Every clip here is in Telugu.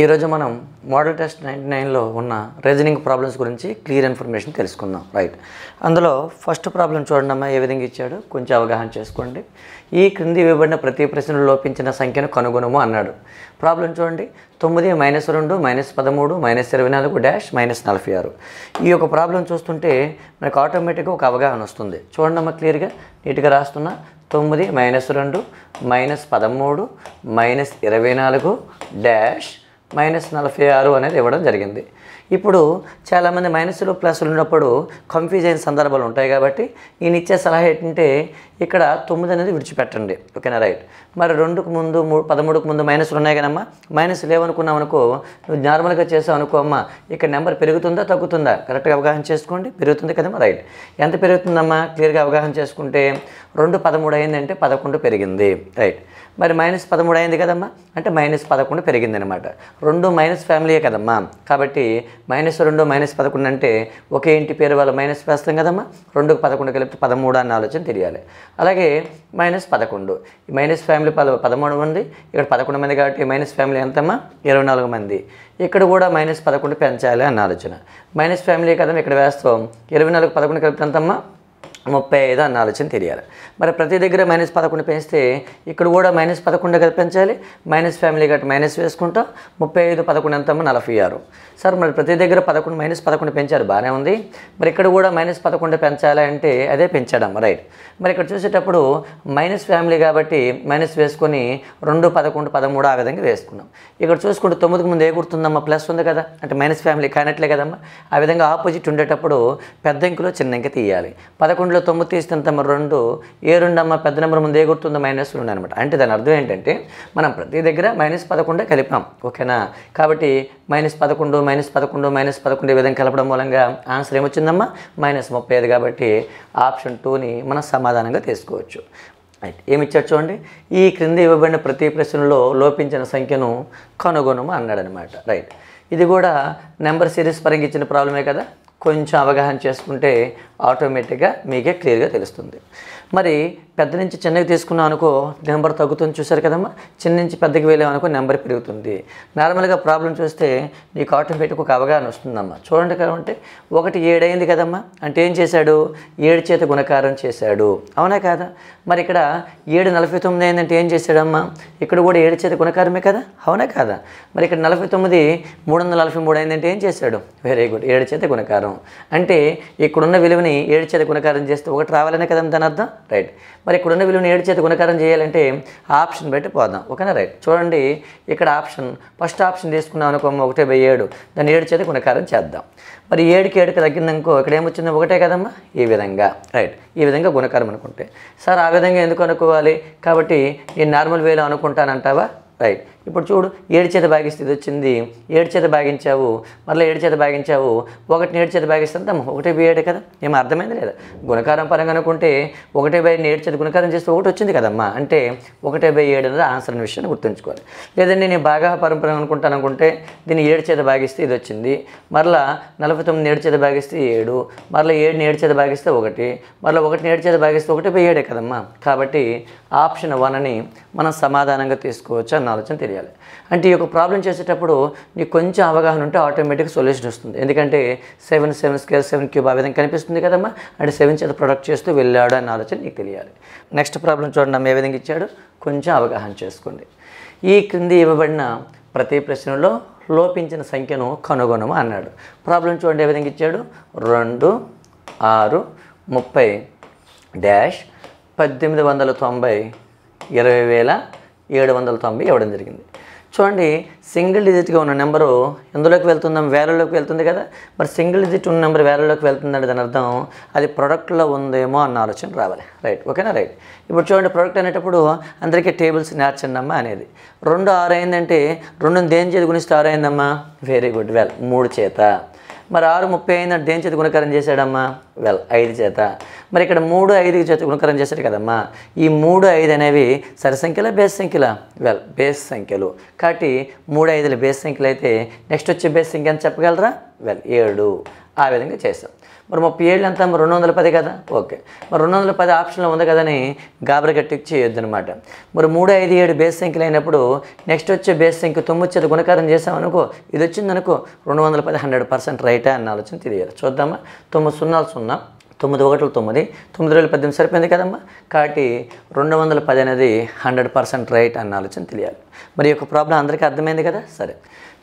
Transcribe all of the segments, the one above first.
ఈరోజు మనం మోడల్ టెస్ట్ నైంటీ నైన్లో ఉన్న రీజనింగ్ ప్రాబ్లమ్స్ గురించి క్లియర్ ఇన్ఫర్మేషన్ తెలుసుకుందాం రైట్ అందులో ఫస్ట్ ప్రాబ్లం చూడండి అమ్మా ఏ విధంగా ఇచ్చాడు కొంచెం అవగాహన చేసుకోండి ఈ క్రింది ఇవ్వబడిన ప్రతి ప్రశ్నలు లోపించిన సంఖ్యను కనుగొనము అన్నాడు ప్రాబ్లం చూడండి తొమ్మిది మైనస్ రెండు మైనస్ పదమూడు మైనస్ ఇరవై నాలుగు డాష్ మైనస్ నలభై ఆరు ఈ యొక్క ప్రాబ్లం చూస్తుంటే మనకు ఆటోమేటిక్గా ఒక అవగాహన వస్తుంది చూడండి అమ్మా క్లియర్గా నీట్గా రాస్తున్నా తొమ్మిది మైనస్ రెండు మైనస్ పదమూడు మైనస్ ఇరవై నాలుగు డాష్ మైనస్ నలభై ఆరు అనేది ఇవ్వడం జరిగింది ఇప్పుడు చాలామంది మైనస్లు ప్లస్లు ఉన్నప్పుడు కన్ఫ్యూజ్ అయిన సందర్భాలు ఉంటాయి కాబట్టి ఈయన ఇచ్చే సలహా ఏంటంటే ఇక్కడ తొమ్మిది అనేది విడిచిపెట్టండి ఓకేనా రైట్ మరి రెండుకు ముందు మూడు పదమూడుకు ముందు మైనస్లు ఉన్నాయి కదమ్మా మైనస్ లేవనుకున్నావు అనుకో నువ్వు నార్మల్గా చేసావు అనుకో అమ్మా ఇక్కడ నెంబర్ పెరుగుతుందా తగ్గుతుందా కరెక్ట్గా అవగాహన చేసుకోండి పెరుగుతుంది కదమ్మా రైట్ ఎంత పెరుగుతుందమ్మా క్లియర్గా అవగాహన చేసుకుంటే రెండు పదమూడు అయిందంటే పదకొండు పెరిగింది రైట్ మరి మైనస్ పదమూడు అయింది కదమ్మా అంటే మైనస్ పదకొండు పెరిగింది అనమాట రెండు మైనస్ ఫ్యామిలీయే కదమ్మా కాబట్టి మైనస్ రెండు మైనస్ పదకొండు అంటే ఒకే ఇంటి పేరు వాళ్ళు మైనస్ వేస్తాం కదమ్మా రెండుకు పదకొండు కలిపి పదమూడు అన్న ఆలోచన తెలియాలి అలాగే మైనస్ పదకొండు మైనస్ ఫ్యామిలీ పద పదమూడు మంది ఇక్కడ పదకొండు మంది కాబట్టి మైనస్ ఫ్యామిలీ ఎంతమ్మా ఇరవై నాలుగు మంది ఇక్కడ కూడా మైనస్ పదకొండు పెంచాలి అన్న ఆలోచన మైనస్ ఫ్యామిలీ కదా ఇక్కడ వేస్తాం ఇరవై నాలుగు పదకొండు కలిపితే ఎంతమ్మా ముప్పై ఐదు అన్న ఆలోచన తెలియాలి మరి ప్రతి దగ్గర మైనస్ పదకొండు పెంచితే ఇక్కడ కూడా మైనస్ పదకొండు కదా పెంచాలి మైనస్ ఫ్యామిలీ గట్ మైనస్ వేసుకుంటాం ముప్పై ఐదు పదకొండు ఎంత నలభై ఆరు సార్ మరి ప్రతి దగ్గర పదకొండు మైనస్ పదకొండు పెంచారు బాగానే ఉంది మరి ఇక్కడ కూడా మైనస్ పదకొండు పెంచాలి అంటే అదే పెంచాడమ్మ రైట్ మరి ఇక్కడ చూసేటప్పుడు మైనస్ ఫ్యామిలీ కాబట్టి మైనస్ వేసుకొని రెండు పదకొండు పదమూడు ఆ విధంగా వేసుకున్నాం ఇక్కడ చూసుకుంటే తొమ్మిదికి ముందు ఏ గుర్తుందమ్మ ప్లస్ ఉంది కదా అంటే మైనస్ ఫ్యామిలీ కానట్లే కదమ్మా ఆ విధంగా ఆపోజిట్ ఉండేటప్పుడు పెద్ద ఇంకులో చిన్న ఇంక తీయాలి పదకొండు తొమ్మిదిలో తొమ్మిది తీస్తే నెంబర్ రెండు ఏ రెండు అమ్మ పెద్ద నెంబర్ ముందు ఏ గుర్తుందో మైనస్ రెండు అనమాట అంటే దాని అర్థం ఏంటంటే మనం ప్రతి దగ్గర మైనస్ పదకొండే కలిపాం ఓకేనా కాబట్టి మైనస్ పదకొండు మైనస్ పదకొండు మైనస్ పదకొండు ఈ విధంగా కలపడం మూలంగా ఆన్సర్ ఏమొచ్చిందమ్మా మైనస్ ముప్పై ఐదు కాబట్టి ఆప్షన్ టూని మనం సమాధానంగా తీసుకోవచ్చు అయితే ఏమి ఇచ్చారు చూడండి ఈ క్రింద ఇవ్వబడిన ప్రతి ప్రశ్నలో లోపించిన సంఖ్యను కనుగొనము అన్నాడనమాట రైట్ ఇది కూడా నెంబర్ సిరీస్ పరంగా ఇచ్చిన ప్రాబ్లమే కదా కొంచెం అవగాహన చేసుకుంటే ఆటోమేటిక్గా మీకే క్లియర్గా తెలుస్తుంది మరి పెద్ద నుంచి చిన్నకి తీసుకున్నాం అనుకో నెంబర్ తగ్గుతుంది చూసారు కదమ్మా చిన్న నుంచి పెద్దకి వెళ్ళాం అనుకో నెంబర్ పెరుగుతుంది నార్మల్గా ప్రాబ్లం చూస్తే నీకు ఆటోమేటిక్ ఒక అవగాహన వస్తుందమ్మా చూడండి కాబట్టి ఒకటి ఏడైంది కదమ్మా అంటే ఏం చేశాడు ఏడు చేత గుణకారం చేశాడు అవునా కాదా మరి ఇక్కడ ఏడు నలభై తొమ్మిది అయిందంటే ఏం చేశాడమ్మా ఇక్కడ కూడా ఏడు చేత గుణకారమే కదా అవునా కాదా మరి ఇక్కడ నలభై తొమ్మిది మూడు వందల నలభై మూడు అయిందంటే ఏం చేశాడు వెరీ గుడ్ ఏడు చేత గుణకారం అంటే ఇక్కడున్న విలువని ఏడు చేత గుణకారం చేస్తే ఒకటి రావాలనే కదమ్మా దాని అర్థం రైట్ మరి మరి ఉన్న విలువను ఏడు చేత గుణకారం చేయాలంటే ఆప్షన్ బట్టి పోదాం ఓకేనా రైట్ చూడండి ఇక్కడ ఆప్షన్ ఫస్ట్ ఆప్షన్ తీసుకున్నాం అనుకో ఒకటే బై ఏడు దాన్ని ఏడు చేత గుణకారం చేద్దాం మరి ఏడుకి ఏడుకి తగ్గిందనుకో ఇక్కడ ఏమొచ్చింది ఒకటే కదమ్మా ఈ విధంగా రైట్ ఈ విధంగా గుణకారం అనుకుంటే సార్ ఆ విధంగా ఎందుకు అనుకోవాలి కాబట్టి నేను నార్మల్ వేలో అనుకుంటానంటావా రైట్ ఇప్పుడు చూడు ఏడు చేత భాగిస్తే ఇది వచ్చింది ఏడు చేత భాగించావు మళ్ళీ ఏడు చేత భాగించావు ఒకటిని ఏడు చేత భాగిస్తే ఒకటే బై కదా ఏమో అర్థమైంది లేదా గుణకారం పరంగా అనుకుంటే ఒకటే బై ఏడు చేత గుణకారం చేస్తే ఒకటి వచ్చింది కదమ్మా అంటే ఒకటే బై ఏడు అనేది ఆన్సర్ అనే విషయాన్ని గుర్తుంచుకోవాలి లేదంటే నేను బాగా పరంపర అనుకుంటాను అనుకుంటే దీన్ని ఏడు చేత భాగిస్తే ఇది వచ్చింది మరలా నలభై తొమ్మిది ఏడు చేత భాగిస్తే ఏడు మరలా ఏడుని ఏడు చేత భాగిస్తే ఒకటి మరలా ఒకటిని ఏడు చేత భాగిస్తే ఒకటి బై ఏడే కదమ్మా కాబట్టి ఆప్షన్ వన్ అని మనం సమాధానంగా తీసుకోవచ్చు అన్న ఆలోచన తెలియదు అంటే ఈ యొక్క ప్రాబ్లం చేసేటప్పుడు నీకు కొంచెం అవగాహన ఉంటే ఆటోమేటిక్గా సొల్యూషన్ వస్తుంది ఎందుకంటే seven seven square seven cube ఆ విధంగా కనిపిస్తుంది కదమ్మా అంటే సెవెన్ చేత ప్రొడక్ట్ చేస్తూ వెళ్ళాడు అన్న ఆలోచన నీకు తెలియాలి నెక్స్ట్ ప్రాబ్లం చూడండి అమ్మ ఏ విధంగా ఇచ్చాడు కొంచెం అవగాహన చేసుకోండి ఈ క్రింది ఇవ్వబడిన ప్రతి ప్రశ్నలో లోపించిన సంఖ్యను కనుగొనము అన్నాడు ప్రాబ్లం చూడండి ఏ విధంగా ఇచ్చాడు రెండు ఆరు ముప్పై డాష్ పద్దెనిమిది వందల తొంభై ఇరవై వేల ఏడు వందల తొంభై ఇవ్వడం జరిగింది చూడండి సింగిల్ డిజిట్గా ఉన్న నెంబరు ఎందులోకి వెళ్తుందాం వేలలోకి వెళ్తుంది కదా మరి సింగిల్ డిజిట్ ఉన్న నెంబర్ వేలలోకి వెళ్తుందని దాని అర్థం అది ప్రొడక్ట్లో ఉందేమో అన్న ఆలోచన రావాలి రైట్ ఓకేనా రైట్ ఇప్పుడు చూడండి ప్రొడక్ట్ అనేటప్పుడు అందరికీ టేబుల్స్ నేర్చండమ్మా అనేది రెండు ఆరు అయిందంటే రెండు దేని చేతి గుణిస్తే ఆరు అయిందమ్మా వెరీ గుడ్ వెల్ మూడు చేత మరి ఆరు ముప్పై అయిన దేని చేతి గుణకారం చేశాడమ్మా వెల్ ఐదు చేత మరి ఇక్కడ మూడు ఐదు చేత గుణకారం చేశాడు కదమ్మా ఈ మూడు ఐదు అనేవి సరి సంఖ్యల బేస్ సంఖ్యల వెల్ బేస్ సంఖ్యలు కాబట్టి మూడు ఐదుల బేస్ సంఖ్యలు అయితే నెక్స్ట్ వచ్చే బేస్ సంఖ్య అని చెప్పగలరా వెల్ ఏడు ఆ విధంగా చేస్తాం మరి ముప్పై ఏళ్ళు అంతా మరి రెండు వందల పది కదా ఓకే మరి రెండు వందల పది ఆప్షన్లో ఉంది కదని గాబరి గట్టి చేయొద్దు అనమాట మరి మూడు ఐదు ఏడు బేస్ సంఖ్యలు అయినప్పుడు నెక్స్ట్ వచ్చే బేస్ సంఖ్య తొమ్మిది గుణకారం చేసామనుకో ఇది వచ్చిందనుకో రెండు వందల పది హండ్రెడ్ పర్సెంట్ రైటా అన్న ఆలోచన తెలియాలి చూద్దామా తొమ్మిది సున్నాలు సున్నా తొమ్మిది ఒకటి తొమ్మిది తొమ్మిది వేల పద్దెనిమిది సరిపోయింది కదమ్మా కాబట్టి రెండు వందల పది అనేది హండ్రెడ్ పర్సెంట్ రైట్ అన్న ఆలోచన తెలియాలి మరి యొక్క ప్రాబ్లం అందరికీ అర్థమైంది కదా సరే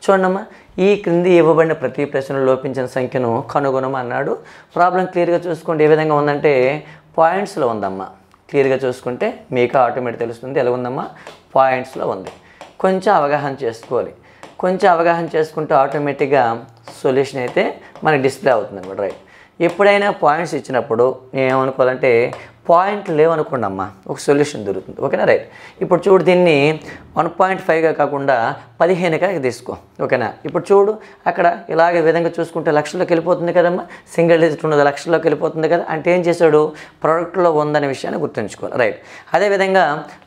చూడమ్మా ఈ క్రింది ఇవ్వబడిన ప్రతి ప్రశ్నలు లోపించిన సంఖ్యను కనుగొనమన్నాడు ప్రాబ్లం క్లియర్గా చూసుకోండి ఏ విధంగా ఉందంటే పాయింట్స్లో ఉందమ్మా క్లియర్గా చూసుకుంటే మీకు ఆటోమేటిక్ తెలుస్తుంది ఎలా ఉందమ్మా పాయింట్స్లో ఉంది కొంచెం అవగాహన చేసుకోవాలి కొంచెం అవగాహన చేసుకుంటే ఆటోమేటిక్గా సొల్యూషన్ అయితే మనకి డిస్ప్లే అవుతుంది అనమాట రైట్ ఎప్పుడైనా పాయింట్స్ ఇచ్చినప్పుడు ఏమనుకోవాలంటే పాయింట్ లేవనుకోండి అమ్మా ఒక సొల్యూషన్ దొరుకుతుంది ఓకేనా రైట్ ఇప్పుడు చూడు దీన్ని వన్ పాయింట్ ఫైవ్గా కాకుండా పదిహేనుగా తీసుకో ఓకేనా ఇప్పుడు చూడు అక్కడ ఇలాగే విధంగా చూసుకుంటే లక్షల్లోకి వెళ్ళిపోతుంది కదమ్మా సింగిల్ డిజిట్ ఉండదు లక్షల్లోకి వెళ్ళిపోతుంది కదా అంటే ఏం చేశాడు ప్రోడక్ట్లో ఉందనే విషయాన్ని గుర్తుంచుకోవాలి రైట్ అదేవిధంగా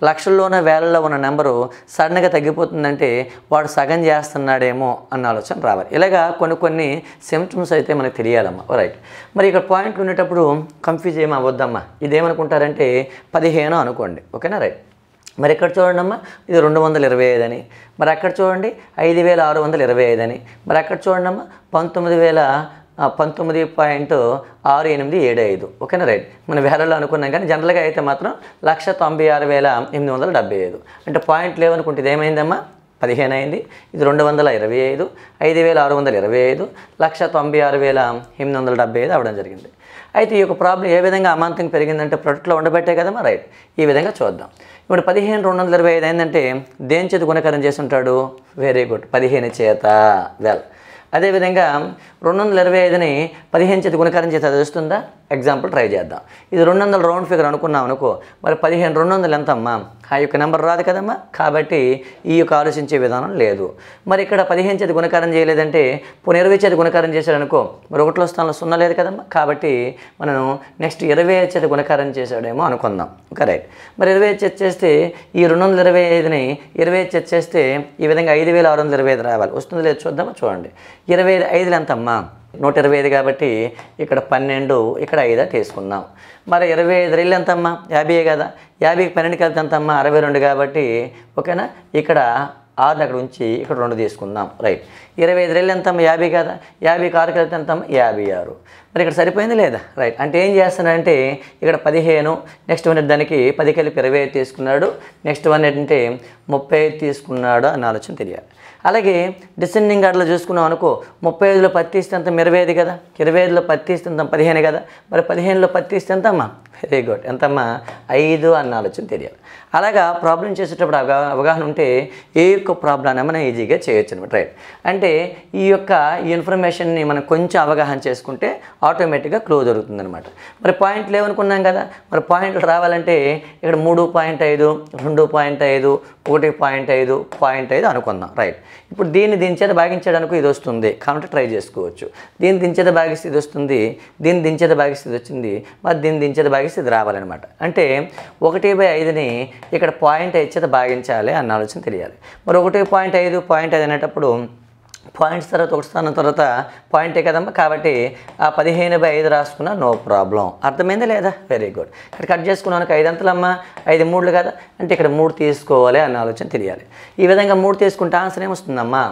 లక్షల్లోన వేలల్లో ఉన్న నెంబరు సడన్గా తగ్గిపోతుందంటే వాడు సగం చేస్తున్నాడేమో అన్న ఆలోచన రావాలి ఇలాగా కొన్ని కొన్ని సిమ్టమ్స్ అయితే మనకు తెలియాలమ్మా రైట్ మరి ఇక్కడ పాయింట్లు ఉండేటప్పుడు కన్ఫ్యూజ్ ఏమి అవ్వద్దమ్మా ఇదేమనుకుంటారంటే పదిహేను అనుకోండి ఓకేనా రైట్ మరి ఎక్కడ చూడండమ్మా ఇది రెండు వందల ఇరవై ఐదు అని మరి అక్కడ చూడండి ఐదు వేల ఆరు వందల ఇరవై ఐదు అని మరి అక్కడ చూడండమ్మా పంతొమ్మిది వేల పంతొమ్మిది పాయింట్ ఆరు ఎనిమిది ఏడు ఐదు ఓకేనా రైట్ మనం వేలలో అనుకున్నాం కానీ జనరల్గా అయితే మాత్రం లక్ష తొంభై ఆరు వేల ఎనిమిది వందల డెబ్బై ఐదు అంటే పాయింట్ లేవనుకుంటే ఇది ఏమైందమ్మా పదిహేను అయింది ఇది రెండు వందల ఇరవై ఐదు ఐదు వేల ఆరు వందల ఇరవై ఐదు లక్ష తొంభై ఆరు వేల ఎనిమిది వందల డెబ్బై ఐదు అవ్వడం జరిగింది అయితే ఈ యొక్క ప్రాబ్లం ఏ విధంగా అమాంతం పెరిగిందంటే ప్రొడక్ట్లో ఉండబట్టే కదమ్మా రైట్ ఈ విధంగా చూద్దాం ఇప్పుడు పదిహేను రెండు వందల ఇరవై ఐదు ఏంటంటే దేని చేత గుణకారం చేస్తుంటాడు వెరీ గుడ్ పదిహేను చేత వెల్ అదేవిధంగా రెండు వందల ఇరవై ఐదుని పదిహేను చేతి గుణకారం చేత తెలుస్తుందా ఎగ్జాంపుల్ ట్రై చేద్దాం ఇది రెండు వందల రౌండ్ ఫిగర్ అనుకున్నాం అనుకో మరి పదిహేను రెండు వందలు ఎంత అమ్మా ఆ యొక్క నెంబర్ రాదు కదమ్మా కాబట్టి ఈ యొక్క ఆలోచించే విధానం లేదు మరి ఇక్కడ పదిహేను చేతి గుణకారం చేయలేదంటే పోనీ ఇరవై చేతి గుణకారం చేశాడనుకో మరి ఒకటిలో స్థానంలో సున్నా లేదు కదమ్మా కాబట్టి మనం నెక్స్ట్ ఇరవై ఐదు చేతి గుణకారం చేశాడేమో అనుకుందాం కరెక్ట్ మరి ఇరవై ఐదు చేతి చేస్తే ఈ రెండు వందల ఇరవై ఐదుని ఇరవై ఐదు చేతి చేస్తే ఈ విధంగా ఐదు వేల ఆరు వందల ఇరవై ఐదు రావాలి వస్తుంది లేదు చూద్దామా చూడండి ఇరవై ఐదు ఐదులు ఎంతమ్మా నూట ఇరవై ఐదు కాబట్టి ఇక్కడ పన్నెండు ఇక్కడ ఐదా తీసుకున్నాం మరి ఇరవై ఐదు రెళ్ళు ఎంతమ్మా యాభై కదా యాభైకి పన్నెండు కలిపి ఎంతమ్మా అరవై రెండు కాబట్టి ఓకేనా ఇక్కడ ఆరుని అక్కడ ఉంచి ఇక్కడ రెండు తీసుకుందాం రైట్ ఇరవై ఐదు రెళ్ళు ఎంతమ్మా యాభై కదా యాభైకి ఆరు కలిపి ఎంతమ్మా యాభై ఆరు మరి ఇక్కడ సరిపోయింది లేదా రైట్ అంటే ఏం చేస్తున్నాడంటే ఇక్కడ పదిహేను నెక్స్ట్ వన్ దానికి పది కలిపి ఇరవై తీసుకున్నాడు నెక్స్ట్ వన్ ఏంటంటే ముప్పై తీసుకున్నాడు అని ఆలోచన తెలియాలి అలాగే డిసెండింగ్ గార్డ్లో చూసుకున్నాం అనుకో ముప్పై ఐదులో పత్తి ఇస్తే అంత ఇరవై ఐదు కదా ఇరవై ఐదులో పత్తి ఇస్తే అంత పదిహేను కదా మరి పదిహేనులో పత్తి ఇస్తే అంత అమ్మా వెరీ గుడ్ ఎంతమ్మా ఐదు అన్న ఆలోచన తెలియాలి అలాగా ప్రాబ్లం చేసేటప్పుడు అవగా అవగాహన ఉంటే ఏ యొక్క అనే మనం ఈజీగా చేయొచ్చు అనమాట రైట్ అంటే ఈ యొక్క ఈ ఇన్ఫర్మేషన్ని మనం కొంచెం అవగాహన చేసుకుంటే ఆటోమేటిక్గా క్లోజ్ జరుగుతుందనమాట మరి పాయింట్లు ఏమనుకున్నాం కదా మరి పాయింట్లు రావాలంటే ఇక్కడ మూడు పాయింట్ ఐదు రెండు పాయింట్ ఐదు ఒకటి పాయింట్ ఐదు పాయింట్ ఐదు అనుకుందాం రైట్ ఇప్పుడు దీన్ని దీని చేత భాగించడానికి ఇది వస్తుంది కాబట్టి ట్రై చేసుకోవచ్చు దీన్ని దించేత భాగిస్తే ఇది వస్తుంది దీన్ని దించేత భాగిస్తే ఇది వచ్చింది మరి దీన్ని దించేత భాగిస్తే పరిస్థితి రావాలన్నమాట అంటే ఒకటి బై ఐదుని ఇక్కడ పాయింట్ ఐదు భాగించాలి అన్న ఆలోచన తెలియాలి మరి ఒకటి పాయింట్ ఐదు పాయింట్ ఐదు అనేటప్పుడు పాయింట్స్ తర్వాత ఒకటి స్థానం తర్వాత పాయింటే కదమ్మా కాబట్టి ఆ పదిహేను బై ఐదు రాసుకున్నా నో ప్రాబ్లం అర్థమైందా లేదా వెరీ గుడ్ ఇక్కడ కట్ చేసుకున్నాను ఐదు అంతలమ్మా ఐదు మూడులు కదా అంటే ఇక్కడ మూడు తీసుకోవాలి అన్న ఆలోచన తెలియాలి ఈ విధంగా మూడు తీసుకుంటే ఆన్సర్ ఏమొస్తుందమ్మా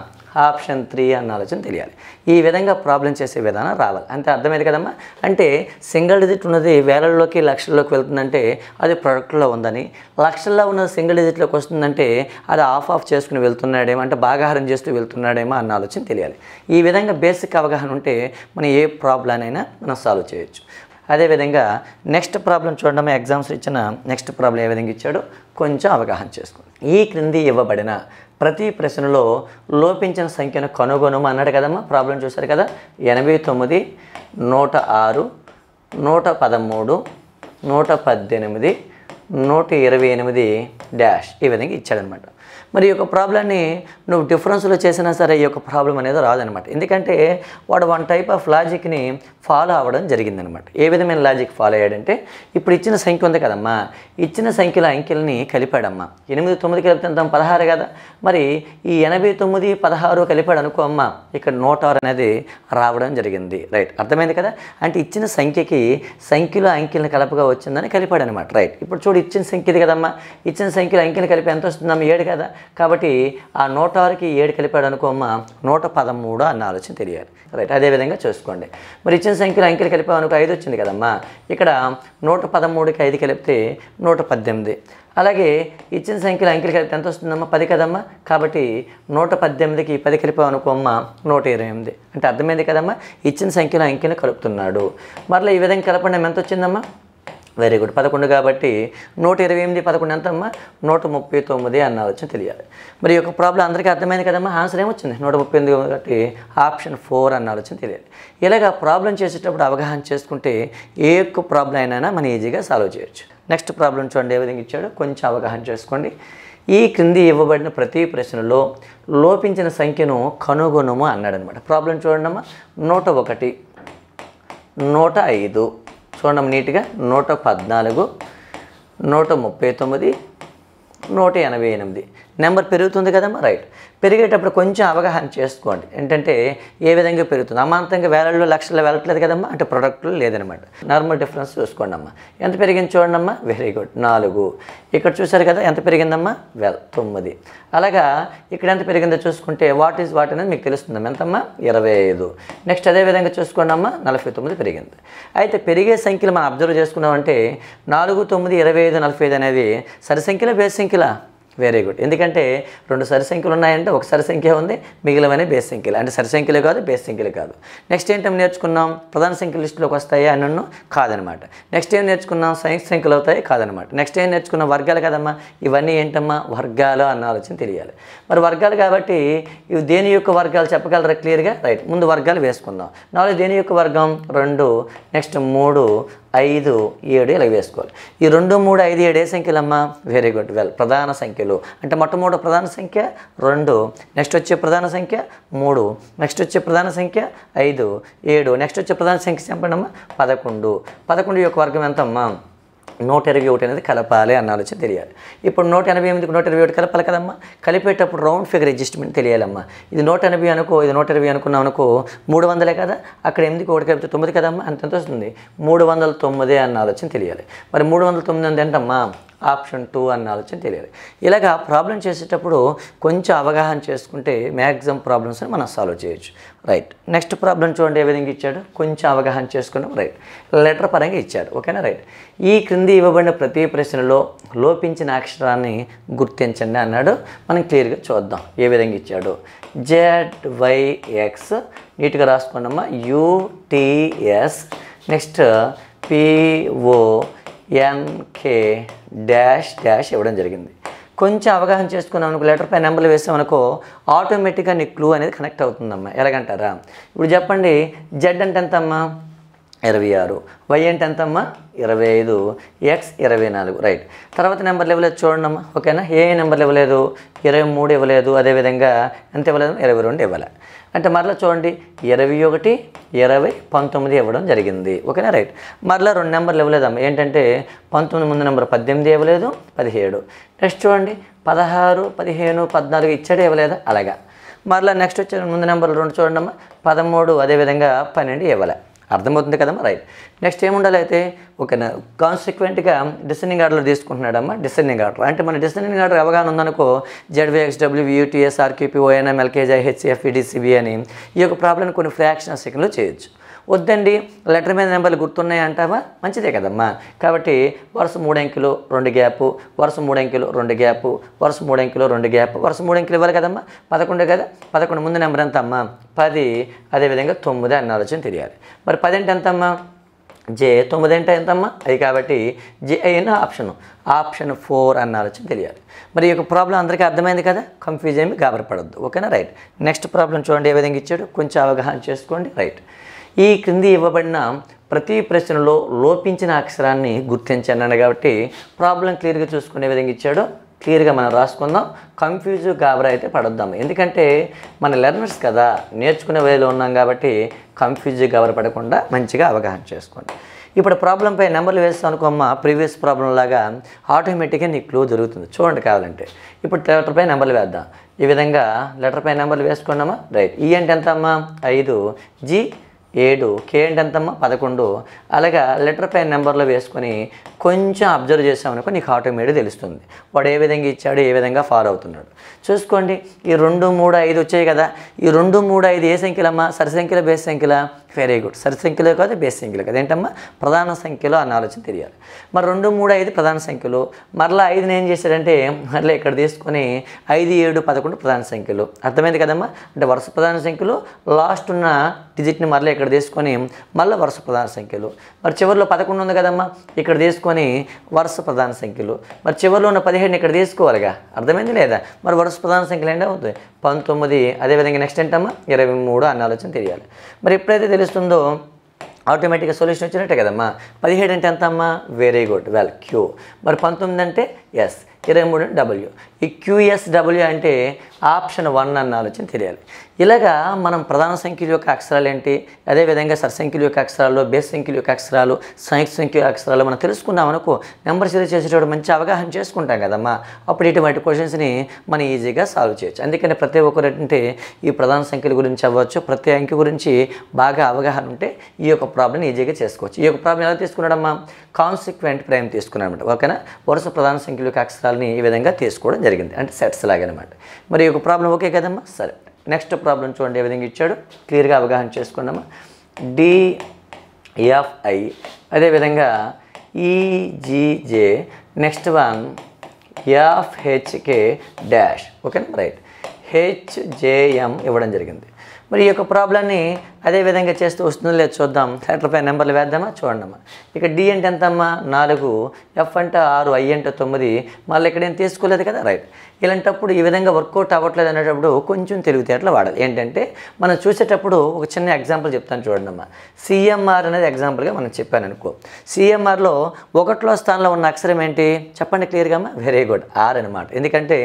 ఆప్షన్ త్రీ అన్న ఆలోచన తెలియాలి ఈ విధంగా ప్రాబ్లం చేసే విధానం రావాలి అంతే అర్థమైంది కదమ్మా అంటే సింగిల్ డిజిట్ ఉన్నది వేలల్లోకి లక్షల్లోకి వెళ్తుందంటే అది ప్రొడక్ట్లో ఉందని లక్షల్లో ఉన్న సింగిల్ డిజిట్లోకి వస్తుందంటే అది ఆఫ్ ఆఫ్ చేసుకుని వెళ్తున్నాడేమో అంటే బాగాహారం చేస్తూ వెళ్తున్నాడేమో అన్న ఆలోచన తెలియాలి ఈ విధంగా బేసిక్ అవగాహన ఉంటే మనం ఏ ప్రాబ్లం అయినా మనం సాల్వ్ చేయొచ్చు అదేవిధంగా నెక్స్ట్ ప్రాబ్లం చూడడం ఎగ్జామ్స్ ఇచ్చిన నెక్స్ట్ ప్రాబ్లం ఏ విధంగా ఇచ్చాడో కొంచెం అవగాహన చేసుకోండి ఈ క్రింది ఇవ్వబడిన ప్రతి ప్రశ్నలో లోపించిన సంఖ్యను కనుగొనము అన్నాడు కదమ్మా ప్రాబ్లం చూశారు కదా ఎనభై తొమ్మిది నూట ఆరు నూట పదమూడు నూట పద్దెనిమిది నూట ఇరవై ఎనిమిది డ్యాష్ ఈ విధంగా ఇచ్చాడనమాట మరి ఈ యొక్క ప్రాబ్లమ్ని నువ్వు డిఫరెన్స్లో చేసినా సరే ఈ యొక్క ప్రాబ్లం అనేది రాదనమాట ఎందుకంటే వాడు వన్ టైప్ ఆఫ్ లాజిక్ని ఫాలో అవ్వడం జరిగిందనమాట ఏ విధమైన లాజిక్ ఫాలో అయ్యాడంటే ఇప్పుడు ఇచ్చిన సంఖ్య ఉంది కదమ్మా ఇచ్చిన సంఖ్యల అంకెల్ని కలిపాడమ్మా ఎనిమిది తొమ్మిది కలిపితే ఎంత పదహారు కదా మరి ఈ ఎనభై తొమ్మిది పదహారు కలిపాడు అనుకో అమ్మా ఇక్కడ నూట ఆరు అనేది రావడం జరిగింది రైట్ అర్థమైంది కదా అంటే ఇచ్చిన సంఖ్యకి సంఖ్యలో అంకెలను కలపగా వచ్చిందని కలిపాడు అనమాట రైట్ ఇప్పుడు చూడు ఇచ్చిన సంఖ్యది కదమ్మా ఇచ్చిన సంఖ్యలో అంకెలు కలిపి ఎంత వస్తుందమ్మా ఏడు కదా కాబట్టి ఆ నూట ఆరుకి ఏడు కలిపాడు అనుకోమ్మ నూట పదమూడు అన్న ఆలోచన తెలియాలి రైట్ అదేవిధంగా చూసుకోండి మరి ఇచ్చిన సంఖ్యలో అంకెలు కలిపాం అనుకో ఐదు వచ్చింది కదమ్మా ఇక్కడ నూట పదమూడుకి ఐదు కలిపితే నూట పద్దెనిమిది అలాగే ఇచ్చిన సంఖ్యలో అంకెలు కలిపితే ఎంత వస్తుందమ్మా పది కదమ్మా కాబట్టి నూట పద్దెనిమిదికి పది కలిపాం అనుకోమ్మ నూట ఇరవై ఎనిమిది అంటే అర్థమైంది కదమ్మా ఇచ్చిన సంఖ్యలో అంకెను కలుపుతున్నాడు మరలా ఈ విధంగా కలపండి ఎంత వచ్చిందమ్మా వెరీ గుడ్ పదకొండు కాబట్టి నూట ఇరవై ఎనిమిది పదకొండు ఎంతమ్మా నూట ముప్పై తొమ్మిది అన్న వచ్చింది తెలియాలి మరి ఒక ప్రాబ్లం అందరికీ అర్థమైంది కదమ్మా ఆన్సర్ ఏమొచ్చింది నూట ముప్పై ఎనిమిది కాబట్టి ఆప్షన్ ఫోర్ అన్న ఆలోచన తెలియాలి ఇలాగ ప్రాబ్లం చేసేటప్పుడు అవగాహన చేసుకుంటే ఏ ఒక్క ప్రాబ్లం అయినా మనం ఈజీగా సాల్వ్ చేయొచ్చు నెక్స్ట్ ప్రాబ్లం చూడండి ఏ విధంగా ఇచ్చాడో కొంచెం అవగాహన చేసుకోండి ఈ క్రింది ఇవ్వబడిన ప్రతి ప్రశ్నలో లోపించిన సంఖ్యను కనుగొనము అన్నాడనమాట ప్రాబ్లం చూడండి అమ్మా నూట ఒకటి నూట ఐదు చూడండి నీట్గా నూట పద్నాలుగు నూట ముప్పై తొమ్మిది నూట ఎనభై ఎనిమిది నెంబర్ పెరుగుతుంది కదమ్మా రైట్ పెరిగేటప్పుడు కొంచెం అవగాహన చేసుకోండి ఏంటంటే ఏ విధంగా పెరుగుతుంది అమాంతంగా వేలల్లో లక్షలు వెళ్ళట్లేదు కదమ్మా అంటే ప్రొడక్ట్లు లేదనమాట నార్మల్ డిఫరెన్స్ చూసుకోండి అమ్మా ఎంత పెరిగింది చూడండి అమ్మా వెరీ గుడ్ నాలుగు ఇక్కడ చూసారు కదా ఎంత పెరిగిందమ్మా వెల్ తొమ్మిది అలాగా ఇక్కడ ఎంత పెరిగిందో చూసుకుంటే వాట్ ఈజ్ వాట్ అనేది మీకు తెలుస్తుందమ్మా ఎంతమ్మా ఇరవై ఐదు నెక్స్ట్ అదేవిధంగా చూసుకోండి అమ్మా నలభై తొమ్మిది పెరిగింది అయితే పెరిగే సంఖ్యలు మనం అబ్జర్వ్ చేసుకున్నామంటే నాలుగు తొమ్మిది ఇరవై ఐదు నలభై ఐదు అనేది సరి సంఖ్యల బేస్ సంఖ్యలా వెరీ గుడ్ ఎందుకంటే రెండు సరి సంఖ్యలు ఉన్నాయంటే ఒక సరి సంఖ్య ఉంది మిగిలినవనే బేస్ సంఖ్యలు అంటే సరి కాదు బేస్ సంఖ్యలు కాదు నెక్స్ట్ ఏంటం నేర్చుకున్నాం ప్రధాన సంఖ్య లిస్టులోకి వస్తాయి అని నన్ను కాదనమాట నెక్స్ట్ ఏం నేర్చుకున్నాం సైన్స్ సంఖ్యలు అవుతాయి కాదనమాట నెక్స్ట్ ఏం నేర్చుకున్నాం వర్గాలు కదమ్మా ఇవన్నీ ఏంటమ్మా వర్గాలు అన్న ఆలోచన తెలియాలి మరి వర్గాలు కాబట్టి ఇవి దేని యొక్క వర్గాలు చెప్పగలరా క్లియర్గా రైట్ ముందు వర్గాలు వేసుకుందాం నాలుగు దేని యొక్క వర్గం రెండు నెక్స్ట్ మూడు ఐదు ఏడు ఇలా వేసుకోవాలి ఈ రెండు మూడు ఐదు ఏడు ఏ సంఖ్యలమ్మా వెరీ గుడ్ వెల్ ప్రధాన సంఖ్యలు అంటే మొట్టమొదటి ప్రధాన సంఖ్య రెండు నెక్స్ట్ వచ్చే ప్రధాన సంఖ్య మూడు నెక్స్ట్ వచ్చే ప్రధాన సంఖ్య ఐదు ఏడు నెక్స్ట్ వచ్చే ప్రధాన సంఖ్య చెప్పండి అమ్మా పదకొండు పదకొండు యొక్క వర్గం ఎంతమ్మా నూట ఇరవై ఒకటి అనేది కలపాలి అన్న ఆలోచన తెలియాలి ఇప్పుడు నూట ఎనభై ఎనిమిదికి నూట ఇరవై ఒకటి కలపాలి కదమ్మా కలిపేటప్పుడు రౌండ్ ఫిగర్ అడ్జస్ట్మెంట్ తెలియాలమ్మా ఇది నూట ఎనభై అనుకో ఇది నూట ఇరవై అనుకున్నాం అనుకో మూడు వందలే కదా అక్కడ ఎనిమిదికి ఒకటి కలిపితే తొమ్మిది కదమ్మా అంత ఎంత వస్తుంది మూడు వందల తొమ్మిది అన్న ఆలోచన తెలియాలి మరి మూడు వందల తొమ్మిది అంటే ఏంటమ్మా ఆప్షన్ టూ అన్న ఆలోచన తెలియాలి ఇలాగ ప్రాబ్లం చేసేటప్పుడు కొంచెం అవగాహన చేసుకుంటే మ్యాక్సిమం ప్రాబ్లమ్స్ మనం సాల్వ్ చేయొచ్చు రైట్ నెక్స్ట్ ప్రాబ్లం చూడండి ఏ విధంగా ఇచ్చాడు కొంచెం అవగాహన చేసుకున్నాం రైట్ లెటర్ పరంగా ఇచ్చాడు ఓకేనా రైట్ ఈ క్రింది ఇవ్వబడిన ప్రతి ప్రశ్నలో లోపించిన అక్షరాన్ని గుర్తించండి అన్నాడు మనం క్లియర్గా చూద్దాం ఏ విధంగా ఇచ్చాడు జెడ్ వై ఎక్స్ నీట్గా రాసుకోండమ్మా U T S next P O N K dash dash ఇవ్వడం జరిగింది కొంచెం అవగాహన చేసుకున్నాం అనుకో లెటర్ పై నెంబర్లు వేసామనుకో ఆటోమేటిక్గా నీకు క్లూ అనేది కనెక్ట్ అవుతుందమ్మా ఎలాగంటారా ఇప్పుడు చెప్పండి జెడ్ అంటే ఎంతమ్మా ఇరవై ఆరు వై అంటే ఎంతమ్మా ఇరవై ఐదు ఎక్స్ ఇరవై నాలుగు రైట్ తర్వాత నెంబర్లు ఇవ్వలేదు చూడండమ్మా ఓకేనా ఏ నెంబర్లు ఇవ్వలేదు ఇరవై మూడు ఇవ్వలేదు అదేవిధంగా ఎంత ఇవ్వలేదు ఇరవై రెండు ఇవ్వలే అంటే మరలా చూడండి ఇరవై ఒకటి ఇరవై పంతొమ్మిది ఇవ్వడం జరిగింది ఓకేనా రైట్ మరలా రెండు నెంబర్లు ఇవ్వలేదమ్మ ఏంటంటే పంతొమ్మిది ముందు నెంబర్ పద్దెనిమిది ఇవ్వలేదు పదిహేడు నెక్స్ట్ చూడండి పదహారు పదిహేను పద్నాలుగు ఇచ్చాడు ఇవ్వలేదు అలాగా మరలా నెక్స్ట్ వచ్చే ముందు నెంబర్లు రెండు చూడండి అమ్మ పదమూడు అదేవిధంగా పన్నెండు ఇవ్వలే అర్థమవుతుంది కదమ్మా రైట్ నెక్స్ట్ ఏముండాలి అయితే ఓకేనా కాన్సిక్వెంట్గా డిసెండింగ్ ఆర్డర్లో తీసుకుంటున్నాడమ్మా డిసెండింగ్ ఆర్డర్ అంటే మన డిసెండింగ్ ఆర్డర్ అవగాహన ఉందనుకో Z V X W U T S R Q P O N M L K G H F E D C B అని ఈ యొక్క ప్రాబ్లమ్ కొన్ని ఫ్రాక్షన్ సెకండ్లో చేయొచ్చు వద్దండి లెటర్ మీద నెంబర్లు గుర్తున్నాయి అంటావా మంచిదే కదమ్మా కాబట్టి వరుస మూడంకిలో రెండు గ్యాప్ వరుస మూడంకిలో రెండు గ్యాప్ వరుస మూడంకిలో రెండు గ్యాప్ వరుస అంకెలు ఇవ్వాలి కదమ్మా పదకొండు కదా పదకొండు ముందు నెంబర్ ఎంత అమ్మా పది అదేవిధంగా తొమ్మిది అన్న ఆలోచన తెలియాలి మరి పది అంటే ఎంతమ్మా జే తొమ్మిది అంటే ఎంతమ్మా అది కాబట్టి జే అయిన ఆప్షన్ ఆప్షన్ ఫోర్ అన్న ఆలోచన తెలియాలి మరి ఈ యొక్క ప్రాబ్లం అందరికీ అర్థమైంది కదా కన్ఫ్యూజ్ ఏమి గాబరపడద్దు ఓకేనా రైట్ నెక్స్ట్ ప్రాబ్లం చూడండి ఏ విధంగా ఇచ్చాడు కొంచెం అవగాహన చేసుకోండి రైట్ ఈ క్రింది ఇవ్వబడిన ప్రతి ప్రశ్నలో లోపించిన అక్షరాన్ని గుర్తించండి కాబట్టి ప్రాబ్లం క్లియర్గా చూసుకునే విధంగా ఇచ్చాడు క్లియర్గా మనం రాసుకుందాం కన్ఫ్యూజ్ గాబరా అయితే పడొద్దాం ఎందుకంటే మన లెర్నర్స్ కదా నేర్చుకునే వేలో ఉన్నాం కాబట్టి కన్ఫ్యూజ్ గాబరా పడకుండా మంచిగా అవగాహన చేసుకోండి ఇప్పుడు ప్రాబ్లంపై నెంబర్లు వేస్తాం అనుకోమ్మ ప్రీవియస్ ప్రాబ్లం లాగా ఆటోమేటిక్గా నీకు క్లో జరుగుతుంది చూడండి కావాలంటే ఇప్పుడు లెటర్పై నెంబర్లు వేద్దాం ఈ విధంగా లెటర్పై నెంబర్లు వేసుకున్నామా రైట్ ఈ అంటే ఎంత అమ్మా ఐదు జీ ఏడు కే అంటే ఎంతమ్మా పదకొండు అలాగా లెటర్ పైన నెంబర్లో వేసుకొని కొంచెం అబ్జర్వ్ చేసామనుకో నీకు ఆటోమేటిక్ తెలుస్తుంది వాడు ఏ విధంగా ఇచ్చాడు ఏ విధంగా ఫాలో అవుతున్నాడు చూసుకోండి ఈ రెండు మూడు ఐదు వచ్చాయి కదా ఈ రెండు మూడు ఐదు ఏ సంఖ్యలమ్మా సరి సంఖ్యల బేస్ సంఖ్యల వెరీ గుడ్ సరి సంఖ్యలో కాదు బేస్ సంఖ్యలో కదా ఏంటమ్మా ప్రధాన సంఖ్యలో అన్న ఆలోచన తెలియాలి మరి రెండు మూడు ఐదు ప్రధాన సంఖ్యలు మరలా ఐదుని ఏం చేశాడంటే మరలా ఇక్కడ తీసుకొని ఐదు ఏడు పదకొండు ప్రధాన సంఖ్యలు అర్థమైంది కదమ్మా అంటే వరుస ప్రధాన సంఖ్యలు లాస్ట్ ఉన్న డిజిట్ని మరలా ఇక్కడ తీసుకొని మళ్ళీ వరుస ప్రధాన సంఖ్యలు మరి చివరిలో పదకొండు ఉంది కదమ్మా ఇక్కడ తీసుకొని తీసుకొని వరుస ప్రధాన సంఖ్యలు మరి చివరిలో ఉన్న పదిహేడుని ఇక్కడ తీసుకోవాలిగా అర్థమైంది లేదా మరి వరుస ప్రధాన సంఖ్యలు ఏంటో అవుతుంది పంతొమ్మిది అదేవిధంగా నెక్స్ట్ ఏంటమ్మా ఇరవై మూడు అన్న ఆలోచన తెలియాలి మరి ఎప్పుడైతే తెలుస్తుందో ఆటోమేటిక్గా సొల్యూషన్ వచ్చినట్టే కదమ్మా పదిహేడు అంటే ఎంతమ్మా వెరీ గుడ్ వెల్ క్యూ మరి పంతొమ్మిది అంటే ఎస్ ఇరవై మూడు డబ్ల్యూ ఈ క్యూఎస్డబ్ల్యూ అంటే ఆప్షన్ వన్ అన్న ఆలోచన తెలియాలి ఇలాగా మనం ప్రధాన సంఖ్యలు యొక్క అక్షరాలు ఏంటి అదేవిధంగా సరసంఖ్యల యొక్క అక్షరాలు బేస్ సంఖ్యలు యొక్క అక్షరాలు సంయుక్త సంఖ్య అక్షరాలు మనం తెలుసుకున్నాం అనుకో నెంబర్ సిరీస్ చేసేటప్పుడు మంచి అవగాహన చేసుకుంటాం కదమ్మా అప్పుడు ఇటువంటి క్వశ్చన్స్ని మనం ఈజీగా సాల్వ్ చేయొచ్చు అందుకని ప్రతి ఒక్కరు అంటే ఈ ప్రధాన సంఖ్యల గురించి అవ్వచ్చు ప్రతి అంకె గురించి బాగా అవగాహన ఉంటే ఈ యొక్క ప్రాబ్లం ఈజీగా చేసుకోవచ్చు ఈ యొక్క ప్రాబ్లం ఎలా తీసుకున్నాడమ్మా కాన్సిక్వెంట్ ప్రైమ్ తీసుకున్నాడన్నమాట ఓకేనా వరుస ప్రధాన సంఖ్యలు యొక్క అక్షరాలు పత్రాలని ఈ విధంగా తీసుకోవడం జరిగింది అంటే సెట్స్ లాగనమాట మరి ఒక ప్రాబ్లం ఓకే కదమ్మా సరే నెక్స్ట్ ప్రాబ్లం చూడండి ఏ విధంగా ఇచ్చాడు క్లియర్గా అవగాహన చేసుకున్నామా డిఎఫ్ఐ అదేవిధంగా E G J next one F H K dash ఓకేనా రైట్ హెచ్జేఎం ఇవ్వడం జరిగింది మరి ఈ యొక్క ప్రాబ్లమ్ని అదే విధంగా చేస్తూ వస్తుందో లేదు చూద్దాం సెంటర్పై నెంబర్లు వేద్దామా చూడండమ్మా ఇక డి అంటే ఎంతమ్మా నాలుగు ఎఫ్ అంటే ఆరు ఐ అంటే తొమ్మిది మళ్ళీ ఇక్కడ ఏం తీసుకోలేదు కదా రైట్ ఇలాంటప్పుడు ఈ విధంగా వర్కౌట్ అవ్వట్లేదు అనేటప్పుడు కొంచెం తెలివితేటలు వాడాలి ఏంటంటే మనం చూసేటప్పుడు ఒక చిన్న ఎగ్జాంపుల్ చెప్తాను చూడండి అమ్మా సిఎంఆర్ అనేది ఎగ్జాంపుల్గా మనం చెప్పాను అనుకో సిఎంఆర్లో ఒకటిలో స్థానంలో ఉన్న అక్షరం ఏంటి చెప్పండి క్లియర్గా అమ్మా వెరీ గుడ్ ఆర్ అనమాట ఎందుకంటే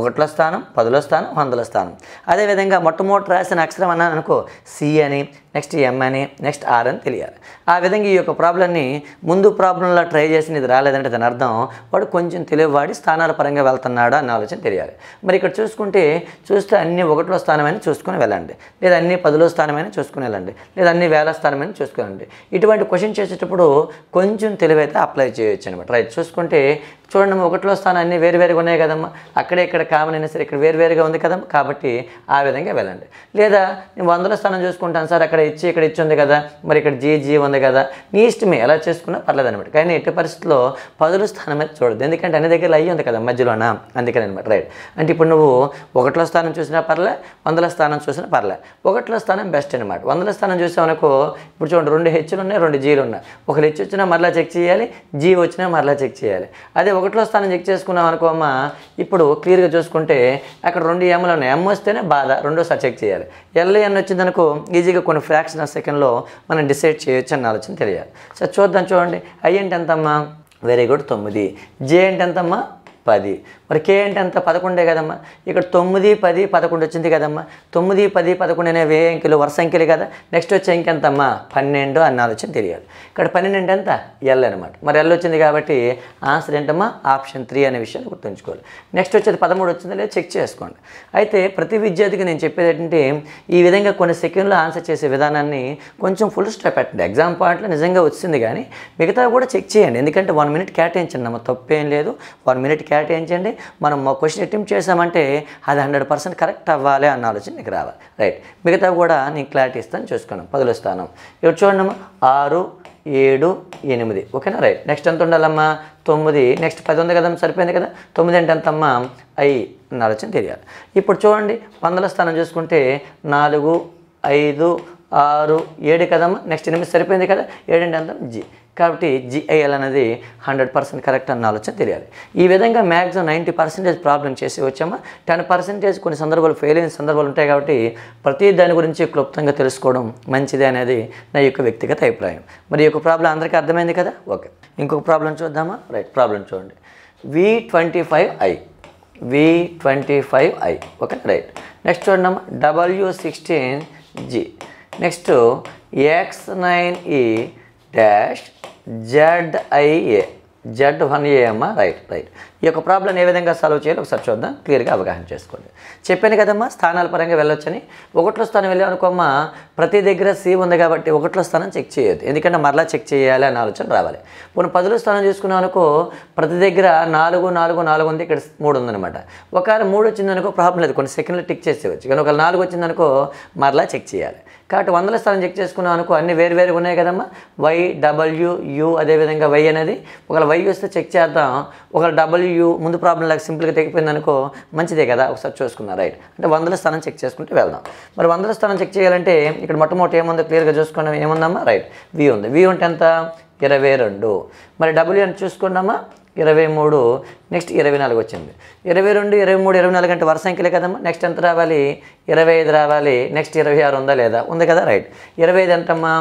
ఒకటిలో స్థానం పదిలో స్థానం వందల స్థానం అదేవిధంగా మొట్టమొదటి రాసిన అక్షరం అన్నాను అనుకో సి అని నెక్స్ట్ ఎం అని నెక్స్ట్ ఆర్ అని తెలియాలి ఆ విధంగా ఈ యొక్క ప్రాబ్లంని ముందు ప్రాబ్లంలో ట్రై చేసిన ఇది రాలేదంటే దాని అర్థం వాడు కొంచెం తెలియవాడి స్థానాల పరంగా వెళ్తున్నాడా అన్న ఆలోచన తెలియాలి మరి ఇక్కడ చూసుకుంటే చూస్తే అన్ని ఒకటిలో స్థానమైన చూసుకుని వెళ్ళండి లేదా అన్ని పదిలో స్థానమైన చూసుకుని వెళ్ళండి లేదా అన్ని వేల స్థానమైన చూసుకుని వెళ్ళండి ఇటువంటి క్వశ్చన్ చేసేటప్పుడు కొంచెం తెలివైతే అప్లై చేయొచ్చు అనమాట రైట్ చూసుకుంటే చూడండి ఒకటిలో స్థానం అన్నీ వేరువేరుగా ఉన్నాయి కదమ్మా అక్కడే ఇక్కడ కామన్ అయినా సరే ఇక్కడ వేరువేరుగా ఉంది కదమ్మా కాబట్టి ఆ విధంగా వెళ్ళండి లేదా నేను వందల స్థానం చూసుకుంటాను సార్ అక్కడ ఇచ్చి ఇక్కడ ఇచ్చి ఉంది కదా మరి ఇక్కడ జీ జీ ఉంది కదా నీ ఇష్టమే ఎలా చేసుకున్నా పర్లేదు అనమాట కానీ ఎట్టి పరిస్థితుల్లో పదుల స్థానం అయితే చూడదు ఎందుకంటే అన్ని దగ్గర అయ్యి ఉంది కదా మధ్యలోన అందుకని అనమాట రైట్ అంటే ఇప్పుడు నువ్వు ఒకటిలో స్థానం చూసినా పర్లే వందల స్థానం చూసినా పర్లే ఒకటిలో స్థానం బెస్ట్ అనమాట వందల స్థానం చూసామనుకో ఇప్పుడు చూడండి రెండు హెచ్లు ఉన్నాయి రెండు జీలు ఉన్నాయి ఒక హెచ్ వచ్చినా మరలా చెక్ చేయాలి జీ వచ్చినా మరలా చెక్ చేయాలి అదే ఒకటిలో స్థానం చెక్ చేసుకున్నాం అనుకో అమ్మ ఇప్పుడు క్లియర్గా చూసుకుంటే అక్కడ రెండు ఎంలు ఉన్నాయి ఎం వస్తేనే బాధ రెండోసారి చెక్ చేయాలి వచ్చింది వచ్చిందనుకో ఈజీగా కొన్ని ఫ్రాక్షన్ ఆఫ్ సెకండ్లో మనం డిసైడ్ చేయొచ్చు అన్న ఆలోచన తెలియాలి సో చూద్దాం చూడండి ఐ అంటే ఎంతమ్మా వెరీ గుడ్ తొమ్మిది జే అంటే ఎంతమ్మా పది మరి కే అంటే అంత పదకొండే కదమ్మా ఇక్కడ తొమ్మిది పది పదకొండు వచ్చింది కదమ్మా తొమ్మిది పది పదకొండు అనే వే అంకెలు వరుస అంకెలు కదా నెక్స్ట్ వచ్చే అంకె అమ్మా పన్నెండు అన్న ఆలోచన తెలియాలి ఇక్కడ పన్నెండు ఎంత ఎల్ అనమాట మరి ఎల్ వచ్చింది కాబట్టి ఆన్సర్ ఏంటమ్మా ఆప్షన్ త్రీ అనే విషయాన్ని గుర్తుంచుకోవాలి నెక్స్ట్ వచ్చేది పదమూడు వచ్చింది లేదు చెక్ చేసుకోండి అయితే ప్రతి విద్యార్థికి నేను చెప్పేది ఏంటంటే ఈ విధంగా కొన్ని సెకండ్లో ఆన్సర్ చేసే విధానాన్ని కొంచెం ఫుల్ స్టెప్ పెట్టండి ఎగ్జామ్ పాయింట్లో నిజంగా వచ్చింది కానీ మిగతా కూడా చెక్ చేయండి ఎందుకంటే వన్ మినిట్ కేటాయించండి అమ్మ తప్పేం లేదు వన్ మినిట్ కేటాయించండి మనం క్వశ్చన్ అటెంప్ట్ చేసామంటే అది హండ్రెడ్ పర్సెంట్ కరెక్ట్ అవ్వాలి అన్న ఆలోచన నీకు రావాలి రైట్ మిగతా కూడా నీకు క్లారిటీ ఇస్తాను చూసుకున్నాం పదులుస్తాను ఇప్పుడు చూడండి ఆరు ఏడు ఎనిమిది ఓకేనా రైట్ నెక్స్ట్ ఎంత ఉండాలమ్మా తొమ్మిది నెక్స్ట్ పది ఉంది కదమ్మా సరిపోయింది కదా తొమ్మిది అంటే ఎంతమ్మా ఐ అన్న ఆలోచన తెలియాలి ఇప్పుడు చూడండి వందల స్థానం చూసుకుంటే నాలుగు ఐదు ఆరు ఏడు కదమ్మా నెక్స్ట్ ఎనిమిది సరిపోయింది కదా ఏడండి అంతం జి కాబట్టి జిఐఎల్ అనేది హండ్రెడ్ పర్సెంట్ కరెక్ట్ అన్న ఆలోచన తెలియాలి ఈ విధంగా మ్యాక్సిమం నైంటీ పర్సెంటేజ్ ప్రాబ్లం చేసి వచ్చామా టెన్ పర్సెంటేజ్ కొన్ని సందర్భాలు ఫెయిల్ అయిన సందర్భాలు ఉంటాయి కాబట్టి ప్రతి దాని గురించి క్లుప్తంగా తెలుసుకోవడం మంచిది అనేది నా యొక్క వ్యక్తిగత అభిప్రాయం మరి ఈ యొక్క ప్రాబ్లం అందరికీ అర్థమైంది కదా ఓకే ఇంకొక ప్రాబ్లం చూద్దామా రైట్ ప్రాబ్లం చూడండి V twenty five I V twenty five I okay right next చూడండి W sixteen G next X nine E dash Z I A Z one ఏమ్మా రైట్ రైట్ ఈ యొక్క ప్రాబ్లం ఏ విధంగా సాల్వ్ చేయాలి ఒకసారి చూద్దాం క్లియర్గా అవగాహన చేసుకోండి చెప్పాను కదమ్మా స్థానాల పరంగా వెళ్ళొచ్చని ఒకటిలో స్థానం వెళ్ళామనుకోమ్మా ప్రతి దగ్గర సి ఉంది కాబట్టి ఒకటిలో స్థానం చెక్ చేయొద్దు ఎందుకంటే మరలా చెక్ చేయాలి అనే ఆలోచన రావాలి పోనీ పదిలో స్థానం చూసుకున్నాం అనుకో ప్రతి దగ్గర నాలుగు నాలుగు నాలుగు ఉంది ఇక్కడ మూడు ఉందనమాట ఒకవేళ మూడు వచ్చిందనుకో ప్రాబ్లం లేదు కొన్ని సెకండ్లు టిక్ చేసేవచ్చు కానీ ఒకవేళ నాలుగు వచ్చిందనుకో మరలా చెక్ చేయాలి కాబట్టి వందల స్థలం చెక్ చేసుకున్నాం అనుకో అన్ని వేరుగా ఉన్నాయి కదమ్మా వై డబ్ల్యూ యూ అదేవిధంగా వై అనేది ఒకవేళ వై వస్తే చెక్ చేద్దాం ఒకవేళ డబ్ల్యూ ముందు ప్రాబ్లం లాగా సింపుల్గా తెగిపోయింది అనుకో మంచిదే కదా ఒకసారి చూసుకున్నాం రైట్ అంటే వందల స్థానం చెక్ చేసుకుంటే వెళ్దాం మరి వందల స్థానం చెక్ చేయాలంటే ఇక్కడ మొట్టమొదటి ఏముందో క్లియర్గా చూసుకున్నాం ఏముందమ్మా రైట్ వి ఉంది వి ఉంటే ఎంత ఇరవై రెండు మరి డబ్ల్యూ అని చూసుకున్నామా ఇరవై మూడు నెక్స్ట్ ఇరవై నాలుగు వచ్చింది ఇరవై రెండు ఇరవై మూడు ఇరవై నాలుగు అంటే వరుస సంఖ్యలే కదమ్మా నెక్స్ట్ ఎంత రావాలి ఇరవై ఐదు రావాలి నెక్స్ట్ ఇరవై ఆరు ఉందా లేదా ఉంది కదా రైట్ ఇరవై ఐదు అంటమ్మా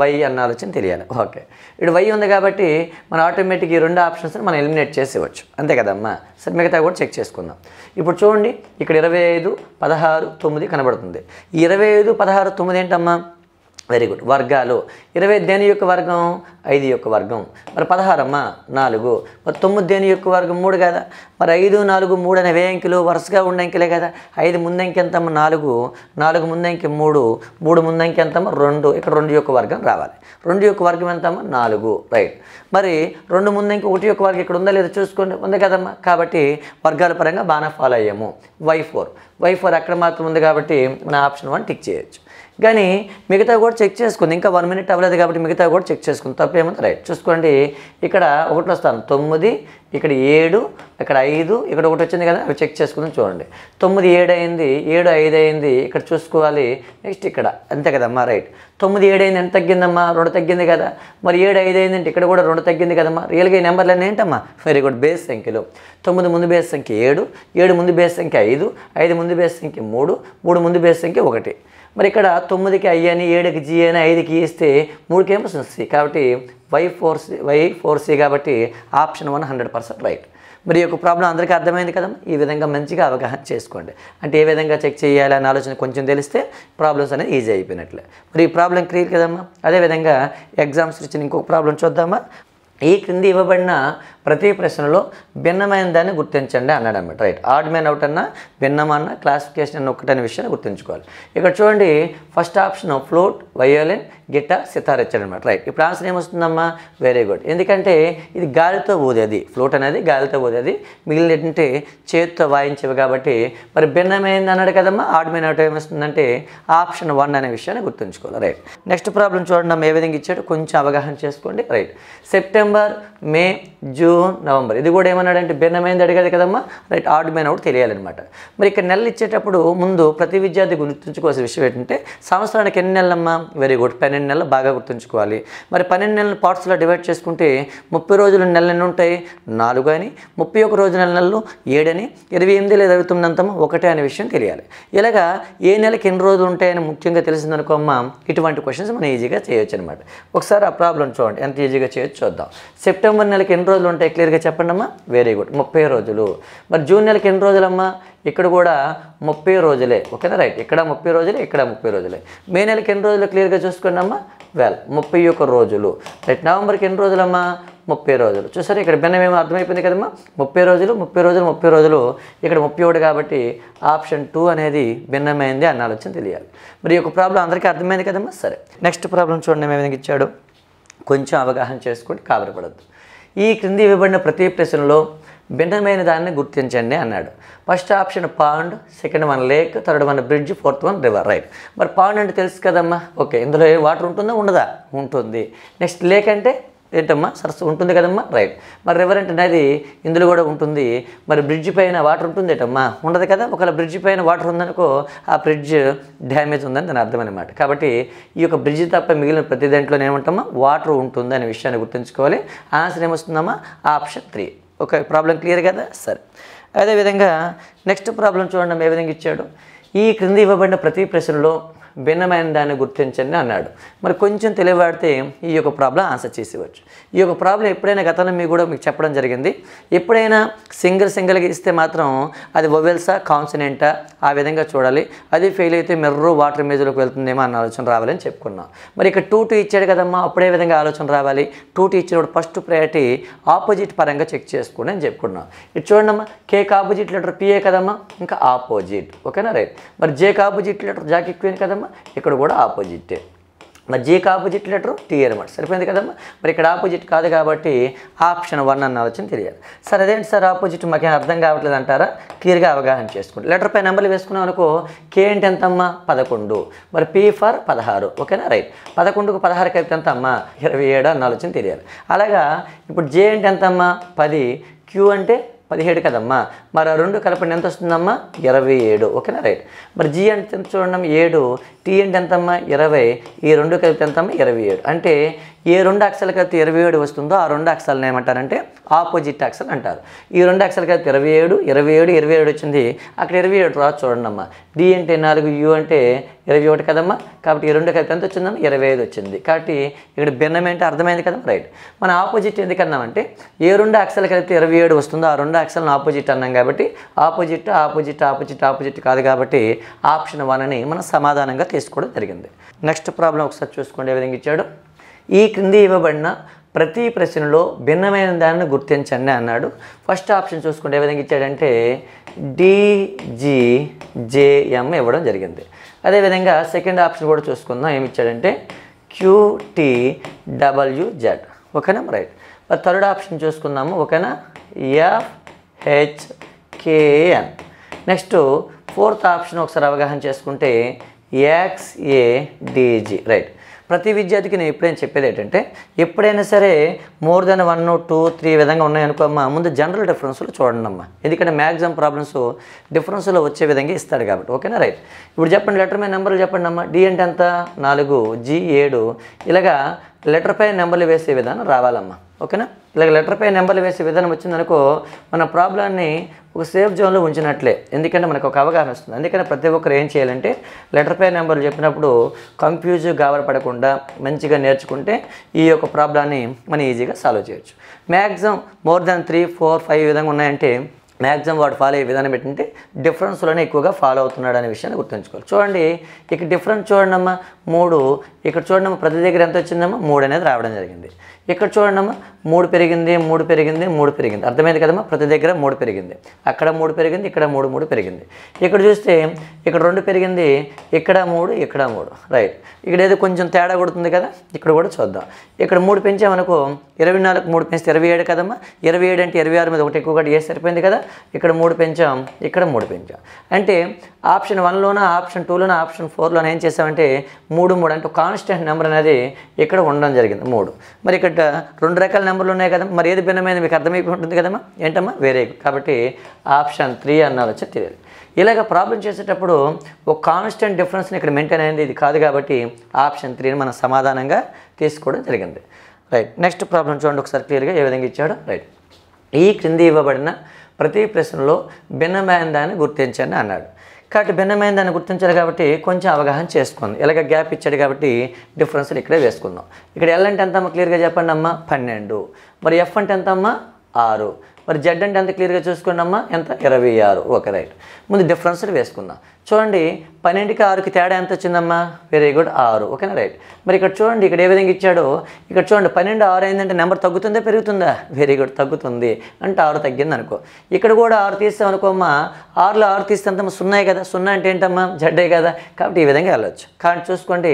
వై అన్న ఆలోచన తెలియాలి ఓకే ఇప్పుడు వై ఉంది కాబట్టి మనం ఆటోమేటిక్ ఈ రెండు ఆప్షన్స్ని మనం ఎలిమినేట్ చేసేవచ్చు అంతే కదమ్మా సరే మిగతా కూడా చెక్ చేసుకుందాం ఇప్పుడు చూడండి ఇక్కడ ఇరవై ఐదు పదహారు తొమ్మిది కనబడుతుంది ఈ ఇరవై ఐదు పదహారు తొమ్మిది ఏంటమ్మా వెరీ గుడ్ వర్గాలు ఇరవై దేని యొక్క వర్గం ఐదు యొక్క వర్గం మరి పదహారమ్మా నాలుగు మరి తొమ్మిది దేని యొక్క వర్గం మూడు కదా మరి ఐదు నాలుగు మూడు అనే అంకెలు వరుసగా ఉండే అంకెలే కదా ఐదు ముందంకి ఎంతమ్మ నాలుగు నాలుగు ముందంకి మూడు మూడు ముందంకి ఎంతమ్మ రెండు ఇక్కడ రెండు యొక్క వర్గం రావాలి రెండు యొక్క వర్గం ఎంతమ్మ నాలుగు రైట్ మరి రెండు ముందంకి ఒకటి యొక్క వర్గం ఇక్కడ ఉందా లేదా చూసుకోండి ఉంది కదమ్మా కాబట్టి వర్గాల పరంగా బాగానే ఫాలో అయ్యాము వై ఫోర్ వై ఫోర్ అక్కడ మాత్రం ఉంది కాబట్టి మన ఆప్షన్ వన్ టిక్ చేయొచ్చు కానీ మిగతా కూడా చెక్ చేసుకుంది ఇంకా వన్ మినిట్ అవ్వలేదు కాబట్టి మిగతా కూడా చెక్ చేసుకుంది తప్పేమంది రైట్ చూసుకోండి ఇక్కడ ఒకటి వస్తాను తొమ్మిది ఇక్కడ ఏడు ఇక్కడ ఐదు ఇక్కడ ఒకటి వచ్చింది కదా అవి చెక్ చేసుకుని చూడండి తొమ్మిది ఏడు అయింది ఏడు ఐదు అయింది ఇక్కడ చూసుకోవాలి నెక్స్ట్ ఇక్కడ అంతే కదమ్మా రైట్ తొమ్మిది ఏడు అయింది ఎంత తగ్గిందమ్మా రెండు తగ్గింది కదా మరి ఏడు ఐదు అయింది అంటే ఇక్కడ కూడా రెండు తగ్గింది కదమ్మా రియల్గా ఈ నెంబర్లు అన్నీ ఏంటమ్మా వెరీ గుడ్ బేస్ సంఖ్యలు తొమ్మిది ముందు బేస్ సంఖ్య ఏడు ఏడు ముందు బేస్ సంఖ్య ఐదు ఐదు ముందు బేస్ సంఖ్య మూడు మూడు ముందు బేస్ సంఖ్య ఒకటి మరి ఇక్కడ తొమ్మిదికి ఐ అని ఏడుకి జి అని ఐదుకి ఇస్తే మూడు కేమ్స్ వస్తాయి కాబట్టి Y four C Y four C కాబట్టి option one hundred percent right మరి యొక్క ప్రాబ్లం అందరికీ అర్థమైంది కదా ఈ విధంగా మంచిగా అవగాహన చేసుకోండి అంటే ఏ విధంగా చెక్ చేయాలి అనే ఆలోచన కొంచెం తెలిస్తే ప్రాబ్లమ్స్ అనేది ఈజీ అయిపోయినట్లే మరి ఈ ప్రాబ్లం క్లియర్ కదమ్మా అదేవిధంగా ఎగ్జామ్స్ ఇచ్చిన ఇంకొక ప్రాబ్లం చూద్దామా ఈ క్రింది ఇవ్వబడిన ప్రతి ప్రశ్నలో భిన్నమైన దాన్ని గుర్తించండి అన్నాడు అనమాట రైట్ ఆడ్ మ్యాన్ అవుట్ అన్న భిన్నమన్న క్లాసిఫికేషన్ అన్న ఒకటనే విషయాన్ని గుర్తుంచుకోవాలి ఇక్కడ చూడండి first option flute violin guitar sitar ఇచ్చాడు అనమాట రైట్ ఇప్పుడు ఆన్సర్ ఏమొస్తుందమ్మా వెరీ గుడ్ ఎందుకంటే ఇది గాలితో ఊదేది ఫ్లూట్ అనేది గాలితో ఊదేది మిగిలిన చేతితో వాయించేవి కాబట్టి మరి భిన్నమైంది అన్నాడు కదమ్మా ఆడ్ మ్యాన్ అవుట్ ఏమొస్తుందంటే ఆప్షన్ వన్ అనే విషయాన్ని గుర్తుంచుకోవాలి రైట్ నెక్స్ట్ ప్రాబ్లం చూడండి ఏ విధంగా ఇచ్చాడు కొంచెం అవగాహన చేసుకోండి right September May June November ఇది కూడా ఏమన్నాడంటే భిన్నమైనది అడిగాది కదమ్మా రైట్ ఆర్డ్ మ్యాన్ అవుట్ తెలియాలన్నమాట మరి ఇక్కడ నెలలు ఇచ్చేటప్పుడు ముందు ప్రతి విద్యార్థి గుర్తుంచుకోవాల్సిన విషయం ఏంటంటే సంవత్సరానికి ఎన్ని నెలలమ్మా వెరీ గుడ్ పన్నెండు నెలలు బాగా గుర్తుంచుకోవాలి మరి పన్నెండు నెలలు పార్ట్స్లో డివైడ్ చేసుకుంటే ముప్పై రోజుల నెలలు ఎన్ని ఉంటాయి నాలుగు అని ముప్పై ఒక రోజు నెల నెలలు ఏడని ఇరవై ఎనిమిది లేదా ఇరవై తొమ్మిది ఒకటే అనే విషయం తెలియాలి ఇలాగా ఏ నెలకి ఎన్ని రోజులు ఉంటాయని ముఖ్యంగా తెలిసిందనుకో అమ్మా ఇటువంటి క్వశ్చన్స్ మనం ఈజీగా చేయొచ్చు అనమాట ఒకసారి ఆ ప్రాబ్లం చూడండి ఎంత ఈజీగా చేయొచ్చు చూద్దాం సెప్టెంబర్ నెలకి ఎన్ని రోజులు ఉంటాయి అంటే క్లియర్గా చెప్పండి అమ్మా వెరీ గుడ్ ముప్పై రోజులు మరి జూన్ నెలకి ఎన్ని రోజులమ్మా ఇక్కడ కూడా ముప్పై రోజులే ఓకేనా రైట్ ఇక్కడ ముప్పై రోజులే ఇక్కడ ముప్పై రోజులే మే నెలకి ఎన్ని రోజులు క్లియర్గా చూసుకోండి అమ్మా వెల్ ముప్పై ఒక్క రోజులు రైట్ నవంబర్కి ఎన్ని రోజులమ్మా ముప్పై రోజులు చూసారు ఇక్కడ భిన్నమేమో అర్థమైపోయింది కదమ్మా ముప్పై రోజులు ముప్పై రోజులు ముప్పై రోజులు ఇక్కడ ముప్పై ఒకటి కాబట్టి ఆప్షన్ టూ అనేది భిన్నమైంది అన్న ఆలోచన తెలియాలి మరి ఒక ప్రాబ్లం అందరికీ అర్థమైంది కదమ్మా సరే నెక్స్ట్ ప్రాబ్లం చూడండి మేము ఇచ్చాడు కొంచెం అవగాహన చేసుకోండి కాబరపడద్దు ఈ క్రింది ఇవ్వబడిన ప్రతి ప్రశ్నలో భిన్నమైన దాన్ని గుర్తించండి అన్నాడు first option pond second one lake third one bridge fourth one river right మరి పాండ్ అంటే తెలుసు కదమ్మా ఓకే ఇందులో వాటర్ ఉంటుందా ఉండదా ఉంటుంది నెక్స్ట్ లేక్ అంటే ఏంటమ్మా సరస్సు ఉంటుంది కదమ్మా రైట్ మరి రివరెంట్ అనేది ఇందులో కూడా ఉంటుంది మరి బ్రిడ్జ్ పైన వాటర్ ఉంటుంది ఏటమ్మా ఉండదు కదా ఒకవేళ బ్రిడ్జ్ పైన వాటర్ ఉందనుకో ఆ బ్రిడ్జ్ డ్యామేజ్ ఉందని దాని అర్థం అనమాట కాబట్టి ఈ యొక్క బ్రిడ్జ్ తప్ప మిగిలిన ప్రతి దాంట్లో ఏమంటామా వాటర్ ఉంటుంది అనే విషయాన్ని గుర్తుంచుకోవాలి ఆన్సర్ ఏమొస్తుందమ్మా ఆప్షన్ త్రీ ఒక ప్రాబ్లం క్లియర్ కదా సరే అదేవిధంగా నెక్స్ట్ ప్రాబ్లం చూడండి ఏ విధంగా ఇచ్చాడు ఈ క్రింద ఇవ్వబడిన ప్రతి ప్రశ్నలో భిన్నమైన దాన్ని గుర్తించండి అన్నాడు మరి కొంచెం తెలియబడితే ఈ యొక్క ప్రాబ్లం ఆన్సర్ చేసేవచ్చు ఈ యొక్క ప్రాబ్లం ఎప్పుడైనా గతంలో మీకు కూడా మీకు చెప్పడం జరిగింది ఎప్పుడైనా సింగిల్ సింగిల్గా ఇస్తే మాత్రం అది ఒవెల్సా కాన్సనెంటా ఆ విధంగా చూడాలి అది ఫెయిల్ అయితే మెర్రు వాటర్ ఇమేజ్లోకి వెళ్తుందేమో అన్న ఆలోచన రావాలని చెప్పుకున్నాం మరి ఇక్కడ టూ టూ ఇచ్చాడు కదమ్మా అప్పుడే విధంగా ఆలోచన రావాలి టూ టూ ఇచ్చిన ఫస్ట్ ప్రయారిటీ ఆపోజిట్ పరంగా చెక్ చేసుకోండి అని చెప్పుకున్నాం ఇటు చూడండమ్మా కేక్ ఆపోజిట్ లెటర్ పిఏ కదమ్మా ఇంకా ఆపోజిట్ ఓకేనా రైట్ మరి జేక్ ఆపోజిట్ లెటర్ జాకి క్వీన్ కదమ్మా కదమ్మా ఇక్కడ కూడా ఆపోజిటే మరి జీకి ఆపోజిట్ లెటర్ టీ అనమాట సరిపోయింది కదమ్మా మరి ఇక్కడ ఆపోజిట్ కాదు కాబట్టి ఆప్షన్ వన్ అన్న ఆలోచన తెలియాలి సార్ అదేంటి సార్ ఆపోజిట్ మాకేం అర్థం కావట్లేదు అంటారా క్లియర్గా అవగాహన చేసుకోండి లెటర్ పై నెంబర్లు వేసుకున్నాం అనుకో కే ఏంటి ఎంతమ్మా పదకొండు మరి పీ ఫర్ పదహారు ఓకేనా రైట్ పదకొండుకు పదహారు కలిపితే ఎంతమ్మా ఇరవై ఏడు అన్న ఆలోచన తెలియాలి అలాగా ఇప్పుడు జే ఏంటి ఎంతమ్మా పది క్యూ అంటే పదిహేడు కదమ్మా మరి ఆ రెండు కలపండి ఎంత వస్తుందమ్మా ఇరవై ఏడు ఓకేనా రైట్ మరి జీ అంటే ఎంత చూడండి ఏడు టీ అంటే ఎంతమ్మా ఇరవై ఈ రెండు కలిపితే ఎంతమ్మా ఇరవై ఏడు అంటే ఏ రెండు అక్షరాలు కలిపితే ఇరవై ఏడు వస్తుందో ఆ రెండు అక్షరాలను ఏమంటారంటే ఆపోజిట్ అక్షరం అంటారు ఈ రెండు అక్షరాలు కలిపితే ఇరవై ఏడు ఇరవై ఏడు ఇరవై ఏడు వచ్చింది అక్కడ ఇరవై ఏడు రాదు చూడండి అమ్మా డి అంటే నాలుగు యూ అంటే ఇరవై ఒకటి కదమ్మా కాబట్టి ఈ రెండు కలిపి ఎంత వచ్చిందమ్మా ఇరవై ఐదు వచ్చింది కాబట్టి ఇక్కడ భిన్నం ఏంటి అర్థమైంది కదమ్మా రైట్ మన ఆపోజిట్ ఎందుకన్నామంటే ఏ రెండు అక్షరాలు కలిపితే ఇరవై ఏడు వస్తుందో ఆ రెండు అక్షరాలను ఆపోజిట్ అన్నాం కాబట్టి ఆపోజిట్ ఆపోజిట్ ఆపోజిట్ ఆపోజిట్ కాదు కాబట్టి ఆప్షన్ వన్ అని మనం సమాధానంగా తీసుకోవడం జరిగింది నెక్స్ట్ ప్రాబ్లం ఒకసారి చూసుకోండి ఏ విధంగా ఇచ్చాడు ఈ క్రింది ఇవ్వబడిన ప్రతి ప్రశ్నలో భిన్నమైన దానిని గుర్తించండి అన్నాడు ఫస్ట్ ఆప్షన్ చూసుకుంటే ఏ విధంగా ఇచ్చాడంటే డిజిజేఎం ఇవ్వడం జరిగింది అదేవిధంగా సెకండ్ ఆప్షన్ కూడా చూసుకుందాం ఏమి ఇచ్చాడంటే క్యూటీడబ్ల్యూజెడ్ ఓకేనా రైట్ థర్డ్ ఆప్షన్ చూసుకుందాము ఓకేనా FH okay next fourth option ఒకసారి అవగాహన చేసుకుంటే యాక్స్ ఏ డిజి రైట్ ప్రతి విద్యార్థికి నేను ఎప్పుడైనా చెప్పేది ఏంటంటే ఎప్పుడైనా సరే more than one two three విధంగా ఉన్నాయనుకో అమ్మా ముందు జనరల్ డిఫరెన్స్లు చూడండి అమ్మా ఎందుకంటే మ్యాక్సిమం ప్రాబ్లమ్స్ డిఫరెన్స్లో వచ్చే విధంగా ఇస్తాడు కాబట్టి ఓకేనా రైట్ ఇప్పుడు చెప్పండి లెటర్ మీద నెంబర్లు చెప్పండి అమ్మా డి అంటే ఎంత నాలుగు జి ఏడు ఇలాగా లెటర్ పై నెంబర్లు వేసే విధానం రావాలమ్మా ఓకేనా ఇలాగ లెటర్ పై నెంబర్లు వేసే విధానం వచ్చిందనుకో మన ప్రాబ్లాన్ని ఒక సేఫ్ జోన్లో ఉంచినట్లే ఎందుకంటే మనకు ఒక అవగాహన వస్తుంది అందుకని ప్రతి ఒక్కరు ఏం చేయాలంటే లెటర్ పై నెంబర్లు చెప్పినప్పుడు కంఫ్యూజ్ గాబరపడకుండా మంచిగా నేర్చుకుంటే ఈ యొక్క ప్రాబ్లాన్ని మనం ఈజీగా సాల్వ్ చేయొచ్చు maximum more than three four five విధంగా ఉన్నాయంటే మ్యాక్సిమం వాడు ఫాలో అయ్యే విధానం ఏంటంటే డిఫరెన్స్లోనే ఎక్కువగా ఫాలో అవుతున్నాడు అనే విషయాన్ని గుర్తుంచుకోవాలి చూడండి ఇక్కడ డిఫరెన్స్ చూడండమ్మా మూడు ఇక్కడ చూడండమ్మా ప్రతి దగ్గర ఎంత వచ్చిందమ్మా మూడు అనేది రావడం జరిగింది ఇక్కడ చూడండమ్మా మూడు పెరిగింది మూడు పెరిగింది మూడు పెరిగింది అర్థమైంది కదమ్మా ప్రతి దగ్గర మూడు పెరిగింది అక్కడ మూడు పెరిగింది ఇక్కడ మూడు మూడు పెరిగింది ఇక్కడ చూస్తే ఇక్కడ రెండు పెరిగింది ఇక్కడ మూడు ఇక్కడ మూడు రైట్ ఇక్కడ ఏదో కొంచెం తేడా కొడుతుంది కదా ఇక్కడ కూడా చూద్దాం ఇక్కడ మూడు పెంచామనుకో ఇరవై నాలుగు మూడు పెంచితే ఇరవై ఏడు కదమ్మా ఇరవై ఏడు అంటే ఇరవై ఆరు మీద ఒకటి ఎక్కువగా ఏ సరిపోయింది కదా ఇక్కడ మూడు పెంచాం ఇక్కడ మూడు పెంచాం అంటే ఆప్షన్ వన్లోన ఆప్షన్ టూలోన ఆప్షన్ ఫోర్లోన ఏం చేసామంటే మూడు మూడు అంటే కాన్స్టెంట్ నెంబర్ అనేది ఇక్కడ ఉండడం జరిగింది మూడు మరి ఇక్కడ రెండు రకాల నెంబర్లు ఉన్నాయి కదా మరి ఏది భిన్నమైన మీకు అర్థమైపోతుంది కదమ్మా ఏంటమ్మా వేరే కాబట్టి ఆప్షన్ త్రీ అన్న వచ్చి తెలియదు ఇలాగ ప్రాబ్లం చేసేటప్పుడు ఒక కాన్స్టెంట్ డిఫరెన్స్ని ఇక్కడ మెయింటైన్ అయింది ఇది కాదు కాబట్టి ఆప్షన్ త్రీని మనం సమాధానంగా తీసుకోవడం జరిగింది రైట్ నెక్స్ట్ ప్రాబ్లం చూడండి ఒకసారి క్లియర్గా ఏ విధంగా ఇచ్చాడు రైట్ ఈ క్రింది ఇవ్వబడిన ప్రతి ప్రశ్నలో దాన్ని గుర్తించండి అన్నాడు కాబట్టి భిన్నమైన దాన్ని గుర్తించారు కాబట్టి కొంచెం అవగాహన చేసుకుంది ఇలాగ గ్యాప్ ఇచ్చాడు కాబట్టి డిఫరెన్స్లు ఇక్కడే వేసుకుందాం ఇక్కడ ఎల్ అంటే ఎంత అమ్మ క్లియర్గా చెప్పండి అమ్మ పన్నెండు మరి ఎఫ్ అంటే ఎంత అమ్మ ఆరు మరి జెడ్ అంటే ఎంత క్లియర్గా చూసుకోండి అమ్మ ఎంత ఇరవై ఆరు ఓకే రైట్ ముందు డిఫరెన్స్ని వేసుకుందాం చూడండి పన్నెండుకి ఆరుకి తేడా ఎంత వచ్చిందమ్మా వెరీ గుడ్ ఆరు ఓకేనా రైట్ మరి ఇక్కడ చూడండి ఇక్కడ ఏ విధంగా ఇచ్చాడో ఇక్కడ చూడండి పన్నెండు ఆరు అయిందంటే నెంబర్ తగ్గుతుందా పెరుగుతుందా వెరీ గుడ్ తగ్గుతుంది అంటే ఆరు తగ్గింది అనుకో ఇక్కడ కూడా ఆరు తీస్తామనుకోమ్మా ఆరులో ఆరు తీస్తే అంతమ్మా సున్నాయి కదా సున్నా అంటే ఏంటమ్మా జడ్డే కదా కాబట్టి ఈ విధంగా వెళ్ళొచ్చు కానీ చూసుకోండి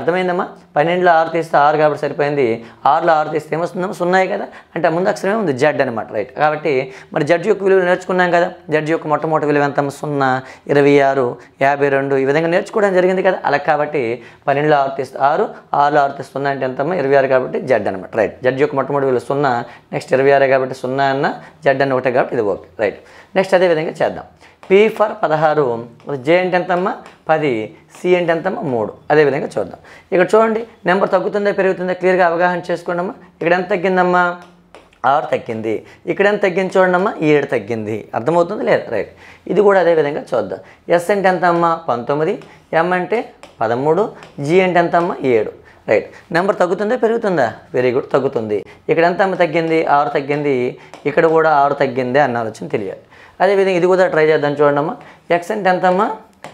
అర్థమైందమ్మా పన్నెండులో ఆరు తీస్తే ఆరు కాబట్టి సరిపోయింది ఆరులో ఆరు తీస్తే ఏమొస్తుందమ్మా సున్నాయి కదా అంటే ముందు అక్షరమే ఉంది జడ్ అనమాట రైట్ కాబట్టి మరి జడ్జి యొక్క విలువ నేర్చుకున్నాం కదా జడ్జి యొక్క మొట్టమొదటి విలువ ఎంత సున్నా ఇరవై ఆరు యాభై రెండు ఈ విధంగా నేర్చుకోవడం జరిగింది కదా అలా కాబట్టి పన్నెండులో ఆరు తీస్తే ఆరు ఆరులో ఆరు తీస్తే సున్నా అంటే ఎంతమ్మా ఇరవై ఆరు కాబట్టి జడ్ అనమాట రైట్ జడ్ యొక్క మొట్టమొదటి విలువ సున్నా నెక్స్ట్ ఇరవై ఆరు కాబట్టి సున్నా అన్న జడ్ అన్న ఒకటే కాబట్టి ఇది ఓకే రైట్ నెక్స్ట్ అదే విధంగా చేద్దాం పీ ఫర్ పదహారు జే అంటే ఎంతమ్మా పది సి అంటే ఎంతమ్మా మూడు అదేవిధంగా చూద్దాం ఇక్కడ చూడండి నెంబర్ తగ్గుతుందా పెరుగుతుందా క్లియర్గా అవగాహన అమ్మా ఇక్కడ ఎంత తగ్గిందమ్మా ఆరు తగ్గింది ఎంత తగ్గింది చూడండి అమ్మా ఏడు తగ్గింది అర్థమవుతుంది లేదు రైట్ ఇది కూడా అదే విధంగా చూద్దాం ఎస్ అంటే ఎంత అమ్మా పంతొమ్మిది ఎం అంటే పదమూడు జీ అంటే ఎంత అమ్మా ఏడు రైట్ నెంబర్ తగ్గుతుందా పెరుగుతుందా వెరీ గుడ్ తగ్గుతుంది ఇక్కడ ఎంత అమ్మ తగ్గింది ఆరు తగ్గింది ఇక్కడ కూడా ఆరు తగ్గింది అన్న ఆలోచన తెలియాలి అదేవిధంగా ఇది కూడా ట్రై చేద్దాం చూడండి అమ్మా ఎక్స్ అంటే ఎంతమ్మా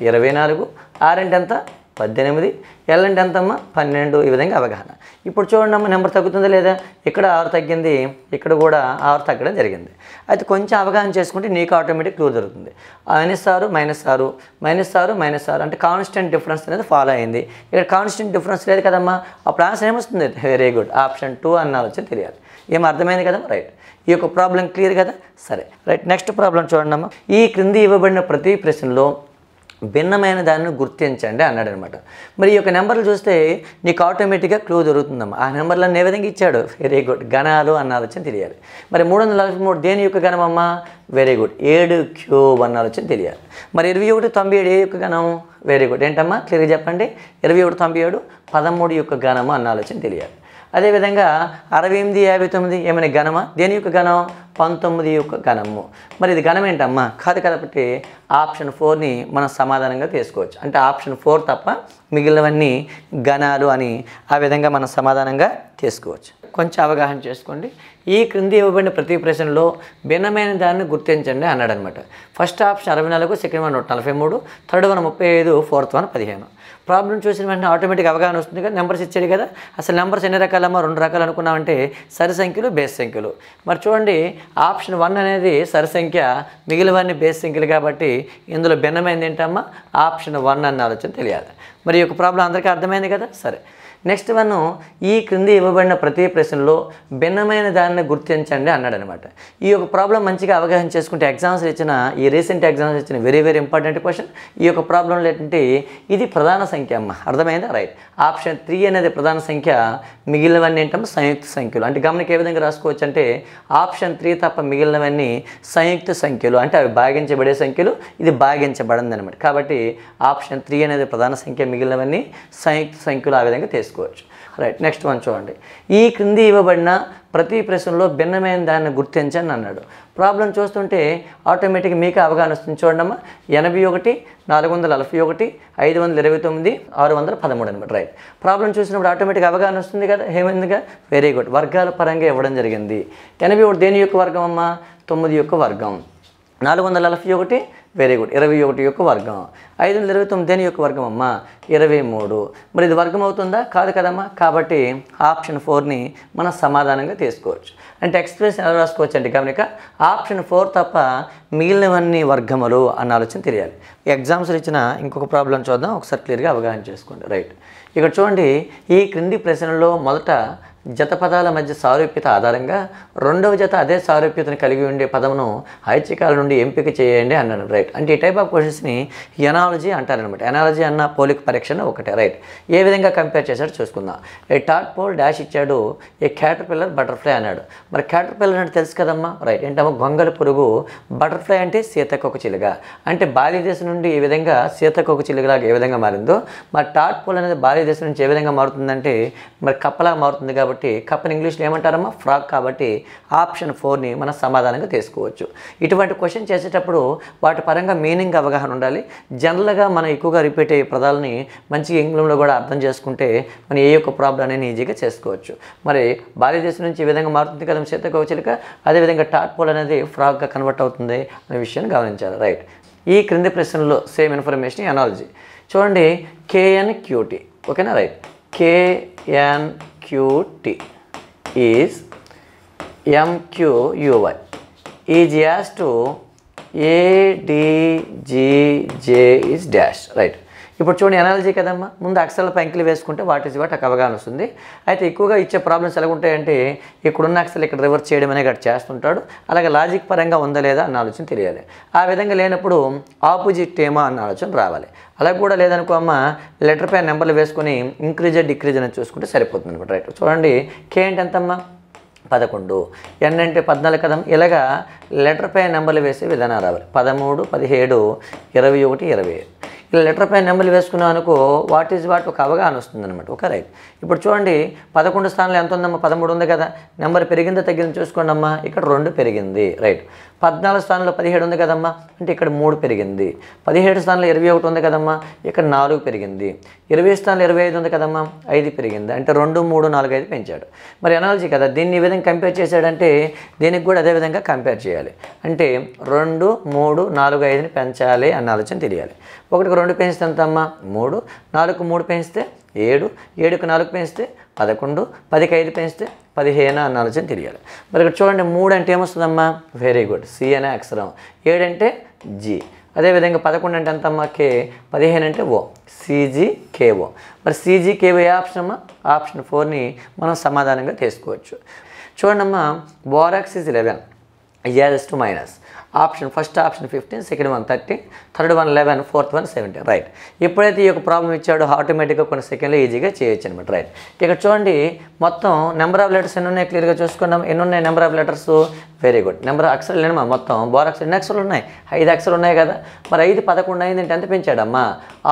ఇరవై నాలుగు ఆరు అంటే ఎంత పద్దెనిమిది ఎల్ అంటే ఎంతమ్మా పన్నెండు ఈ విధంగా అవగాహన ఇప్పుడు చూడండి అమ్మ నెంబర్ తగ్గుతుందా లేదా ఇక్కడ ఆరు తగ్గింది ఇక్కడ కూడా ఆరు తగ్గడం జరిగింది అయితే కొంచెం అవగాహన చేసుకుంటే నీకు ఆటోమేటిక్ క్లూ దొరుకుతుంది మైనస్ ఆరు మైనస్ ఆరు మైనస్ ఆరు మైనస్ ఆరు అంటే కాన్స్టెంట్ డిఫరెన్స్ అనేది ఫాలో అయింది ఇక్కడ కాన్స్టెంట్ డిఫరెన్స్ లేదు కదమ్మా అప్పుడు ఆన్సర్ ఏమొస్తుంది వెరీ గుడ్ ఆప్షన్ టూ అన్న ఆలోచన తెలియాలి ఏం అర్థమైంది కదా రైట్ ఈ యొక్క ప్రాబ్లం క్లియర్ కదా సరే రైట్ నెక్స్ట్ ప్రాబ్లం చూడండి అమ్మా ఈ క్రింది ఇవ్వబడిన ప్రతి ప్రశ్నలో భిన్నమైన దాన్ని గుర్తించండి అన్నాడు అనమాట మరి ఈ యొక్క నెంబర్లు చూస్తే నీకు ఆటోమేటిక్గా క్లూ దొరుకుతుందమ్మ ఆ నెంబర్లను ఏ విధంగా ఇచ్చాడు వెరీ గుడ్ గణాలు అన్న ఆలోచన తెలియాలి మరి మూడు వందల నలభై మూడు దేని యొక్క గణమమ్మా వెరీ గుడ్ ఏడు క్యూబ్ అన్న ఆలోచన తెలియాలి మరి ఇరవై ఒకటి తొంభై ఏడు ఏ యొక్క గణం వెరీ గుడ్ ఏంటమ్మా క్లియర్గా చెప్పండి ఇరవై ఒకటి తొంభై ఏడు పదమూడు యొక్క గణము అన్న ఆలోచన తెలియాలి అదేవిధంగా అరవై ఎనిమిది యాభై తొమ్మిది ఏమైనా ఘనమా దేని యొక్క ఘనం పంతొమ్మిది యొక్క ఘనము మరి ఇది ఘనం ఏంటమ్మా కాదు కాబట్టి ఆప్షన్ ఫోర్ని మనం సమాధానంగా తీసుకోవచ్చు అంటే ఆప్షన్ ఫోర్ తప్ప మిగిలినవన్నీ ఘనాలు అని ఆ విధంగా మనం సమాధానంగా తీసుకోవచ్చు కొంచెం అవగాహన చేసుకోండి ఈ క్రింది ఇవ్వబడిన ప్రతి ప్రశ్నలో భిన్నమైన దాన్ని గుర్తించండి అన్నాడనమాట ఫస్ట్ ఆప్షన్ అరవై నాలుగు సెకండ్ వన్ నూట నలభై మూడు థర్డ్ వన్ ముప్పై ఐదు ఫోర్త్ వన్ పదిహేను ప్రాబ్లం చూసిన వెంటనే ఆటోమేటిక్ అవగాహన వస్తుంది కదా నెంబర్స్ ఇచ్చాడు కదా అసలు నెంబర్స్ ఎన్ని రకాలమ్మా రెండు రకాలు అనుకున్నామంటే సరి సంఖ్యలు బేస్ సంఖ్యలు మరి చూడండి ఆప్షన్ వన్ అనేది సరి సంఖ్య మిగిలివన్నీ బేస్ సంఖ్యలు కాబట్టి ఇందులో భిన్నమైంది ఏంటమ్మా ఆప్షన్ వన్ అన్న ఆలోచన తెలియాలి మరి యొక్క ప్రాబ్లం అందరికీ అర్థమైంది కదా సరే నెక్స్ట్ వన్ ఈ క్రింది ఇవ్వబడిన ప్రతి ప్రశ్నలో భిన్నమైన దానిని గుర్తించండి అన్నాడు అనమాట ఈ యొక్క ప్రాబ్లం మంచిగా అవగాహన చేసుకుంటే ఎగ్జామ్స్ ఇచ్చిన ఈ రీసెంట్ ఎగ్జామ్స్ ఇచ్చిన వెరీ వెరీ ఇంపార్టెంట్ క్వశ్చన్ ఈ యొక్క ప్రాబ్లంలో ఏంటంటే ఇది ప్రధాన సంఖ్య అమ్మ అర్థమైందా రైట్ ఆప్షన్ త్రీ అనేది ప్రధాన సంఖ్య మిగిలినవన్నీ ఏంటమ్మా సంయుక్త సంఖ్యలు అంటే గమనికి ఏ విధంగా రాసుకోవచ్చు అంటే ఆప్షన్ త్రీ తప్ప మిగిలినవన్నీ సంయుక్త సంఖ్యలు అంటే అవి భాగించబడే సంఖ్యలు ఇది భాగించబడింది అనమాట కాబట్టి ఆప్షన్ త్రీ అనేది ప్రధాన సంఖ్య మిగిలినవన్నీ సంయుక్త సంఖ్యలు ఆ విధంగా తెలుసు చేసుకోవచ్చు రైట్ నెక్స్ట్ వన్ చూడండి ఈ క్రింది ఇవ్వబడిన ప్రతి ప్రశ్నలో భిన్నమైన దాన్ని గుర్తించని అన్నాడు ప్రాబ్లం చూస్తుంటే ఆటోమేటిక్గా మీకు అవగాహన వస్తుంది చూడండమ్మా ఎనభై ఒకటి నాలుగు వందల నలభై ఒకటి ఐదు వందల ఇరవై తొమ్మిది ఆరు వందల పదమూడు అనమాట రైట్ ప్రాబ్లం చూసినప్పుడు ఆటోమేటిక్ అవగాహన వస్తుంది కదా ఏమైందిగా వెరీ గుడ్ వర్గాల పరంగా ఇవ్వడం జరిగింది ఎనభై ఒకటి దేని యొక్క వర్గం అమ్మా తొమ్మిది యొక్క వర్గం నాలుగు వందల నలభై ఒకటి వెరీ గుడ్ ఇరవై ఒకటి యొక్క వర్గం ఐదు వందల ఇరవై తొమ్మిది దేని యొక్క వర్గం అమ్మా ఇరవై మూడు మరి ఇది వర్గం అవుతుందా కాదు కదమ్మా కాబట్టి ఆప్షన్ ఫోర్ని మనం సమాధానంగా తీసుకోవచ్చు అంటే ఎక్స్ప్రెస్ ఎలా రాసుకోవచ్చు అండి గమనిక ఆప్షన్ ఫోర్ తప్ప మిగిలినవన్నీ వర్గములు అన్న ఆలోచన తెలియాలి ఎగ్జామ్స్లో ఇచ్చిన ఇంకొక ప్రాబ్లం చూద్దాం ఒకసారి క్లియర్గా అవగాహన చేసుకోండి రైట్ ఇక్కడ చూడండి ఈ క్రింది ప్రశ్నలో మొదట జత పదాల మధ్య సారూప్యత ఆధారంగా రెండవ జత అదే సారూప్యతను కలిగి ఉండే పదమును ఐచ్ఛికాల నుండి ఎంపిక చేయండి అన్నాడు రైట్ అంటే ఈ టైప్ ఆఫ్ క్వశ్చన్స్ని ఎనాలజీ అంటారనమాట ఎనాలజీ అన్న పోలిక పరీక్షను ఒకటే రైట్ ఏ విధంగా కంపేర్ చేశాడు చూసుకుందాం ఏ టాట్ పోల్ డాష్ ఇచ్చాడు ఏ క్యాటర్ పిల్లర్ బటర్ఫ్లై అన్నాడు మరి క్యాటర్ పిల్లర్ అంటే తెలుసు కదమ్మా రైట్ ఏంటమ్మా గొంగల పురుగు బటర్ఫ్లై అంటే సీతకొక చిలుక అంటే దేశం నుండి ఈ విధంగా సీతకొక చిలుకలాగా ఏ విధంగా మారిందో మరి టాట్ పోల్ అనేది దేశం నుంచి ఏ విధంగా మారుతుందంటే మరి కప్పలా మారుతుంది కాబట్టి కాబట్టి కప్పని ఇంగ్లీష్లో ఏమంటారమ్మా ఫ్రాక్ కాబట్టి ఆప్షన్ ఫోర్ని మనం సమాధానంగా తీసుకోవచ్చు ఇటువంటి క్వశ్చన్ చేసేటప్పుడు వాటి పరంగా మీనింగ్ అవగాహన ఉండాలి జనరల్గా మనం ఎక్కువగా రిపీట్ అయ్యే పదాలని మంచి ఇంగ్లంలో కూడా అర్థం చేసుకుంటే మనం ఏ యొక్క ప్రాబ్లం అనేది ఈజీగా చేసుకోవచ్చు మరి భారతదేశం నుంచి ఈ విధంగా మారుతుంది కదా శీతకవచిలిక అదేవిధంగా టాట్ పోల్ అనేది ఫ్రాక్గా కన్వర్ట్ అవుతుంది అనే విషయాన్ని గమనించాలి రైట్ ఈ క్రింది ప్రశ్నలో సేమ్ ఇన్ఫర్మేషన్ అనాలజీ చూడండి కేఎన్ క్యూటీ ఓకేనా right KN Q t is MQUY is as to ADGJ is dash, right? ఇప్పుడు చూడండి ఎనాలజీ కదమ్మా ముందు అక్షరాల అంకెలు వేసుకుంటే వాట్ ఇస్ వాట్ అవగాహన వస్తుంది అయితే ఎక్కువగా ఇచ్చే ప్రాబ్లమ్స్ ఎలా ఉంటాయంటే ఇక్కడున్న అక్షరాలు ఇక్కడ రివర్స్ చేయడం అనేది అక్కడ చేస్తుంటాడు అలాగే లాజిక్ పరంగా ఉందా లేదా అన్న ఆలోచన తెలియాలి ఆ విధంగా లేనప్పుడు ఆపోజిట్ ఏమో అన్న ఆలోచన రావాలి అలా కూడా లేదనుకో అమ్మ లెటర్ పైన నెంబర్లు వేసుకొని ఇంక్రీజ్ డిక్రీజ్ అనేది చూసుకుంటే సరిపోతుంది అనమాట రైట్ చూడండి కే అంటే ఎంతమ్మా పదకొండు ఎన్ అంటే పద్నాలుగు కదమ్ ఇలాగా లెటర్ పైన నెంబర్లు వేసే విధానం రావాలి పదమూడు పదిహేడు ఇరవై ఒకటి ఇరవై ఇలా లెటర్ పైన నెంబర్లు వేసుకున్నాం అనుకో వాట్ ఈజ్ వాట్ ఒక అవగాహన వస్తుంది అనమాట ఒక రైట్ ఇప్పుడు చూడండి పదకొండు స్థానంలో ఎంత ఉందమ్మా పదమూడు ఉంది కదా నెంబర్ పెరిగిందో తగ్గిందో చూసుకోండి అమ్మా ఇక్కడ రెండు పెరిగింది రైట్ పద్నాలుగు స్థానంలో పదిహేడు ఉంది కదమ్మా అంటే ఇక్కడ మూడు పెరిగింది పదిహేడు స్థానంలో ఇరవై ఒకటి ఉంది కదమ్మా ఇక్కడ నాలుగు పెరిగింది ఇరవై స్థానంలో ఇరవై ఐదు ఉంది కదమ్మా ఐదు పెరిగింది అంటే రెండు మూడు నాలుగు ఐదు పెంచాడు మరి ఎనాలజీ కదా దీన్ని ఈ విధంగా కంపేర్ చేశాడంటే దీనికి కూడా అదే విధంగా కంపేర్ చేయాలి అంటే రెండు మూడు నాలుగు ఐదుని పెంచాలి అన్న ఆలోచన తెలియాలి ఒకటికి రెండు పెంచితే ఎంతమ్మా మూడు నాలుగు మూడు పెంచితే ఏడు ఏడుకు నాలుగు పెంచితే పదకొండు పదికి ఐదు పెంచితే పదిహేను అన్న ఆలోచన తెలియాలి మరి ఇక్కడ చూడండి మూడు అంటే ఏమొస్తుందమ్మా వెరీ గుడ్ సి అనే అక్షరం ఏడంటే జి అదేవిధంగా పదకొండు అంటే ఎంతమ్మా కే పదిహేను అంటే ఓ సీజీకేఓ మరి సీజీకేఓ ఏ ఆప్షన్ అమ్మా ఆప్షన్ ఫోర్ని మనం సమాధానంగా చూడండి అమ్మా borax is eleven S two minus option first option fifteen second one thirteen third one eleven fourth one seventeen right ఎప్పుడైతే ఈ యొక్క ప్రాబ్లం ఇచ్చాడో ఆటోమేటిక్గా కొన్ని సెకండ్లో ఈజీగా చేయొచ్చు అనమాట రైట్ ఇక్కడ చూడండి మొత్తం నెంబర్ ఆఫ్ లెటర్స్ ఎన్ని ఉన్నాయి క్లియర్గా చూసుకున్నాం ఎన్ని ఉన్నాయి number of letters very good number అక్షరాలు లేనమ్మా మొత్తం బోర్ అక్షరాలు ఎన్ని అక్షరాలు ఉన్నాయి ఐదు అక్షరాలు ఉన్నాయి కదా మరి ఐదు పదకొండు అయింది అంటే ఎంత పెంచాడమ్మా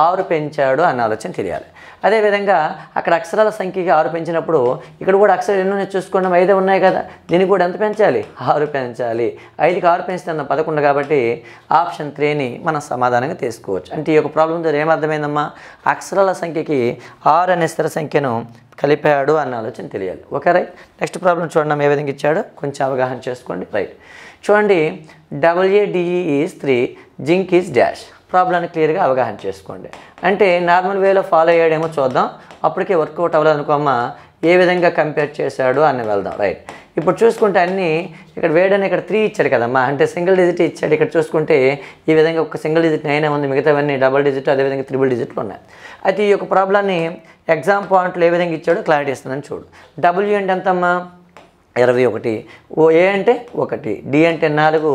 ఆరు పెంచాడు అన్న ఆలోచన తెలియాలి అదేవిధంగా అక్కడ అక్షరాల సంఖ్యకి ఆరు పెంచినప్పుడు ఇక్కడ కూడా అక్షరాలు ఎన్నో చూసుకోవడం ఐదే ఉన్నాయి కదా దీనికి కూడా ఎంత పెంచాలి ఆరు పెంచాలి ఐదుకి ఆరు పెంచితే అన్న పదకొండు కాబట్టి ఆప్షన్ త్రీని మనం సమాధానంగా తీసుకోవచ్చు అంటే ఈ యొక్క ప్రాబ్లం ద్వారా ఏమర్థమైందమ్మా అక్షరాల సంఖ్యకి ఆరు అనే స్థిర సంఖ్యను కలిపాడు అన్న ఆలోచన తెలియాలి ఓకే రైట్ నెక్స్ట్ ప్రాబ్లం చూడండి ఏ విధంగా ఇచ్చాడో కొంచెం అవగాహన చేసుకోండి రైట్ చూడండి WADE is three zinc is dash ప్రాబ్లాన్ని క్లియర్గా అవగాహన చేసుకోండి అంటే నార్మల్ వేలో ఫాలో అయ్యాడేమో చూద్దాం అప్పటికే వర్కౌట్ అవ్వాలనుకోమ్మ ఏ విధంగా కంపేర్ చేశాడు అని వెళ్దాం రైట్ ఇప్పుడు చూసుకుంటే అన్నీ ఇక్కడ వేడని ఇక్కడ త్రీ ఇచ్చాడు కదమ్మా అంటే సింగిల్ డిజిట్ ఇచ్చాడు ఇక్కడ చూసుకుంటే ఈ విధంగా ఒక సింగిల్ డిజిట్ అయినా ఉంది మిగతావన్నీ డబల్ డిజిట్ అదేవిధంగా త్రిబుల్ డిజిట్లు ఉన్నాయి అయితే ఈ యొక్క ప్రాబ్లాన్ని ఎగ్జామ్ పాయింట్లు ఏ విధంగా ఇచ్చాడో క్లారిటీ ఇస్తుందని చూడు డబ్ల్యూ అంటే ఎంతమ్మా ఇరవై ఒకటి ఓ ఏ అంటే ఒకటి డి అంటే నాలుగు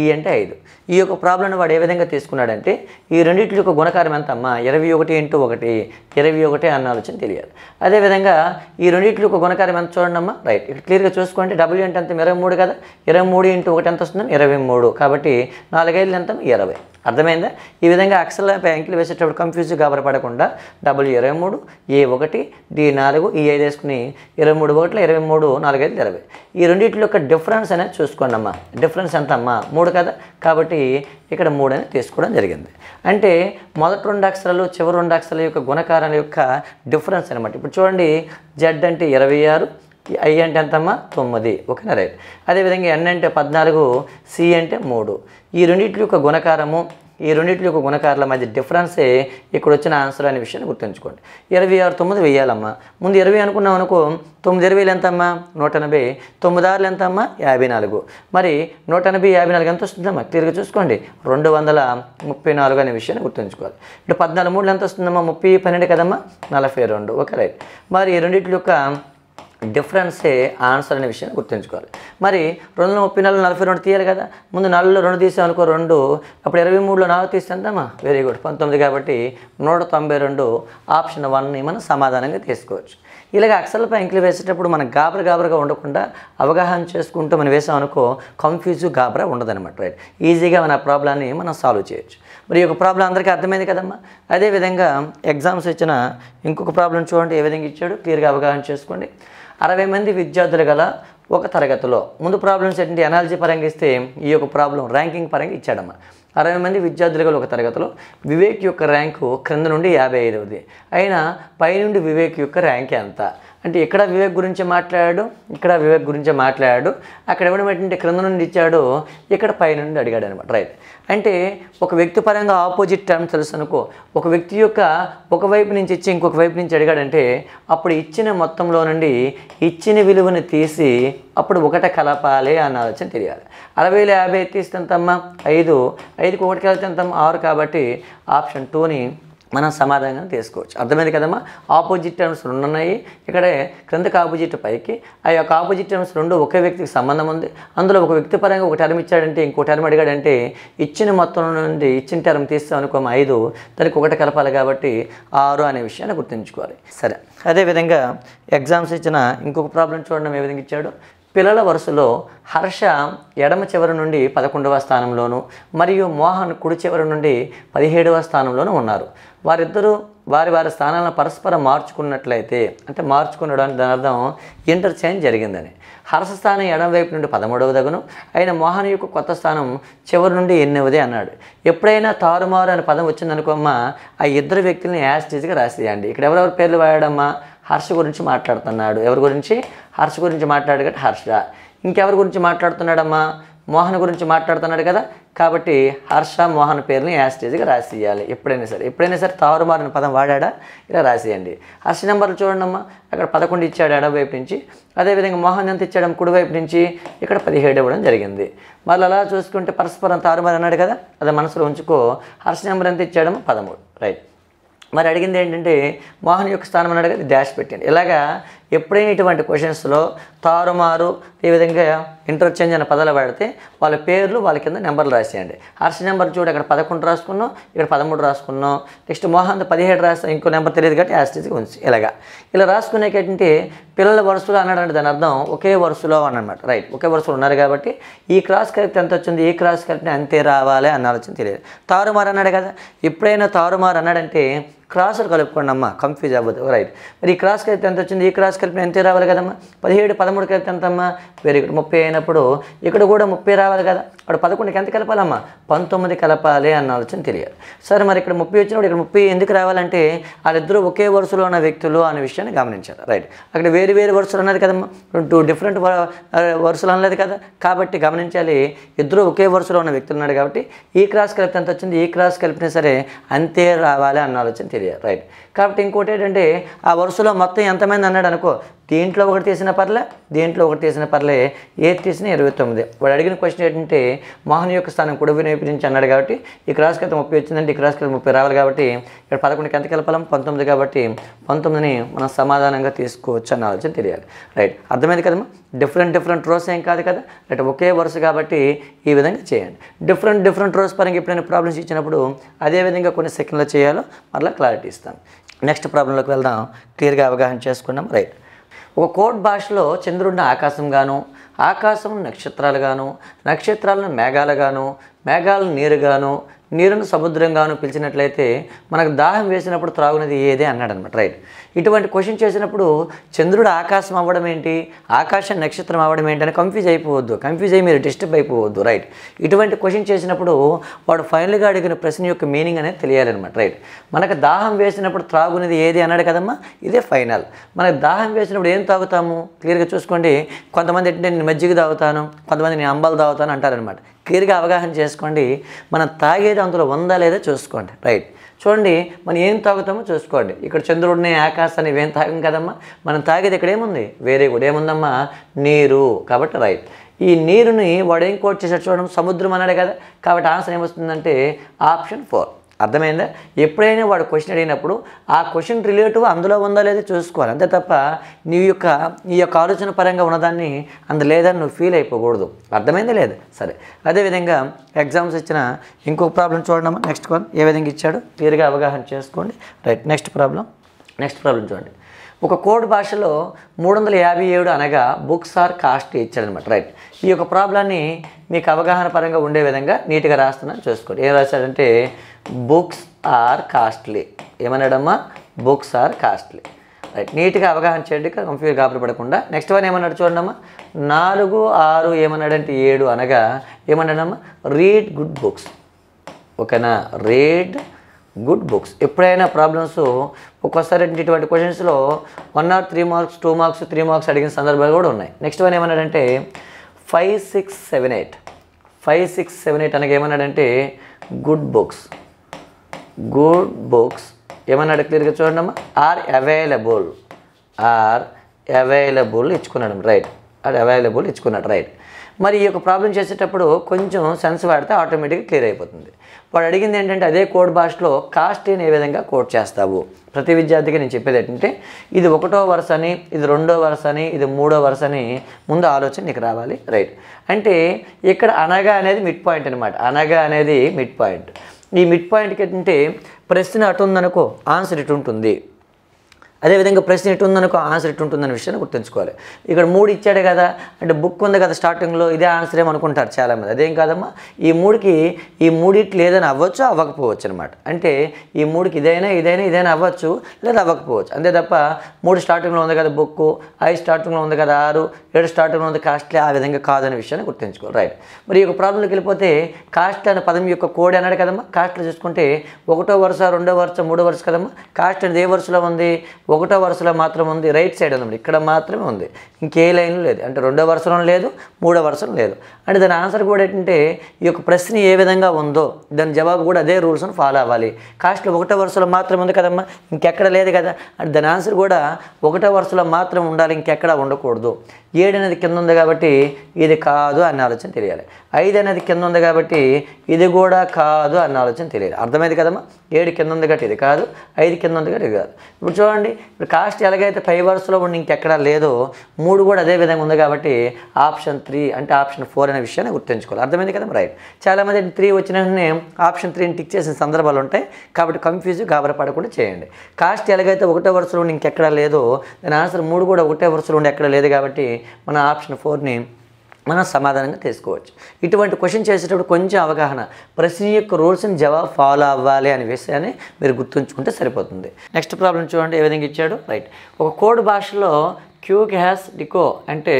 ఈ అంటే ఐదు ఈ యొక్క ప్రాబ్లంను వాడు ఏ విధంగా తీసుకున్నాడంటే ఈ రెండింటి యొక్క గుణకారం ఎంత అమ్మా ఇరవై ఒకటి ఇంటూ ఒకటి ఇరవై ఒకటి అన్న ఆలోచన తెలియాలి అదేవిధంగా ఈ రెండింటి యొక్క గుణకారం ఎంత చూడండి అమ్మా రైట్ ఇక్కడ క్లియర్గా చూసుకుంటే డబ్ల్యూ అంటే ఎంత ఇరవై మూడు కదా ఇరవై మూడు ఇంటూ ఒకటి ఎంత వస్తుందని ఇరవై మూడు కాబట్టి నాలుగైదు ఎంత ఇరవై అర్థమైందా ఈ విధంగా అక్షరాల బ్యాంకులు వేసేటప్పుడు కన్ఫ్యూజ్ గాబరపడకుండా డబ్ల్యూ e ఇరవై మూడు ఏ e ఒకటి డి నాలుగు ఈ e ఐదు వేసుకుని ఇరవై మూడు ఒకటి ఇరవై మూడు నాలుగైదు ఇరవై ఈ రెండింటి యొక్క డిఫరెన్స్ అనేది చూసుకోండి అమ్మా డిఫరెన్స్ ఎంత అమ్మా మూడు కదా కాబట్టి ఇక్కడ మూడు అని తీసుకోవడం జరిగింది అంటే మొదటి రెండు అక్షరాలు చివరి రెండు అక్షరాల యొక్క గుణకారాల యొక్క డిఫరెన్స్ అనమాట ఇప్పుడు చూడండి జెడ్ అంటే ఇరవై ఆరు ఐ అంటే ఎంతమ్మా తొమ్మిది ఓకేనా రైట్ అదేవిధంగా ఎన్ అంటే పద్నాలుగు సి అంటే మూడు ఈ రెండింటి యొక్క గుణకారము ఈ రెండింటి యొక్క గుణకారాల మధ్య డిఫరెన్సే ఇక్కడ వచ్చిన ఆన్సర్ అనే విషయాన్ని గుర్తుంచుకోండి ఇరవై ఆరు తొమ్మిది వెయ్యాలమ్మా ముందు ఇరవై అనుకున్నాం అనుకో తొమ్మిది ఇరవైలు ఎంతమ్మా నూట ఎనభై తొమ్మిది ఆరులు ఎంతమ్మా యాభై నాలుగు మరి నూట ఎనభై యాభై నాలుగు ఎంత వస్తుందమ్మా క్లియర్గా చూసుకోండి రెండు వందల ముప్పై నాలుగు అనే విషయాన్ని గుర్తుంచుకోవాలి ఇప్పుడు పద్నాలుగు మూడులు ఎంత వస్తుందమ్మా ముప్పై పన్నెండు కదమ్మా నలభై రెండు ఒక రైట్ మరి ఈ రెండింటి యొక్క డిఫరెన్సే ఆన్సర్ అనే విషయాన్ని గుర్తుంచుకోవాలి మరి రెండు ముప్పై నాలుగు నలభై రెండు తీయాలి కదా ముందు నాలుగులో రెండు తీసాం అనుకో రెండు అప్పుడు ఇరవై మూడులో నాలుగు తీసేద్దామా వెరీ గుడ్ పంతొమ్మిది కాబట్టి నూట తొంభై రెండు ఆప్షన్ వన్ని మనం సమాధానంగా తీసుకోవచ్చు ఇలాగ అక్షరాలపై అంకెలు వేసేటప్పుడు మనం గాబర గాబరగా ఉండకుండా అవగాహన చేసుకుంటూ మనం వేసాం అనుకో కన్ఫ్యూజ్ గాబరా ఉండదనమాట రైట్ ఈజీగా మన ప్రాబ్లాన్ని మనం సాల్వ్ చేయొచ్చు మరి ఈ యొక్క ప్రాబ్లం అందరికీ అర్థమైంది కదమ్మా అదేవిధంగా ఎగ్జామ్స్ ఇచ్చిన ఇంకొక ప్రాబ్లం చూడండి ఏ విధంగా ఇచ్చాడు క్లియర్గా అవగాహన చేసుకోండి అరవై మంది విద్యార్థులు గల ఒక తరగతిలో ముందు ప్రాబ్లమ్స్ ఏంటంటే ఎనాలజీ పరంగా ఇస్తే ఈ యొక్క ప్రాబ్లం ర్యాంకింగ్ పరంగా ఇచ్చాడమ్మా అరవై మంది విద్యార్థులు గల ఒక తరగతిలో వివేక్ యొక్క ర్యాంకు క్రింద నుండి యాభై ఐదవది అయినా పైనుండి వివేక్ యొక్క ర్యాంక్ ఎంత అంటే ఇక్కడ వివేక్ గురించి మాట్లాడాడు ఇక్కడ వివేక్ గురించి మాట్లాడాడు అక్కడ ఎవడమేంటంటే క్రింద నుండి ఇచ్చాడు ఇక్కడ పైనుండి అడిగాడు అనమాట రైట్ అంటే ఒక వ్యక్తి పరంగా ఆపోజిట్ టర్మ్స్ తెలుసు అనుకో ఒక వ్యక్తి యొక్క ఒక వైపు నుంచి ఇచ్చి ఇంకొక వైపు నుంచి అడిగాడంటే అప్పుడు ఇచ్చిన మొత్తంలో నుండి ఇచ్చిన విలువను తీసి అప్పుడు ఒకట కలపాలి అన్న ఆలోచన తెలియాలి అరవై యాభై తీస్తే ఎంతమ్మా ఐదు ఐదుకి ఒకటి కలిపి ఎంతమ్మా ఆరు కాబట్టి ఆప్షన్ టూని మనం సమాధానం తీసుకోవచ్చు అర్థమైంది కదమ్మా ఆపోజిట్ టర్మ్స్ రెండు ఉన్నాయి ఇక్కడ క్రిందకి ఆపోజిట్ పైకి ఆ యొక్క ఆపోజిట్ టర్మ్స్ రెండు ఒకే వ్యక్తికి సంబంధం ఉంది అందులో ఒక వ్యక్తి పరంగా ఒక టర్మ్ ఇచ్చాడంటే ఇంకో టర్మ్ అడిగాడంటే ఇచ్చిన మొత్తం నుండి ఇచ్చిన టర్మ్ తీస్తాం అనుకోము ఐదు దానికి ఒకటి కలపాలి కాబట్టి ఆరు అనే విషయాన్ని గుర్తుంచుకోవాలి సరే అదేవిధంగా ఎగ్జామ్స్ ఇచ్చిన ఇంకొక ప్రాబ్లం చూడడం ఏ విధంగా ఇచ్చాడు పిల్లల వరుసలో హర్ష ఎడమ చివరి నుండి పదకొండవ స్థానంలోను మరియు మోహన్ కుడి చివరి నుండి పదిహేడవ స్థానంలోనూ ఉన్నారు వారిద్దరూ వారి వారి స్థానాలను పరస్పరం మార్చుకున్నట్లయితే అంటే మార్చుకున్నడానికి దాని అర్థం ఇంటర్చేంజ్ జరిగిందని హర్ష స్థానం ఎడం వైపు నుండి పదమూడవ దగును ఆయన మోహన్ యొక్క కొత్త స్థానం చివరి నుండి ఎనిమిది అన్నాడు ఎప్పుడైనా తారుమారు అనే పదం వచ్చిందనుకోమ్మ ఆ ఇద్దరు వ్యక్తులను యాస్టేజ్గా రాసేయండి ఇక్కడ ఎవరెవరి పేర్లు వాడమ్మా హర్ష గురించి మాట్లాడుతున్నాడు ఎవరి గురించి హర్ష గురించి మాట్లాడగట్టు హర్ష ఇంకెవరి గురించి మాట్లాడుతున్నాడమ్మా మోహన్ గురించి మాట్లాడుతున్నాడు కదా కాబట్టి హర్ష మోహన్ పేరుని యాస్టేజ్గా రాసియాలి ఎప్పుడైనా సరే ఎప్పుడైనా సరే తారుమారిన పదం వాడాడా ఇలా రాసేయండి హర్ష నెంబర్లు చూడండి అక్కడ పదకొండు ఇచ్చాడు ఎడవైపు నుంచి అదేవిధంగా మోహన్ ఎంత ఇచ్చాడు కుడివైపు నుంచి ఇక్కడ పదిహేడు ఇవ్వడం జరిగింది మళ్ళీ అలా చూసుకుంటే పరస్పరం తారుమారి అన్నాడు కదా అది మనసులో ఉంచుకో హర్ష నెంబర్ ఎంత ఇచ్చాడమ్మ పదమూడు రైట్ మరి అడిగింది ఏంటంటే మోహన్ యొక్క స్థానం అన్నాడు కదా డాష్ పెట్టాను ఇలాగా ఎప్పుడైనా ఇటువంటి క్వశ్చన్స్లో తారుమారు ఈ విధంగా ఇంటర్చేంజ్ అనే పదాలు పడితే వాళ్ళ పేర్లు వాళ్ళ కింద నెంబర్లు రాసేయండి హర్ష నెంబర్ చూడు ఇక్కడ పదకొండు రాసుకున్నాం ఇక్కడ పదమూడు రాసుకున్నాం నెక్స్ట్ మోహన్ పదిహేడు రాస్తా ఇంకో నెంబర్ తెలియదు కాబట్టి స్థితికి ఉంచి ఇలాగా ఇలా రాసుకునేకంటే పిల్లల వరుసలో అన్నాడంటే దాని అర్థం ఒకే వరుసలో అని అనమాట రైట్ ఒకే వరుసలో ఉన్నారు కాబట్టి ఈ క్రాస్ కలిపితే ఎంత వచ్చింది ఈ క్రాస్ కలిపితే అంతే రావాలి అన్న ఆలోచన తెలియదు తారుమారు అన్నాడు కదా ఎప్పుడైనా తారుమారు అన్నాడంటే క్రాసులు కలుపుకోండి అమ్మ కన్ఫ్యూజ్ అవ్వదు రైట్ మరి ఈ క్రాస్ కలిపితే ఎంత వచ్చింది ఈ క్రాస్ కలిపి ఎంత రావాలి కదమ్మా పదిహేడు పదమూడు కలిపితే ఎంతమ్మా వేరే ఇక్కడ ముప్పై అయినప్పుడు ఇక్కడ కూడా ముప్పై రావాలి కదా అక్కడ పదకొండుకి ఎంత కలపాలమ్మా పంతొమ్మిది కలపాలి అన్న ఆలోచన తెలియాలి సరే మరి ఇక్కడ ముప్పై వచ్చినప్పుడు ఇక్కడ ముప్పై ఎందుకు రావాలంటే వాళ్ళిద్దరూ ఒకే వరుసలో ఉన్న వ్యక్తులు అనే విషయాన్ని గమనించాలి రైట్ అక్కడ వేరు వేరు వరుసలు అన్నది కదమ్మా రెండు డిఫరెంట్ వరుసలు అనలేదు కదా కాబట్టి గమనించాలి ఇద్దరు ఒకే వరుసలో ఉన్న వ్యక్తులు ఉన్నాడు కాబట్టి ఈ క్రాస్ కలిపితే ఎంత వచ్చింది ఈ క్రాస్ కలిపినా సరే అంతే రావాలి అన్న ఆలోచన తెలియదు area, right? కాబట్టి ఇంకోటి ఏంటంటే ఆ వరుసలో మొత్తం ఎంతమంది అన్నాడు అనుకో దీంట్లో ఒకటి తీసిన పర్లే దీంట్లో ఒకటి తీసిన పర్లే ఏది తీసిన ఇరవై తొమ్మిది వాడు అడిగిన క్వశ్చన్ ఏంటంటే మోహన్ యొక్క స్థానం కుడి వైపు నుంచి అన్నాడు కాబట్టి ఈ క్రాస్ కింద ముప్పై వచ్చిందంటే ఈ క్రాస్ కింద ముప్పై రావాలి కాబట్టి ఇక్కడ పదకొండుకి ఎంత కలపాలం పంతొమ్మిది కాబట్టి పంతొమ్మిదిని మనం సమాధానంగా తీసుకోవచ్చు అన్న ఆలోచన తెలియాలి రైట్ అర్థమైంది కదమ్మా డిఫరెంట్ డిఫరెంట్ రోస్ ఏం కాదు కదా రైట్ ఒకే వరుస కాబట్టి ఈ విధంగా చేయండి డిఫరెంట్ డిఫరెంట్ రోస్ పరంగా ఎప్పుడైనా ప్రాబ్లమ్స్ ఇచ్చినప్పుడు అదే విధంగా కొన్ని సెకండ్లో చేయాలో మరలా క్లారిటీ ఇస్తాను నెక్స్ట్ ప్రాబ్లంలోకి వెళ్దాం క్లియర్గా అవగాహన చేసుకున్నాం రైట్ ఒక కోడ్ భాషలో చంద్రుడిని ఆకాశంగాను ఆకాశం నక్షత్రాలుగాను నక్షత్రాలను మేఘాలుగాను మేఘాలను నీరుగాను నీరును సముద్రంగాను పిలిచినట్లయితే మనకు దాహం వేసినప్పుడు త్రాగునది ఏదే అన్నాడు అనమాట రైట్ ఇటువంటి క్వశ్చన్ చేసినప్పుడు చంద్రుడు ఆకాశం అవ్వడం ఏంటి ఆకాశం నక్షత్రం అవ్వడం ఏంటి అని కన్ఫ్యూజ్ అయిపోవద్దు కన్ఫ్యూజ్ అయ్యి మీరు డిస్టర్బ్ అయిపోవద్దు రైట్ ఇటువంటి క్వశ్చన్ చేసినప్పుడు వాడు ఫైనల్గా అడిగిన ప్రశ్న యొక్క మీనింగ్ అనేది తెలియాలన్నమాట రైట్ మనకు దాహం వేసినప్పుడు త్రాగునది ఏది అన్నాడు కదమ్మా ఇదే ఫైనల్ మనకు దాహం వేసినప్పుడు ఏం తాగుతాము క్లియర్గా చూసుకోండి కొంతమంది ఏంటంటే నేను మజ్జిగ తాగుతాను కొంతమంది నేను అంబాలు తాగుతాను అంటారనమాట క్లియర్గా అవగాహన చేసుకోండి మనం తాగేది అందులో ఉందా లేదా చూసుకోండి రైట్ చూడండి మనం ఏం తాగుతామో చూసుకోండి ఇక్కడ చంద్రుడిని ఆకాశాన్ని ఏం తాగం కదమ్మా మనం తాగేది ఇక్కడ ఏముంది వేరే కూడా ఏముందమ్మా నీరు కాబట్టి రైట్ ఈ నీరుని వాడు ఏం కోట్ చేశాడు చూడడం సముద్రం అన్నాడు కదా కాబట్టి ఆన్సర్ ఏమొస్తుందంటే ఆప్షన్ ఫోర్ అర్థమైందా ఎప్పుడైనా వాడు క్వశ్చన్ అడిగినప్పుడు ఆ క్వశ్చన్ రిలేటివ్ అందులో ఉందా లేదా చూసుకోవాలి అంతే తప్ప నీ యొక్క నీ యొక్క ఆలోచన పరంగా ఉన్నదాన్ని అందు లేదని నువ్వు ఫీల్ అయిపోకూడదు అర్థమైందా లేదు సరే అదేవిధంగా ఎగ్జామ్స్ ఇచ్చిన ఇంకో ప్రాబ్లం చూడండి నెక్స్ట్ వన్ ఏ విధంగా ఇచ్చాడు క్లియర్గా అవగాహన చేసుకోండి right next problem next problem చూడండి ఒక కోడ్ భాషలో మూడు వందల యాభై ఏడు అనగా బుక్స్ ఆర్ కాస్ట్ ఇచ్చాడనమాట రైట్ ఈ యొక్క ప్రాబ్లాన్ని మీకు అవగాహన పరంగా ఉండే విధంగా నీట్గా రాస్తున్నాను చూసుకోండి ఏం రాశాడంటే బుక్స్ ఆర్ కాస్ట్లీ ఏమన్నాడమ్మా బుక్స్ ఆర్ కాస్ట్లీ రైట్ నీట్గా అవగాహన చేయండి కంఫ్యూజ్ పడకుండా నెక్స్ట్ వన్ ఏమన్నాడు చూడండమ్మా నాలుగు ఆరు ఏమన్నాడంటే ఏడు అనగా ఏమన్నాడమ్మా రీడ్ గుడ్ బుక్స్ ఓకేనా రీడ్ గుడ్ బుక్స్ ఎప్పుడైనా ప్రాబ్లమ్స్ ఒక్కోసారి ఇటువంటి క్వశ్చన్స్లో one or three marks two marks three marks అడిగిన సందర్భాలు కూడా ఉన్నాయి నెక్స్ట్ వన్ ఏమన్నాడంటే five six seven eight five six seven eight అనగా ఏమన్నాడంటే గుడ్ బుక్స్ గుడ్ బుక్స్ ఏమన్నాడు క్లియర్గా చూడండి ఆర్ అవైలబుల్ ఆర్ అవైలబుల్ ఇచ్చుకున్నాడు రైట్ ఆర్ అవైలబుల్ ఇచ్చుకున్నాడు రైట్ మరి ఈ యొక్క ప్రాబ్లం చేసేటప్పుడు కొంచెం సెన్స్ వాడితే ఆటోమేటిక్గా క్లియర్ అయిపోతుంది వాడు అడిగింది ఏంటంటే అదే కోడ్ భాషలో కాస్ట్ని ఏ విధంగా కోడ్ చేస్తావు ప్రతి విద్యార్థికి నేను చెప్పేది ఏంటంటే ఇది ఒకటో వరుస అని ఇది రెండో వరుస అని ఇది మూడో వరుస అని ముందు ఆలోచన నీకు రావాలి రైట్ అంటే ఇక్కడ అనగా అనేది మిడ్ పాయింట్ అనమాట అనగా అనేది మిడ్ పాయింట్ ఈ మిడ్ పాయింట్కి ఏంటంటే ప్రశ్న అటు ఉందనుకో ఆన్సర్ ఇటు ఉంటుంది అదేవిధంగా ప్రశ్న ఎటు ఉందనుకో ఆన్సర్ ఎటు ఉంటుందనే విషయాన్ని గుర్తుంచుకోవాలి ఇక్కడ మూడు ఇచ్చాడు కదా అంటే బుక్ ఉంది కదా స్టార్టింగ్లో ఇదే ఆన్సర్ ఏమనుకుంటారు చాలామంది అదేం కాదమ్మా ఈ మూడుకి ఈ మూడిట్లు ఏదైనా అవ్వచ్చు అవ్వకపోవచ్చు అనమాట అంటే ఈ మూడుకి ఇదైనా ఇదైనా ఇదైనా అవ్వచ్చు లేదా అవ్వకపోవచ్చు అంతే తప్ప మూడు స్టార్టింగ్లో ఉంది కదా బుక్ ఐదు స్టార్టింగ్లో ఉంది కదా ఆరు ఏడు స్టార్టింగ్లో ఉంది కాస్ట్లీ ఆ విధంగా కాదనే విషయాన్ని గుర్తుంచుకోవాలి రైట్ మరి ఈ యొక్క ప్రాబ్లంలోకి వెళ్ళిపోతే కాస్ట్ అనే పదం యొక్క కోడ్ అన్నాడు కదమ్మా కాస్ట్లో చూసుకుంటే ఒకటో వరుస రెండో వరుస మూడో వరుస కదమ్మా కాస్ట్ అనేది ఏ వరుసలో ఉంది ఒకటో వరుసలో మాత్రం ఉంది రైట్ సైడ్ ఉంది ఇక్కడ మాత్రమే ఉంది ఇంకే లైన్ లేదు అంటే రెండో వరుసలో లేదు మూడో వరుసలో లేదు అంటే దాని ఆన్సర్ కూడా ఏంటంటే ఈ యొక్క ప్రశ్న ఏ విధంగా ఉందో దాని జవాబు కూడా అదే రూల్స్ను ఫాలో అవ్వాలి కాస్ట్లో ఒకటో వరుసలో మాత్రం ఉంది కదమ్మా ఇంకెక్కడ లేదు కదా అంటే దాని ఆన్సర్ కూడా ఒకటో వరుసలో మాత్రం ఉండాలి ఇంకెక్కడ ఉండకూడదు ఏడు అనేది కింద ఉంది కాబట్టి ఇది కాదు అన్న ఆలోచన తెలియాలి ఐదు అనేది కింద ఉంది కాబట్టి ఇది కూడా కాదు అన్న ఆలోచన తెలియాలి అర్థమైంది కదమ్మా ఏడు కింద ఉంది కాబట్టి ఇది కాదు ఐదు కింద ఉంది కాబట్టి ఇది కాదు ఇప్పుడు చూడండి ఇప్పుడు కాస్ట్ ఎలాగైతే ఫైవ్ అవర్స్లో ఉండి ఇంకెక్కడా లేదో మూడు కూడా అదే విధంగా ఉంది కాబట్టి ఆప్షన్ త్రీ అంటే ఆప్షన్ ఫోర్ అనే విషయాన్ని గుర్తుంచుకోవాలి అర్థమైంది కదమ్మా రైట్ చాలామంది త్రీ వచ్చిన వెంటనే ఆప్షన్ త్రీని టిక్ చేసిన సందర్భాలు ఉంటాయి కాబట్టి కన్ఫ్యూజ్ గాబరపడకుండా చేయండి కాస్ట్ ఎలాగైతే ఒకటే వరుసలో ఉండి ఇంకెక్కడా లేదో దాని ఆన్సర్ మూడు కూడా ఒకటే వరుసలో ఉండి ఎక్కడ లేదు కాబట్టి మన ఆప్షన్ ఫోర్ని మనం సమాధానంగా తెలుసుకోవచ్చు ఇటువంటి క్వశ్చన్ చేసేటప్పుడు కొంచెం అవగాహన ప్రశ్న యొక్క రూల్స్ని జవాబు ఫాలో అవ్వాలి అనే విషయాన్ని మీరు గుర్తుంచుకుంటే సరిపోతుంది నెక్స్ట్ ప్రాబ్లం చూడండి ఏ విధంగా ఇచ్చాడు రైట్ ఒక కోడ్ భాషలో క్యూ క్యాస్ డికో అంటే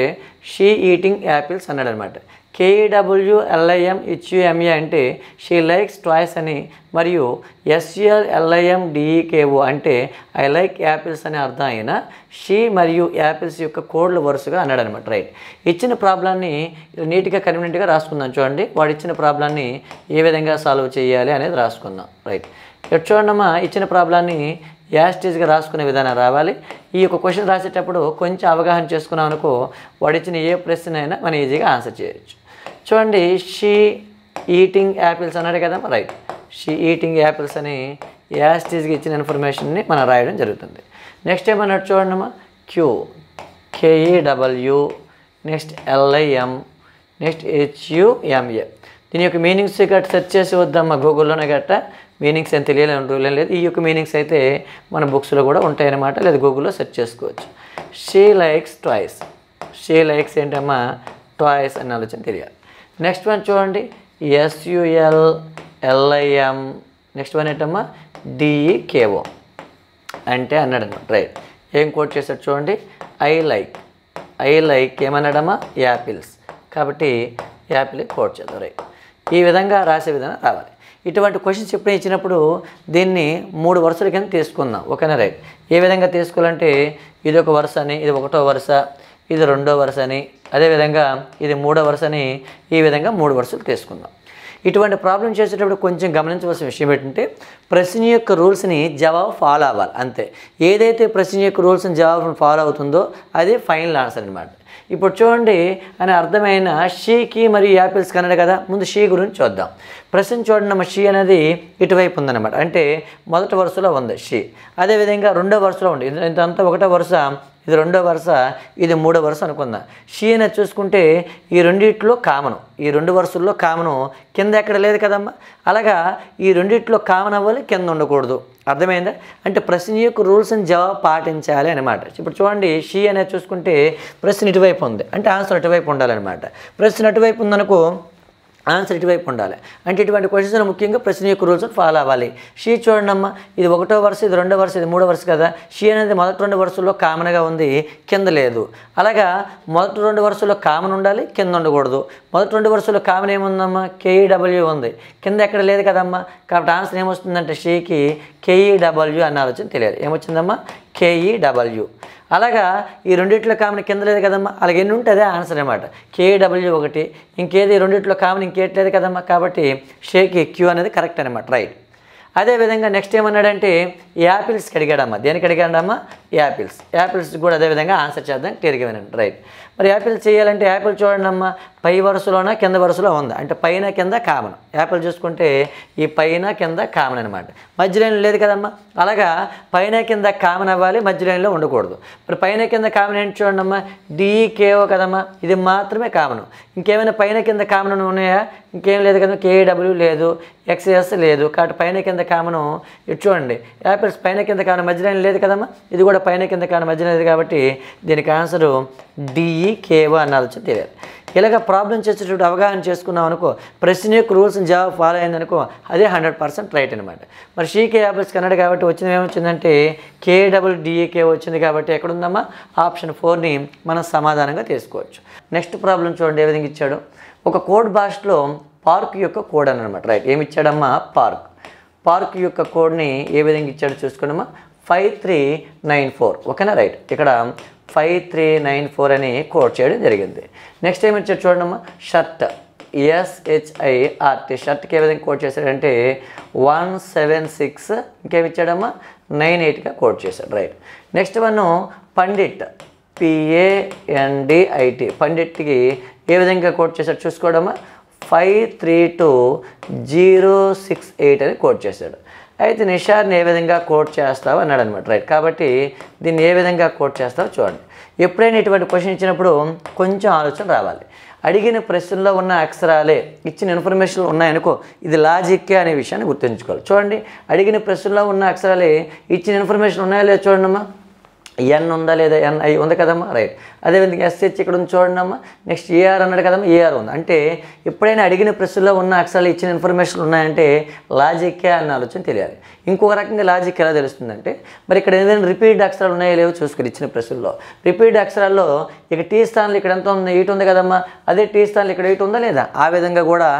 షీ ఈటింగ్ యాపిల్స్ అన్నాడు అనమాట కేఈడబ్ల్యూఎల్ఐఎం హెచ్యుఎంఏ e అంటే షీ లైక్స్ టాయ్స్ అని మరియు ఎస్యుఎల్ ఎల్ఐఎం డిఈకేఓ అంటే ఐ లైక్ యాపిల్స్ అనే అర్థం అయిన షీ మరియు యాపిల్స్ యొక్క కోడ్లు వరుసగా అన్నాడు అనమాట రైట్ ఇచ్చిన ప్రాబ్లాన్ని నీట్గా కన్వీనియంట్గా రాసుకుందాం చూడండి వాడు ఇచ్చిన ప్రాబ్లాన్ని ఏ విధంగా సాల్వ్ చేయాలి అనేది రాసుకుందాం రైట్ ఎటు చూడండమ్మా ఇచ్చిన ప్రాబ్లాన్ని యాస్టేజ్గా రాసుకునే విధానం రావాలి ఈ యొక్క క్వశ్చన్ రాసేటప్పుడు కొంచెం అవగాహన చేసుకున్నాం అనుకో వాడిచ్చిన ఏ ప్రశ్న అయినా మనం ఈజీగా ఆన్సర్ చేయొచ్చు చూడండి షీ ఈటింగ్ యాపిల్స్ అన్నాడు కదా రైట్ షీ ఈటింగ్ యాపిల్స్ అని యాస్టీస్కి ఇచ్చిన ఇన్ఫర్మేషన్ని మనం రాయడం జరుగుతుంది నెక్స్ట్ ఏమన్నాడు చూడండి అమ్మా Q KEW next LIM next HUMA దీని యొక్క మీనింగ్స్ గట్ట సెర్చ్ చేసి వద్దామా గూగుల్లోనే గట్ట మీనింగ్స్ ఏం తెలియలేని రూల్ లేదు ఈ యొక్క మీనింగ్స్ అయితే మన బుక్స్లో కూడా ఉంటాయన్నమాట లేదా గూగుల్లో సెర్చ్ చేసుకోవచ్చు she likes toys she likes ఏంటమ్మా టాయ్స్ అనే ఆలోచన తెలియాలి నెక్స్ట్ వన్ చూడండి ఎస్యుఎల్ ఎల్ఐఎం నెక్స్ట్ వన్ ఏంటమ్మా డిఈకేఓ e అంటే అన్నాడు రైట్ ఏం కోట్ చేశాడు చూడండి ఐ లైక్ ఐ లైక్ ఏమన్నాడమ్మా యాపిల్స్ కాబట్టి యాపిల్ కోట్ చేద్దాం రైట్ ఈ విధంగా రాసే విధానం రావాలి ఇటువంటి క్వశ్చన్స్ ఎప్పుడైనా ఇచ్చినప్పుడు దీన్ని మూడు వరుసల కింద తీసుకుందాం ఒకనే రైట్ ఏ విధంగా తీసుకోవాలంటే ఇది ఒక వరుస అని ఇది ఒకటో వరుస ఇది రెండో వరుస అని అదేవిధంగా ఇది మూడో వరుసని ఈ విధంగా మూడు వరుసలు తీసుకుందాం ఇటువంటి ప్రాబ్లం చేసేటప్పుడు కొంచెం గమనించవలసిన విషయం ఏంటంటే ప్రశ్న యొక్క రూల్స్ని జవాబు ఫాలో అవ్వాలి అంతే ఏదైతే ప్రశ్న యొక్క రూల్స్ని జవాబును ఫాలో అవుతుందో అది ఫైనల్ ఆన్సర్ అనమాట ఇప్పుడు చూడండి అని అర్థమైన షీకి మరియు యాపిల్స్ కన్నాడు కదా ముందు షీ గురించి చూద్దాం ప్రశ్న చూడండి మా షీ అనేది ఇటువైపు ఉందన్నమాట అంటే మొదటి వరుసలో ఉంది షీ అదేవిధంగా రెండో వరుసలో ఉంది ఇదంతా ఒకటో వరుస ఇది రెండో వరుస ఇది మూడో వరుస అనుకుందాం షీ అనేది చూసుకుంటే ఈ రెండిట్లో కామను ఈ రెండు వరుసల్లో కామను కింద ఎక్కడ లేదు కదమ్మా అలాగా ఈ రెండిట్లో కామన్ అవ్వాలి కింద ఉండకూడదు అర్థమైందా అంటే ప్రశ్న యొక్క రూల్స్ అండ్ జవాబు పాటించాలి అనమాట ఇప్పుడు చూడండి షీ అనేది చూసుకుంటే ప్రశ్న ఇటువైపు ఉంది అంటే ఆన్సర్ అటువైపు ఉండాలన్నమాట ప్రశ్న అటువైపు ఉందనుకో ఆన్సర్ ఇటువైపు ఉండాలి అంటే ఇటువంటి క్వశ్చన్స్ ముఖ్యంగా ప్రశ్న యొక్క రూల్స్ ఫాలో అవ్వాలి షీ చూడండమ్మా ఇది ఒకటో వరుస ఇది రెండో వరుస ఇది మూడో వరుస కదా షీ అనేది మొదటి రెండు వరుసల్లో కామన్గా ఉంది కింద లేదు అలాగా మొదటి రెండు వరుసల్లో కామన్ ఉండాలి కింద ఉండకూడదు మొదటి రెండు వరుసలో కామన్ ఏముందమ్మా కేఈడబ్ల్యూ e ఉంది కింద ఎక్కడ లేదు కదమ్మా కాబట్టి ఆన్సర్ ఏమొస్తుందంటే షీకి కేఈడబ్ల్యూ e అన్న ఆలోచన తెలియదు ఏమొచ్చిందమ్మా కేఈడబ్ల్యూ అలాగా ఈ రెండిట్లో కామన్ కింద లేదు కదమ్మా అలాగే ఎన్ని ఉంటే అదే ఆన్సర్ అనమాట కేడబ్ల్యూ ఒకటి ఇంకేది రెండింటిలో కామన్ ఇంకేట్లేదు కదమ్మా కాబట్టి షేక్ క్యూ అనేది కరెక్ట్ అనమాట రైట్ అదేవిధంగా నెక్స్ట్ ఏమన్నాడంటే యాపిల్స్కి అడిగాడమ్మా దేనికి అడిగాడమ్మా యాపిల్స్ యాపిల్స్ కూడా అదేవిధంగా ఆన్సర్ చేద్దాం క్లియర్గా వినండి రైట్ మరి యాపిల్స్ చేయాలంటే యాపిల్ చూడండి అమ్మా పై వరుసలోన కింద వరుసలో ఉంది అంటే పైన కింద కామన్ యాపిల్ చూసుకుంటే ఈ పైన కింద కామన్ అనమాట మధ్య లైన్ లేదు కదమ్మా అలాగా పైన కింద కామన్ అవ్వాలి మధ్య లైన్లో ఉండకూడదు ఇప్పుడు పైన కింద కామన్ ఏంటి చూడండి అమ్మా డిఈకేఓ కదమ్మా ఇది మాత్రమే కామన్ ఇంకేమైనా పైన కింద కామన్ ఉన్నాయా ఇంకేం లేదు కదా కేడబ్ల్యూ లేదు ఎక్స్ఎస్ లేదు కాబట్టి పైన కింద కామను ఇటు చూడండి యాపిల్స్ పైన కింద కామన్ మధ్య లైన్ లేదు కదమ్మా ఇది కూడా పైన కింద కామన్ మధ్య లేదు కాబట్టి దీనికి ఆన్సరు డిఈకేఓ అన్నది ఆలోచన తెలియదు ఇలాగ ప్రాబ్లం చేసేటప్పుడు అవగాహన చేసుకున్నాం అనుకో ప్రశ్న యొక్క రూల్స్ జవాబు ఫాలో అయిందనుకో అదే హండ్రెడ్ పర్సెంట్ రైట్ అనమాట మరి షీకే యాబ్స్ కన్నడ కాబట్టి వచ్చింది ఏమొచ్చిందంటే కే డిఏకే వచ్చింది కాబట్టి ఎక్కడుందమ్మా ఆప్షన్ ఫోర్ని మనం సమాధానంగా తీసుకోవచ్చు నెక్స్ట్ ప్రాబ్లం చూడండి ఏ విధంగా ఇచ్చాడు ఒక కోడ్ భాషలో పార్క్ యొక్క కోడ్ అని అనమాట రైట్ ఏమి ఇచ్చాడమ్మా పార్క్ పార్క్ యొక్క కోడ్ని ఏ విధంగా ఇచ్చాడో అమ్మా ఫైవ్ త్రీ నైన్ ఫోర్ ఓకేనా రైట్ ఇక్కడ ఫైవ్ త్రీ నైన్ ఫోర్ అని కోడ్ చేయడం జరిగింది నెక్స్ట్ టైం వచ్చి చూడండమ్మా షర్ట్ ఆర్టీ షర్ట్కి ఏ విధంగా కోడ్ చేశాడంటే వన్ సెవెన్ సిక్స్ ఇంకేమి ఇచ్చాడమ్మా నైన్ ఎయిట్గా కోడ్ చేశాడు right next one pandit PANDIT పండిట్కి ఏ విధంగా కోడ్ చేశాడు చూసుకోవడమా five three two zero six eight అని కోడ్ చేశాడు అయితే నిషాన్ని ఏ విధంగా కోట్ చేస్తావు అన్నాడు అనమాట రైట్ కాబట్టి దీన్ని ఏ విధంగా కోట్ చేస్తావు చూడండి ఎప్పుడైనా ఇటువంటి క్వశ్చన్ ఇచ్చినప్పుడు కొంచెం ఆలోచన రావాలి అడిగిన ప్రశ్నలో ఉన్న అక్షరాలే ఇచ్చిన ఇన్ఫర్మేషన్లు ఉన్నాయనుకో ఇది లాజిక్కే అనే విషయాన్ని గుర్తుంచుకోవాలి చూడండి అడిగిన ప్రశ్నలో ఉన్న అక్షరాలే ఇచ్చిన ఇన్ఫర్మేషన్ ఉన్నాయా లేదా చూడండి అమ్మా ఎన్ ఉందా లేదా ఎన్ఐ ఉంది కదమ్మా రైట్ అదేవిధంగా ఎస్హెచ్ ఇక్కడ ఉంది చూడండమ్మా నెక్స్ట్ ఏఆర్ అన్నాడు కదమ్మా ఏఆర్ ఉంది అంటే ఎప్పుడైనా అడిగిన ప్రశ్నలో ఉన్న అక్షరాలు ఇచ్చిన ఇన్ఫర్మేషన్ ఉన్నాయంటే లాజిక్కే అన్న ఆలోచన తెలియాలి ఇంకొక రకంగా లాజిక్ ఎలా తెలుస్తుందంటే మరి ఇక్కడ ఏదైనా రిపీట్ అక్షరాలు ఉన్నాయో లేవో చూసుకుని ఇచ్చిన ప్రశ్నల్లో రిపీట్ అక్షరాల్లో ఇక టీ స్థానంలో ఇక్కడ ఎంత ఉంది ఇటు ఉంది కదమ్మా అదే టీ స్థానంలో ఇక్కడ ఇటు ఉందా లేదా ఆ విధంగా కూడా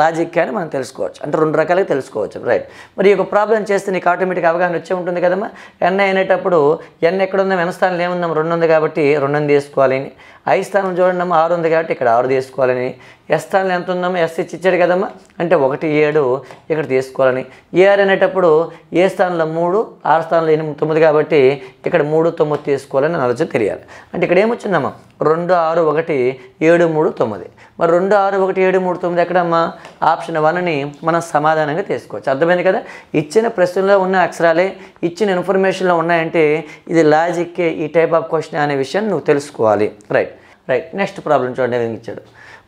లాజిక్ అని మనం తెలుసుకోవచ్చు అంటే రెండు రకాలుగా తెలుసుకోవచ్చు రైట్ మరి ఈ యొక్క ప్రాబ్లం చేస్తే నీకు ఆటోమేటిక్ అవగాహన వచ్చే ఉంటుంది కదమ్మా ఎన్న అయినప్పుడు ఎన్న ఎక్కడ ఉందాం ఎన్ స్థానంలో ఏముందాం రెండు ఉంది కాబట్టి రెండు తీసుకోవాలి ఐ స్థానం చూడండి అమ్మా ఆరు ఉంది కాబట్టి ఇక్కడ ఆరు తీసుకోవాలని ఎస్ స్థానం ఎంత ఉందమ్మా ఎస్ ఇచ్చి ఇచ్చాడు కదమ్మా అంటే ఒకటి ఏడు ఇక్కడ తీసుకోవాలని ఏఆర్ అనేటప్పుడు ఏ స్థానంలో మూడు ఆరు స్థానంలో ఎనిమిది తొమ్మిది కాబట్టి ఇక్కడ మూడు తొమ్మిది తీసుకోవాలని ఆలోచన తెలియాలి అంటే ఇక్కడ ఏమొచ్చిందమ్మా రెండు ఆరు ఒకటి ఏడు మూడు తొమ్మిది మరి రెండు ఆరు ఒకటి ఏడు మూడు తొమ్మిది ఎక్కడమ్మా ఆప్షన్ వన్ని మనం సమాధానంగా తీసుకోవచ్చు అర్థమైంది కదా ఇచ్చిన ప్రశ్నలో ఉన్న అక్షరాలే ఇచ్చిన ఇన్ఫర్మేషన్లో ఉన్నాయంటే ఇది లాజిక్కే ఈ టైప్ ఆఫ్ క్వశ్చన్ అనే విషయం నువ్వు తెలుసుకోవాలి రైట్ రైట్ నెక్స్ట్ ప్రాబ్లం చూడండి ఇచ్చాడు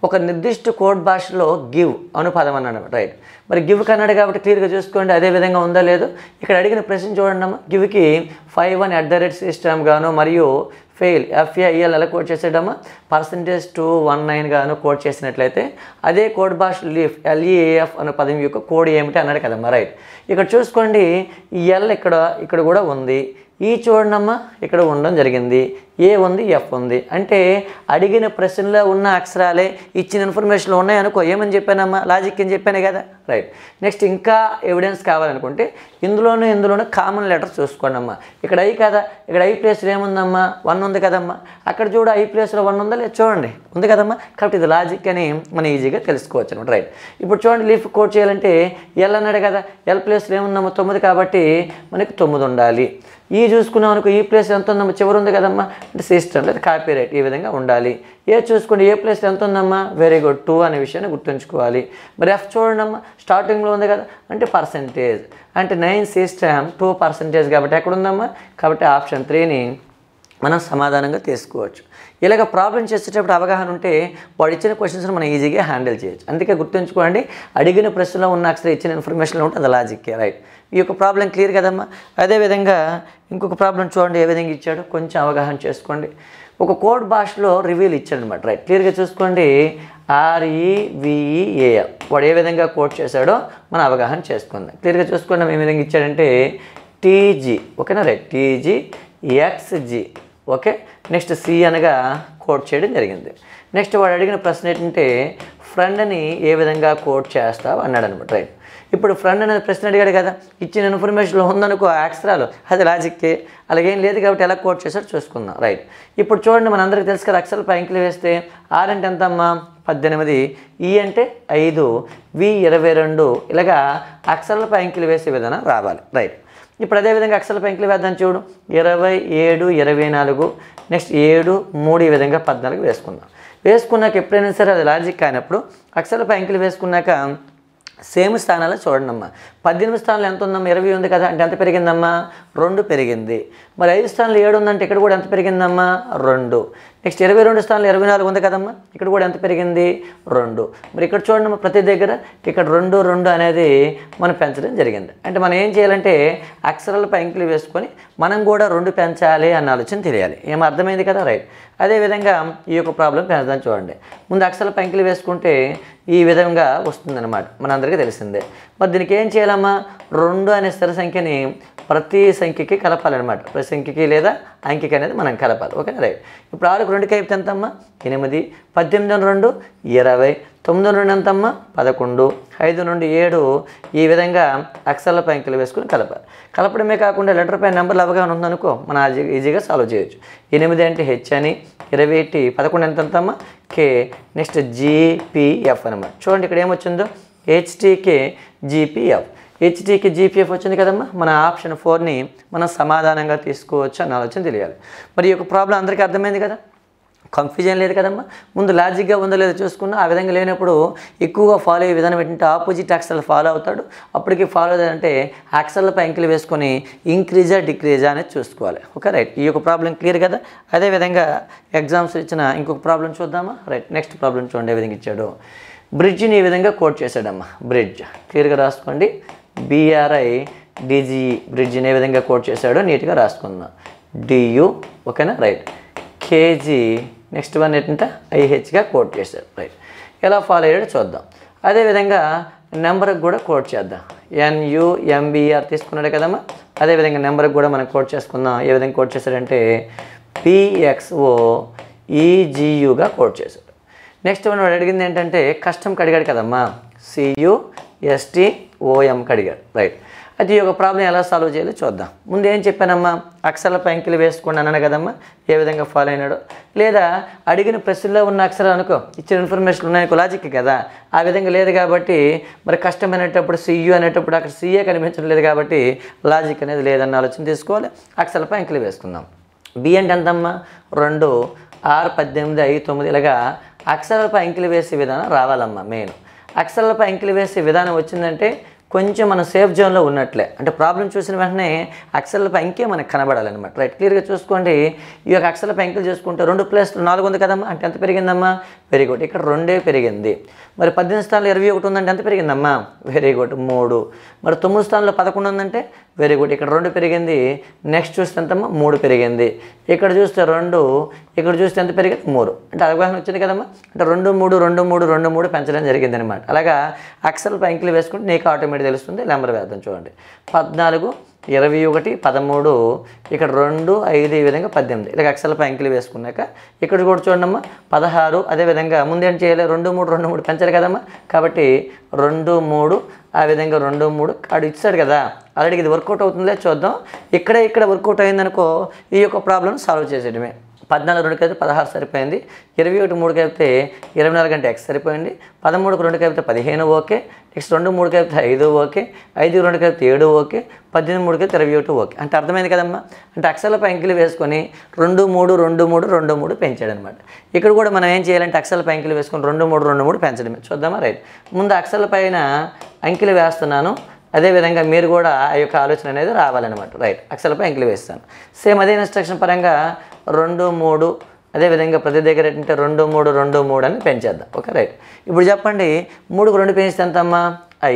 ఒక నిర్దిష్ట కోడ్ భాషలో గివ్ అను పదం అన్నాడు రైట్ మరి గివ్ కన్నాడు కాబట్టి క్లియర్గా చూసుకోండి అదే విధంగా ఉందా లేదు ఇక్కడ అడిగిన ప్రశ్న చూడండి అమ్మ గివ్కి five one at the rate system గాను మరియు ఫెయిల్ ఎఫ్ఏఎల్ ఎలా కోడ్ చేసేటమ్మా పర్సంటేజ్ టూ వన్ నైన్ గాను కోడ్ చేసినట్లయితే అదే కోడ్ భాష లీఫ్ ఎల్ఈఏఎఫ్ e అనే పదం యొక్క కోడ్ ఏమిటి అన్నాడు కదమ్మా రైట్ ఇక్కడ చూసుకోండి ఈ ఎల్ ఇక్కడ ఇక్కడ కూడా ఉంది ఈ చూడనమ్మా ఇక్కడ ఉండడం జరిగింది ఏ ఉంది ఎఫ్ ఉంది అంటే అడిగిన ప్రశ్నలో ఉన్న అక్షరాలే ఇచ్చిన ఇన్ఫర్మేషన్లు ఉన్నాయనుకో ఏమని చెప్పానమ్మా లాజిక్ అని చెప్పాను కదా రైట్ నెక్స్ట్ ఇంకా ఎవిడెన్స్ కావాలనుకుంటే ఇందులోనూ ఇందులోనూ కామన్ లెటర్ చూసుకోండి ఇక్కడ ఐ కదా ఇక్కడ ఐ ప్లేస్లో ఏముందమ్మా వన్ ఉంది కదమ్మా అక్కడ చూడు ఐ ప్లేస్లో వన్ ఉందా లేదు చూడండి ఉంది కదమ్మా కాబట్టి ఇది లాజిక్ అని మనం ఈజీగా తెలుసుకోవచ్చు అనమాట రైట్ ఇప్పుడు చూడండి లీఫ్ కోడ్ చేయాలంటే ఎల్ అన్నాడు కదా ఎల్ ప్లేస్లో ఏముందమ్మా తొమ్మిది కాబట్టి మనకి తొమ్మిది ఉండాలి ఈ చూసుకున్నాం అనుకో ఈ ప్లేస్ ఎంత ఉందమ్మా చివరి ఉంది కదమ్మా అంటే సిస్టమ్ లేదా కాపీరైట్ ఈ విధంగా ఉండాలి ఏ చూసుకుంటే ఏ ప్లేస్ ఎంత ఉందమ్మా వెరీ గుడ్ టూ అనే విషయాన్ని గుర్తుంచుకోవాలి మరి ఎఫ్ చూడండమ్మా స్టార్టింగ్లో ఉంది కదా అంటే పర్సంటేజ్ అంటే నైన్ సిస్టమ్ టూ పర్సంటేజ్ కాబట్టి ఎక్కడుందమ్మా కాబట్టి ఆప్షన్ త్రీని మనం సమాధానంగా తీసుకోవచ్చు ఇలాగ ప్రాబ్లం చేసేటప్పుడు అవగాహన ఉంటే వాడు ఇచ్చిన క్వశ్చన్స్ని మనం ఈజీగా హ్యాండిల్ చేయొచ్చు అందుకే గుర్తుంచుకోండి అడిగిన ప్రశ్నలో ఉన్న అక్షరం ఇచ్చిన ఇన్ఫర్మేషన్లో ఉంటే అది లాజిక్కే రైట్ ఈ యొక్క ప్రాబ్లం క్లియర్ కదమ్మా అదేవిధంగా ఇంకొక ప్రాబ్లం చూడండి ఏ విధంగా ఇచ్చాడో కొంచెం అవగాహన చేసుకోండి ఒక కోడ్ భాషలో రివ్యూలు ఇచ్చాడనమాట రైట్ క్లియర్గా చూసుకోండి ఆర్ఈవిఈఏఎల్ e e వాడు ఏ విధంగా కోడ్ చేశాడో మనం అవగాహన చేసుకుందాం క్లియర్గా చూసుకోండి ఏ విధంగా ఇచ్చాడంటే టీజీ ఓకేనా right TG XG okay next C అనగా కోట్ చేయడం జరిగింది నెక్స్ట్ వాడు అడిగిన ప్రశ్న ఏంటంటే ఫ్రెండ్ని ఏ విధంగా కోట్ చేస్తావు అన్నాడు అనమాట రైట్ ఇప్పుడు ఫ్రెండ్ అనేది ప్రశ్న అడిగాడు కదా ఇచ్చిన ఇన్ఫర్మేషన్లో ఉందనుకో అక్షరాలు అది లాజిక్కే అలాగేం లేదు కాబట్టి ఎలా కోట్ చేశారు చూసుకుందాం రైట్ ఇప్పుడు చూడండి మనందరికీ తెలుసు కదా అక్షరాలు పైకి వేస్తే ఆర్ అంటే ఎంతమ్మా పద్దెనిమిది ఈ అంటే ఐదు వి ఇరవై రెండు ఇలాగా అక్షరాల పైంకిలు వేసే విధానం రావాలి రైట్ ఇప్పుడు అదేవిధంగా అక్షరాల పైంకిలు వేద్దాం చూడు ఇరవై ఏడు ఇరవై నాలుగు నెక్స్ట్ ఏడు మూడు ఈ విధంగా పద్నాలుగు వేసుకుందాం వేసుకున్నాక ఎప్పుడైనా సరే అది లాజిక్ కానప్పుడు అక్షరాల పైంకిలు వేసుకున్నాక సేమ్ స్థానాలు చూడండమ్మా పద్దెనిమిది స్థానాలు ఎంత ఉందమ్మా ఇరవై ఉంది కదా అంటే ఎంత పెరిగిందమ్మా రెండు పెరిగింది మరి ఐదు స్థానాలు ఏడు ఉందంటే ఇక్కడ కూడా ఎంత పెరిగిందమ్మా రెండు నెక్స్ట్ ఇరవై రెండు స్థానాలు ఇరవై నాలుగు ఉంది కదమ్మా ఇక్కడ కూడా ఎంత పెరిగింది రెండు మరి ఇక్కడ చూడండి ప్రతి దగ్గర ఇక్కడ రెండు రెండు అనేది మనం పెంచడం జరిగింది అంటే మనం ఏం చేయాలంటే అక్షరాలపై అంకెలు వేసుకొని మనం కూడా రెండు పెంచాలి అన్న ఆలోచన తెలియాలి ఏం అర్థమైంది కదా రైట్ అదేవిధంగా ఈ యొక్క ప్రాబ్లం పెంచడం చూడండి ముందు అక్షరాల అంకెలు వేసుకుంటే ఈ విధంగా వస్తుందన్నమాట మనందరికీ తెలిసిందే మరి దీనికి ఏం చేయాలమ్మా రెండు అనే స్థిర సంఖ్యని ప్రతి సంఖ్యకి కలపాలన్నమాట ప్రతి సంఖ్యకి లేదా అంకిక అనేది మనం కలపాలి ఓకే రైట్ ఇప్పుడు ఆరుకు రెండు కైపు ఎంతమ్మా ఎనిమిది పద్దెనిమిది రెండు ఇరవై తొమ్మిది రెండు ఎంతమ్మా పదకొండు ఐదు నుండి ఏడు ఈ విధంగా అక్షరాల అంకెలు వేసుకుని కలపాలి కలపడమే కాకుండా లెటర్ పై నెంబర్లు అవగాహన ఉందనుకో మనం ఈజీగా సాల్వ్ చేయొచ్చు ఎనిమిది అంటే హెచ్ అని ఇరవై ఒకటి పదకొండు ఎంతమ్మా కే నెక్స్ట్ జీపీఎఫ్ అనమాట చూడండి ఇక్కడ ఏమొచ్చిందో హెచ్టీకే జీపీఎఫ్ హెచ్డికి జీపీఎఫ్ వచ్చింది కదమ్మా మన ఆప్షన్ ఫోర్ని మనం సమాధానంగా తీసుకోవచ్చు అన్న ఆలోచన తెలియాలి మరి ఈ యొక్క ప్రాబ్లం అందరికీ అర్థమైంది కదా కన్ఫ్యూజన్ లేదు కదమ్మా ముందు లాజిక్గా ఉందో లేదో చూసుకున్నా ఆ విధంగా లేనప్పుడు ఎక్కువగా ఫాలో అయ్యే విధానం ఏంటంటే ఆపోజిట్ యాక్సల్ ఫాలో అవుతాడు అప్పటికి ఫాలో అంటే యాక్సల్పై అంకెలు వేసుకొని ఇంక్రీజా డిక్రీజా అనేది చూసుకోవాలి ఓకే రైట్ ఈ యొక్క ప్రాబ్లం క్లియర్ కదా అదేవిధంగా ఎగ్జామ్స్ ఇచ్చిన ఇంకొక ప్రాబ్లం చూద్దామా రైట్ నెక్స్ట్ ప్రాబ్లం చూడండి ఏ విధంగా ఇచ్చాడు బ్రిడ్జ్ని ఈ విధంగా కోట్ చేశాడమ్మా బ్రిడ్జ్ క్లియర్గా రాసుకోండి బీఆర్ఐ డీజీ బ్రిడ్జ్ని ఏ విధంగా కోట్ చేశాడో నీట్గా రాసుకుందాం డియు ఓకేనా రైట్ కేజీ నెక్స్ట్ వన్ ఏంటంటే ఐహెచ్గా కోట్ చేశాడు రైట్ ఎలా ఫాలో అయ్యాడో చూద్దాం అదేవిధంగా నెంబర్కి కూడా కోట్ చేద్దాం ఎన్యు ఎంబీఆర్ e తీసుకున్నాడు కదమ్మా అదేవిధంగా నెంబర్కి కూడా మనం కోట్ చేసుకుందాం ఏ విధంగా కోట్ చేశాడంటే పిఎక్స్ఓ ఈజియుగా e కోట్ చేశాడు నెక్స్ట్ వాడు అడిగింది ఏంటంటే కష్టంకి అడిగాడు కదమ్మా సియు ఎస్టీ ఓఎంకి అడిగాడు రైట్ అయితే ఈ యొక్క ప్రాబ్లం ఎలా సాల్వ్ చేయాలో చూద్దాం ముందు ఏం చెప్పానమ్మా అక్షరాల పెంకిలు వేసుకోండి అన్నాను కదమ్మా ఏ విధంగా ఫాలో అయినాడు లేదా అడిగిన ప్రశ్నలో ఉన్న అక్షరాలు అనుకో ఇచ్చిన ఇన్ఫర్మేషన్ ఉన్నాయనుకో లాజిక్ కదా ఆ విధంగా లేదు కాబట్టి మరి కష్టమైనటప్పుడు సియు అనేటప్పుడు అక్కడ సిఏ కనిపించడం లేదు కాబట్టి లాజిక్ అనేది లేదన్న ఆలోచన తీసుకోవాలి అక్షరాల పెంకిలు వేసుకుందాం బి అంటే ఎంతమ్మా రెండు ఆరు పద్దెనిమిది ఐదు తొమ్మిది ఇలాగా అక్షరాలపై అంకెలు వేసే విధానం రావాలమ్మా మెయిన్ అక్షరాలపై అంకెలు వేసే విధానం వచ్చిందంటే కొంచెం మనం సేఫ్ జోన్లో ఉన్నట్లే అంటే ప్రాబ్లం చూసిన వెంటనే అక్షరాల పెంకే మనకు కనబడాలన్నమాట రైట్ క్లియర్గా చూసుకోండి ఈ యొక్క అక్షరాల పెంకులు చూసుకుంటే రెండు ప్లేస్లు నాలుగు ఉంది కదమ్మా అంటే ఎంత పెరిగిందమ్మా వెరీ గుడ్ ఇక్కడ రెండే పెరిగింది మరి పద్దెనిమిది స్థానంలో ఇరవై ఒకటి ఉందంటే ఎంత పెరిగిందమ్మా వెరీ గుడ్ మూడు మరి తొమ్మిది స్థానంలో పదకొండు ఉందంటే వెరీ గుడ్ ఇక్కడ రెండు పెరిగింది నెక్స్ట్ చూస్తే ఎంతమ్మా మూడు పెరిగింది ఇక్కడ చూస్తే రెండు ఇక్కడ చూస్తే ఎంత పెరిగింది మూడు అంటే అవగాహన వచ్చింది కదమ్మా అంటే రెండు మూడు రెండు మూడు రెండు మూడు పెంచడం జరిగింది అనమాట అలాగా అక్షరాలు పైకిలు వేసుకుంటే నీకు ఆటోమేటిక్ తెలుస్తుంది లెంబర్ వేద్దాం చూడండి పద్నాలుగు ఇరవై ఒకటి పదమూడు ఇక్కడ రెండు ఐదు ఈ విధంగా పద్దెనిమిది ఇలా అక్షరాల పంకిలు వేసుకున్నాక ఇక్కడ కూడా చూడండమ్మా పదహారు అదేవిధంగా ముందేం చేయాలి రెండు మూడు రెండు మూడు పెంచాలి కదమ్మా కాబట్టి రెండు మూడు ఆ విధంగా రెండు మూడు అక్కడ ఇచ్చాడు కదా ఆల్రెడీ ఇది వర్కౌట్ అవుతుందిలే చూద్దాం ఇక్కడే ఇక్కడ వర్కౌట్ అయిందనుకో ఈ యొక్క ప్రాబ్లమ్ సాల్వ్ చేసేయడమే పద్నాలుగు రెండు అయితే పదహారు సరిపోయింది ఇరవై ఒకటి మూడు కలిపితే ఇరవై నాలుగు అంటే ఎక్స్ సరిపోయింది పదమూడుకు రెండు అయితే పదిహేను ఓకే నెక్స్ట్ రెండు మూడు అయితే ఐదు ఓకే ఐదు రెండు కలిపితే ఏడు ఓకే పద్దెనిమిది మూడుకి అయితే ఇరవై ఒకటి ఓకే అంటే అర్థమైంది కదమ్మా అంటే అక్షరాలపై అంకెలు వేసుకొని రెండు మూడు రెండు మూడు రెండు మూడు పెంచాడు అనమాట ఇక్కడ కూడా మనం ఏం చేయాలంటే అక్షరాలపై అంకెలు వేసుకొని రెండు మూడు రెండు మూడు పెంచడమే చూద్దామా రైట్ ముందు అక్షరాలపైన పైన అంకెలు వేస్తున్నాను అదేవిధంగా మీరు కూడా ఆ యొక్క ఆలోచన అనేది రావాలన్నమాట రైట్ అక్షరపై అంకెలు వేస్తాను సేమ్ అదే ఇన్స్ట్రక్షన్ పరంగా రెండు మూడు అదేవిధంగా ప్రతి దగ్గర ఏంటంటే రెండు మూడు రెండు మూడు అని పెంచేద్దాం ఓకే రైట్ ఇప్పుడు చెప్పండి మూడుకు రెండు పెంచితే ఎంతమ్మా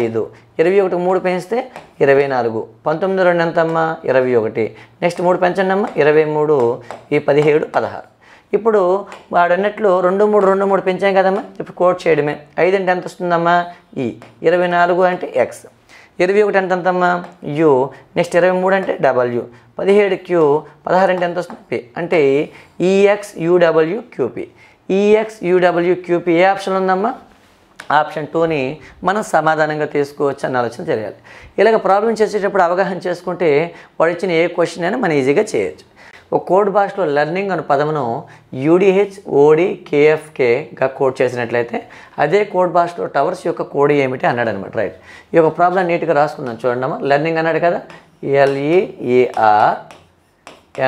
ఐదు ఇరవై ఒకటి మూడు పెంచితే ఇరవై నాలుగు పంతొమ్మిది రెండు ఎంతమ్మా ఇరవై ఒకటి నెక్స్ట్ మూడు పెంచండి అమ్మా ఇరవై మూడు ఈ పదిహేడు పదహారు ఇప్పుడు వాడు అన్నట్లు రెండు మూడు రెండు మూడు పెంచాం కదమ్మా ఇప్పుడు కోట్ చేయడమే ఐదు అంటే ఎంత వస్తుందమ్మా ఈ ఇరవై నాలుగు అంటే ఎక్స్ ఇరవై ఒకటి ఎంత ఎంతమ్మా యు నెక్స్ట్ ఇరవై మూడు అంటే డబ్ల్యూ పదిహేడు క్యూ పదహారు అంటే ఎంత వస్తుంది పి అంటే EX UW QP EX UW QP ఏ ఆప్షన్ ఉందమ్మా ఆప్షన్ టూని మనం సమాధానంగా తీసుకోవచ్చు అన్న ఆలోచన తెలియాలి ఇలాగ ప్రాబ్లమ్ చేసేటప్పుడు అవగాహన చేసుకుంటే వాడు ఇచ్చిన ఏ క్వశ్చన్ అయినా మనం ఈజీగా చేయొచ్చు ఒక కోడ్ భాషలో లెర్నింగ్ అనే పదమును యూడిహెచ్ ఓడి కేఎఫ్కేగా కోడ్ చేసినట్లయితే అదే కోడ్ భాషలో టవర్స్ యొక్క కోడ్ ఏమిటి అన్నాడు అనమాట రైట్ ఈ యొక్క ప్రాబ్లం నీట్గా రాసుకుందాం చూడండమ్మా లెర్నింగ్ అన్నాడు కదా ఎల్ఈఏఆర్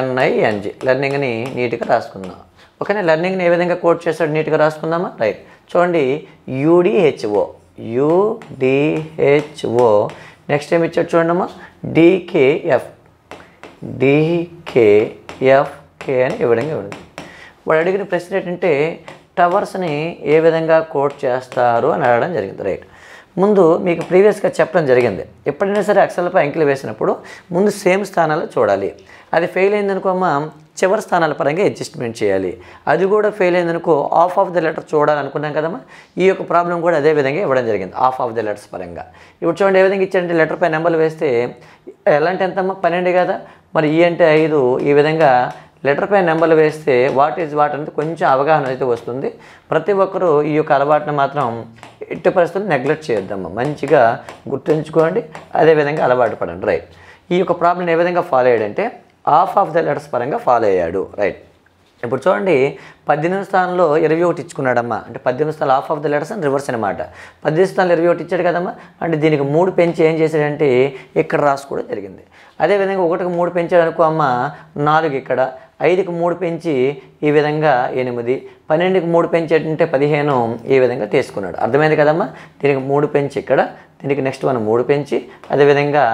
ఎన్ఐఎన్జి లెర్నింగ్ని నీట్గా రాసుకుందాం ఓకేనా లెర్నింగ్ని ఏ విధంగా కోడ్ చేస్తాడు నీట్గా రాసుకుందామా రైట్ చూడండి యూడిహెచ్ఓ యూడిహెచ్ఓ నెక్స్ట్ ఏమి ఇచ్చాడు అమ్మా డికేఎఫ్ డికే ఎఫ్ కే అని ఈ విధంగా ఇవ్వడం వాడు అడిగిన ప్రశ్న ఏంటంటే టవర్స్ని ఏ విధంగా కోట్ చేస్తారు అని అడగడం జరిగింది రైట్ ముందు మీకు ప్రీవియస్గా చెప్పడం జరిగింది ఎప్పుడైనా సరే అక్షరాలపై అంకెలు వేసినప్పుడు ముందు సేమ్ స్థానాలు చూడాలి అది ఫెయిల్ అయిందనుకోమా చివరి స్థానాల పరంగా అడ్జస్ట్మెంట్ చేయాలి అది కూడా ఫెయిల్ అయిందనుకో ఆఫ్ ఆఫ్ ది లెటర్ చూడాలనుకున్నాం కదమ్మా ఈ యొక్క ప్రాబ్లం కూడా అదే విధంగా ఇవ్వడం జరిగింది ఆఫ్ ఆఫ్ ది లెటర్స్ పరంగా ఇప్పుడు చూడండి ఏ విధంగా ఇచ్చారంటే లెటర్ పై నెంబర్లు వేస్తే ఎలాంటి ఎంతమ్మా పన్నెండు కదా మరి ఈ అంటే ఐదు ఈ విధంగా లెటర్ పై నెంబర్లు వేస్తే వాట్ ఈజ్ వాట్ అనేది కొంచెం అవగాహన అయితే వస్తుంది ప్రతి ఒక్కరూ ఈ యొక్క అలవాటును మాత్రం ఎట్టి పరిస్థితులు నెగ్లెక్ట్ చేయొద్దమ్మ మంచిగా గుర్తుంచుకోండి అదేవిధంగా అలవాటు పడండి రైట్ ఈ యొక్క ప్రాబ్లం ఏ విధంగా ఫాలో అయ్యాడంటే హాఫ్ ఆఫ్ ద లెటర్స్ పరంగా ఫాలో అయ్యాడు రైట్ ఇప్పుడు చూడండి పద్దెనిమిది స్థానంలో ఇరవై ఒకటి ఇచ్చుకున్నాడమ్మా అంటే పద్దెనిమిది స్థానం ఆఫ్ ఆఫ్ ద లెటర్స్ అని రివర్స్ అనమాట పద్దెనిమిది స్థానంలో ఇరవై ఒకటి ఇచ్చాడు కదమ్మా అంటే దీనికి మూడు పెంచి ఏం చేశాడంటే ఇక్కడ రాసుకోవడం జరిగింది అదేవిధంగా ఒకటికి మూడు పెంచాడు అనుకో అమ్మ నాలుగు ఇక్కడ ఐదుకి మూడు పెంచి ఈ విధంగా ఎనిమిది పన్నెండుకి మూడు పెంచేటంటే పదిహేను ఈ విధంగా తీసుకున్నాడు అర్థమైంది కదమ్మా దీనికి మూడు పెంచి ఇక్కడ దీనికి నెక్స్ట్ మనం మూడు పెంచి అదేవిధంగా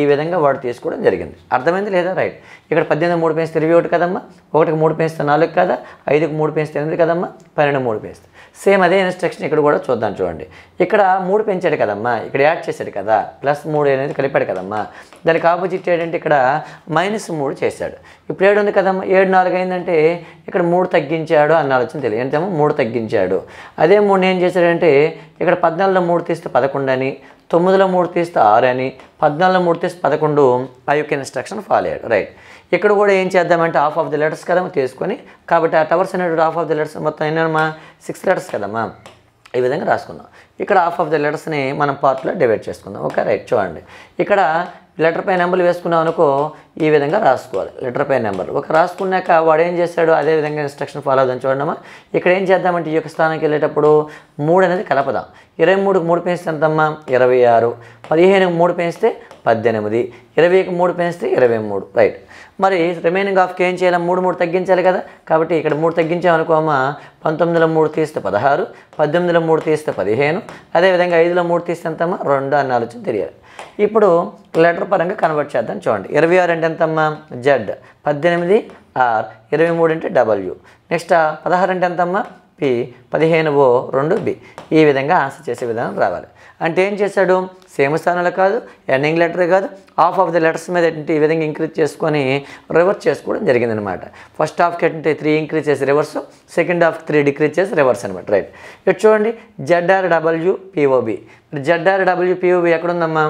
ఈ విధంగా వాడు తీసుకోవడం జరిగింది అర్థమైంది లేదా రైట్ ఇక్కడ పద్దెనిమిది మూడు పేస్తే ఇరవై ఒకటి కదమ్మా ఒకటికి మూడు పేస్తే నాలుగు కదా ఐదుకి మూడు పేస్తే ఎనిమిది కదమ్మా పన్నెండు మూడు పేస్తే సేమ్ అదే ఇన్స్ట్రక్షన్ ఇక్కడ కూడా చూద్దాం చూడండి ఇక్కడ మూడు పెంచాడు కదమ్మా ఇక్కడ యాడ్ చేశాడు కదా ప్లస్ మూడు అనేది కలిపాడు కదమ్మా దానికి ఆపోజిట్ ఏంటంటే ఇక్కడ మైనస్ మూడు చేశాడు ఇప్పుడు ఏడు ఉంది కదమ్మా ఏడు నాలుగు అయిందంటే ఇక్కడ మూడు తగ్గించాడు అన్న ఆలోచన తెలియదు ఏంటేమో మూడు తగ్గించాడు అదే మూడు ఏం చేశాడంటే ఇక్కడ పద్నాలుగులో మూడు తీస్తే పదకొండు అని తొమ్మిదిలో మూడు తీస్తే ఆరు అని పద్నాలుగులో మూడు తీస్తే పదకొండు ఆ యొక్క ఇన్స్ట్రక్షన్ ఫాలో అయ్యాడు రైట్ ఇక్కడ కూడా ఏం చేద్దామంటే హాఫ్ ఆఫ్ ది లెటర్స్ కదా తీసుకొని కాబట్టి ఆ టవర్స్ అనేటువంటి హాఫ్ ఆఫ్ ది లెటర్స్ మొత్తం ఏంటమ్మా సిక్స్ లెటర్స్ కదమ్మా ఈ విధంగా రాసుకుందాం ఇక్కడ హాఫ్ ఆఫ్ ది లెటర్స్ని మనం పార్ట్లో డివైడ్ చేసుకుందాం ఓకే రైట్ చూడండి ఇక్కడ లెటర్ పై నెంబర్లు వేసుకున్నాం అనుకో ఈ విధంగా రాసుకోవాలి లెటర్ పై నెంబర్ ఒక రాసుకున్నాక వాడు ఏం చేశాడు అదే విధంగా ఇన్స్ట్రక్షన్ ఫాలో అవుదాం చూడమ్మా ఇక్కడ ఏం చేద్దామంటే ఈ యొక్క స్థానానికి వెళ్ళేటప్పుడు మూడు అనేది కలపదాం ఇరవై మూడుకు మూడు పెంచితే ఎంతమ్మా ఇరవై ఆరు పదిహేనుకు మూడు పెంచితే పద్దెనిమిది ఇరవైకి మూడు పెంచితే ఇరవై మూడు రైట్ మరి రిమైనింగ్ ఆఫ్కి ఏం చేయాలి మూడు మూడు తగ్గించాలి కదా కాబట్టి ఇక్కడ మూడు తగ్గించామనుకోమా పంతొమ్మిదిలో మూడు తీస్తే పదహారు పద్దెనిమిదిలో మూడు తీస్తే పదిహేను అదేవిధంగా ఐదులో మూడు తీస్తే ఎంతమ్మా రెండు అన్న ఆలోచన తెలియాలి ఇప్పుడు లెటర్ పరంగా కన్వర్ట్ చేద్దాం చూడండి ఇరవై ఆరు అంటే ఎంతమ్మా జెడ్ పద్దెనిమిది ఆర్ ఇరవై మూడు అంటే డబ్ల్యూ నెక్స్ట్ పదహారు అంటే ఎంతమ్మా పి పదిహేను ఓ రెండు బి ఈ విధంగా ఆన్సర్ చేసే విధానం రావాలి అంటే ఏం చేశాడు సేమ్ స్థానంలో కాదు ఎండింగ్ లెటర్ కాదు హాఫ్ ఆఫ్ ది లెటర్స్ మీద ఈ విధంగా ఇంక్రీజ్ చేసుకొని రివర్స్ చేసుకోవడం జరిగిందనమాట ఫస్ట్ హాఫ్కి అంటే త్రీ ఇంక్రీజ్ చేసి reverse second half three decrease చేసి రివర్స్ అనమాట రైట్ ఇటు చూడండి ZR W POB ZR WPUB ఎక్కడుందమ్మా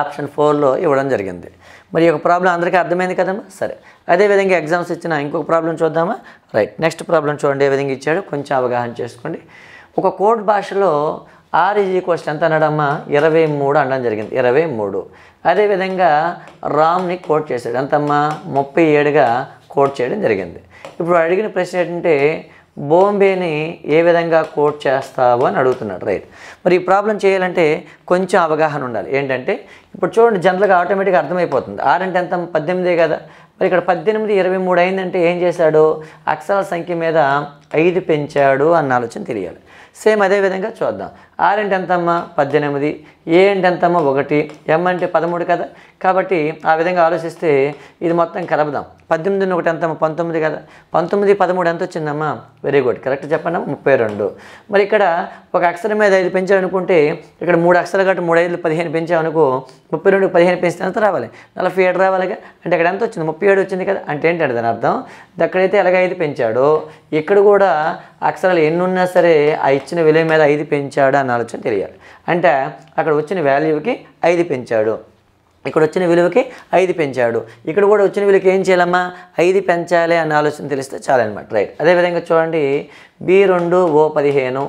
ఆప్షన్ ఫోర్లో ఇవ్వడం జరిగింది మరి ఒక ప్రాబ్లం అందరికీ అర్థమైంది కదమ్మా సరే అదేవిధంగా ఎగ్జామ్స్ ఇచ్చిన ఇంకొక ప్రాబ్లం చూద్దామా రైట్ నెక్స్ట్ ప్రాబ్లం చూడండి ఏ విధంగా ఇచ్చాడు కొంచెం అవగాహన చేసుకోండి ఒక కోడ్ భాషలో ఆర్ ఈజ్ క్వశ్చన్ ఎంత అన్నాడమ్మా ఇరవై మూడు అనడం జరిగింది ఇరవై మూడు అదేవిధంగా రామ్ని కోట్ చేశాడు ఎంతమ్మా ముప్పై ఏడుగా కోట్ చేయడం జరిగింది ఇప్పుడు అడిగిన ప్రశ్న ఏంటంటే బోంబేని ఏ విధంగా కోట్ చేస్తావు అని అడుగుతున్నాడు రైట్ మరి ఈ ప్రాబ్లం చేయాలంటే కొంచెం అవగాహన ఉండాలి ఏంటంటే ఇప్పుడు చూడండి జనరల్గా ఆటోమేటిక్గా అర్థమైపోతుంది ఆరంటే ఎంత పద్దెనిమిదే కదా మరి ఇక్కడ పద్దెనిమిది ఇరవై మూడు అయిందంటే ఏం చేశాడు అక్షరాల సంఖ్య మీద ఐదు పెంచాడు అన్న ఆలోచన తెలియాలి సేమ్ అదేవిధంగా చూద్దాం ఆర్ అంటే ఎంతమ్మా పద్దెనిమిది ఏ అంటే ఎంతమ్మా ఒకటి ఎం అంటే పదమూడు కదా కాబట్టి ఆ విధంగా ఆలోచిస్తే ఇది మొత్తం కలపదాం పద్దెనిమిది ఒకటి ఎంతమ్మా పంతొమ్మిది కదా పంతొమ్మిది పదమూడు ఎంత వచ్చిందమ్మా వెరీ గుడ్ కరెక్ట్ చెప్పండి ముప్పై రెండు మరి ఇక్కడ ఒక అక్షరం మీద ఐదు పెంచామనుకుంటే ఇక్కడ మూడు అక్షరాలు కాబట్టి మూడు ఐదు పదిహేను పెంచామనుకో ముప్పై రెండు పదిహేను పెంచితే ఎంత రావాలి నలభై ఏడు రావాలిగా అంటే ఇక్కడ ఎంత వచ్చింది ముప్పై ఏడు వచ్చింది కదా అంటే ఏంటంటే దాని అర్థం దక్కడైతే ఎలాగ ఐదు పెంచాడో ఇక్కడ కూడా అక్షరాలు ఎన్ని ఉన్నా సరే ఆ ఇచ్చిన విలువ మీద ఐదు పెంచాడు అన్న ఆలోచన తెలియాలి అంటే అక్కడ వచ్చిన వాల్యూకి ఐదు పెంచాడు ఇక్కడ వచ్చిన విలువకి ఐదు పెంచాడు ఇక్కడ కూడా వచ్చిన విలువకి ఏం చేయాలమ్మా ఐదు పెంచాలి అన్న ఆలోచన తెలిస్తే చాలన్నమాట రైట్ అదేవిధంగా చూడండి బి రెండు ఓ పదిహేను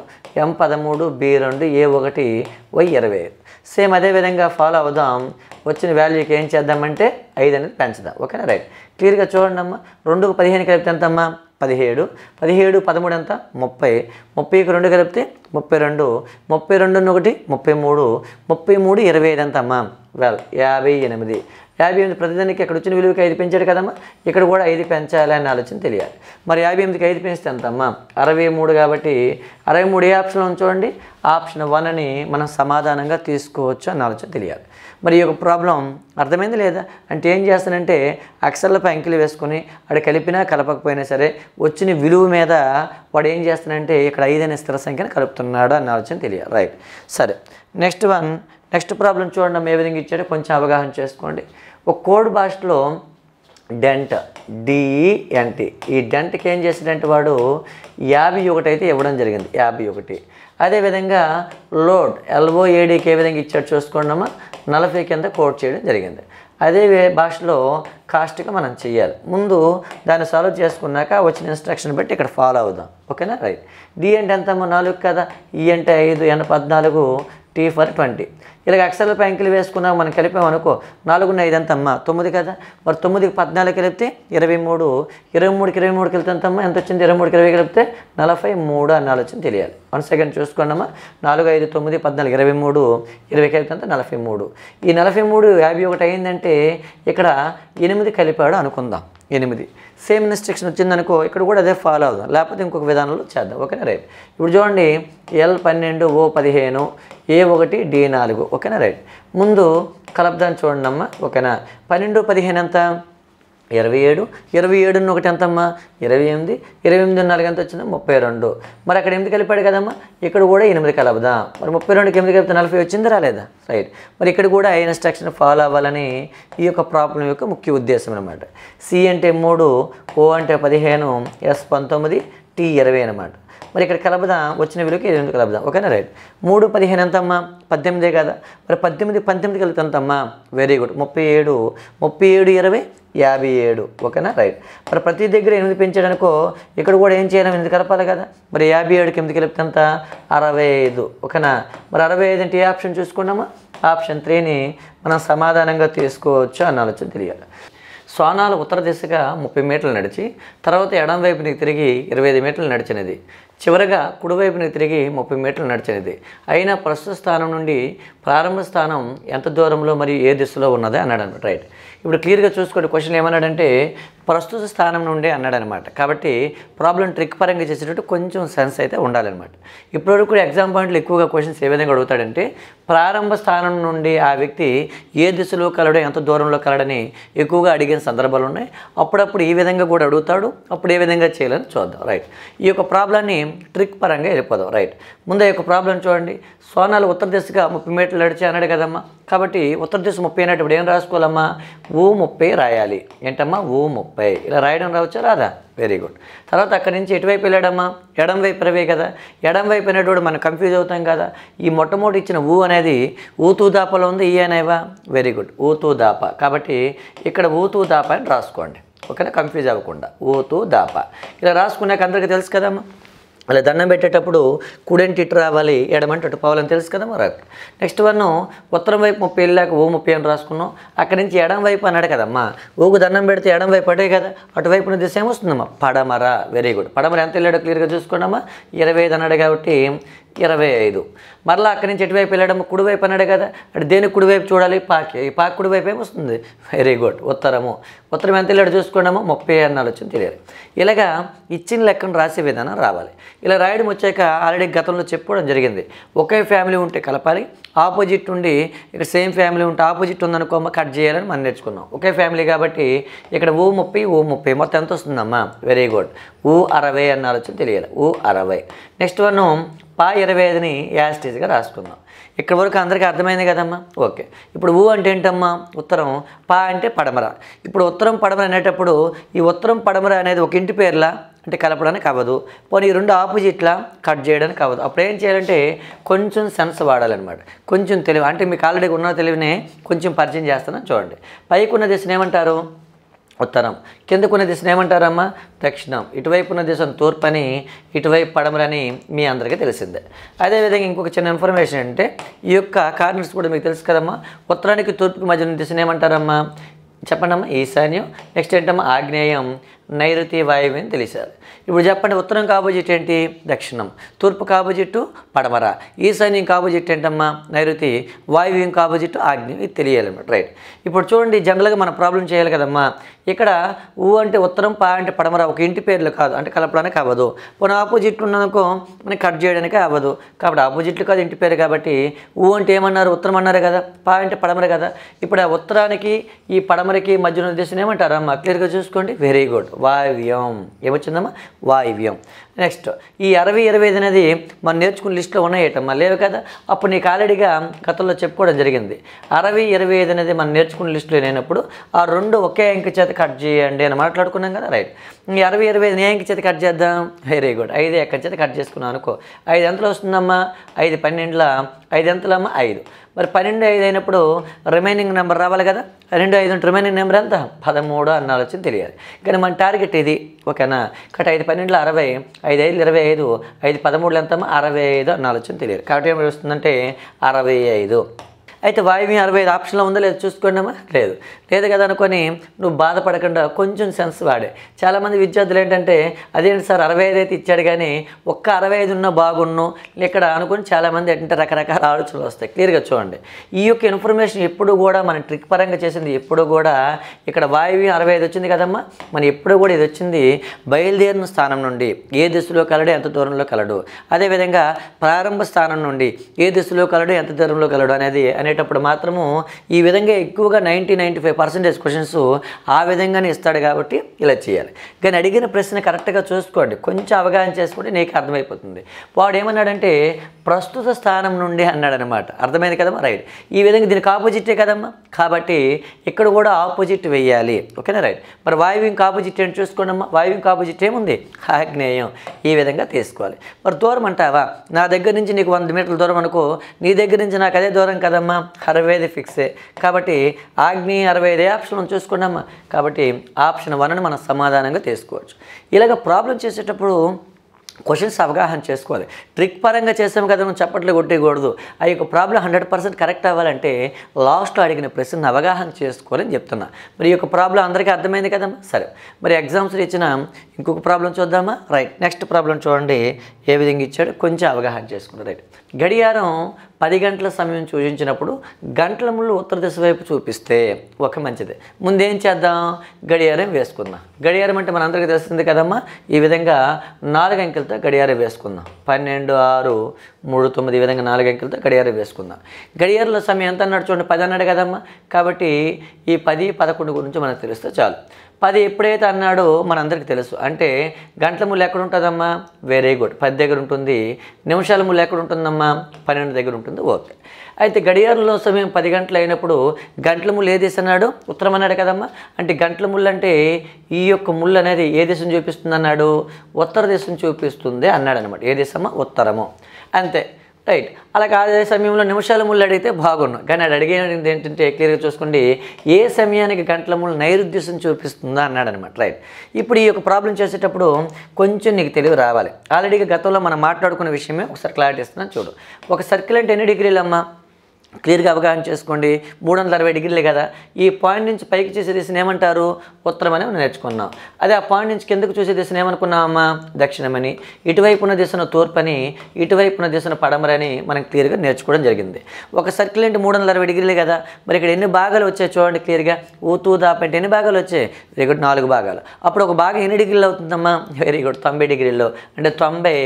ఎం పదమూడు బి రెండు ఏ ఒకటి వై ఇరవై సేమ్ అదేవిధంగా ఫాలో అవుదాం వచ్చిన వాల్యూకి ఏం చేద్దామంటే ఐదు అనేది పెంచుదాం ఓకేనా రైట్ క్లియర్గా చూడండి అమ్మా రెండు పదిహేను కలిపితే ఎంత అమ్మా పదిహేడు పదిహేడు పదమూడు ఎంత ముప్పై ముప్పైకి రెండు కలిపితే ముప్పై రెండు ముప్పై రెండు ఒకటి ముప్పై మూడు ముప్పై మూడు ఇరవై ఐదు ఎంత అమ్మా వెల్ యాభై ఎనిమిది యాభై ఎనిమిది ప్రతిదానికి ఇక్కడ వచ్చిన విలువకి ఐదు పెంచాడు కదమ్మా ఇక్కడ కూడా ఐదు పెంచాలి అనే ఆలోచన తెలియాలి మరి యాభై ఎనిమిదికి ఐదు పెంచితే ఎంతమ్మా అరవై మూడు కాబట్టి అరవై మూడు ఏ ఆప్షన్లో చూడండి ఆప్షన్ వన్ అని మనం సమాధానంగా తీసుకోవచ్చు అన్న ఆలోచన తెలియాలి మరి ఈ యొక్క ప్రాబ్లం అర్థమైంది లేదా అంటే ఏం చేస్తానంటే అక్షరాలపై అంకెలు వేసుకొని అక్కడ కలిపినా కలపకపోయినా సరే వచ్చిన విలువ మీద వాడు ఏం చేస్తానంటే ఇక్కడ ఐదైన స్థిర సంఖ్యను కలుపుతున్నాడు అన్న ఆలోచన తెలియాలి రైట్ సరే నెక్స్ట్ వన్ నెక్స్ట్ ప్రాబ్లం చూడండి ఏ విధంగా ఇచ్చాడో కొంచెం అవగాహన చేసుకోండి ఒక కోడ్ భాషలో డెంట్ డిఈఎన్టీ e ఈ డెంట్కి ఏం చేసాడంటే వాడు యాభై ఒకటి అయితే ఇవ్వడం జరిగింది యాభై ఒకటి అదేవిధంగా లోడ్ ఎల్బో ఏడీకి ఏ విధంగా ఇచ్చాడు చూసుకోండమ్మా నలభై కింద కోట్ చేయడం జరిగింది అదే భాషలో కాస్ట్గా మనం చేయాలి ముందు దాన్ని సాల్వ్ చేసుకున్నాక వచ్చిన ఇన్స్ట్రక్షన్ బట్టి ఇక్కడ ఫాలో అవుదాం ఓకేనా రైట్ డి అంటే ఎంతమ్మో నాలుగు కదా ఈ e అంటే ఐదు ఎన్ పద్నాలుగు టీ ఫర్ ట్వంటీ ఇలాగ అక్షరాల ప్యాంకులు వేసుకున్నా మనం కలిపామనుకో నాలుగున్న అమ్మా తొమ్మిది కదా మరి తొమ్మిదికి పద్నాలుగు కలిపితే ఇరవై మూడు ఇరవై మూడుకి ఇరవై మూడుకి ఎంతమ్మా ఎంత వచ్చింది ఇరవై మూడుకి ఇరవై కలిపితే నలభై మూడు అన్న ఆలోచన తెలియాలి వన్ సెకండ్ చూసుకోండి అమ్మా నాలుగు ఐదు తొమ్మిది పద్నాలుగు ఇరవై మూడు ఇరవై కలిపితే నలభై మూడు ఈ నలభై మూడు యాభై ఒకటి అయిందంటే ఇక్కడ ఎనిమిది కలిపాడు అనుకుందాం ఎనిమిది సేమ్ ఇన్స్ట్రక్షన్ వచ్చిందనుకో ఇక్కడ కూడా అదే ఫాలో అవుదాం లేకపోతే ఇంకొక విధానంలో చేద్దాం ఓకేనా రైట్ ఇప్పుడు చూడండి ఎల్ పన్నెండు ఓ పదిహేను ఏ ఒకటి డి నాలుగు ఓకేనా రైట్ ముందు కలపదాన్ని చూడండి అమ్మ ఓకేనా పన్నెండు పదిహేను ఎంత ఇరవై ఏడు ఇరవై ఏడున్న ఒకటి ఎంతమ్మా ఇరవై ఎనిమిది ఇరవై ఎనిమిది నాలుగు ఎంత వచ్చిందా ముప్పై రెండు మరి అక్కడ ఎనిమిది కలిపాడు కదమ్మా ఇక్కడ కూడా ఎనిమిది కలపదాం మరి ముప్పై రెండుకి ఎనిమిది కలిపితే నలభై వచ్చింది రాలేదా రైట్ మరి ఇక్కడ కూడా ఐ ఇన్స్ట్రక్షన్ ఫాలో అవ్వాలని ఈ యొక్క ప్రాబ్లం యొక్క ముఖ్య ఉద్దేశం అనమాట సి అంటే మూడు ఓ అంటే పదిహేను ఎస్ పంతొమ్మిది టీ ఇరవై అనమాట మరి ఇక్కడ కలపదాం వచ్చిన విలువకి ఎనిమిది కలపదాం ఓకేనా రైట్ మూడు పదిహేను ఎంతమ్మా పద్దెనిమిదే కదా మరి పద్దెనిమిది పంతొమ్మిది కలిపితే ఎంతమ్మా వెరీ గుడ్ ముప్పై ఏడు ముప్పై ఏడు ఇరవై యాభై ఏడు ఓకేనా రైట్ మరి ప్రతి దగ్గర ఎనిమిది పెంచాడనుకో ఇక్కడ కూడా ఏం చేయాలి ఎనిమిది కలపాలి కదా మరి యాభై ఏడుకి ఎనిమిది కలిపితే ఎంత అరవై ఐదు ఓకేనా మరి అరవై ఐదు అంటే ఏ ఆప్షన్ చూసుకున్నామా ఆప్షన్ త్రీని మనం సమాధానంగా తీసుకోవచ్చు అన్న ఆలోచన తెలియాలి సోనాలు ఉత్తర దిశగా ముప్పై మీటర్లు నడిచి తర్వాత ఎడం వైపునికి తిరిగి ఇరవై ఐదు మీటర్లు నడిచినది చివరగా కుడివైపునికి తిరిగి ముప్పై మీటర్లు నడిచినది అయినా ప్రస్తుత స్థానం నుండి ప్రారంభ స్థానం ఎంత దూరంలో మరియు ఏ దిశలో ఉన్నదే అన్నాడు రైట్ ఇప్పుడు క్లియర్గా చూసుకోండి క్వశ్చన్ ఏమన్నాడంటే ప్రస్తుత స్థానం నుండే అన్నాడనమాట కాబట్టి ప్రాబ్లం ట్రిక్ పరంగా చేసేటట్టు కొంచెం సెన్స్ అయితే ఉండాలన్నమాట ఇప్పటివరకు కూడా ఎగ్జామ్ పాయింట్లు ఎక్కువగా క్వశ్చన్స్ ఏ విధంగా అడుగుతాడంటే ప్రారంభ స్థానం నుండి ఆ వ్యక్తి ఏ దిశలో కలడో ఎంత దూరంలో కలడని ఎక్కువగా అడిగిన సందర్భాలు ఉన్నాయి అప్పుడప్పుడు ఈ విధంగా కూడా అడుగుతాడు అప్పుడు ఏ విధంగా చేయాలని చూద్దాం రైట్ ఈ యొక్క ప్రాబ్లాన్ని ట్రిక్ పరంగా వెళ్ళిపోదాం రైట్ ముందు ఈ యొక్క ప్రాబ్లం చూడండి సోనాలు ఉత్తర దిశగా ముప్పై మీటర్లు నడిచి అన్నాడు కదమ్మా కాబట్టి ఉత్తర దిశ ముప్పై అనేటప్పుడు ఏం రాసుకోవాలమ్మా ఓ ముప్పై రాయాలి ఏంటమ్మా ఓ ముప్పై ముప్పై ఇలా రాయడం రావచ్చు రాదా వెరీ గుడ్ తర్వాత అక్కడి నుంచి ఎటువైపు వెళ్ళాడమ్మా ఎడం వైపు రవే కదా ఎడం వైపు అనేటప్పుడు మనం కన్ఫ్యూజ్ అవుతాం కదా ఈ మొట్టమొదటి ఇచ్చిన ఊ అనేది ఊతూ దాపలో ఉంది ఈ అనేవా వెరీ గుడ్ ఊతూ దాప కాబట్టి ఇక్కడ ఊతూ దాప అని రాసుకోండి ఓకేనా కన్ఫ్యూజ్ అవ్వకుండా ఊతూ దాప ఇలా రాసుకున్నాక అందరికీ తెలుసు కదమ్మా అలా దండం పెట్టేటప్పుడు కుడెంటి ఇటు రావాలి ఎడమంటే అటు పోవాలని తెలుసు కదా మరి నెక్స్ట్ వన్ ఉత్తరం వైపు ముప్పై వెళ్ళాక ఓ ముప్పై అని రాసుకున్నాం అక్కడి నుంచి ఎడం వైపు అన్నాడు కదమ్మా ఓకు దండం పెడితే ఎడం వైపు అడే కదా అటువైపున దిశ ఏమొస్తుందమ్మా పడమర వెరీ గుడ్ పడమర ఎంత వెళ్ళాడో క్లియర్గా అమ్మా ఇరవై ఐదు అన్నాడు కాబట్టి ఇరవై ఐదు మరలా అక్కడి నుంచి ఎటువైపు వెళ్ళడం కుడివైపు అన్నాడు కదా అంటే దేనికి కుడివైపు చూడాలి పాక్ ఈ పాక్ కుడివైపు ఏమి వస్తుంది వెరీ గుడ్ ఉత్తరము ఉత్తరం ఎంత వెళ్ళాడు చూసుకున్నాము ముప్పై అన్నాలు వచ్చింది తెలియదు ఇలాగా ఇచ్చిన లెక్కను రాసే విధానం రావాలి ఇలా రాయడం వచ్చాక ఆల్రెడీ గతంలో చెప్పుకోవడం జరిగింది ఒకే ఫ్యామిలీ ఉంటే కలపాలి ఆపోజిట్ ఉండి ఇక్కడ సేమ్ ఫ్యామిలీ ఉంటే ఆపోజిట్ ఉందనుకోమ్మ కట్ చేయాలని మనం నేర్చుకున్నాం ఒకే ఫ్యామిలీ కాబట్టి ఇక్కడ ఓ ముప్పై ఓ ముప్పై మొత్తం ఎంత వస్తుందమ్మా వెరీ గుడ్ ఊ అరవై అన్న ఆలోచన తెలియాలి ఊ అరవై నెక్స్ట్ వన్ పా ఇరవై ఐదుని యాస్టేజ్గా రాసుకుందాం ఇక్కడ వరకు అందరికీ అర్థమైంది కదమ్మా ఓకే ఇప్పుడు ఊ అంటే ఏంటమ్మా ఉత్తరం పా అంటే పడమర ఇప్పుడు ఉత్తరం పడమర అనేటప్పుడు ఈ ఉత్తరం పడమర అనేది ఒక ఇంటి పేర్లా అంటే కలపడానికి అవ్వదు పోనీ రెండు ఆపోజిట్లా కట్ చేయడానికి అవ్వదు అప్పుడు ఏం చేయాలంటే కొంచెం సెన్స్ వాడాలన్నమాట కొంచెం తెలివి అంటే మీకు ఆల్రెడీ ఉన్న తెలివినే కొంచెం పరిచయం చేస్తానని చూడండి పైకి ఉన్న దిశను ఏమంటారు ఉత్తరం కిందకున్న దిశను ఏమంటారమ్మా దక్షిణం ఇటువైపు ఉన్న దిశను తూర్పని ఇటువైపు పడమరని మీ అందరికీ తెలిసిందే అదేవిధంగా ఇంకొక చిన్న ఇన్ఫర్మేషన్ అంటే ఈ యొక్క కార్నర్స్ కూడా మీకు తెలుసు కదమ్మా ఉత్తరానికి తూర్పుకి మధ్యన దిశను ఏమంటారమ్మా చెప్పండమ్మా ఈశాన్యం నెక్స్ట్ ఏంటమ్మా ఆగ్నేయం నైరుతి వాయువు అని తెలిసారు ఇప్పుడు చెప్పండి ఉత్తరం కాపోజిట్ ఏంటి దక్షిణం తూర్పు కాపోజిట్ పడమర ఈశాన్యం కాపోజిట్ ఏంటమ్మా నైరుతి వాయువ్యం కాపోజిట్ ఆగ్నేయం ఇది తెలియాలన్నమాట రైట్ ఇప్పుడు చూడండి జనరల్గా మనం ప్రాబ్లం చేయాలి కదమ్మా ఇక్కడ ఊ అంటే ఉత్తరం పా అంటే పడమర ఒక ఇంటి పేర్లు కాదు అంటే కలపడానికి అవ్వదు పోనీ ఆపోజిట్ ఉన్నందుకో మనకి కట్ చేయడానికి అవ్వదు కాబట్టి ఆపోజిట్లు కాదు ఇంటి పేరు కాబట్టి ఊ అంటే ఏమన్నారు ఉత్తరం అన్నారు కదా పా అంటే పడమర కదా ఇప్పుడు ఆ ఉత్తరానికి ఈ పడమరకి మధ్యన ఉద్దేశం ఏమంటారమ్మా క్లియర్గా చూసుకోండి వెరీ గుడ్ వాయువ్యం ఏమొచ్చిందమ్మా వాయువ్యం నెక్స్ట్ ఈ అరవై ఇరవై ఐదు అనేది మనం నేర్చుకున్న లిస్ట్లో ఉన్నాయటమ్మా లేవు కదా అప్పుడు నీకు ఆల్రెడీగా గతంలో చెప్పుకోవడం జరిగింది అరవై ఇరవై ఐదు అనేది మనం నేర్చుకున్న లిస్టులో లేనప్పుడు ఆ రెండు ఒకే అంక చేత కట్ చేయండి అని మాట్లాడుకున్నాం కదా రైట్ ఈ అరవై ఇరవై ఐదు ఏ అంక చేత కట్ చేద్దాం వెరీ గుడ్ ఐదు ఎక్కడి చేత కట్ చేసుకున్నాం అనుకో ఐదు ఎంతలో వస్తుందమ్మా ఐదు పన్నెండులో ఐదు ఎంతలమ్మా ఐదు మరి పన్నెండు ఐదు అయినప్పుడు రిమైనింగ్ నెంబర్ రావాలి కదా రెండు ఐదు ఉంటే రిమైనింగ్ నెంబర్ ఎంత పదమూడు అన్న ఆలోచన తెలియాలి కానీ మన టార్గెట్ ఇది ఓకేనా కాబట్టి ఐదు పన్నెండులో అరవై ఐదు ఐదు ఇరవై ఐదు ఐదు పదమూడులో ఎంత అరవై ఐదు అన్న ఆలోచన తెలియదు కాబట్టి ఏమి వస్తుందంటే అరవై ఐదు అయితే వాయువ్యం అరవై ఐదు ఆప్షన్లో ఉందా లేదా చూసుకోండి అమ్మా లేదు లేదు కదా అనుకొని నువ్వు బాధపడకుండా కొంచెం సెన్స్ వాడే చాలామంది విద్యార్థులు ఏంటంటే అదేంటి సార్ అరవై ఐదు అయితే ఇచ్చాడు కానీ ఒక్క అరవై ఐదు ఉన్నా బాగున్ను ఇక్కడ అనుకుని చాలామంది ఏంటంటే రకరకాల ఆలోచనలు వస్తాయి క్లియర్గా చూడండి ఈ యొక్క ఇన్ఫర్మేషన్ ఎప్పుడు కూడా మనం ట్రిక్ పరంగా చేసింది ఎప్పుడు కూడా ఇక్కడ వాయువ్యం అరవై ఐదు వచ్చింది కదమ్మా మనం ఎప్పుడు కూడా ఇది వచ్చింది బయలుదేరిన స్థానం నుండి ఏ దిశలో కలడు ఎంత దూరంలో కలడు అదేవిధంగా ప్రారంభ స్థానం నుండి ఏ దిశలో కలడు ఎంత దూరంలో కలడు అనేది అనేటప్పుడు మాత్రము ఈ విధంగా ఎక్కువగా ninety ninety five percentage questions ఆ విధంగానే ఇస్తాడు కాబట్టి ఇలా చేయాలి కానీ అడిగిన ప్రశ్న కరెక్ట్గా చూసుకోండి కొంచెం అవగాహన చేసుకుంటే నీకు అర్థమైపోతుంది వాడు ఏమన్నాడంటే ప్రస్తుత స్థానం నుండి అన్నాడనమాట అర్థమైంది కదమ్మా రైట్ ఈ విధంగా దీనికి ఆపోజిటే కదమ్మా కాబట్టి ఇక్కడ కూడా ఆపోజిట్ వెయ్యాలి ఓకేనా రైట్ మరి ఇంకా ఆపోజిట్ ఏంటి చూసుకోండమ్మా వాయువు ఇంకా ఆపోజిట్ ఏముంది ఆగ్నేయం ఈ విధంగా తీసుకోవాలి మరి దూరం అంటావా నా దగ్గర నుంచి నీకు వంద మీటర్ల దూరం అనుకో నీ దగ్గర నుంచి నాకు అదే దూరం కదమ్మా అరవై ఫిక్సే కాబట్టి ఆగ్నేయం అరవై ఇరవై ఐదు ఆప్షన్లు చూసుకున్నామా కాబట్టి ఆప్షన్ వన్ను మనం సమాధానంగా తీసుకోవచ్చు ఇలాగ ప్రాబ్లం చేసేటప్పుడు క్వశ్చన్స్ అవగాహన చేసుకోవాలి ట్రిక్ పరంగా చేసాం కదా మనం చప్పట్లు కొట్టేయకూడదు ఆ యొక్క ప్రాబ్లం హండ్రెడ్ పర్సెంట్ కరెక్ట్ అవ్వాలంటే లాస్ట్లో అడిగిన ప్రశ్న అవగాహన చేసుకోవాలని చెప్తున్నా మరి ఈ యొక్క ప్రాబ్లం అందరికీ అర్థమైంది కదమ్మా సరే మరి ఎగ్జామ్స్ ఇచ్చిన ఇంకొక ప్రాబ్లం చూద్దామా రైట్ నెక్స్ట్ ప్రాబ్లం చూడండి ఏ విధంగా ఇచ్చాడు కొంచెం అవగాహన చేసుకున్నాడు రైట్ గడియారం పది గంటల సమయం సూచించినప్పుడు గంటల ముళ్ళు ఉత్తర దిశ వైపు చూపిస్తే ఒక మంచిది ముందేం చేద్దాం గడియారం వేసుకుందాం గడియారం అంటే మనందరికీ తెలుస్తుంది కదమ్మా ఈ విధంగా నాలుగు అంకెలతో గడియారం వేసుకుందాం పన్నెండు ఆరు మూడు తొమ్మిది ఈ విధంగా నాలుగు అంకెలతో గడియారం వేసుకుందాం గడియారంలో సమయం ఎంత అన్నాడు చూడండి పది అన్నాడు కదమ్మా కాబట్టి ఈ పది పదకొండు గురించి మనకు తెలిస్తే చాలు పది ఎప్పుడైతే అన్నాడో మనందరికీ తెలుసు అంటే గంటల ముళ్ళు ఎక్కడ ఉంటుందమ్మా వేరే గుడ్ పది దగ్గర ఉంటుంది నిమిషాల ముళ్ళు ఎక్కడ ఉంటుందమ్మా పన్నెండు దగ్గర ఉంటుంది ఓకే అయితే గడియారంలో సమయం పది గంటలు అయినప్పుడు గంటల ముళ్ళు ఏ దిశ అన్నాడు ఉత్తరం అన్నాడు కదమ్మా అంటే గంటల ముళ్ళు అంటే ఈ యొక్క ముళ్ళు అనేది ఏ దిశను చూపిస్తుంది అన్నాడు ఉత్తర దిశను చూపిస్తుంది అన్నాడు అనమాట ఏ దిశమ్మా ఉత్తరము అంతే రైట్ అలా కాదే సమయంలో నిమిషాల ముళ్ళు అడిగితే బాగున్నాం కానీ అది అడిగేది ఏంటంటే క్లియర్గా చూసుకోండి ఏ సమయానికి గంటల ముళ్ళు నైరుద్దేశం చూపిస్తుందా అన్నాడు అనమాట రైట్ ఇప్పుడు ఈ యొక్క ప్రాబ్లం చేసేటప్పుడు కొంచెం నీకు తెలివి రావాలి ఆల్రెడీగా గతంలో మనం మాట్లాడుకున్న విషయమే ఒకసారి క్లారిటీ ఇస్తున్నాను చూడు ఒక సర్కిల్ అంటే ఎన్ని డిగ్రీలు అమ్మా క్లియర్గా అవగాహన చేసుకోండి మూడు వందల అరవై డిగ్రీలే కదా ఈ పాయింట్ నుంచి పైకి చూసే దిశను ఏమంటారు ఉత్తరమని మనం నేర్చుకున్నాం అదే ఆ పాయింట్ నుంచి కిందకు చూసే దిశను ఏమనుకున్నామా దక్షిణమని ఇటువైపు ఉన్న దిశను తూర్పని ఇటువైపు ఉన్న దిశను పడమరని మనం క్లియర్గా నేర్చుకోవడం జరిగింది ఒక సర్కిల్ అంటే మూడు వందల అరవై డిగ్రీలే కదా మరి ఇక్కడ ఎన్ని భాగాలు వచ్చాయి చూడండి క్లియర్గా ఊతూ దాపంటే ఎన్ని భాగాలు వచ్చాయి వెరీ గుడ్ నాలుగు భాగాలు అప్పుడు ఒక భాగం ఎన్ని డిగ్రీలు అవుతుందమ్మా వెరీ గుడ్ తొంభై డిగ్రీల్లో అంటే తొంభై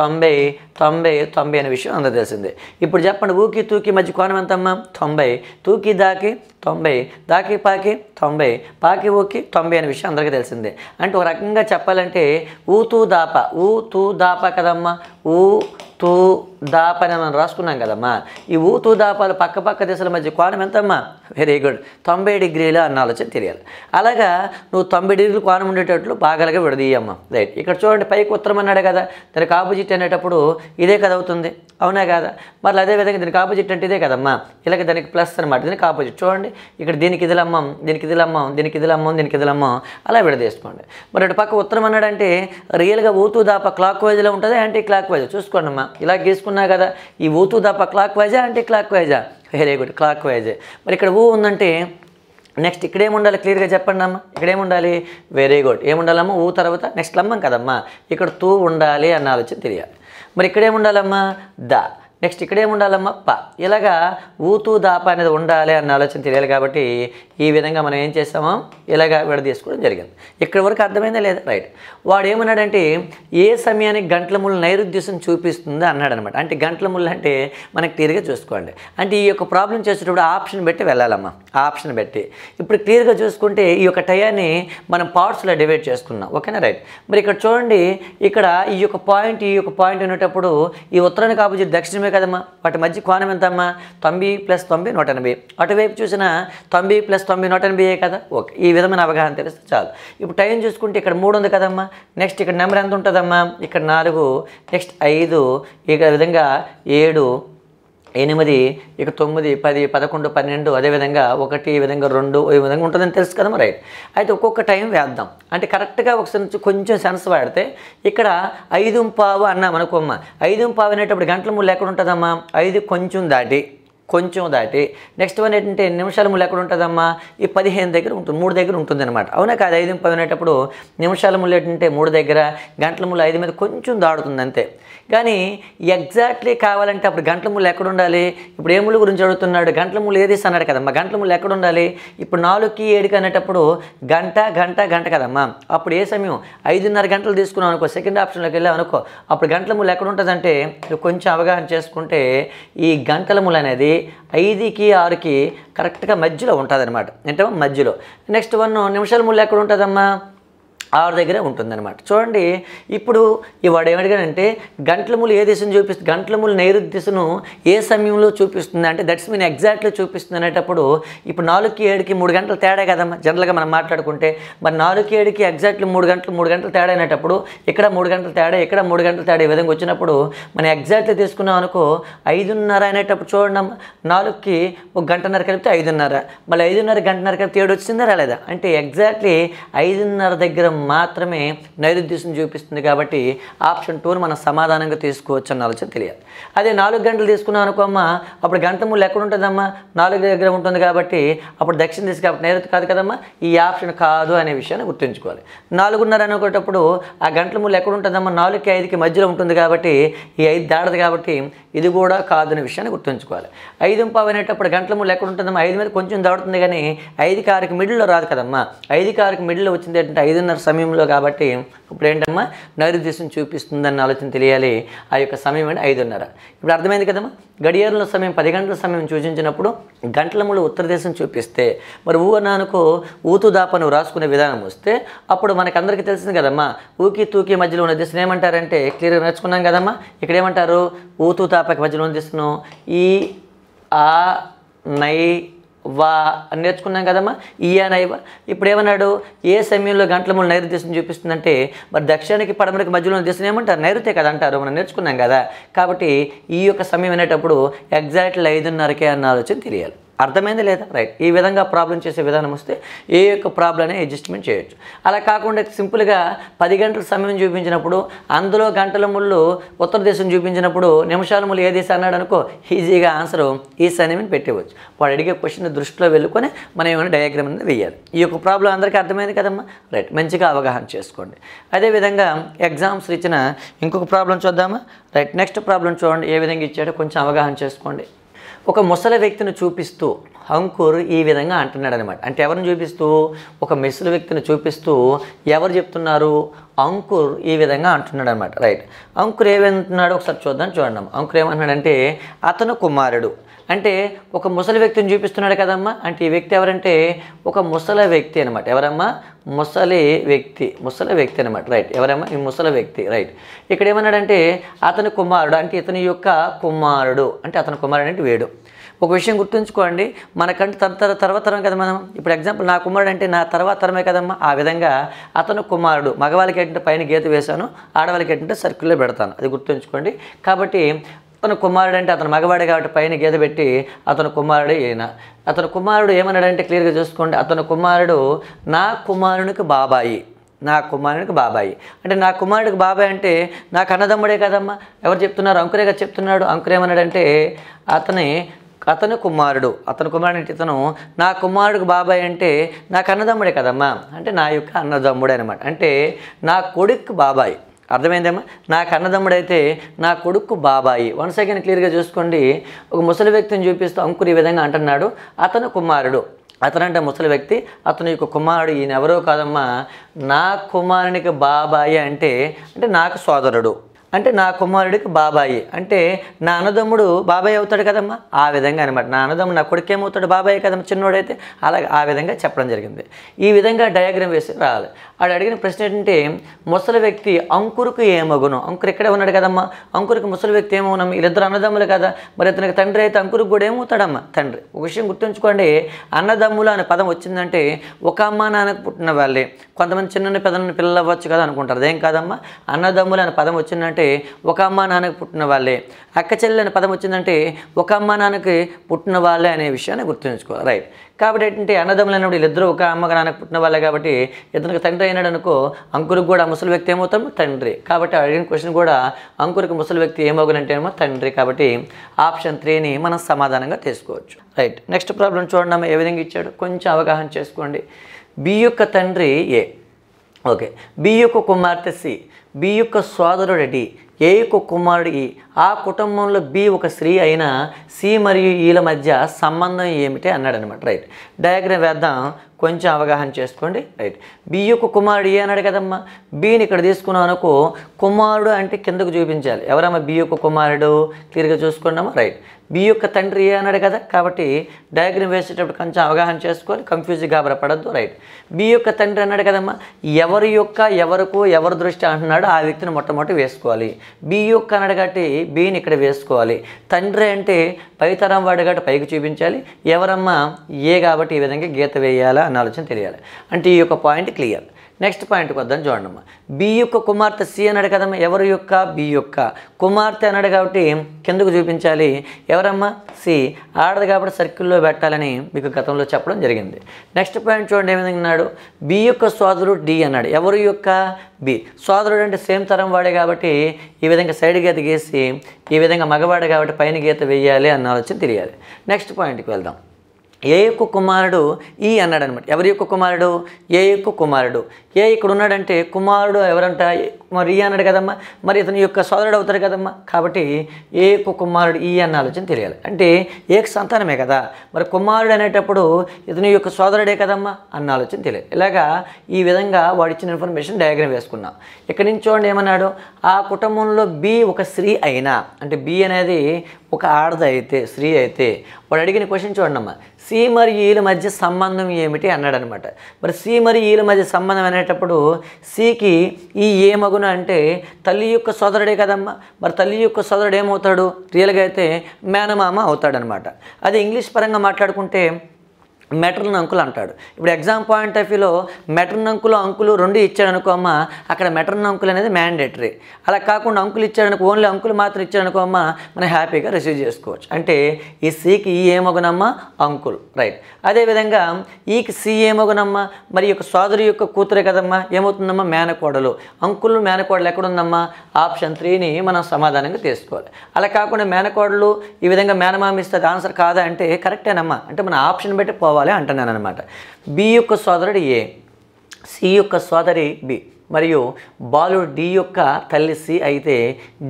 తొంభై తొంభై తొంభై అనే విషయం అందజేసింది ఇప్పుడు చెప్పండి ఊకి తూకి మధ్య కోణం ఎంతమ్మా తొంభై తూకి దాకి తొంభై దాకి పాకి తొంభై పాకి ఊకి తొంభై అనే విషయం అందరికీ తెలిసిందే అంటే ఒక రకంగా చెప్పాలంటే ఊతూ దాప ఊ తూ దాప కదమ్మా ఊ తూ దాపని మనం రాసుకున్నాం కదమ్మా ఈ ఊతూ దాపాలు పక్క పక్క దిశల మధ్య కోణం ఎంతమ్మా వెరీ గుడ్ తొంభై డిగ్రీలు అన్న ఆలోచన తెలియాలి అలాగా నువ్వు తొంభై డిగ్రీలు కోణం ఉండేటట్లు భాగాలుగా విడదీయమ్మా రైట్ ఇక్కడ చూడండి పైకి ఉత్తరం అన్నాడు కదా దానికి ఆపోజిట్ అనేటప్పుడు ఇదే కదా అవుతుంది అవునా కదా మరి అదేవిధంగా దీనికి ఆపోజిట్ అంటే ఇదే కదమ్మా ఇలాగ దానికి ప్లస్ అనమాట దీనికి ఆపోజిట్ చూడండి ఇక్కడ దీనికి ఇదిలమ్మం దీనికి ఇదిలమ్మం దీనికి ఇదిలమ్మం దీనికి ఇదిలమ్మం అలా విడదీసుకోండి మరి ఇటు పక్క ఉత్తరం అన్నాడంటే రియల్గా ఊతూ దాప క్లాక్ వైజ్లో ఉంటుంది యాంటీ క్లాక్ వైజ్ చూసుకోండి అమ్మా ఇలా గీసుకో నేర్చుకున్నా కదా ఈ తూ దప్ప క్లాక్ వైజా అంటే క్లాక్ వైజా వెరీ గుడ్ క్లాక్ వైజే మరి ఇక్కడ ఊ ఉందంటే నెక్స్ట్ ఇక్కడేముండాలి క్లియర్గా చెప్పండి అమ్మ ఇక్కడేముండాలి వెరీ గుడ్ ఏముండాలమ్మా ఊ తర్వాత నెక్స్ట్ లమ్మం కదమ్మా ఇక్కడ తూ ఉండాలి అన్న ఆలోచన తెలియాలి మరి ఇక్కడేముండాలమ్మా ద నెక్స్ట్ ఉండాలమ్మా ప ఇలాగా ఊతూ దాప అనేది ఉండాలి అన్న ఆలోచన తెలియాలి కాబట్టి ఈ విధంగా మనం ఏం చేస్తామో ఇలాగ విడదీసుకోవడం జరిగింది ఇక్కడ వరకు అర్థమైందా లేదా రైట్ వాడు ఏమన్నాడంటే ఏ సమయానికి గంటల ముళ్ళు నైరుద్దేశం చూపిస్తుంది అన్నాడు అనమాట అంటే గంటల ముళ్ళు అంటే మనకు క్లియర్గా చూసుకోండి అంటే ఈ యొక్క ప్రాబ్లం చేసేటప్పుడు ఆప్షన్ పెట్టి వెళ్ళాలమ్మా ఆప్షన్ పెట్టి ఇప్పుడు క్లియర్గా చూసుకుంటే ఈ యొక్క టయాన్ని మనం పార్ట్స్లో డివైడ్ చేసుకున్నాం ఓకేనా రైట్ మరి ఇక్కడ చూడండి ఇక్కడ ఈ యొక్క పాయింట్ ఈ యొక్క పాయింట్ ఉన్నప్పుడు ఈ ఉత్తరానికి ఆపోజిట్ దక్షిణ కోణమే కదమ్మా వాటి మధ్య కోణం ఎంతమ్మా తొంభై ప్లస్ తొంభై నూట ఎనభై అటువైపు చూసిన తొంభై ప్లస్ తొంభై నూట ఎనభై కదా ఓకే ఈ విధమైన అవగాహన తెలిస్తే చాలు ఇప్పుడు టైం చూసుకుంటే ఇక్కడ మూడు ఉంది కదమ్మా నెక్స్ట్ ఇక్కడ నెంబర్ ఎంత ఉంటుందమ్మా ఇక్కడ నాలుగు నెక్స్ట్ ఐదు ఇక విధంగా ఏడు ఎనిమిది ఇక తొమ్మిది పది పదకొండు పన్నెండు అదేవిధంగా ఒకటి ఈ విధంగా రెండు ఈ విధంగా ఉంటుందని తెలుసు కదా మరి అయితే ఒక్కొక్క టైం వేద్దాం అంటే కరెక్ట్గా ఒకసారి కొంచెం సెన్స్ వాడితే ఇక్కడ ఐదు పావు అన్నాం అనుకోమ్మ ఐదు పావు అనేటప్పుడు గంటల మూడు లేకుండా ఉంటుందమ్మా ఐదు కొంచెం దాటి కొంచెం దాటి నెక్స్ట్ వన్ ఏంటంటే నిమిషాల ముళ్ళు ఎక్కడ ఉంటుందమ్మా ఈ పదిహేను దగ్గర ఉంటుంది మూడు దగ్గర ఉంటుంది అనమాట అవునా కాదు ఐదు పది అనేటప్పుడు నిమిషాల ముళ్ళు ఏంటంటే మూడు దగ్గర గంటల ముళ్ళు ఐదు మీద కొంచెం దాడుతుంది అంతే కానీ ఎగ్జాక్ట్లీ కావాలంటే అప్పుడు గంటల ముళ్ళు ఎక్కడ ఉండాలి ఇప్పుడు ఏ ముళ్ళు గురించి అడుగుతున్నాడు గంటల ముళ్ళు ఏది అన్నాడు కదమ్మా గంటల ముళ్ళు ఎక్కడ ఉండాలి ఇప్పుడు నాలుగుకి ఏడుకి అనేటప్పుడు గంట గంట గంట కదమ్మా అప్పుడు ఏ సమయం ఐదున్నర గంటలు తీసుకున్నాం అనుకో సెకండ్ ఆప్షన్లోకి వెళ్ళాం అనుకో అప్పుడు గంటల ముళ్ళు ఎక్కడ ఉంటుందంటే కొంచెం అవగాహన చేసుకుంటే ఈ గంటల ముళ్ళు అనేది ఐదుకి ఆరుకి కరెక్ట్గా మధ్యలో ఉంటుంది అనమాట ఏంటమ్మా మధ్యలో నెక్స్ట్ వన్ నిమిషాల ముళ్ళు ఎక్కడ ఉంటుందమ్మా ఆరు దగ్గరే ఉంటుందన్నమాట చూడండి ఇప్పుడు ఈ వాడు ఏమడిగాడంటే ములు ఏ దిశను చూపిస్తుంది గంట్లములు నైరుతి దిశను ఏ సమయంలో చూపిస్తుంది అంటే దట్స్ మీన్ ఎగ్జాక్ట్లీ చూపిస్తుంది అనేటప్పుడు ఇప్పుడు నాలుగుకి ఏడుకి మూడు గంటలు తేడా కదమ్మా జనరల్గా మనం మాట్లాడుకుంటే మరి నాలుగుకి ఏడుకి ఎగ్జాక్ట్లీ మూడు గంటలు మూడు గంటలు తేడా అయినప్పుడు ఇక్కడ మూడు గంటలు తేడా ఇక్కడ మూడు గంటలు తేడా ఈ విధంగా వచ్చినప్పుడు మనం ఎగ్జాక్ట్లీ తీసుకున్నాం అనుకో ఐదున్నర అనేటప్పుడు చూడండి నాలుగుకి ఒక గంటన్నర కలిపితే ఐదున్నర మళ్ళీ ఐదున్నర గంటన్నర కలిపితే ఏడు వచ్చిందా రాలేదా అంటే ఎగ్జాక్ట్లీ ఐదున్నర దగ్గర మాత్రమే నైరుద్దేశం చూపిస్తుంది కాబట్టి ఆప్షన్ టూను మనం సమాధానంగా తీసుకోవచ్చు అన్న ఆలోచన తెలియాలి అదే నాలుగు గంటలు తీసుకున్నాం అనుకోమ్మా అప్పుడు గంట ముళ్ళు ఎక్కడ ఉంటుందమ్మా నాలుగు దగ్గర ఉంటుంది కాబట్టి అప్పుడు దక్షిణ దిశ కాబట్టి నైరుతి కాదు కదమ్మా ఈ ఆప్షన్ కాదు అనే విషయాన్ని గుర్తుంచుకోవాలి నాలుగున్నర అనుకునేటప్పుడు ఆ గంటల ముళ్ళు ఎక్కడ ఉంటుందమ్మా నాలుగుకి ఐదుకి మధ్యలో ఉంటుంది కాబట్టి ఈ ఐదు దాడదు కాబట్టి ఇది కూడా కాదు అనే విషయాన్ని గుర్తుంచుకోవాలి ఐదు పావు అనేటప్పుడు గంటల ముళ్ళు ఎక్కడ ఉంటుందమ్మా ఐదు మీద కొంచెం దాడుతుంది కానీ ఐదు కారుకి మిడిల్లో రాదు కదమ్మా ఐదు కారుకి మిడిల్లో వచ్చింది ఏంటంటే ఐదున్నర సమయంలో కాబట్టి ఇప్పుడు ఏంటమ్మా నైరుద్దేశం చూపిస్తుందన్న ఆలోచన తెలియాలి ఆ యొక్క సమయం అంటే ఐదున్నర ఇప్పుడు అర్థమైంది కదమ్మా గడియారంలో సమయం పది గంటల సమయం సూచించినప్పుడు గంటల ముళ్ళు ఉత్తర దేశం చూపిస్తే మరి ఊ నానుకో ఊతు దాపను రాసుకునే విధానం వస్తే అప్పుడు మనకందరికీ తెలిసింది కదమ్మా ఊకి తూకి మధ్యలో ఉన్న దిశను ఏమంటారంటే క్లియర్గా నేర్చుకున్నాం కదమ్మా ఇక్కడ ఏమంటారు ఊతు తాపకి మధ్యలో ఉన్న దిశను ఈ ఆ నై వా అని నేర్చుకున్నాం కదమ్మా ఈయనైవ ఇప్పుడు ఏమన్నాడు ఏ సమయంలో గంటల మూడు నైరుతి దిశను చూపిస్తుందంటే మరి దక్షిణానికి పడమరికి మధ్యలో దిశను ఏమంటారు నైరుతే కదా అంటారు మనం నేర్చుకున్నాం కదా కాబట్టి ఈ యొక్క సమయం అనేటప్పుడు ఎగ్జాక్ట్లీ ఐదున్నరకే అన్న ఆలోచన తెలియాలి అర్థమైంది లేదా రైట్ ఈ విధంగా ప్రాబ్లం చేసే విధానం వస్తే ఏ యొక్క ప్రాబ్లమ్ని అడ్జస్ట్మెంట్ చేయొచ్చు అలా కాకుండా సింపుల్గా పది గంటల సమయం చూపించినప్పుడు అందులో గంటల ముళ్ళు ఉత్తర దేశం చూపించినప్పుడు నిమిషాల ముళ్ళు ఏ దేశం అన్నాడు అనుకో ఈజీగా ఆన్సర్ ఈ సైన్యమని పెట్టేవచ్చు వాడు అడిగే క్వశ్చన్ దృష్టిలో వెళ్ళుకొని మనం ఏమైనా డయాగ్రామ్ అనేది వేయాలి ఈ యొక్క ప్రాబ్లం అందరికీ అర్థమైంది కదమ్మా రైట్ మంచిగా అవగాహన చేసుకోండి అదేవిధంగా ఎగ్జామ్స్ ఇచ్చిన ఇంకొక ప్రాబ్లం చూద్దామా రైట్ నెక్స్ట్ ప్రాబ్లం చూడండి ఏ విధంగా ఇచ్చాడో కొంచెం అవగాహన చేసుకోండి ఒక ముసలి వ్యక్తిని చూపిస్తూ అంకుర్ ఈ విధంగా అంటున్నాడు అనమాట అంటే ఎవరిని చూపిస్తూ ఒక ముసలి వ్యక్తిని చూపిస్తూ ఎవరు చెప్తున్నారు అంకుర్ ఈ విధంగా అంటున్నాడు అనమాట రైట్ అంకుర్ ఏమంటున్నాడు ఒకసారి చూద్దాం చూడండి అంకుర్ ఏమంటున్నాడంటే అతను కుమారుడు అంటే ఒక ముసలి వ్యక్తిని చూపిస్తున్నాడు కదమ్మా అంటే ఈ వ్యక్తి ఎవరంటే ఒక ముసల వ్యక్తి అనమాట ఎవరమ్మా ముసలి వ్యక్తి ముసల వ్యక్తి అనమాట రైట్ ఎవరమ్మా ఈ ముసల వ్యక్తి రైట్ ఇక్కడ ఏమన్నాడంటే అతని కుమారుడు అంటే ఇతని యొక్క కుమారుడు అంటే అతని కుమారుడు అంటే వేడు ఒక విషయం గుర్తుంచుకోండి మనకంటే తర తర్వాత తరం కదా మనం ఇప్పుడు ఎగ్జాంపుల్ నా కుమారుడు అంటే నా తర్వాత తరమే కదమ్మా ఆ విధంగా అతను కుమారుడు మగవాళ్ళకి ఏంటంటే పైన గీత వేశాను ఆడవాళ్ళకి ఏంటంటే సర్కిల్లో పెడతాను అది గుర్తుంచుకోండి కాబట్టి తన కుమారుడు అంటే అతను మగవాడు కాబట్టి పైన గీత పెట్టి అతను కుమారుడు ఈయన అతను కుమారుడు ఏమన్నాడంటే క్లియర్గా చూసుకోండి అతను కుమారుడు నా కుమారునికి బాబాయి నా కుమారునికి బాబాయి అంటే నా కుమారుడికి బాబాయి అంటే నా కన్నదమ్ముడే కదమ్మా ఎవరు చెప్తున్నారు అంకురే కదా చెప్తున్నాడు అంకురే ఏమన్నాడంటే అతని అతను కుమారుడు అతను కుమారుడు అంటే ఇతను నా కుమారుడికి బాబాయ్ అంటే నా కన్నదమ్ముడే కదమ్మా అంటే నా యొక్క అన్నదమ్ముడే అనమాట అంటే నా కొడుకు బాబాయ్ అర్థమైందేమా నా కన్నదమ్ముడైతే నా కొడుకు బాబాయి వన్ సెకండ్ క్లియర్గా చూసుకోండి ఒక ముసలి వ్యక్తిని చూపిస్తూ అంకుర్ ఈ విధంగా అంటున్నాడు అతను కుమారుడు అతనంటే ముసలి వ్యక్తి అతను యొక్క కుమారుడు ఈయన ఎవరో కాదమ్మా నా కుమారునికి బాబాయి అంటే అంటే నాకు సోదరుడు అంటే నా కుమారుడికి బాబాయి అంటే నా అన్నదమ్ముడు బాబాయ్ అవుతాడు కదమ్మా ఆ విధంగా అనమాట నా అన్నదమ్ముడు నా కొడుకు ఏమవుతాడు బాబాయ్ కదమ్మా చిన్నోడైతే అలాగే ఆ విధంగా చెప్పడం జరిగింది ఈ విధంగా డయాగ్రామ్ వేసి రావాలి ఆడు అడిగిన ప్రశ్న ఏంటంటే ముసలి వ్యక్తి అంకురుకు ఏమగును అంకురు ఎక్కడ ఉన్నాడు కదమ్మా అంకురుకు ముసలి వ్యక్తి ఏమవునమ్మ వీళ్ళిద్దరు అన్నదమ్ములు కదా మరి అతనికి తండ్రి అయితే అంకురు కూడా ఏమవుతాడమ్మా తండ్రి ఒక విషయం గుర్తుంచుకోండి అన్నదమ్ములు అనే పదం వచ్చిందంటే ఒక అమ్మ నాన్నకు పుట్టిన వాళ్ళే కొంతమంది చిన్న పెద్ద పిల్లలు అవ్వచ్చు కదా అనుకుంటారు అదేం కాదమ్మా అన్నదమ్ములు అనే పదం వచ్చిందంటే ఒక అమ్మ నాన్నకు పుట్టిన వాళ్ళే అక్క చెల్లెలు అనే పదం వచ్చిందంటే ఒక అమ్మ నాన్నకి పుట్టిన వాళ్ళే అనే విషయాన్ని గుర్తుంచుకోవాలి రైట్ కాబట్టి ఏంటంటే అన్నదమ్ములైనప్పుడు వీళ్ళిద్దరూ ఒక అమ్మగా పుట్టిన వాళ్ళే కాబట్టి ఇతనికి తండ్రి అయినాడు అనుకో అంకురికి కూడా ముసలి వ్యక్తి ఏమవుతాం తండ్రి కాబట్టి అడిగిన క్వశ్చన్ కూడా అంకురికి ముసలి వ్యక్తి ఏమవునంటే ఏమో తండ్రి కాబట్టి ఆప్షన్ త్రీని మనం సమాధానంగా తీసుకోవచ్చు రైట్ నెక్స్ట్ ప్రాబ్లం చూడండి ఏ విధంగా ఇచ్చాడు కొంచెం అవగాహన చేసుకోండి బి యొక్క తండ్రి ఏ ఓకే బి యొక్క కుమార్తె సి బి యొక్క సోదరుడు డి ఏ యొక్క కుమారుడికి ఆ కుటుంబంలో బి ఒక స్త్రీ అయిన సి మరియు ఈల మధ్య సంబంధం ఏమిటి అన్నాడు అనమాట రైట్ డయాగ్రామ్ వేద్దాం కొంచెం అవగాహన చేసుకోండి రైట్ బి యొక్క కుమారుడు ఏ అన్నాడు కదమ్మా బిని ఇక్కడ తీసుకున్నాం అనుకో కుమారుడు అంటే కిందకు చూపించాలి ఎవరమ్మా బి యొక్క కుమారుడు క్లియర్గా చూసుకున్నామా రైట్ బి యొక్క తండ్రి ఏ అన్నాడు కదా కాబట్టి డయాగ్రామ్ వేసేటప్పుడు కొంచెం అవగాహన చేసుకోవాలి కన్ఫ్యూజ్ గాబరపడద్దు రైట్ బి యొక్క తండ్రి అన్నాడు కదమ్మా ఎవరి యొక్క ఎవరకు ఎవరి దృష్టి అంటున్నాడో ఆ వ్యక్తిని మొట్టమొదటి వేసుకోవాలి బి యొక్క అన్నాడు కాబట్టి బిని ఇక్కడ వేసుకోవాలి తండ్రి అంటే పైతరం వాడు కాబట్టి పైకి చూపించాలి ఎవరమ్మా ఏ కాబట్టి ఈ విధంగా గీత వేయాలా అన్న ఆలోచన తెలియాలి అంటే ఈ యొక్క పాయింట్ క్లియర్ నెక్స్ట్ పాయింట్కి వద్దాం చూడండమ్మా బి యొక్క కుమార్తె సి అన్నాడు కదమ్మా ఎవరి యొక్క బి యొక్క కుమార్తె అన్నాడు కాబట్టి కిందకు చూపించాలి ఎవరమ్మా సి ఆడదు కాబట్టి సర్కిల్లో పెట్టాలని మీకు గతంలో చెప్పడం జరిగింది నెక్స్ట్ పాయింట్ చూడండి ఏమన్నాడు బి యొక్క సోదరుడు డి అన్నాడు ఎవరి యొక్క బి సోదరుడు అంటే సేమ్ తరం వాడే కాబట్టి ఈ విధంగా సైడ్ గీత గీసి ఈ విధంగా మగవాడు కాబట్టి పైన గీత వేయాలి అన్న ఆలోచన తెలియాలి నెక్స్ట్ పాయింట్కి వెళ్దాం ఏ యొక్క కుమారుడు ఈ అన్నాడు అనమాట ఎవరి యొక్క కుమారుడు ఏ యొక్క కుమారుడు ఏ ఇక్కడ ఉన్నాడంటే కుమారుడు ఎవరంట మరి ఈ అన్నాడు కదమ్మా మరి ఇతని యొక్క సోదరుడు అవుతాడు కదమ్మా కాబట్టి ఏ యొక్క కుమారుడు ఈ అన్న ఆలోచన తెలియాలి అంటే ఏక సంతానమే కదా మరి కుమారుడు అనేటప్పుడు ఇతని యొక్క సోదరుడే కదమ్మా అన్న ఆలోచన తెలియాలి ఇలాగా ఈ విధంగా వాడు ఇచ్చిన ఇన్ఫర్మేషన్ డయాగ్రామ్ వేసుకున్నాం ఇక్కడి నుంచి చూడండి ఏమన్నాడు ఆ కుటుంబంలో బి ఒక స్త్రీ అయినా అంటే బి అనేది ఒక ఆడది అయితే స్త్రీ అయితే వాడు అడిగిన క్వశ్చన్ చూడండి అమ్మా సి మరియు ఈల మధ్య సంబంధం ఏమిటి అన్నాడనమాట మరి సి మరియు ఈల మధ్య సంబంధం అనేటప్పుడు సికి ఈ ఏ మగున అంటే తల్లి యొక్క సోదరుడే కదమ్మా మరి తల్లి యొక్క సోదరుడు ఏమవుతాడు రియల్గా అయితే మేనమామ అవుతాడనమాట అది ఇంగ్లీష్ పరంగా మాట్లాడుకుంటే మెటర్న్ అంకులు అంటాడు ఇప్పుడు ఎగ్జామ్ పాయింట్ ఆఫ్ వ్యూలో మెటర్న్ అంకులు అంకులు రెండు ఇచ్చాడనుకోమ్మా అక్కడ మెటర్న్ అంకులు అనేది మ్యాండేటరీ అలా కాకుండా అంకులు ఇచ్చాడనుకో ఓన్లీ అంకులు మాత్రం ఇచ్చాడనుకోమ్మా మనం హ్యాపీగా రిసీవ్ చేసుకోవచ్చు అంటే ఈ సికి e ఈ ఏమగునమ్మా అంకుల్ రైట్ అదేవిధంగా ఈకి సి ఏమగునమ్మా మరి యొక్క సోదరి యొక్క కూతురే కదమ్మా ఏమవుతుందమ్మా మేనకోడలు అంకులు మేనకోడలు ఎక్కడుందమ్మా ఆప్షన్ త్రీని మనం సమాధానంగా తీసుకోవాలి అలా కాకుండా మేనకోడలు ఈ విధంగా మేనమామిస్తే ఆన్సర్ కాదా అంటే కరెక్టేనమ్మా అంటే మన ఆప్షన్ బట్టి పోవాలి తెలుసుకోవాలి అంటున్నాను అనమాట బి యొక్క సోదరుడు ఏ సి యొక్క సోదరి బి మరియు బాలుడు డి యొక్క తల్లి సి అయితే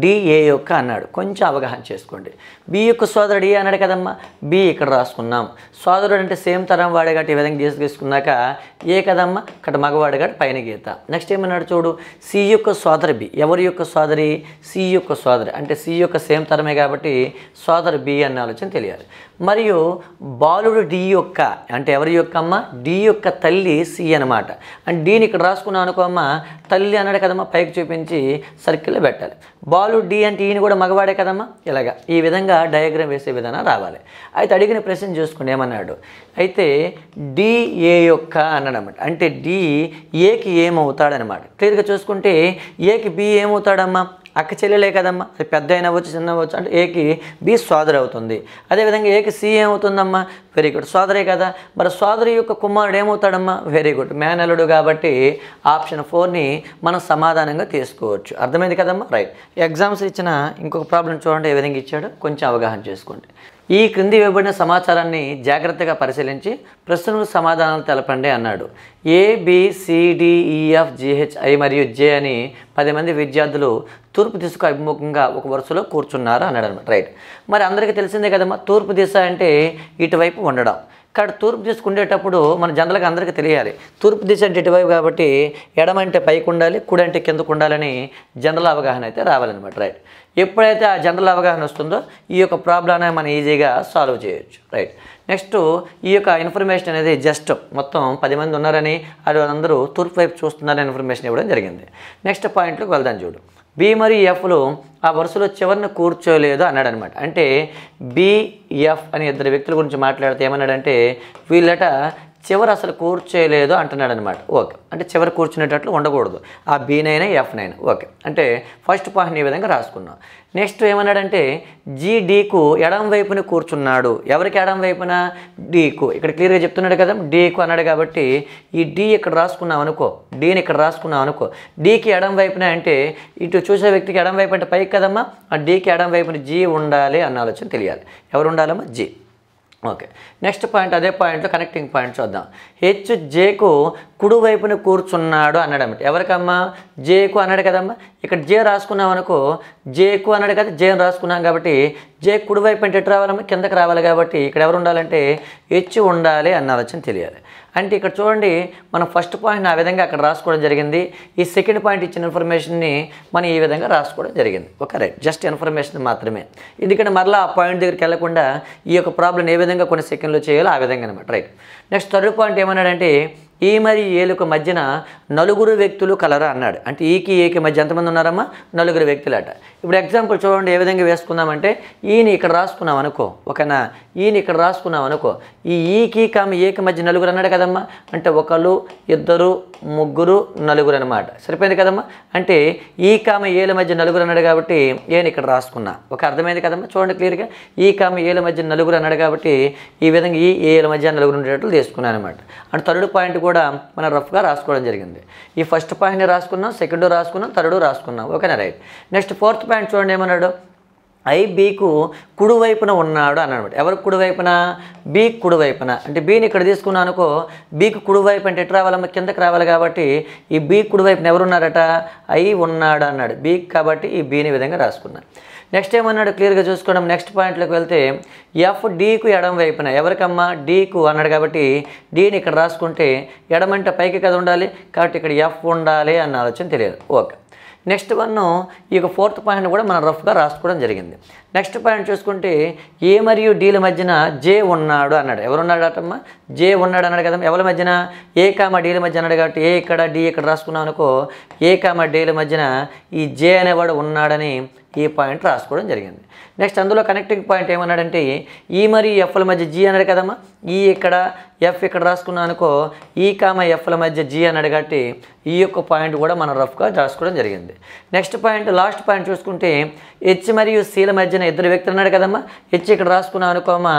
డి ఏ యొక్క అన్నాడు కొంచెం అవగాహన చేసుకోండి బి యొక్క సోదరుడు ఏ అన్నాడు కదమ్మా బి ఇక్కడ రాసుకున్నాం సోదరుడు అంటే సేమ్ తరం వాడేగాటి ఈ విధంగా గీసి తీసుకున్నాక ఏ కదమ్మా ఇక్కడ మగవాడేగాటి పైన గీత నెక్స్ట్ ఏమన్నాడు చూడు సి యొక్క సోదరి బి ఎవరి యొక్క సోదరి సి యొక్క సోదరి అంటే సి యొక్క సేమ్ తరమే కాబట్టి సోదరు బి అన్న ఆలోచన తెలియాలి మరియు బాలుడు డి యొక్క అంటే ఎవరి యొక్క అమ్మ డి యొక్క తల్లి సి అనమాట అండ్ డీని ఇక్కడ రాసుకున్నాం అమ్మ తల్లి అన్నాడు కదమ్మా పైకి చూపించి సర్కిల్లో పెట్టాలి బాలుడు డి అంటే ఈయన కూడా మగవాడే కదమ్మా ఇలాగా ఈ విధంగా డయాగ్రామ్ వేసే విధానం రావాలి అయితే అడిగిన ప్రశ్న చూసుకుని ఏమన్నాడు అయితే డిఏ యొక్క అన్నాడు అనమాట అంటే డి ఏకి ఏమవుతాడనమాట క్లియర్గా చూసుకుంటే ఏకి బి ఏమవుతాడమ్మా అక్క చెల్లెలే కదమ్మా అది పెద్ద చిన్న అవ్వచ్చు అంటే ఏకి బి సోదరి అవుతుంది అదేవిధంగా ఏకి సి ఏమవుతుందమ్మా వెరీ గుడ్ సోదరే కదా మరి సోదరి యొక్క కుమారుడు ఏమవుతాడమ్మా వెరీ గుడ్ మేనలుడు కాబట్టి ఆప్షన్ ఫోర్ని మనం సమాధానంగా తీసుకోవచ్చు అర్థమైంది కదమ్మా రైట్ ఎగ్జామ్స్ ఇచ్చిన ఇంకొక ప్రాబ్లం చూడండి ఏ విధంగా ఇచ్చాడో కొంచెం అవగాహన చేసుకోండి ఈ క్రింది ఇవ్వబడిన సమాచారాన్ని జాగ్రత్తగా పరిశీలించి ప్రశ్నలకు సమాధానాలు తెలపండి అన్నాడు ఏబిసిడిఈఎఫ్ జిహెచ్ఐ e, మరియు జే అని పది మంది విద్యార్థులు తూర్పు దిశకు అభిముఖంగా ఒక వరుసలో కూర్చున్నారు అన్నాడు అనమాట రైట్ మరి అందరికీ తెలిసిందే కదమ్మా తూర్పు దిశ అంటే ఇటువైపు ఉండడం ఇక్కడ తూర్పు తీసుకుండేటప్పుడు మన జనరల్గా అందరికీ తెలియాలి తూర్పు దిశ అంటే ఇటువైపు కాబట్టి ఎడమ అంటే పైకి ఉండాలి కుడి అంటే కిందకు ఉండాలని జనరల్ అవగాహన అయితే రావాలన్నమాట రైట్ ఎప్పుడైతే ఆ జనరల్ అవగాహన వస్తుందో ఈ యొక్క ప్రాబ్లం మనం ఈజీగా సాల్వ్ చేయొచ్చు రైట్ నెక్స్ట్ ఈ యొక్క ఇన్ఫర్మేషన్ అనేది జస్ట్ మొత్తం పది మంది ఉన్నారని అది అందరూ తూర్పు వైపు చూస్తున్నారని ఇన్ఫర్మేషన్ ఇవ్వడం జరిగింది నెక్స్ట్ పాయింట్లోకి వెళ్దాం చూడు బి మరియు ఎఫ్లు ఆ వరుసలో చివరిని కూర్చోలేదు అన్నాడనమాట అంటే బిఎఫ్ అనే ఇద్దరు వ్యక్తుల గురించి మాట్లాడితే ఏమన్నాడంటే వీళ్ళట చివరి అసలు కూర్చోలేదు అంటున్నాడు అనమాట ఓకే అంటే చివరి కూర్చునేటట్లు ఉండకూడదు ఆ B nine F nine okay అంటే ఫస్ట్ పాయింట్ ఈ విధంగా రాసుకున్నాం నెక్స్ట్ ఏమన్నాడంటే జీడీకు ఎడం వైపున కూర్చున్నాడు ఎవరికి ఎడం వైపున డీకు ఇక్కడ క్లియర్గా చెప్తున్నాడు కదా డీకు అన్నాడు కాబట్టి ఈ డీ ఇక్కడ రాసుకున్నాం అనుకో డీని ఇక్కడ రాసుకున్నాం అనుకో డీకి ఎడం వైపున అంటే ఇటు చూసే వ్యక్తికి ఎడం వైపు అంటే పైకి కదమ్మా ఆ డీకి ఎడం వైపున జీ ఉండాలి అన్న ఆలోచన తెలియాలి ఎవరు ఉండాలమ్మా జీ ఓకే నెక్స్ట్ పాయింట్ అదే పాయింట్లో కనెక్టింగ్ పాయింట్ చూద్దాం హెచ్ జేకు కుడివైపుని కూర్చున్నాడు అన్నాడు ఎవరికమ్మా జేకు అన్నాడు కదమ్మా ఇక్కడ జే రాసుకున్నాం అనుకో జేకు అన్నాడు కదా జే రాసుకున్నాం కాబట్టి జే కుడివైపు అంటే ఎటు రావాలమ్మా కిందకు రావాలి కాబట్టి ఇక్కడ ఎవరు ఉండాలంటే హెచ్ ఉండాలి అన్న ఆలోచన తెలియాలి అంటే ఇక్కడ చూడండి మనం ఫస్ట్ పాయింట్ ఆ విధంగా అక్కడ రాసుకోవడం జరిగింది ఈ సెకండ్ పాయింట్ ఇచ్చిన ఇన్ఫర్మేషన్ని మనం ఈ విధంగా రాసుకోవడం జరిగింది ఓకే రైట్ జస్ట్ ఇన్ఫర్మేషన్ మాత్రమే ఎందుకంటే మరలా ఆ పాయింట్ దగ్గరికి వెళ్లకుండా ఈ యొక్క ప్రాబ్లం ఏ విధంగా కొన్ని సెకండ్లో చేయాలో ఆ విధంగా అనమాట రైట్ నెక్స్ట్ థర్డ్ పాయింట్ ఏమన్నాడంటే ఈ మరి ఏలుక మధ్యన నలుగురు వ్యక్తులు కలరా అన్నాడు అంటే ఈకి ఏకి మధ్య ఎంతమంది ఉన్నారమ్మా నలుగురు వ్యక్తులట ఇప్పుడు ఎగ్జాంపుల్ చూడండి ఏ విధంగా వేసుకున్నామంటే ఈయన ఇక్కడ రాసుకున్నాం అనుకో ఒకనా ఈయన ఇక్కడ రాసుకున్నాం అనుకో ఈ ఈకి కామ ఏకి మధ్య నలుగురు అన్నాడు కదమ్మా అంటే ఒకరు ఇద్దరు ముగ్గురు నలుగురు అనమాట సరిపోయింది కదమ్మా అంటే ఈ కామ ఏల మధ్య నలుగురు అన్నాడు కాబట్టి ఏని ఇక్కడ రాసుకున్నా ఒక అర్థమైంది కదమ్మా చూడండి క్లియర్గా ఈ కామ ఏల మధ్య నలుగురు అన్నాడు కాబట్టి ఈ విధంగా ఈ ఏల మధ్య నలుగురు ఉండేటట్లు తీసుకున్నాను అనమాట అంటే థర్డ్ పాయింట్ కూడా మనం రఫ్గా రాసుకోవడం జరిగింది ఈ ఫస్ట్ పాయింట్ని రాసుకున్నాం సెకండ్ రాసుకున్నాం థర్డ్ రాసుకున్నాం ఓకేనా రైట్ నెక్స్ట్ ఫోర్త్ పాయింట్ చూడండి ఏమన్నాడు ఐ బీకు కుడివైపున ఉన్నాడు అన్నమాట ఎవరు కుడివైపున బీ కుడివైపున అంటే బీని ఇక్కడ తీసుకున్నాను అనుకో బీకి కుడివైపు అంటే ఎటు రావాలమ్మా కిందకి రావాలి కాబట్టి ఈ బీ కుడివైపున ఎవరున్నారట ఐ ఉన్నాడు అన్నాడు బీ కాబట్టి ఈ బీని విధంగా రాసుకున్నాను నెక్స్ట్ ఏమన్నాడు క్లియర్గా చూసుకోవడం నెక్స్ట్ పాయింట్లోకి వెళ్తే ఎఫ్ డీకు ఎడం వైపున ఎవరికమ్మా డీకు అన్నాడు కాబట్టి డీని ఇక్కడ రాసుకుంటే ఎడమంటే పైకి కదా ఉండాలి కాబట్టి ఇక్కడ ఎఫ్ ఉండాలి అన్న ఆలోచన తెలియదు ఓకే నెక్స్ట్ వన్ ఈ యొక్క ఫోర్త్ పాయింట్ కూడా మనం రఫ్గా రాసుకోవడం జరిగింది నెక్స్ట్ పాయింట్ చూసుకుంటే ఏ మరియు డీల మధ్యన జే ఉన్నాడు అన్నాడు ఎవరున్నాడు అటమ్మ జే ఉన్నాడు అన్నాడు కదా ఎవరి మధ్యన ఏ కామ డీల మధ్య అన్నాడు కాబట్టి ఏ ఇక్కడ డీ ఇక్కడ రాసుకున్నాం అనుకో ఏ కామ డీల మధ్యన ఈ జే అనేవాడు ఉన్నాడని ఈ పాయింట్ రాసుకోవడం జరిగింది నెక్స్ట్ అందులో కనెక్టింగ్ పాయింట్ ఏమన్నాడంటే ఈ మరి ఎఫ్ల మధ్య జీ అన్నాడు కదమ్మా ఈ ఇక్కడ ఎఫ్ ఇక్కడ రాసుకున్నా అనుకో ఈ కామ ఎఫ్ల మధ్య జీ అన్నాడు కాబట్టి ఈ యొక్క పాయింట్ కూడా మనం రఫ్గా రాసుకోవడం జరిగింది నెక్స్ట్ పాయింట్ లాస్ట్ పాయింట్ చూసుకుంటే హెచ్ మరియు సీల మధ్యన ఇద్దరు వ్యక్తులు అన్నాడు కదమ్మా హెచ్ ఇక్కడ రాసుకున్నాం అనుకోమా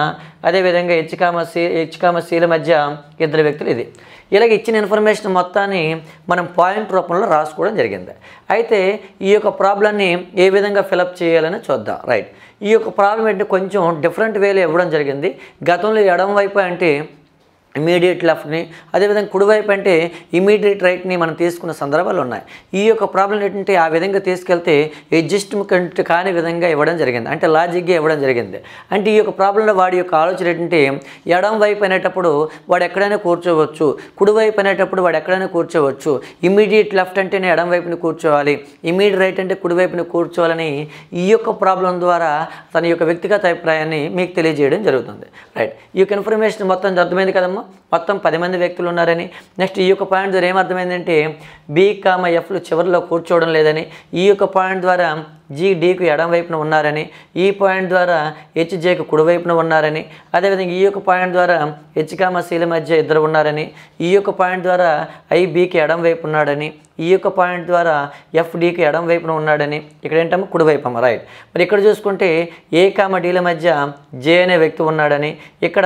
అదేవిధంగా H comma C H comma సీల మధ్య ఇద్దరు వ్యక్తులు ఇది ఇలాగ ఇచ్చిన ఇన్ఫర్మేషన్ మొత్తాన్ని మనం పాయింట్ రూపంలో రాసుకోవడం జరిగింది అయితే ఈ యొక్క ప్రాబ్లమ్ని ఏ విధంగా ఫిలప్ చేయాలని చూద్దాం రైట్ ఈ యొక్క ప్రాబ్లం ఏంటి కొంచెం డిఫరెంట్ వేలో ఇవ్వడం జరిగింది గతంలో ఎడమ వైపు అంటే ఇమీడియట్ లెఫ్ట్ని అదేవిధంగా కుడివైపు అంటే ఇమీడియట్ రైట్ని మనం తీసుకున్న సందర్భాలు ఉన్నాయి ఈ యొక్క ప్రాబ్లం ఏంటంటే ఆ విధంగా తీసుకెళ్తే అడ్జస్ట్మెంట్ కాని విధంగా ఇవ్వడం జరిగింది అంటే లాజిక్గా ఇవ్వడం జరిగింది అంటే ఈ యొక్క ప్రాబ్లంలో వాడి యొక్క ఆలోచన ఏంటంటే ఎడం వైపు అనేటప్పుడు వాడు ఎక్కడైనా కూర్చోవచ్చు కుడివైపు అనేటప్పుడు వాడు ఎక్కడైనా కూర్చోవచ్చు ఇమీడియట్ లెఫ్ట్ నేను ఎడం వైపుని కూర్చోవాలి ఇమీడియట్ రైట్ అంటే కుడివైపున కూర్చోవాలని ఈ యొక్క ప్రాబ్లం ద్వారా తన యొక్క వ్యక్తిగత అభిప్రాయాన్ని మీకు తెలియజేయడం జరుగుతుంది రైట్ ఈ యొక్క ఇన్ఫర్మేషన్ మొత్తం అర్థమైంది కదమ్మా మొత్తం పది మంది వ్యక్తులు ఉన్నారని నెక్స్ట్ ఈ యొక్క పాయింట్ ద్వారా ఏమర్థమైందంటే బీకామ ఎఫ్లు చివరిలో కూర్చోవడం లేదని ఈ యొక్క పాయింట్ ద్వారా జీ డీకు ఎడం వైపున ఉన్నారని ఈ e పాయింట్ ద్వారా హెచ్ కుడివైపున ఉన్నారని అదేవిధంగా ఈ e యొక్క పాయింట్ ద్వారా హెచ్ కామ సీల మధ్య ఇద్దరు ఉన్నారని ఈ e యొక్క పాయింట్ ద్వారా ఐ బీకి ఎడం వైపు ఉన్నాడని ఈ యొక్క పాయింట్ ద్వారా ఎఫ్డీకి ఎడం వైపున ఉన్నాడని ఇక్కడ ఏంటమ్మా కుడివైపమ్మ రైట్ మరి ఇక్కడ చూసుకుంటే ఏ కామ డీల మధ్య జే అనే వ్యక్తి ఉన్నాడని ఇక్కడ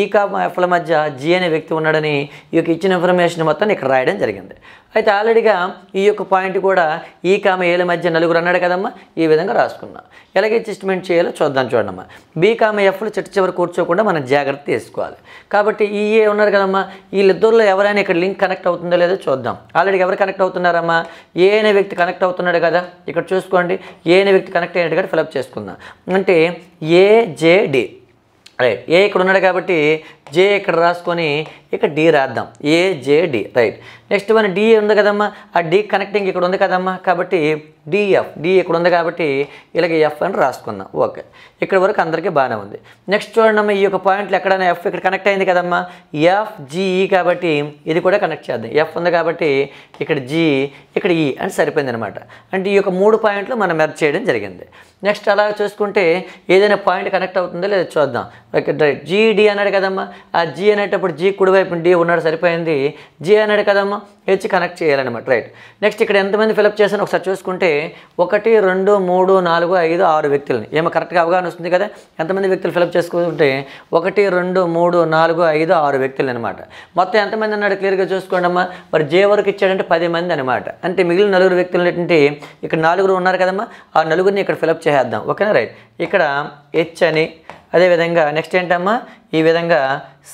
ఈ కామ ఎఫ్ల మధ్య జీ అనే వ్యక్తి ఉన్నాడని ఈ యొక్క ఇచ్చిన ఇన్ఫర్మేషన్ మొత్తాన్ని ఇక్కడ రాయడం జరిగింది అయితే ఆల్రెడీగా ఈ యొక్క పాయింట్ కూడా ఈ కామ ఏల మధ్య నలుగురు అన్నాడు కదమ్మా ఈ విధంగా రాసుకున్నాం ఎలాగ అడ్జస్ట్మెంట్ చేయాలో చూద్దాం చూడమ్మా బీ కామ ఎఫ్లు చిట్ట చివరి కూర్చోకుండా మనం జాగ్రత్త తీసుకోవాలి కాబట్టి ఈ ఏ ఉన్నారు కదమ్మా వీళ్ళిద్దరిలో ఎవరైనా ఇక్కడ లింక్ కనెక్ట్ అవుతుందో లేదో చూద్దాం ఆల్రెడీ ఎవరు కనెక్ట్ అవుతున్నారమ్మా ఏ అనే వ్యక్తి కనెక్ట్ అవుతున్నాడు కదా ఇక్కడ చూసుకోండి ఏ అనే వ్యక్తి కనెక్ట్ అయినట్టుగా ఫిలప్ చేసుకుందాం అంటే ఏజేడి రైట్ ఏ ఇక్కడ ఉన్నాడు కాబట్టి జే ఇక్కడ రాసుకొని ఇక డి రాద్దాం A J D right next మన డిఏ ఉంది కదమ్మా ఆ డి కనెక్టింగ్ ఇక్కడ ఉంది కదమ్మా కాబట్టి డిఎఫ్ డి ఇక్కడ ఉంది కాబట్టి ఇలాగ ఎఫ్ అని రాసుకుందాం ఓకే ఇక్కడ వరకు అందరికీ బాగానే ఉంది నెక్స్ట్ చూడండి ఈ యొక్క పాయింట్లు ఎక్కడైనా ఎఫ్ ఇక్కడ కనెక్ట్ అయింది కదమ్మా ఎఫ్ జిఈ e కాబట్టి ఇది కూడా కనెక్ట్ చేద్దాం ఎఫ్ ఉంది కాబట్టి ఇక్కడ జి ఇక్కడ ఈ e అని సరిపోయింది అనమాట అంటే ఈ యొక్క మూడు పాయింట్లు మనం మెర్జ్ చేయడం జరిగింది నెక్స్ట్ అలా చూసుకుంటే ఏదైనా పాయింట్ కనెక్ట్ అవుతుందో లేదో చూద్దాం ఓకే రైట్ జీఈడి అన్నాడు కదమ్మా ఆ జీ అనేటప్పుడు జీ కుడివైపు వైపు డి ఉన్నాడు సరిపోయింది జే అన్నాడు కదమ్మా హెచ్ కనెక్ట్ చేయాలన్నమాట రైట్ నెక్స్ట్ ఇక్కడ ఎంతమంది ఫిలప్ చేశాను ఒకసారి చూసుకుంటే ఒకటి రెండు మూడు నాలుగు ఐదు ఆరు వ్యక్తులని ఏమో కరెక్ట్గా అవగాహన వస్తుంది కదా ఎంతమంది వ్యక్తులు ఫిలప్ చేసుకుంటే ఒకటి రెండు మూడు నాలుగు ఐదు ఆరు వ్యక్తులు అనమాట మొత్తం ఎంతమంది అన్నాడు క్లియర్గా చూసుకోండి అమ్మా మరి జే వరకు ఇచ్చాడంటే పది మంది అనమాట అంటే మిగిలిన నలుగురు వ్యక్తులు ఏంటంటే ఇక్కడ నలుగురు ఉన్నారు కదమ్మా ఆ నలుగురిని ఇక్కడ ఫిలప్ చేసేద్దాం ఓకేనా రైట్ ఇక్కడ హెచ్ అని అదేవిధంగా నెక్స్ట్ ఏంటమ్మా ఈ విధంగా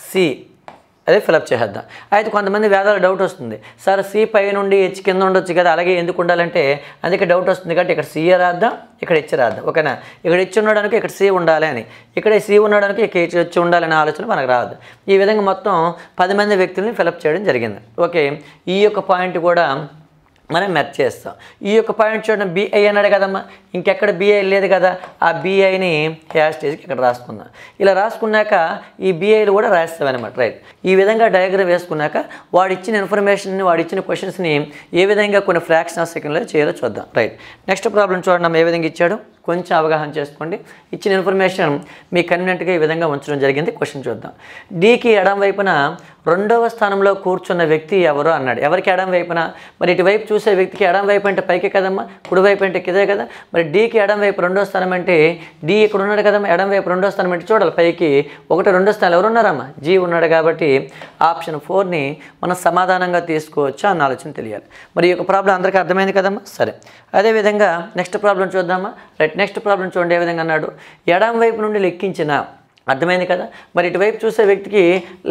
సి అదే ఫిలప్ చేసేద్దాం అయితే కొంతమంది వేదాలు డౌట్ వస్తుంది సార్ సి పై నుండి హెచ్ కింద ఉండొచ్చు కదా అలాగే ఎందుకు ఉండాలంటే అందుకే డౌట్ వస్తుంది కాబట్టి ఇక్కడ సిఏ రాద్దాం ఇక్కడ హెచ్ రాద్దాం ఓకేనా ఇక్కడ హెచ్ ఉండడానికి ఇక్కడ సి ఉండాలి అని ఇక్కడ సి ఉండడానికి ఇక్కడ హెచ్ హెచ్ ఉండాలనే ఆలోచన మనకు రాదు ఈ విధంగా మొత్తం పది మంది వ్యక్తుల్ని ఫిలప్ చేయడం జరిగింది ఓకే ఈ యొక్క పాయింట్ కూడా మనం మెత్ చేస్తాం ఈ యొక్క పాయింట్ చూడండి బీఐ అన్నాడు కదమ్మా ఇంకెక్కడ బీఐ లేదు కదా ఆ బీఐని హ్యాష్ స్టేజ్కి ఇక్కడ రాసుకుందాం ఇలా రాసుకున్నాక ఈ బీఐలు కూడా రాస్తామన్నమాట రైట్ ఈ విధంగా డయాగ్రామ్ వేసుకున్నాక వాడు ఇచ్చిన ఇన్ఫర్మేషన్ని వాడు ఇచ్చిన క్వశ్చన్స్ని ఏ విధంగా కొన్ని ఫ్రాక్షన్ ఆఫ్ సెకండ్లో చేయాలో చూద్దాం రైట్ నెక్స్ట్ ప్రాబ్లం చూడండి ఏ విధంగా ఇచ్చాడు కొంచెం అవగాహన చేసుకోండి ఇచ్చిన ఇన్ఫర్మేషన్ మీ కన్వీనెంట్గా ఈ విధంగా ఉంచడం జరిగింది క్వశ్చన్ చూద్దాం డీకి ఎడం వైపున రెండవ స్థానంలో కూర్చున్న వ్యక్తి ఎవరు అన్నాడు ఎవరికి ఎడం వైపున మరి ఇటువైపు చూసే వ్యక్తికి ఎడం వైపు అంటే పైకి కదమ్మా కుడివైపు అంటే కిదే కదా మరి డీకి ఎడం వైపు రెండో స్థానం అంటే డీ ఇక్కడ ఉన్నాడు కదమ్మా ఎడం వైపు రెండో స్థానం అంటే చూడాలి పైకి ఒకటి రెండో స్థానం ఎవరు ఉన్నారమ్మా జీ ఉన్నాడు కాబట్టి ఆప్షన్ ఫోర్ని మనం సమాధానంగా తీసుకోవచ్చు అన్న ఆలోచన తెలియాలి మరి ఈ యొక్క ప్రాబ్లం అందరికీ అర్థమైంది కదమ్మా సరే అదేవిధంగా నెక్స్ట్ ప్రాబ్లం చూద్దామా రైట్ రైట్ నెక్స్ట్ ప్రాబ్లం చూడండి ఏ విధంగా అన్నాడు ఎడం వైపు నుండి లెక్కించిన అర్థమైంది కదా మరి ఇటువైపు చూసే వ్యక్తికి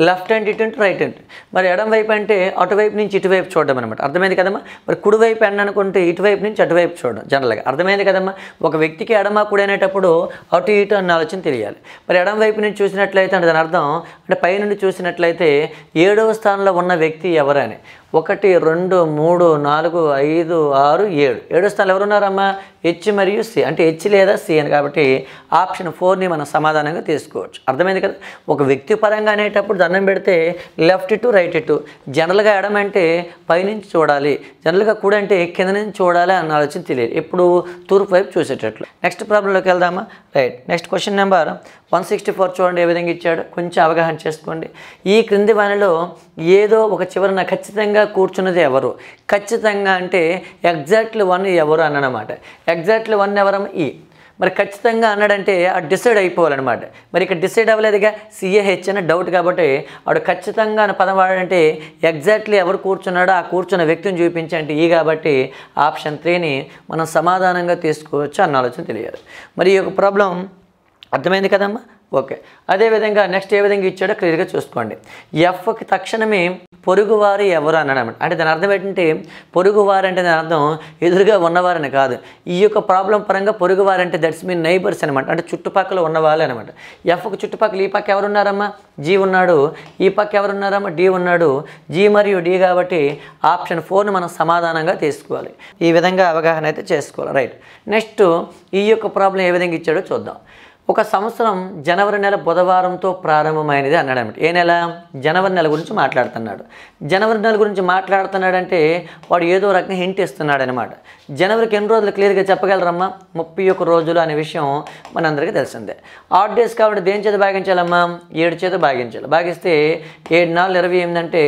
లెఫ్ట్ హ్యాండ్ ఇటు రైట్ హ్యాండ్ మరి ఎడం వైపు అంటే అటువైపు నుంచి ఇటువైపు చూడడం అనమాట అర్థమైంది కదమ్మా మరి కుడివైపు ఎండ అనుకుంటే ఇటువైపు నుంచి అటువైపు చూడడం జనరల్గా అర్థమైంది కదమ్మా ఒక వ్యక్తికి ఎడమ అనేటప్పుడు అటు ఇటు అన్న ఆలోచన తెలియాలి మరి ఎడం వైపు నుంచి చూసినట్లయితే అంటే దాని అర్థం అంటే పైనుండి చూసినట్లయితే ఏడవ స్థానంలో ఉన్న వ్యక్తి ఎవరని ఒకటి రెండు మూడు నాలుగు ఐదు ఆరు ఏడు ఏడో స్థానంలో ఎవరున్నారమ్మా హెచ్ మరియు సి అంటే హెచ్ లేదా సి అని కాబట్టి ఆప్షన్ ఫోర్ని మనం సమాధానంగా తీసుకోవచ్చు అర్థమైంది కదా ఒక వ్యక్తి పరంగా అనేటప్పుడు దండం పెడితే లెఫ్ట్ టు రైట్ టు జనరల్గా ఎడమ అంటే పైనుంచి చూడాలి జనరల్గా కూడా అంటే కింద నుంచి చూడాలి అన్న ఆలోచన తెలియదు ఇప్పుడు తూర్పు వైపు చూసేటట్లు నెక్స్ట్ ప్రాబ్లంలోకి వెళ్దామా right next question number one sixty four చూడండి ఏ విధంగా ఇచ్చాడు కొంచెం అవగాహన చేసుకోండి ఈ క్రింది వానిలో ఏదో ఒక చివరన ఖచ్చితంగా కూర్చున్నది ఎవరు ఖచ్చితంగా అంటే ఎగ్జాక్ట్లీ వన్ ఎవరు అన్నమాట ఎగ్జాక్ట్లీ వన్ ఎవరం ఈ మరి ఖచ్చితంగా అన్నాడంటే ఆడు డిసైడ్ అయిపోవాలన్నమాట మరి ఇక్కడ డిసైడ్ అవ్వలేదుగా సిఏహెచ్ అనే డౌట్ కాబట్టి ఆడు ఖచ్చితంగా అని పదం వాడంటే ఎగ్జాక్ట్లీ ఎవరు కూర్చున్నాడో ఆ కూర్చున్న వ్యక్తిని అంటే ఈ కాబట్టి ఆప్షన్ త్రీని మనం సమాధానంగా తీసుకోవచ్చు అన్న ఆలోచన తెలియాలి మరి ఈ యొక్క ప్రాబ్లం అర్థమైంది కదమ్మా ఓకే అదేవిధంగా నెక్స్ట్ ఏ విధంగా ఇచ్చాడో క్లియర్గా చూసుకోండి ఎఫ్కి తక్షణమే పొరుగువారు ఎవరు అనమాట అంటే దాని అర్థం ఏంటంటే పొరుగువారు అంటే దాని అర్థం ఎదురుగా ఉన్నవారని కాదు ఈ యొక్క ప్రాబ్లం పరంగా పొరుగువారు అంటే దట్స్ మీన్ నైబర్స్ అనమాట అంటే చుట్టుపక్కల ఉన్నవాళ్ళు అనమాట ఎఫ్కి చుట్టుపక్కల ఈ పక్క ఎవరున్నారమ్మా జీ ఉన్నాడు ఈ పక్క ఎవరున్నారమ్మా డి ఉన్నాడు జీ మరియు డి కాబట్టి ఆప్షన్ ఫోర్ను మనం సమాధానంగా తీసుకోవాలి ఈ విధంగా అవగాహన అయితే చేసుకోవాలి రైట్ నెక్స్ట్ ఈ యొక్క ప్రాబ్లం ఏ విధంగా ఇచ్చాడో చూద్దాం ఒక సంవత్సరం జనవరి నెల బుధవారంతో ప్రారంభమైనది అన్నాడు అనమాట ఏ నెల జనవరి నెల గురించి మాట్లాడుతున్నాడు జనవరి నెల గురించి మాట్లాడుతున్నాడంటే వాడు ఏదో రకంగా హింట్ ఇస్తున్నాడు అనమాట జనవరికి ఎన్ని రోజులు క్లియర్గా చెప్పగలరమ్మా ముప్పై ఒక్క రోజులు అనే విషయం మనందరికీ తెలిసిందే ఆట్ డేస్ కాబట్టి దేని చేత భాగించాలమ్మా ఏడు చేత భాగించాలి భాగిస్తే ఏడు నాలుగు ఇరవై ఎనిమిది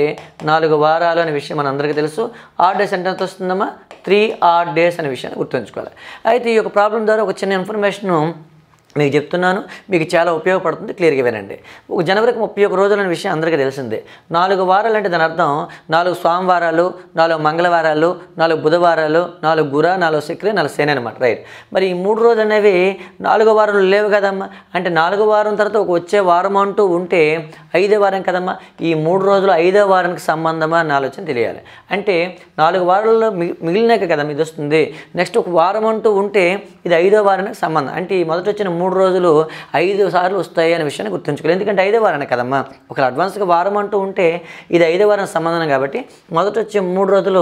నాలుగు వారాలు అనే విషయం మనందరికీ తెలుసు ఆట్ డేస్ అంటే ఎంత వస్తుందమ్మా త్రీ ఆర్ డేస్ అనే విషయాన్ని గుర్తుంచుకోవాలి అయితే ఈ యొక్క ప్రాబ్లం ద్వారా ఒక చిన్న ఇన్ఫర్మేషన్ మీకు చెప్తున్నాను మీకు చాలా ఉపయోగపడుతుంది క్లియర్గా వినండి ఒక జనవరికి ముప్పై ఒక రోజులు అనే విషయం అందరికీ తెలిసిందే నాలుగు వారాలు అంటే దాని అర్థం నాలుగు సోమవారాలు నాలుగు మంగళవారాలు నాలుగు బుధవారాలు నాలుగు గుర నాలుగు శక్రి నాలుగు శని అనమాట రైట్ మరి ఈ మూడు రోజులు అనేవి నాలుగో వారంలో లేవు కదమ్మా అంటే నాలుగో వారం తర్వాత ఒక వచ్చే వారం అంటూ ఉంటే ఐదో వారం కదమ్మా ఈ మూడు రోజులు ఐదో వారానికి సంబంధమా అని ఆలోచన తెలియాలి అంటే నాలుగు వారాల్లో మిగిలినాక కదా ఇది వస్తుంది నెక్స్ట్ ఒక వారం అంటూ ఉంటే ఇది ఐదో వారానికి సంబంధం అంటే ఈ మొదట వచ్చిన మూడు రోజులు ఐదు సార్లు వస్తాయి అనే విషయాన్ని గుర్తుంచుకోవాలి ఎందుకంటే ఐదో వారానికి కదమ్మా ఒక అడ్వాన్స్గా వారం అంటూ ఉంటే ఇది ఐదో వారం సంబంధం కాబట్టి మొదట వచ్చే మూడు రోజులు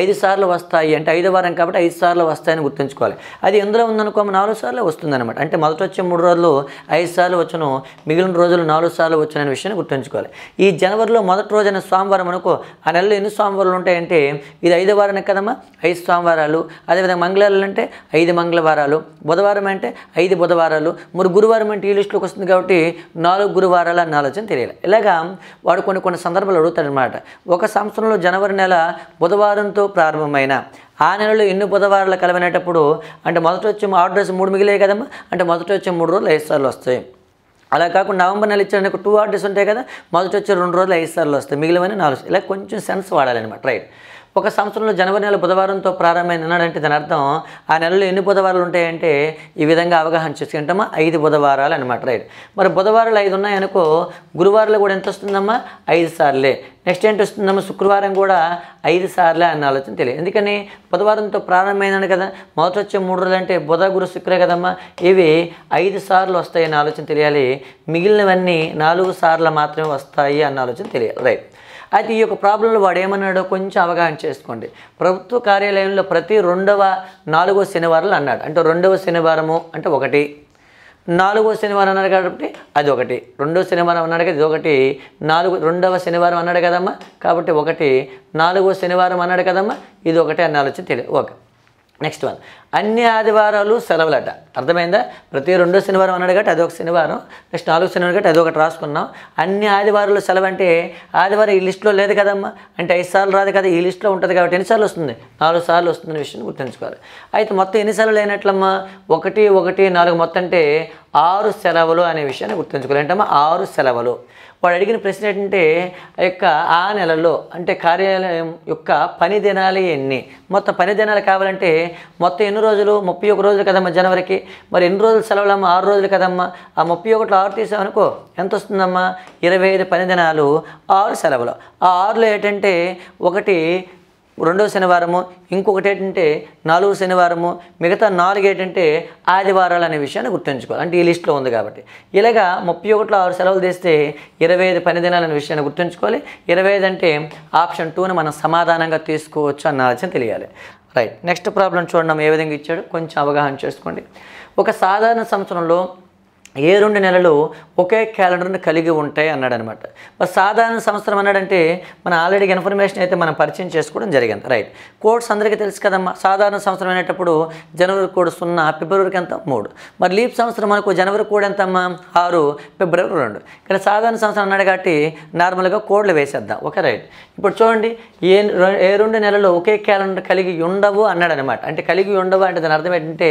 ఐదు సార్లు వస్తాయి అంటే ఐదో వారం కాబట్టి ఐదు సార్లు వస్తాయని గుర్తుంచుకోవాలి అది ఎందులో ఉందనుకో నాలుగు సార్లు వస్తుందన్నమాట అంటే మొదట వచ్చే మూడు రోజులు ఐదు సార్లు వచ్చును మిగిలిన రోజులు నాలుగు సార్లు వచ్చుననే విషయాన్ని గుర్తుంచుకోవాలి ఈ జనవరిలో మొదటి రోజైన సోమవారం అనుకో ఆ నెలలో ఎన్ని సోమవారాలు ఉంటాయంటే ఇది ఐదో వారానికి కదమ్మా ఐదు సోమవారాలు అదేవిధంగా మంగళవారాలు అంటే ఐదు మంగళవారాలు బుధవారం అంటే ఐదు బుధవారాలు గురువారాలు మరి గురువారం అంటే ఈ లిస్టులోకి వస్తుంది కాబట్టి నాలుగు గురువారాలు అన్న ఆలోచన తెలియాలి ఇలాగా వాడు కొన్ని కొన్ని సందర్భాలు అడుగుతాడనమాట ఒక సంవత్సరంలో జనవరి నెల బుధవారంతో ప్రారంభమైన ఆ నెలలో ఎన్ని బుధవారాలు కలవనేటప్పుడు అంటే మొదట వచ్చే ఆర్డర్స్ మూడు మిగిలే కదమ్మా అంటే మొదట వచ్చే మూడు రోజులు ఐదు సార్లు వస్తాయి అలా కాకుండా నవంబర్ నెల ఇచ్చిన టూ ఆర్డర్స్ ఉంటాయి కదా మొదట వచ్చే రెండు రోజులు ఐదు సార్లు వస్తాయి మిగిలివని నాలుగు ఇలా కొంచెం సెన్స్ వాడాలన్నమాట రైట్ ఒక సంవత్సరంలో జనవరి నెల బుధవారంతో ప్రారంభమైన అంటే దాని అర్థం ఆ నెలలో ఎన్ని బుధవారాలు ఉంటాయంటే ఈ విధంగా అవగాహన చేసుకుంటామా ఐదు బుధవారాలు అనమాట రైట్ మరి బుధవారాలు ఐదు ఉన్నాయనుకో గురువారాలు కూడా ఎంత వస్తుందమ్మా ఐదు సార్లే నెక్స్ట్ ఏంటి వస్తుందమ్మా శుక్రవారం కూడా ఐదు సార్లే అన్న ఆలోచన తెలియదు ఎందుకని బుధవారంతో ప్రారంభమైనాను కదా మొదట వచ్చే మూడు రోజులు అంటే బుధ గురు శుక్రే కదమ్మా ఇవి ఐదు సార్లు వస్తాయి అన్న ఆలోచన తెలియాలి మిగిలినవన్నీ నాలుగు సార్లు మాత్రమే వస్తాయి అన్న ఆలోచన తెలియాలి రైట్ అయితే ఈ యొక్క ప్రాబ్లంలో వాడు ఏమన్నాడో కొంచెం అవగాహన చేసుకోండి ప్రభుత్వ కార్యాలయంలో ప్రతి రెండవ నాలుగో శనివారాలు అన్నాడు అంటే రెండవ శనివారము అంటే ఒకటి నాలుగో శనివారం అన్నాడు కాబట్టి అది ఒకటి రెండో శనివారం అన్నాడు కదా ఇది ఒకటి నాలుగు రెండవ శనివారం అన్నాడు కదమ్మా కాబట్టి ఒకటి నాలుగో శనివారం అన్నాడు కదమ్మా ఇది ఒకటి అన్న ఆలోచన తెలియదు ఓకే నెక్స్ట్ వన్ అన్ని ఆదివారాలు సెలవులట అర్థమైందా ప్రతి రెండో శనివారం అన్నాడు కాబట్టి అదొక శనివారం నెక్స్ట్ నాలుగు శనివారం కాబట్టి అదొకటి రాసుకున్నాం అన్ని ఆదివారాలు సెలవు అంటే ఆదివారం ఈ లిస్టులో లేదు కదమ్మా అంటే ఐదు సార్లు రాదు కదా ఈ లిస్టులో ఉంటుంది కాబట్టి ఎన్నిసార్లు వస్తుంది నాలుగు సార్లు వస్తున్న విషయం గుర్తుంచుకోవాలి అయితే మొత్తం ఎన్నిసార్లు లేనట్లమ్మా ఒకటి ఒకటి నాలుగు మొత్తం అంటే ఆరు సెలవులు అనే విషయాన్ని గుర్తుంచుకోవాలి ఏంటమ్మా ఆరు సెలవులు వాడు అడిగిన ప్రశ్న ఏంటంటే ఆ యొక్క ఆ నెలలో అంటే కార్యాలయం యొక్క పని దినాలు ఎన్ని మొత్తం పని దినాలు కావాలంటే మొత్తం ఎన్ని రోజులు ముప్పై ఒక రోజులు కదమ్మా జనవరికి మరి ఎన్ని రోజులు సెలవులమ్మా ఆరు రోజులు కదమ్మా ఆ ముప్పై ఒకటిలో ఆరు తీసామనుకో ఎంత వస్తుందమ్మా ఇరవై ఐదు పని దినాలు ఆరు సెలవులు ఆ ఆరులో ఏంటంటే ఒకటి రెండో శనివారము ఇంకొకటి ఏంటంటే నాలుగు శనివారము మిగతా నాలుగు ఏంటంటే ఆదివారాలు అనే విషయాన్ని గుర్తుంచుకోవాలి అంటే ఈ లిస్ట్లో ఉంది కాబట్టి ఇలాగా ముప్పై ఒకటిలో ఆరు సెలవులు తీస్తే ఇరవై ఐదు పని దినాలు అనే విషయాన్ని గుర్తుంచుకోవాలి ఇరవై ఐదు అంటే ఆప్షన్ టూని మనం సమాధానంగా తీసుకోవచ్చు అన్న ఆలోచన తెలియాలి రైట్ నెక్స్ట్ ప్రాబ్లం చూడడం ఏ విధంగా ఇచ్చాడు కొంచెం అవగాహన చేసుకోండి ఒక సాధారణ సంవత్సరంలో ఏ రెండు నెలలు ఒకే క్యాలెండర్ను కలిగి ఉంటాయి అన్నాడనమాట అనమాట సాధారణ సంవత్సరం అన్నాడంటే మన ఆల్రెడీ ఇన్ఫర్మేషన్ అయితే మనం పరిచయం చేసుకోవడం జరిగింది రైట్ కోడ్స్ అందరికీ తెలుసు కదమ్మా సాధారణ సంవత్సరం అనేటప్పుడు జనవరి కోడ్ సున్నా ఫిబ్రవరికి ఎంత మూడు మరి లీప్ సంవత్సరం మనకు జనవరి కోడ్ ఎంతమ్మా ఆరు ఫిబ్రవరి రెండు ఇక్కడ సాధారణ సంవత్సరం అన్నాడు కాబట్టి నార్మల్గా కోడ్లు వేసేద్దాం ఓకే రైట్ ఇప్పుడు చూడండి ఏ ఏ రెండు నెలలు ఒకే క్యాలెండర్ కలిగి ఉండవు అన్నాడనమాట అంటే కలిగి ఉండవు అంటే దాని అర్థం ఏంటంటే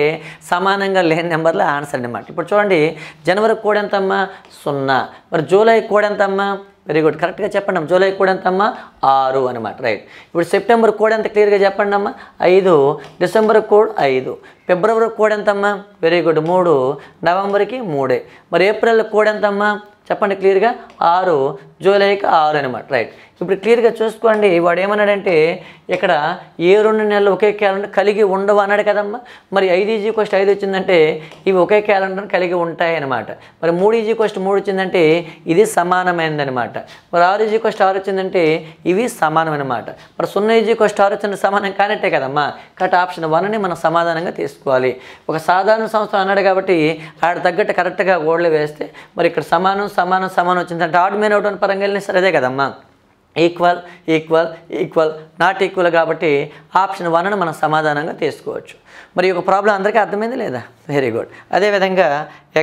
సమానంగా లేని నెంబర్లో ఆన్సర్ అనమాట ఇప్పుడు చూడండి జనవరి కూడా ఎంతమ్మా సున్నా మరి జూలై కూడా ఎంతమ్మా వెరీ గుడ్ కరెక్ట్గా చెప్పండి జూలై కోడ్ ఎంతమ్మా ఆరు అనమాట రైట్ ఇప్పుడు సెప్టెంబర్ కూడా ఎంత క్లియర్గా చెప్పండి అమ్మా ఐదు డిసెంబర్ కోడ్ ఐదు ఫిబ్రవరి కూడా ఎంతమ్మా వెరీ గుడ్ మూడు నవంబర్కి మూడే మరి ఏప్రిల్ కూడా ఎంతమ్మా చెప్పండి క్లియర్గా ఆరు జూలైకి ఆరు అనమాట రైట్ ఇప్పుడు క్లియర్గా చూసుకోండి వాడు ఏమన్నాడంటే ఇక్కడ ఏ రెండు నెలలు ఒకే క్యాలెండర్ కలిగి ఉండవు అన్నాడు కదమ్మా మరి ఐదు ఈజీ కోస్ట్ ఐదు వచ్చిందంటే ఇవి ఒకే క్యాలెండర్ కలిగి ఉంటాయి అనమాట మరి మూడు ఈజీ కోస్ట్ మూడు వచ్చిందంటే ఇది సమానమైందనమాట మరి ఆరు ఈజీ క్వస్ట్ ఆరు వచ్చిందంటే ఇవి సమానమనమాట మరి సున్నా ఈజీ క్వస్ట్ ఆరు వచ్చిన సమానం కానట్టే కదమ్మా కరెక్ట్ ఆప్షన్ వన్ని మనం సమాధానంగా తీసుకోవాలి ఒక సాధారణ సంవత్సరం అన్నాడు కాబట్టి ఆడ తగ్గట్టు కరెక్ట్గా ఓడలు వేస్తే మరి ఇక్కడ సమానం సమానం సమానం వచ్చిందంటే ఆడ్ మెయిన్ అవుట్ అని పరంగా వెళ్ళినా సరే అదే కదమ్మా equal equal equal not equal కాబట్టి ఆప్షన్ వన్ను మనం సమాధానంగా తీసుకోవచ్చు మరి ఒక ప్రాబ్లం అందరికీ అర్థమైంది లేదా వెరీ గుడ్ అదేవిధంగా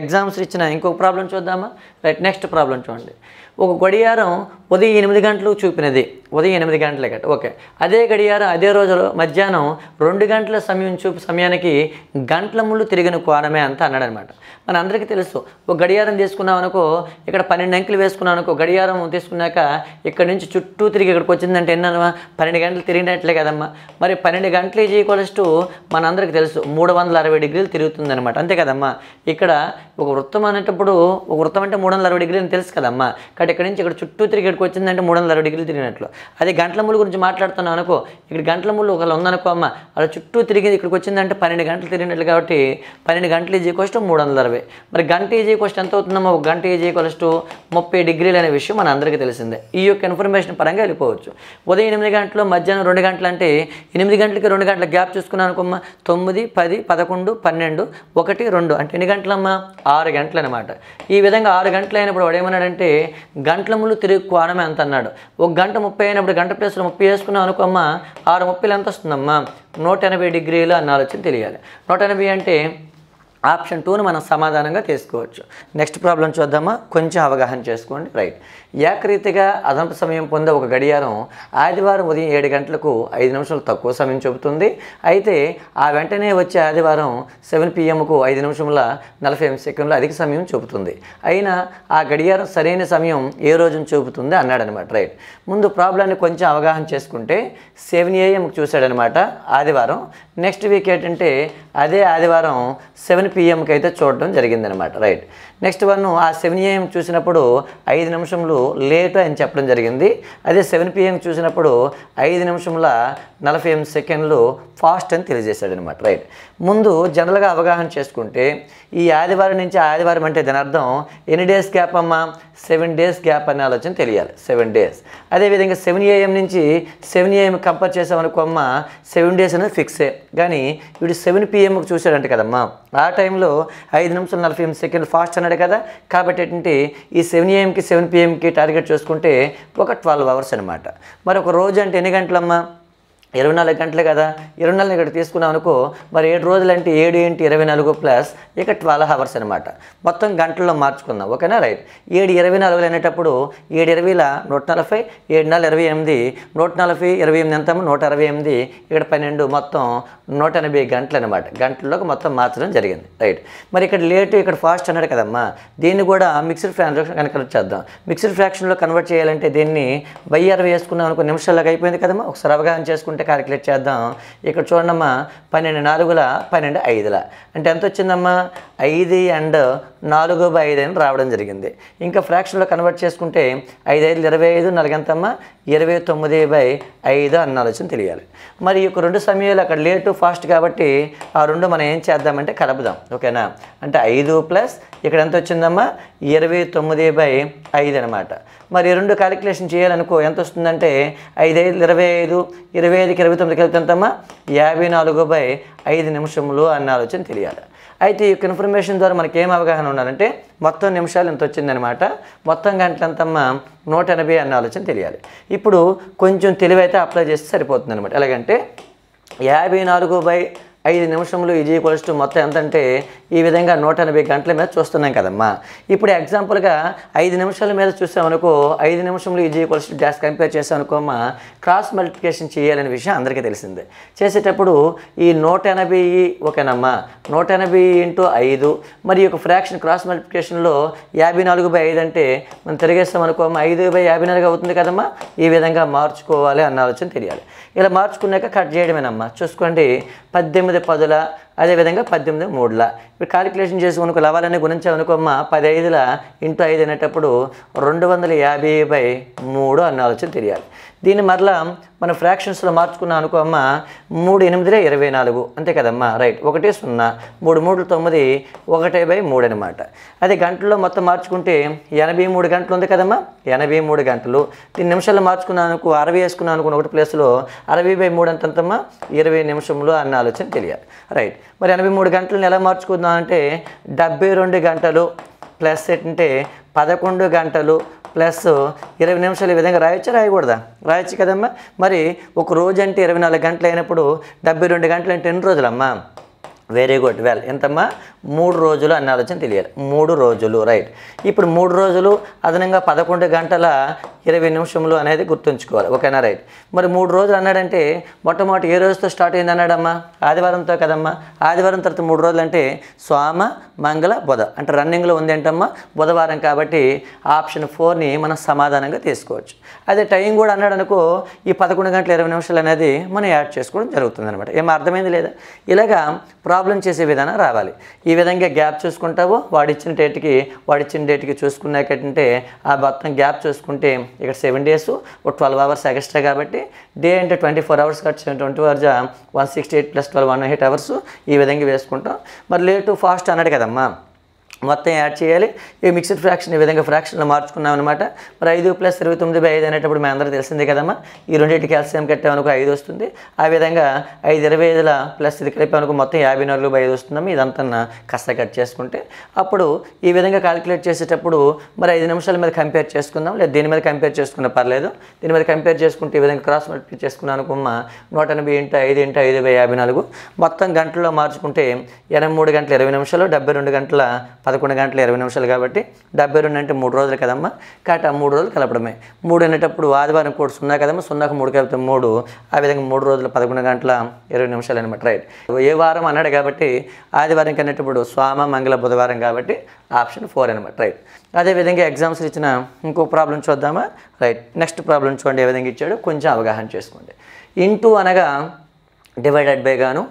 ఎగ్జామ్స్ ఇచ్చిన ఇంకొక ప్రాబ్లం చూద్దామా రైట్ నెక్స్ట్ ప్రాబ్లం చూడండి ఒక గడియారం ఉదయం ఎనిమిది గంటలు చూపినది ఉదయం ఎనిమిది గంటలకి ఓకే అదే గడియారం అదే రోజు మధ్యాహ్నం రెండు గంటల సమయం చూపు సమయానికి గంటల ముళ్ళు తిరిగిన కోణమే అంత అన్నాడనమాట మన అందరికీ తెలుసు ఒక గడియారం తీసుకున్నాం అనుకో ఇక్కడ పన్నెండు అంకెలు వేసుకున్నాం అనుకో గడియారం తీసుకున్నాక ఇక్కడ నుంచి చుట్టూ తిరిగి ఇక్కడికి వచ్చిందంటే ఎన్నమ్మా పన్నెండు గంటలు తిరిగినట్లే కదమ్మా మరి పన్నెండు గంటలు ఈజ్ ఈక్వల్స్ మన అందరికీ తెలుసు మూడు వందల అరవై డిగ్రీలు అనమాట అంతే కదమ్మా ఇక్కడ ఒక వృత్తం అనేటప్పుడు ఒక వృత్తం అంటే మూడు వందల అరవై డిగ్రీలు తెలుసు కదమ్మా కాబట్టి ఇక్కడ నుంచి ఇక్కడ చుట్టూ తిరిగి ఇక్కడికి వచ్చిందంటే మూడు వందల అరవై డిగ్రీలు తిరిగినట్లు అదే గంటల ముళ్ళు గురించి మాట్లాడుతున్నాం అనుకో ఇక్కడ గంటల ముళ్ళు ఒకళ్ళు ఉందనుకో అమ్మ వాళ్ళ చుట్టూ తిరిగి ఇక్కడికి వచ్చిందంటే పన్నెండు గంటలు తిరిగినట్లు కాబట్టి పన్నెండు గంటలు ఈజీ కోస్ట్ మూడు వందల అరవై మరి గంట ఈజీ కోస్ట్ ఎంత అవుతుందమ్మా ఒక గంట ఈజీ కోస్ట్ ముప్పై డిగ్రీలు అనే విషయం మన అందరికీ తెలిసిందే ఈ యొక్క ఇన్ఫర్మేషన్ పరంగా వెళ్ళిపోవచ్చు ఉదయం ఎనిమిది గంటలు మధ్యాహ్నం రెండు గంటలు అంటే ఎనిమిది గంటలకి రెండు గంటల గ్యాప్ చూసుకున్నాను అనుకోమ్మ తొమ్మిది పది పదకొండు పన్నెండు ఒకటి రెండు అంటే ఎన్ని గంటలమ్మా ఆరు గంటలు అనమాట ఈ విధంగా ఆరు గంటలు అయినప్పుడు వాడు ఏమన్నాడంటే గంటల ముళ్ళు తిరిగి కోణమే ఎంత అన్నాడు ఒక గంట ముప్పై అయినప్పుడు గంట ప్లేస్లో ముప్పై వేసుకున్నాం అనుకోమ్మ ఆరు ముప్పైలు ఎంత వస్తుందమ్మా నూట ఎనభై డిగ్రీలు అన్న ఆలోచన తెలియాలి నూట ఎనభై అంటే ఆప్షన్ టూను మనం సమాధానంగా తీసుకోవచ్చు నెక్స్ట్ ప్రాబ్లం చూద్దామా కొంచెం అవగాహన చేసుకోండి రైట్ ఏకరీతిగా అదనపు సమయం పొందే ఒక గడియారం ఆదివారం ఉదయం ఏడు గంటలకు ఐదు నిమిషాలు తక్కువ సమయం చెబుతుంది అయితే ఆ వెంటనే వచ్చే ఆదివారం సెవెన్ పిఎంకు ఐదు నిమిషముల నలభై ఎనిమిది సెకండ్ల అధిక సమయం చూపుతుంది అయినా ఆ గడియారం సరైన సమయం ఏ రోజున చూపుతుంది అన్నాడనమాట రైట్ ముందు ప్రాబ్లాన్ని కొంచెం అవగాహన చేసుకుంటే సెవెన్ ఏఎంకి చూశాడనమాట ఆదివారం నెక్స్ట్ వీక్ ఏంటంటే అదే ఆదివారం సెవెన్ పిఎంకి అయితే చూడడం జరిగిందనమాట రైట్ నెక్స్ట్ వన్ ఆ సెవెన్ ఏఎం చూసినప్పుడు ఐదు నిమిషములు లేట్ అని చెప్పడం జరిగింది అదే సెవెన్ పిఎం చూసినప్పుడు ఐదు నిమిషముల నలభై ఎనిమిది సెకండ్లు ఫాస్ట్ అని తెలియజేశాడనమాట రైట్ ముందు జనరల్గా అవగాహన చేసుకుంటే ఈ ఆదివారం నుంచి ఆదివారం అంటే దాని అర్థం ఎన్ని డేస్ గ్యాప్ అమ్మా సెవెన్ డేస్ గ్యాప్ అనే ఆలోచన తెలియాలి సెవెన్ డేస్ అదేవిధంగా సెవెన్ ఏఎం నుంచి సెవెన్ ఏఎం కంపేర్ చేసామనుకో అమ్మ సెవెన్ డేస్ అనేది ఫిక్సే కానీ వీడు సెవెన్ పిఎంకి చూశాడంట కదమ్మా ఆ టైంలో ఐదు నిమిషాలు నలభై ఎనిమిది సెకండ్లు ఫాస్ట్ అన్నాడు కదా కాబట్టి ఏంటంటే ఈ సెవెన్ ఏఎంకి సెవెన్ పిఎంకి టార్గెట్ చూసుకుంటే ఒక ట్వెల్వ్ అవర్స్ అనమాట మరి ఒక రోజు అంటే ఎన్ని గంటలమ్మా ఇరవై నాలుగు గంటలే కదా ఇరవై నాలుగు ఇక్కడ తీసుకున్నాం అనుకో మరి ఏడు రోజులు అంటే ఏడు ఏంటి ఇరవై నాలుగు ప్లస్ ఇక ట్వెల్వ్ అవర్స్ అనమాట మొత్తం గంటల్లో మార్చుకుందాం ఓకేనా రైట్ ఏడు ఇరవై నాలుగు అనేటప్పుడు ఏడు ఇరవైల నూట నలభై ఏడు నాలుగు ఇరవై ఎనిమిది నూట నలభై ఇరవై ఎనిమిది ఎంత నూట అరవై ఎనిమిది ఇక్కడ పన్నెండు మొత్తం నూట ఎనభై గంటలు అనమాట గంటల్లోకి మొత్తం మార్చడం జరిగింది రైట్ మరి ఇక్కడ లేట్ ఇక్కడ ఫాస్ట్ అన్నాడు కదమ్మా దీన్ని కూడా మిక్స్డ్ ఫ్రాక్షన్ కన్వర్ట్ చేద్దాం మిక్స్డ్ ఫ్రాక్షన్లో కన్వర్ట్ చేయాలంటే దీన్ని బై అరవై వేసుకున్నాం అనుకో నిమిషాలకు అయిపోయింది కదమ్మా ఒకసారి అవగాహన చేసుకుంటే చేసుకుంటే క్యాలిక్యులేట్ చేద్దాం ఇక్కడ చూడండమ్మా పన్నెండు నాలుగుల పన్నెండు ఐదుల అంటే ఎంత వచ్చిందమ్మా ఐదు అండ్ నాలుగు బై ఐదు అని రావడం జరిగింది ఇంకా ఫ్రాక్షన్లో కన్వర్ట్ చేసుకుంటే ఐదు ఐదు ఇరవై ఐదు నాలుగంతమ్మా ఇరవై తొమ్మిది బై ఐదు అన్న ఆలోచన తెలియాలి మరి ఈ రెండు సమయాలు అక్కడ లేటు ఫాస్ట్ కాబట్టి ఆ రెండు మనం ఏం చేద్దామంటే కలుపుదాం ఓకేనా అంటే ఐదు ప్లస్ ఇక్కడ ఎంత వచ్చిందమ్మా ఇరవై తొమ్మిది బై ఐదు అనమాట మరి రెండు క్యాలిక్యులేషన్ చేయాలనుకో ఎంత వస్తుందంటే ఐదు ఐదు ఇరవై ఐదు ఇరవై ఐదుకి ఇరవై తొమ్మిదికి వెళ్తే ఎంతమ్మా యాభై నాలుగు బై ఐదు నిమిషములు అన్న ఆలోచన తెలియాలి అయితే ఈ ఇన్ఫర్మేషన్ ద్వారా మనకి ఏం అవగాహన ఉండాలంటే మొత్తం నిమిషాలు ఎంత వచ్చిందనమాట మొత్తం ఎంతమ్మా నూట ఎనభై అన్న ఆలోచన తెలియాలి ఇప్పుడు కొంచెం తెలివైతే అప్లై చేస్తే సరిపోతుంది అనమాట ఎలాగంటే యాభై నాలుగు బై ఐదు నిమిషంలో ఈజీ ఈక్వల్స్ టు మొత్తం ఎంతంటే ఈ విధంగా నూట ఎనభై గంటల మీద చూస్తున్నాం కదమ్మా ఇప్పుడు ఎగ్జాంపుల్గా ఐదు నిమిషాల మీద చూసామనుకో ఐదు నిమిషంలో easy equals to dash compare చేసామనుకోమా క్రాస్ మల్టిప్లికేషన్ చేయాలనే విషయం అందరికీ తెలిసిందే చేసేటప్పుడు ఈ నూట ఎనభై ఓకేనమ్మా నూట ఎనభై ఇంటూ ఐదు మరి ఒక ఫ్రాక్షన్ క్రాస్ మల్టిప్లికేషన్లో యాభై నాలుగు బై ఐదు అంటే మనం తిరిగేస్తాం అనుకోమ్మా ఐదు బై యాభై నాలుగు అవుతుంది కదమ్మా ఈ విధంగా మార్చుకోవాలి అన్న ఆలోచన తెలియాలి ఇలా మార్చుకున్నాక కట్ చేయడమేనమ్మా చూసుకోండి పద్దెనిమిది పంతొమ్మిది పదుల అదేవిధంగా పద్దెనిమిది మూడుల ఇప్పుడు క్యాలిక్యులేషన్ చేసుకునుకో లవాలని గుణించే అనుకోమ్మ పది ఐదుల ఇంటూ ఐదు అనేటప్పుడు రెండు వందల యాభై బై మూడు అన్న ఆలోచన తెలియాలి దీన్ని మరలా మన ఫ్రాక్షన్స్లో మార్చుకున్నాం అనుకో అమ్మ మూడు ఎనిమిదిలే ఇరవై నాలుగు అంతే కదమ్మా రైట్ ఒకటి సున్నా మూడు మూడు తొమ్మిది ఒకటి బై మూడు అనమాట అదే గంటల్లో మొత్తం మార్చుకుంటే ఎనభై మూడు గంటలు ఉంది కదమ్మా ఎనభై మూడు గంటలు దీన్ని నిమిషాలు మార్చుకున్నాను అనుకో అరవై వేసుకున్నాను అనుకున్న ఒకటి ప్లేస్లో అరవై బై మూడు అంతంతమ్మా ఇరవై నిమిషంలో అన్న ఆలోచన తెలియాలి రైట్ మరి ఎనభై మూడు గంటలను ఎలా మార్చుకుందాం అంటే డెబ్బై రెండు గంటలు ప్లస్ ఏంటంటే పదకొండు గంటలు ప్లస్ ఇరవై నిమిషాలు ఈ విధంగా రాయొచ్చా రాయకూడదా రాయొచ్చు కదమ్మా మరి ఒక రోజు అంటే ఇరవై నాలుగు గంటలు అయినప్పుడు డెబ్బై రెండు గంటలు అంటే ఎన్ని రోజులమ్మా వెరీ గుడ్ వెల్ ఎంతమ్మా మూడు రోజులు అన్న ఆలోచన తెలియాలి మూడు రోజులు రైట్ ఇప్పుడు మూడు రోజులు అదనంగా పదకొండు గంటల ఇరవై నిమిషములు అనేది గుర్తుంచుకోవాలి ఓకేనా రైట్ మరి మూడు రోజులు అన్నాడంటే మొట్టమొదటి ఏ రోజుతో స్టార్ట్ అయింది అన్నాడమ్మా ఆదివారంతో కదమ్మా ఆదివారం తర్వాత మూడు రోజులు అంటే సోమ మంగళ బుధ అంటే రన్నింగ్లో ఉంది ఏంటమ్మా బుధవారం కాబట్టి ఆప్షన్ ఫోర్ని మనం సమాధానంగా తీసుకోవచ్చు అదే టైం కూడా అన్నాడు అనుకో ఈ పదకొండు గంటల ఇరవై నిమిషాలు అనేది మనం యాడ్ చేసుకోవడం జరుగుతుంది అనమాట ఏం అర్థమైంది లేదా ఇలాగా ప్రాబ్లం చేసే విధానం రావాలి ఈ విధంగా గ్యాప్ చూసుకుంటావు వాడిచ్చిన డేట్కి వాడిచ్చిన డేట్కి చూసుకున్నాకంటే ఆ మొత్తం గ్యాప్ చూసుకుంటే ఇక్కడ సెవెన్ డేస్ ఒక ట్వెల్వ్ అవర్స్ ఎక్స్ట్రా కాబట్టి డే అంటే ట్వంటీ ఫోర్ అవర్స్ ఖర్చు twenty hours one sixty eight plus twelve one eight hours ఈ విధంగా వేసుకుంటాం మరి లేటు ఫాస్ట్ అన్నాడు కదమ్మా మొత్తం యాడ్ చేయాలి ఈ మిక్సిడ్ ఫ్రాక్షన్ ఈ విధంగా ఫ్రాక్షన్లో మార్చుకున్నాం అనమాట మరి ఐదు ప్లస్ ఇరవై తొమ్మిది బై ఐదు అనేటప్పుడు మేము అందరూ తెలిసిందే కదమ్మా ఈ రెండింటి కాల్సియం కట్టామనుకో ఐదు వస్తుంది ఆ విధంగా ఐదు ఇరవై ఐదుల ప్లస్ ఇది కలిపామనుకో మొత్తం యాభై నాలుగు బై ఐదు వస్తుందమ్మా ఇదంతా కాస్త కట్ చేసుకుంటే అప్పుడు ఈ విధంగా కాలిక్యులేట్ చేసేటప్పుడు మరి ఐదు నిమిషాల మీద కంపేర్ చేసుకుందాం లేదా దీని మీద కంపేర్ చేసుకున్న పర్లేదు దీని మీద కంపేర్ చేసుకుంటే ఈ విధంగా క్రాస్ మల్టిప్లై చేసుకున్నాను అనుకోమ్మ నూట ఎనభై ఇంటూ ఐదు ఇంటూ ఐదు బై యాభై నాలుగు మొత్తం గంటల్లో మార్చుకుంటే ఎనభై మూడు గంటల ఇరవై నిమిషాలు డెబ్బై రెండు గంటల పదకొండు గంటల ఇరవై నిమిషాలు కాబట్టి డెబ్బై రెండు అంటే మూడు రోజులు కదమ్మా కాబట్టి ఆ మూడు రోజులు కలపడమే మూడు అనేటప్పుడు ఆదివారం కూడా సున్నా కదమ్మా సున్నాకు మూడు కలిపితే మూడు ఆ విధంగా మూడు రోజులు పదకొండు గంటల ఇరవై నిమిషాలు అనమాట రైట్ ఏ వారం అన్నాడు కాబట్టి ఆదివారం కనేటప్పుడు స్వామ మంగళ బుధవారం కాబట్టి ఆప్షన్ ఫోర్ అనమాట రైట్ అదేవిధంగా ఎగ్జామ్స్ ఇచ్చిన ఇంకో ప్రాబ్లం చూద్దామా రైట్ నెక్స్ట్ ప్రాబ్లం చూడండి ఏ విధంగా ఇచ్చాడు కొంచెం అవగాహన చేసుకోండి ఇంటూ అనగా డివైడెడ్ బై గాను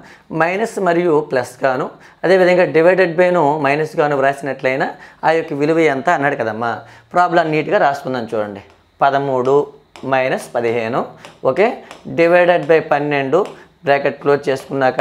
మైనస్ మరియు ప్లస్ గాను అదేవిధంగా డివైడెడ్ బైను మైనస్ గాను వ్రాసినట్లయినా ఆ యొక్క విలువ ఎంత అన్నాడు కదమ్మా ప్రాబ్లం నీట్గా రాసుకుందాం చూడండి పదమూడు మైనస్ పదిహేను ఓకే డివైడెడ్ బై పన్నెండు బ్రాకెట్ క్లోజ్ చేసుకున్నాక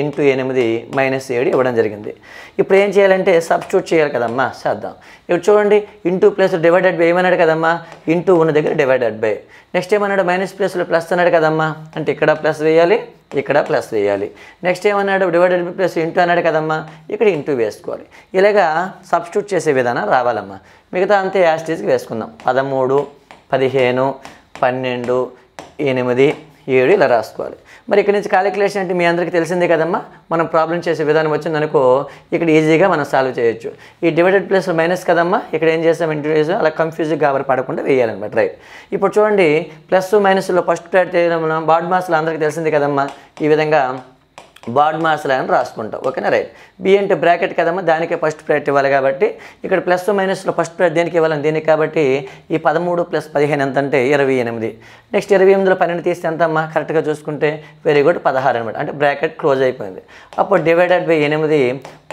ఇంటూ ఎనిమిది మైనస్ ఏడు ఇవ్వడం జరిగింది ఇప్పుడు ఏం చేయాలంటే సబ్స్టిట్యూట్ చేయాలి కదమ్మా చేద్దాం ఇప్పుడు చూడండి ఇంటూ ప్లస్ డివైడెడ్ బై ఏమన్నాడు కదమ్మా ఇంటూ ఉన్న దగ్గర డివైడెడ్ బై నెక్స్ట్ ఏమన్నాడు మైనస్ ప్లస్లో ప్లస్ అన్నాడు కదమ్మా అంటే ఇక్కడ ప్లస్ వేయాలి ఇక్కడ ప్లస్ వేయాలి నెక్స్ట్ ఏమన్నాడు డివైడెడ్ బై ప్లస్ ఇంటూ అన్నాడు కదమ్మా ఇక్కడ ఇంటూ వేసుకోవాలి ఇలాగా సబ్స్టిట్యూట్ చేసే విధానం రావాలమ్మా మిగతా అంతే యాస్టీస్కి వేసుకుందాం పదమూడు పదిహేను పన్నెండు ఎనిమిది ఏడు ఇలా రాసుకోవాలి మరి ఇక్కడ నుంచి క్యాలిక్యులేషన్ అంటే మీ అందరికీ తెలిసిందే కదమ్మా మనం ప్రాబ్లం చేసే విధానం వచ్చింది అనుకో ఇక్కడ ఈజీగా మనం సాల్వ్ చేయొచ్చు ఈ డివైడెడ్ ప్లస్ మైనస్ కదమ్మా ఇక్కడ ఏం చేస్తాం ఇంట్రడ్యూస్ అలా కన్ఫ్యూజ్గా కాబట్టి పడకుండా వేయాలన్నమాట రైట్ ఇప్పుడు చూడండి ప్లస్ మైనస్లో ఫస్ట్ చేయడం బాడ్ మాస్లో అందరికీ తెలిసిందే కదమ్మా ఈ విధంగా బాడ్ మాస్లో అని రాసుకుంటాం ఓకేనా రైట్ బి అంటే బ్రాకెట్ కదమ్మా దానికే ఫస్ట్ ప్రయారిటీ ఇవ్వాలి కాబట్టి ఇక్కడ ప్లస్ మైనస్లో ఫస్ట్ ప్రయారిటీ దేనికి ఇవ్వాలని దీనికి కాబట్టి ఈ పదమూడు ప్లస్ పదిహేను ఎంత అంటే ఇరవై ఎనిమిది నెక్స్ట్ ఇరవై ఎనిమిదిలో పన్నెండు తీస్తే ఎంత అమ్మా కరెక్ట్గా చూసుకుంటే వెరీ గుడ్ పదహారు అనమాట అంటే బ్రాకెట్ క్లోజ్ అయిపోయింది అప్పుడు డివైడెడ్ బై ఎనిమిది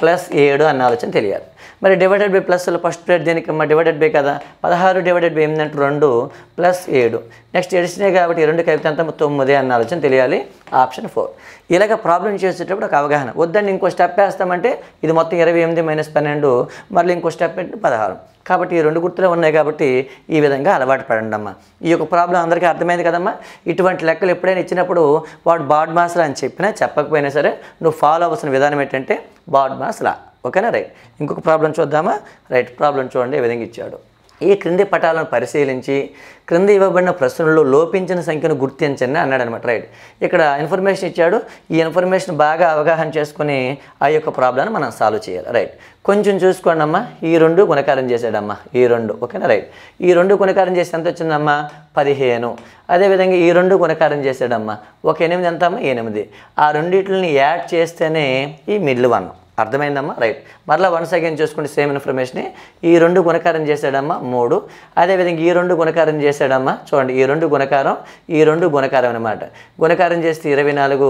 ప్లస్ ఏడు అన్న ఆలోచన తెలియాలి మరి డివైడెడ్ బై ప్లస్లో ఫస్ట్ ప్రయారిటీ దేనికి అమ్మా డివైడెడ్ బై కదా పదహారు డివైడెడ్ బై ఎనిమిది అంటే రెండు ప్లస్ ఏడు నెక్స్ట్ ఎడిషనే కాబట్టి రెండు కలిపితే అంత తొమ్మిది అన్న ఆలోచన తెలియాలి ఆప్షన్ ఫోర్ ఇలాగ ప్రాబ్లం చేసేటప్పుడు ఒక అవగాహన వద్దండి ఇంకో స్టెప్ వేస్తామని అంటే ఇది మొత్తం ఇరవై ఎనిమిది మైనస్ పన్నెండు మళ్ళీ ఇంకో స్టెప్ ఏంటి పదహారు కాబట్టి ఈ రెండు గుర్తులే ఉన్నాయి కాబట్టి ఈ విధంగా అలవాటు పడండి అమ్మా ఈ యొక్క ప్రాబ్లం అందరికీ అర్థమైంది కదమ్మా ఇటువంటి లెక్కలు ఎప్పుడైనా ఇచ్చినప్పుడు వాడు బాడ్ మాస్లా అని చెప్పినా చెప్పకపోయినా సరే నువ్వు ఫాలో అవ్వాల్సిన విధానం ఏంటంటే బాడ్ మాస్లా ఓకేనా రైట్ ఇంకొక ప్రాబ్లం చూద్దామా రైట్ ప్రాబ్లం చూడండి ఈ విధంగా ఇచ్చాడు ఈ క్రింది పటాలను పరిశీలించి క్రింద ఇవ్వబడిన ప్రశ్నల్లో లోపించిన సంఖ్యను గుర్తించండి అన్నాడు అనమాట రైట్ ఇక్కడ ఇన్ఫర్మేషన్ ఇచ్చాడు ఈ ఇన్ఫర్మేషన్ బాగా అవగాహన చేసుకుని ఆ యొక్క ప్రాబ్లమ్ని మనం సాల్వ్ చేయాలి రైట్ కొంచెం చూసుకోండి అమ్మా ఈ రెండు గుణకారం చేశాడమ్మా ఈ రెండు ఓకేనా రైట్ ఈ రెండు గుణకారం చేసి ఎంత వచ్చిందమ్మా పదిహేను అదేవిధంగా ఈ రెండు గుణకారం చేశాడమ్మా ఒక ఎనిమిది ఎంత అమ్మా ఎనిమిది ఆ రెండింటిని యాడ్ చేస్తేనే ఈ మిడిల్ వన్ అర్థమైందమ్మా రైట్ మరలా వన్స్ అగైన్ చూసుకుంటే సేమ్ ఇన్ఫర్మేషన్ని ఈ రెండు గుణకారం చేశాడమ్మా మూడు అదేవిధంగా ఈ రెండు గుణకారం చేశాడమ్మా చూడండి ఈ రెండు గుణకారం ఈ రెండు గుణకారం అనమాట గుణకారం చేస్తే ఇరవై నాలుగు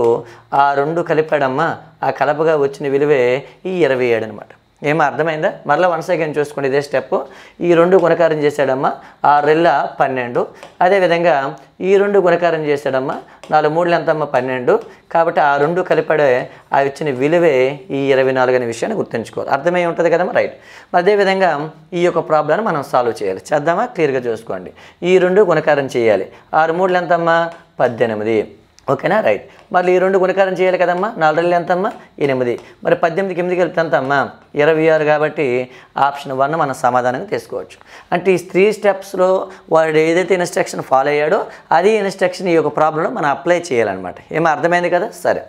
ఆ రెండు కలిపాడమ్మా ఆ కలపగా వచ్చిన విలువే ఈ ఇరవై ఏడు అనమాట ఏమో అర్థమైందా మరలా వన్ సెకండ్ చూసుకోండి ఇదే స్టెప్ ఈ రెండు గుణకారం చేశాడమ్మా ఆరెళ్ళ పన్నెండు అదేవిధంగా ఈ రెండు గుణకారం చేశాడమ్మా నాలుగు మూడులు ఎంతమ్మా పన్నెండు కాబట్టి ఆ రెండు కలిపడే ఆ ఇచ్చిన విలువే ఈ ఇరవై నాలుగు అనే విషయాన్ని గుర్తుంచుకోవాలి అర్థమై ఉంటుంది కదమ్మా రైట్ అదేవిధంగా ఈ యొక్క ప్రాబ్లమ్ని మనం సాల్వ్ చేయాలి చేద్దామా క్లియర్గా చూసుకోండి ఈ రెండు గుణకారం చేయాలి ఆరు మూడు ఎంతమ్మా పద్దెనిమిది ఓకేనా రైట్ మరి ఈ రెండు గుణకారం చేయాలి కదమ్మా నాలుగు ఎంత ఎంతమ్మా ఎనిమిది మరి పద్దెనిమిదికి ఎనిమిదికి వెళ్తే ఎంతమ్మా ఇరవై ఆరు కాబట్టి ఆప్షన్ వన్ మనం సమాధానంగా తీసుకోవచ్చు అంటే ఈ త్రీ స్టెప్స్లో వాడు ఏదైతే ఇన్స్ట్రక్షన్ ఫాలో అయ్యాడో అది ఇన్స్ట్రక్షన్ ఈ యొక్క ప్రాబ్లంలో మనం అప్లై చేయాలన్నమాట ఏమో అర్థమైంది కదా సరే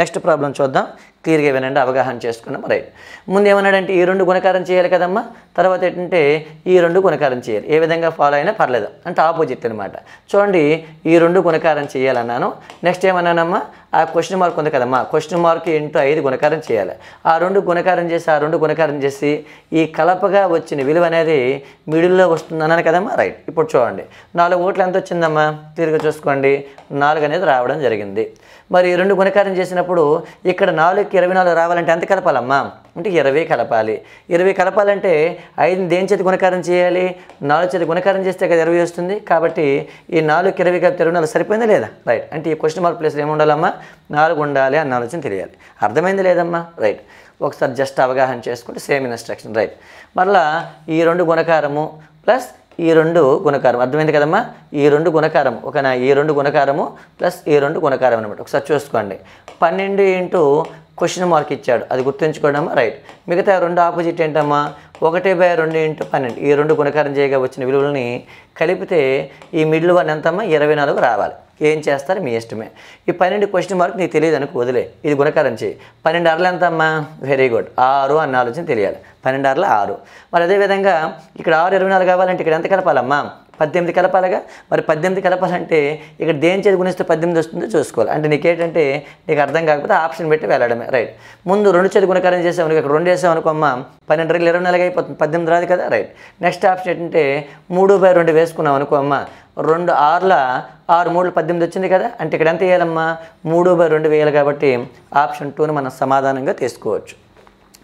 నెక్స్ట్ ప్రాబ్లం చూద్దాం క్లియర్గా వినండి అవగాహన చేసుకున్నాం రైట్ ముందు ఏమన్నాడంటే ఈ రెండు గుణకారం చేయాలి కదమ్మా తర్వాత ఏంటంటే ఈ రెండు గుణకారం చేయాలి ఏ విధంగా ఫాలో అయినా పర్లేదు అంటే ఆపోజిట్ అనమాట చూడండి ఈ రెండు గుణకారం చేయాలన్నాను నెక్స్ట్ ఏమన్నానమ్మా ఆ క్వశ్చన్ మార్క్ ఉంది కదమ్మా క్వశ్చన్ మార్క్ ఇంటూ ఐదు గుణకారం చేయాలి ఆ రెండు గుణకారం చేసి ఆ రెండు గుణకారం చేసి ఈ కలపగా వచ్చిన విలువ అనేది మిడిల్లో వస్తుంది అన్నాను కదమ్మా రైట్ ఇప్పుడు చూడండి నాలుగు ఓట్లు ఎంత వచ్చిందమ్మా తిరిగి చూసుకోండి నాలుగు అనేది రావడం జరిగింది మరి రెండు గుణకారం చేసినప్పుడు ఇక్కడ నాలుగుకి ఇరవై నాలుగు రావాలంటే ఎంత కలపాలమ్మా అంటే ఇరవై కలపాలి ఇరవై కలపాలంటే ఐదుని దేని చేతి గుణకారం చేయాలి నాలుగు చేతి గుణకారం చేస్తే కదా ఇరవై వస్తుంది కాబట్టి ఈ నాలుగు ఇరవై కలిపి ఇరవై నాలుగు సరిపోయిందా లేదా రైట్ అంటే ఈ క్వశ్చన్ మార్క్ ప్లేస్లో ఏముండాలమ్మా నాలుగు ఉండాలి అన్న ఆలోచన తెలియాలి అర్థమైంది లేదమ్మా రైట్ ఒకసారి జస్ట్ అవగాహన చేసుకుంటే సేమ్ ఇన్స్ట్రక్షన్ రైట్ మరలా ఈ రెండు గుణకారము ప్లస్ ఈ రెండు గుణకారం అర్థమైంది కదమ్మా ఈ రెండు గుణకారం ఒక నా ఈ రెండు గుణకారము ప్లస్ ఈ రెండు గుణకారం అనమాట ఒకసారి చూసుకోండి పన్నెండు ఇంటూ క్వశ్చన్ మార్క్ ఇచ్చాడు అది గుర్తుంచుకోవడం రైట్ మిగతా రెండు ఆపోజిట్ ఏంటమ్మా ఒకటి బై రెండు ఇంటూ పన్నెండు ఈ రెండు గుణకారం చేయగా వచ్చిన విలువలని కలిపితే ఈ మిడిల్ వన్ ఎంతమ్మా ఇరవై నాలుగు రావాలి ఏం చేస్తారు మీ ఇష్టమే ఈ పన్నెండు క్వశ్చన్ మార్క్ నీకు తెలియదు అనుకు వదిలే ఇది గుణకారం చేయి పన్నెండు అరలు ఎంత అమ్మా వెరీ గుడ్ ఆరు అన్న ఆలోచన తెలియాలి పన్నెండు అరలు ఆరు మరి అదేవిధంగా ఇక్కడ ఆరు ఇరవై నాలుగు కావాలంటే ఇక్కడ ఎంత కలపాలమ్మా పద్దెనిమిది కలపాలగా మరి పద్దెనిమిది కలపాలంటే ఇక్కడ దేని చేతి గుణిస్తే పద్దెనిమిది వస్తుందో చూసుకోవాలి అంటే నీకేంటంటే నీకు అర్థం కాకపోతే ఆప్షన్ పెట్టి వెళ్ళడమే రైట్ ముందు రెండు చేతి గుణకారం చేసే అనుకో ఇక్కడ రెండు వేసాం అనుకో అమ్మ పన్నెండు రోజులు ఇరవై నెలగా అయిపోతుంది పద్దెనిమిది రాదు కదా రైట్ నెక్స్ట్ ఆప్షన్ ఏంటంటే మూడు బై రెండు వేసుకున్నాం అనుకో అమ్మ రెండు ఆరుల ఆరు మూడు పద్దెనిమిది వచ్చింది కదా అంటే ఇక్కడ ఎంత వేయాలమ్మా మూడు బై రెండు వేయాలి కాబట్టి ఆప్షన్ టూని మనం సమాధానంగా తీసుకోవచ్చు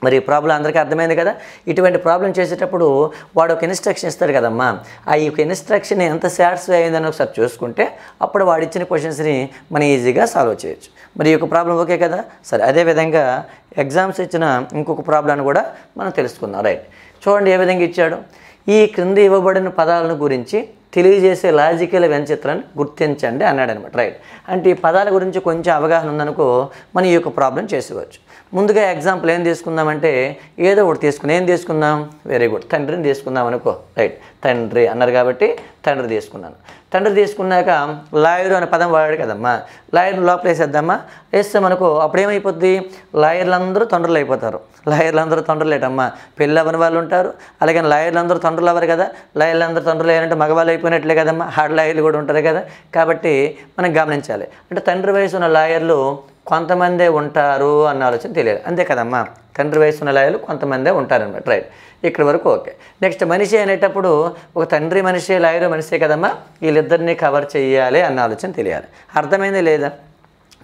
మరి ప్రాబ్లం అందరికీ అర్థమైంది కదా ఇటువంటి ప్రాబ్లం చేసేటప్పుడు వాడు ఒక ఇన్స్ట్రక్షన్ ఇస్తాడు కదమ్మా ఆ యొక్క ఇన్స్ట్రక్షన్ ఎంత సాటిస్ఫై అయిందని ఒకసారి చూసుకుంటే అప్పుడు వాడు ఇచ్చిన క్వశ్చన్స్ని మనం ఈజీగా సాల్వ్ చేయొచ్చు మరి ఈ యొక్క ప్రాబ్లం ఓకే కదా సరే అదేవిధంగా ఎగ్జామ్స్ ఇచ్చిన ఇంకొక ప్రాబ్లాన్ని కూడా మనం తెలుసుకుందాం రైట్ చూడండి ఏ విధంగా ఇచ్చాడు ఈ క్రింద ఇవ్వబడిన పదాలను గురించి తెలియజేసే లాజికల్ వ్యంచిత్రాన్ని గుర్తించండి అన్నాడు అనమాట రైట్ అంటే ఈ పదాల గురించి కొంచెం అవగాహన ఉందనుకో మనం ఈ యొక్క ప్రాబ్లం చేసేవచ్చు ముందుగా ఎగ్జాంపుల్ ఏం తీసుకుందామంటే ఏదో ఒకటి తీసుకుని ఏం తీసుకుందాం వెరీ గుడ్ తండ్రిని తీసుకుందాం అనుకో రైట్ తండ్రి అన్నారు కాబట్టి తండ్రి తీసుకున్నాను తండ్రి తీసుకున్నాక లాయరు అనే పదం వాడాడు కదమ్మా లాయర్ని లోపల వేసేద్దామా వేస్తామనుకో అప్పుడేమైపోద్ది లాయర్లందరూ తండ్రులు అయిపోతారు లాయర్లందరూ తండ్రులు లేటమ్మా పెళ్ళి అవ్వని వాళ్ళు ఉంటారు అలాగే లాయర్లందరూ తండ్రులు అవ్వరు కదా లాయర్లందరూ తండ్రులు అయ్యారంటే మగవాళ్ళు అయిపోయినట్లే కదమ్మా ఆడ లాయర్లు కూడా ఉంటారు కదా కాబట్టి మనం గమనించాలి అంటే తండ్రి వయసు ఉన్న లాయర్లు కొంతమందే ఉంటారు అన్న ఆలోచన తెలియదు అంతే కదమ్మా తండ్రి వయసు ఉన్న లాయలు కొంతమందే ఉంటారనమాట రైట్ ఇక్కడ వరకు ఓకే నెక్స్ట్ మనిషి అనేటప్పుడు ఒక తండ్రి మనిషి లాయరు మనిషే కదమ్మా వీళ్ళిద్దరిని కవర్ చేయాలి అన్న ఆలోచన తెలియాలి అర్థమైంది లేదా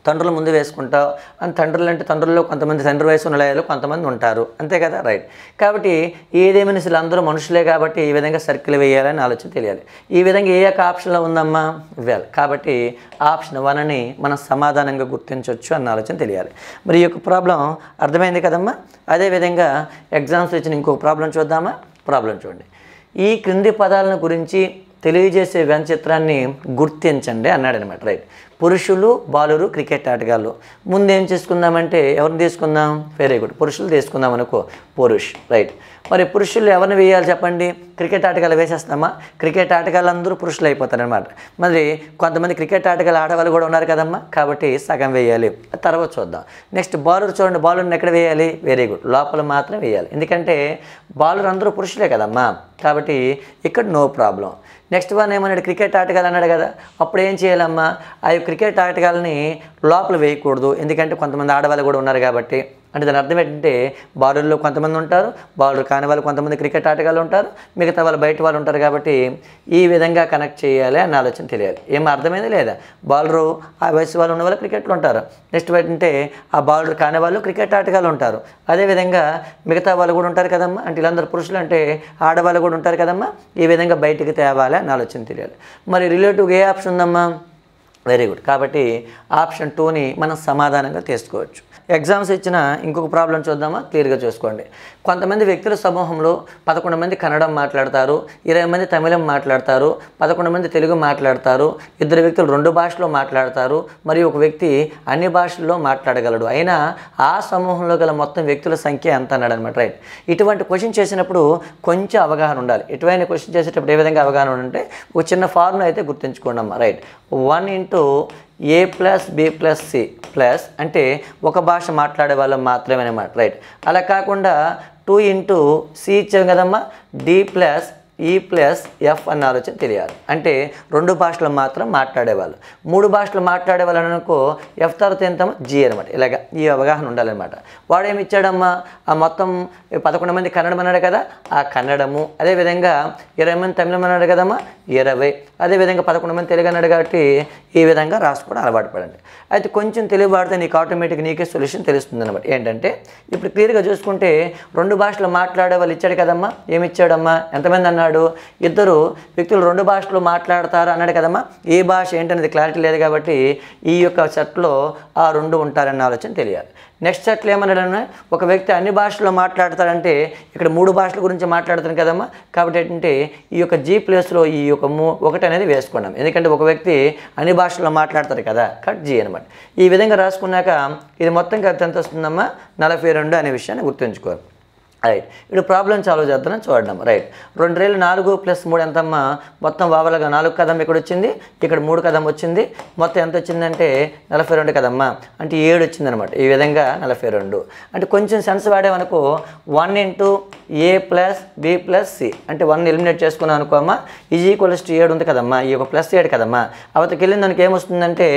తండ్రుల ముందు వేసుకుంటావు అని తండ్రులు అంటే తండ్రుల్లో కొంతమంది తండ్రి వయసు నిలయాలు కొంతమంది ఉంటారు అంతే కదా రైట్ కాబట్టి ఏదేమైనా అసలు అందరూ మనుషులే కాబట్టి ఈ విధంగా సర్కిల్ వేయాలని ఆలోచన తెలియాలి ఈ విధంగా ఏ యొక్క ఆప్షన్లో ఉందమ్మా వెల్ కాబట్టి ఆప్షన్ వన్ అని మనం సమాధానంగా గుర్తించవచ్చు అన్న ఆలోచన తెలియాలి మరి ఈ యొక్క ప్రాబ్లం అర్థమైంది కదమ్మా అదేవిధంగా ఎగ్జామ్స్ వచ్చిన ఇంకో ప్రాబ్లం చూద్దామా ప్రాబ్లం చూడండి ఈ క్రింది పదాలను గురించి తెలియజేసే చిత్రాన్ని గుర్తించండి అన్నాడనమాట రైట్ పురుషులు బాలురు క్రికెట్ ఆటగాళ్ళు ముందేం చేసుకుందామంటే ఎవరిని తీసుకుందాం వెరీ గుడ్ పురుషులు తీసుకుందాం అనుకో పురుష్ రైట్ మరి పురుషులు ఎవరిని వేయాలి చెప్పండి క్రికెట్ ఆటగాళ్ళు వేసేస్తామా క్రికెట్ ఆటగాళ్ళు అందరూ పురుషులు అయిపోతారనమాట మరి కొంతమంది క్రికెట్ ఆటగాళ్ళు ఆడవాళ్ళు కూడా ఉన్నారు కదమ్మా కాబట్టి సగం వేయాలి తర్వాత చూద్దాం నెక్స్ట్ బాలర్ చూడండి బాలుని ఎక్కడ వేయాలి వెరీ గుడ్ లోపల మాత్రం వేయాలి ఎందుకంటే బాలురు అందరూ పురుషులే కదమ్మా కాబట్టి ఇక్కడ నో ప్రాబ్లం నెక్స్ట్ వన్ ఏమన్నాడు క్రికెట్ ఆటగాళ్ళు అన్నాడు కదా అప్పుడు ఏం చేయాలమ్మా ఆ క్రికెట్ ఆటగాళ్ళని లోపల వేయకూడదు ఎందుకంటే కొంతమంది ఆడవాళ్ళు కూడా ఉన్నారు కాబట్టి అంటే దాని అర్థం ఏంటంటే బారుల్లో కొంతమంది ఉంటారు బాలు కాని వాళ్ళు కొంతమంది క్రికెట్ ఆటగాళ్ళు ఉంటారు మిగతా వాళ్ళు బయట వాళ్ళు ఉంటారు కాబట్టి ఈ విధంగా కనెక్ట్ చేయాలి అన్న ఆలోచన తెలియాలి ఏం అర్థమైంది లేదా బాలరు ఆ వయసు వాళ్ళు ఉన్న వాళ్ళు క్రికెట్లో ఉంటారు నెక్స్ట్ ఏంటంటే ఆ బాలరు కాని వాళ్ళు క్రికెట్ ఆటగాళ్ళు ఉంటారు అదేవిధంగా మిగతా వాళ్ళు కూడా ఉంటారు కదమ్మా అంటే వీళ్ళందరూ పురుషులు అంటే ఆడవాళ్ళు కూడా ఉంటారు కదమ్మా ఈ విధంగా బయటికి తేవాలి అని ఆలోచన తెలియాలి మరి రిలేటివ్గా ఏ ఆప్షన్ ఉందమ్మా వెరీ గుడ్ కాబట్టి ఆప్షన్ టూని మనం సమాధానంగా తీసుకోవచ్చు ఎగ్జామ్స్ ఇచ్చిన ఇంకొక ప్రాబ్లం చూద్దామా క్లియర్గా చూసుకోండి కొంతమంది వ్యక్తుల సమూహంలో పదకొండు మంది కన్నడం మాట్లాడతారు ఇరవై మంది తమిళం మాట్లాడతారు పదకొండు మంది తెలుగు మాట్లాడతారు ఇద్దరు వ్యక్తులు రెండు భాషలో మాట్లాడతారు మరియు ఒక వ్యక్తి అన్ని భాషల్లో మాట్లాడగలడు అయినా ఆ సమూహంలో గల మొత్తం వ్యక్తుల సంఖ్య ఎంత అన్నాడు అనమాట రైట్ ఇటువంటి క్వశ్చన్ చేసినప్పుడు కొంచెం అవగాహన ఉండాలి ఇటువంటి క్వశ్చన్ చేసేటప్పుడు ఏ విధంగా అవగాహన ఉంటే ఒక చిన్న ఫార్ములా అయితే గుర్తుంచుకోండి అమ్మా right one into A plus B plus C plus అంటే ఒక భాష మాట్లాడే వాళ్ళం మాత్రమే అనమాట రైట్ అలా కాకుండా టూ ఇంటూ సి ఇచ్చాం కదమ్మా D plus E plus F అన్న ఆలోచన తెలియాలి అంటే రెండు భాషలు మాత్రం మాట్లాడేవాళ్ళు మూడు భాషలు మాట్లాడేవాళ్ళు అనుకో ఎఫ్ తర్వాత ఎంతమ్మా జి అనమాట ఇలాగ ఈ అవగాహన ఉండాలన్నమాట వాడు వాడేమిచ్చాడమ్మా ఆ మొత్తం పదకొండు మంది కన్నడం అన్నాడు కదా ఆ కన్నడము అదేవిధంగా ఇరవై మంది తమిళం అన్నాడు కదమ్మా ఇరవై అదేవిధంగా పదకొండు మంది తెలుగు అన్నాడు కాబట్టి ఈ విధంగా రాసుకోవడం అలవాటు పడండి అయితే కొంచెం తెలుగు వాడితే నీకు ఆటోమేటిక్ నీకే సొల్యూషన్ తెలుస్తుంది అనమాట ఏంటంటే ఇప్పుడు క్లియర్గా చూసుకుంటే రెండు భాషలు మాట్లాడే వాళ్ళు ఇచ్చాడు కదమ్మా ఏమిచ్చాడమ్మా ఎంతమంది అన్నాడు అన్నాడు ఇద్దరు వ్యక్తులు రెండు భాషలు మాట్లాడతారు అన్నాడు కదమ్మా ఏ భాష ఏంటనేది క్లారిటీ లేదు కాబట్టి ఈ యొక్క సెట్లో ఆ రెండు ఉంటారన్న ఆలోచన తెలియాలి నెక్స్ట్ సెట్లు ఏమన్నాడన్నా ఒక వ్యక్తి అన్ని భాషల్లో మాట్లాడతాడంటే ఇక్కడ మూడు భాషల గురించి మాట్లాడుతాను కదమ్మా కాబట్టి ఏంటంటే ఈ యొక్క జీ ప్లేస్లో ఈ యొక్క మూ ఒకటి అనేది వేసుకున్నాం ఎందుకంటే ఒక వ్యక్తి అన్ని భాషల్లో మాట్లాడతారు కదా కట్ జీ అనమాట ఈ విధంగా రాసుకున్నాక ఇది మొత్తం ఎంత వస్తుందమ్మా నలభై రెండు అనే విషయాన్ని గుర్తుంచుకోవాలి రైట్ ఇప్పుడు ప్రాబ్లం సాల్వ్ చేద్దాం చూడడం రైట్ రెండు రేలు నాలుగు ప్లస్ మూడు ఎంతమ్మా మొత్తం వావలగా నాలుగు కదం ఇక్కడ వచ్చింది ఇక్కడ మూడు కదం వచ్చింది మొత్తం ఎంత వచ్చిందంటే నలభై రెండు కదమ్మా అంటే ఏడు వచ్చిందనమాట ఈ విధంగా నలభై రెండు అంటే కొంచెం సెన్స్ వాడేమనుకో one into A plus B plus C అంటే వన్ ఎలిమినేట్ చేసుకున్నాం అనుకోమ్మా ఈజ్ ఈక్వల్స్ టు ఏడు ఉంది కదమ్మా ఈ యొక్క ప్లస్ ఏడు కదమ్మా అవతకి వెళ్ళిన దానికి ఏమొస్తుందంటే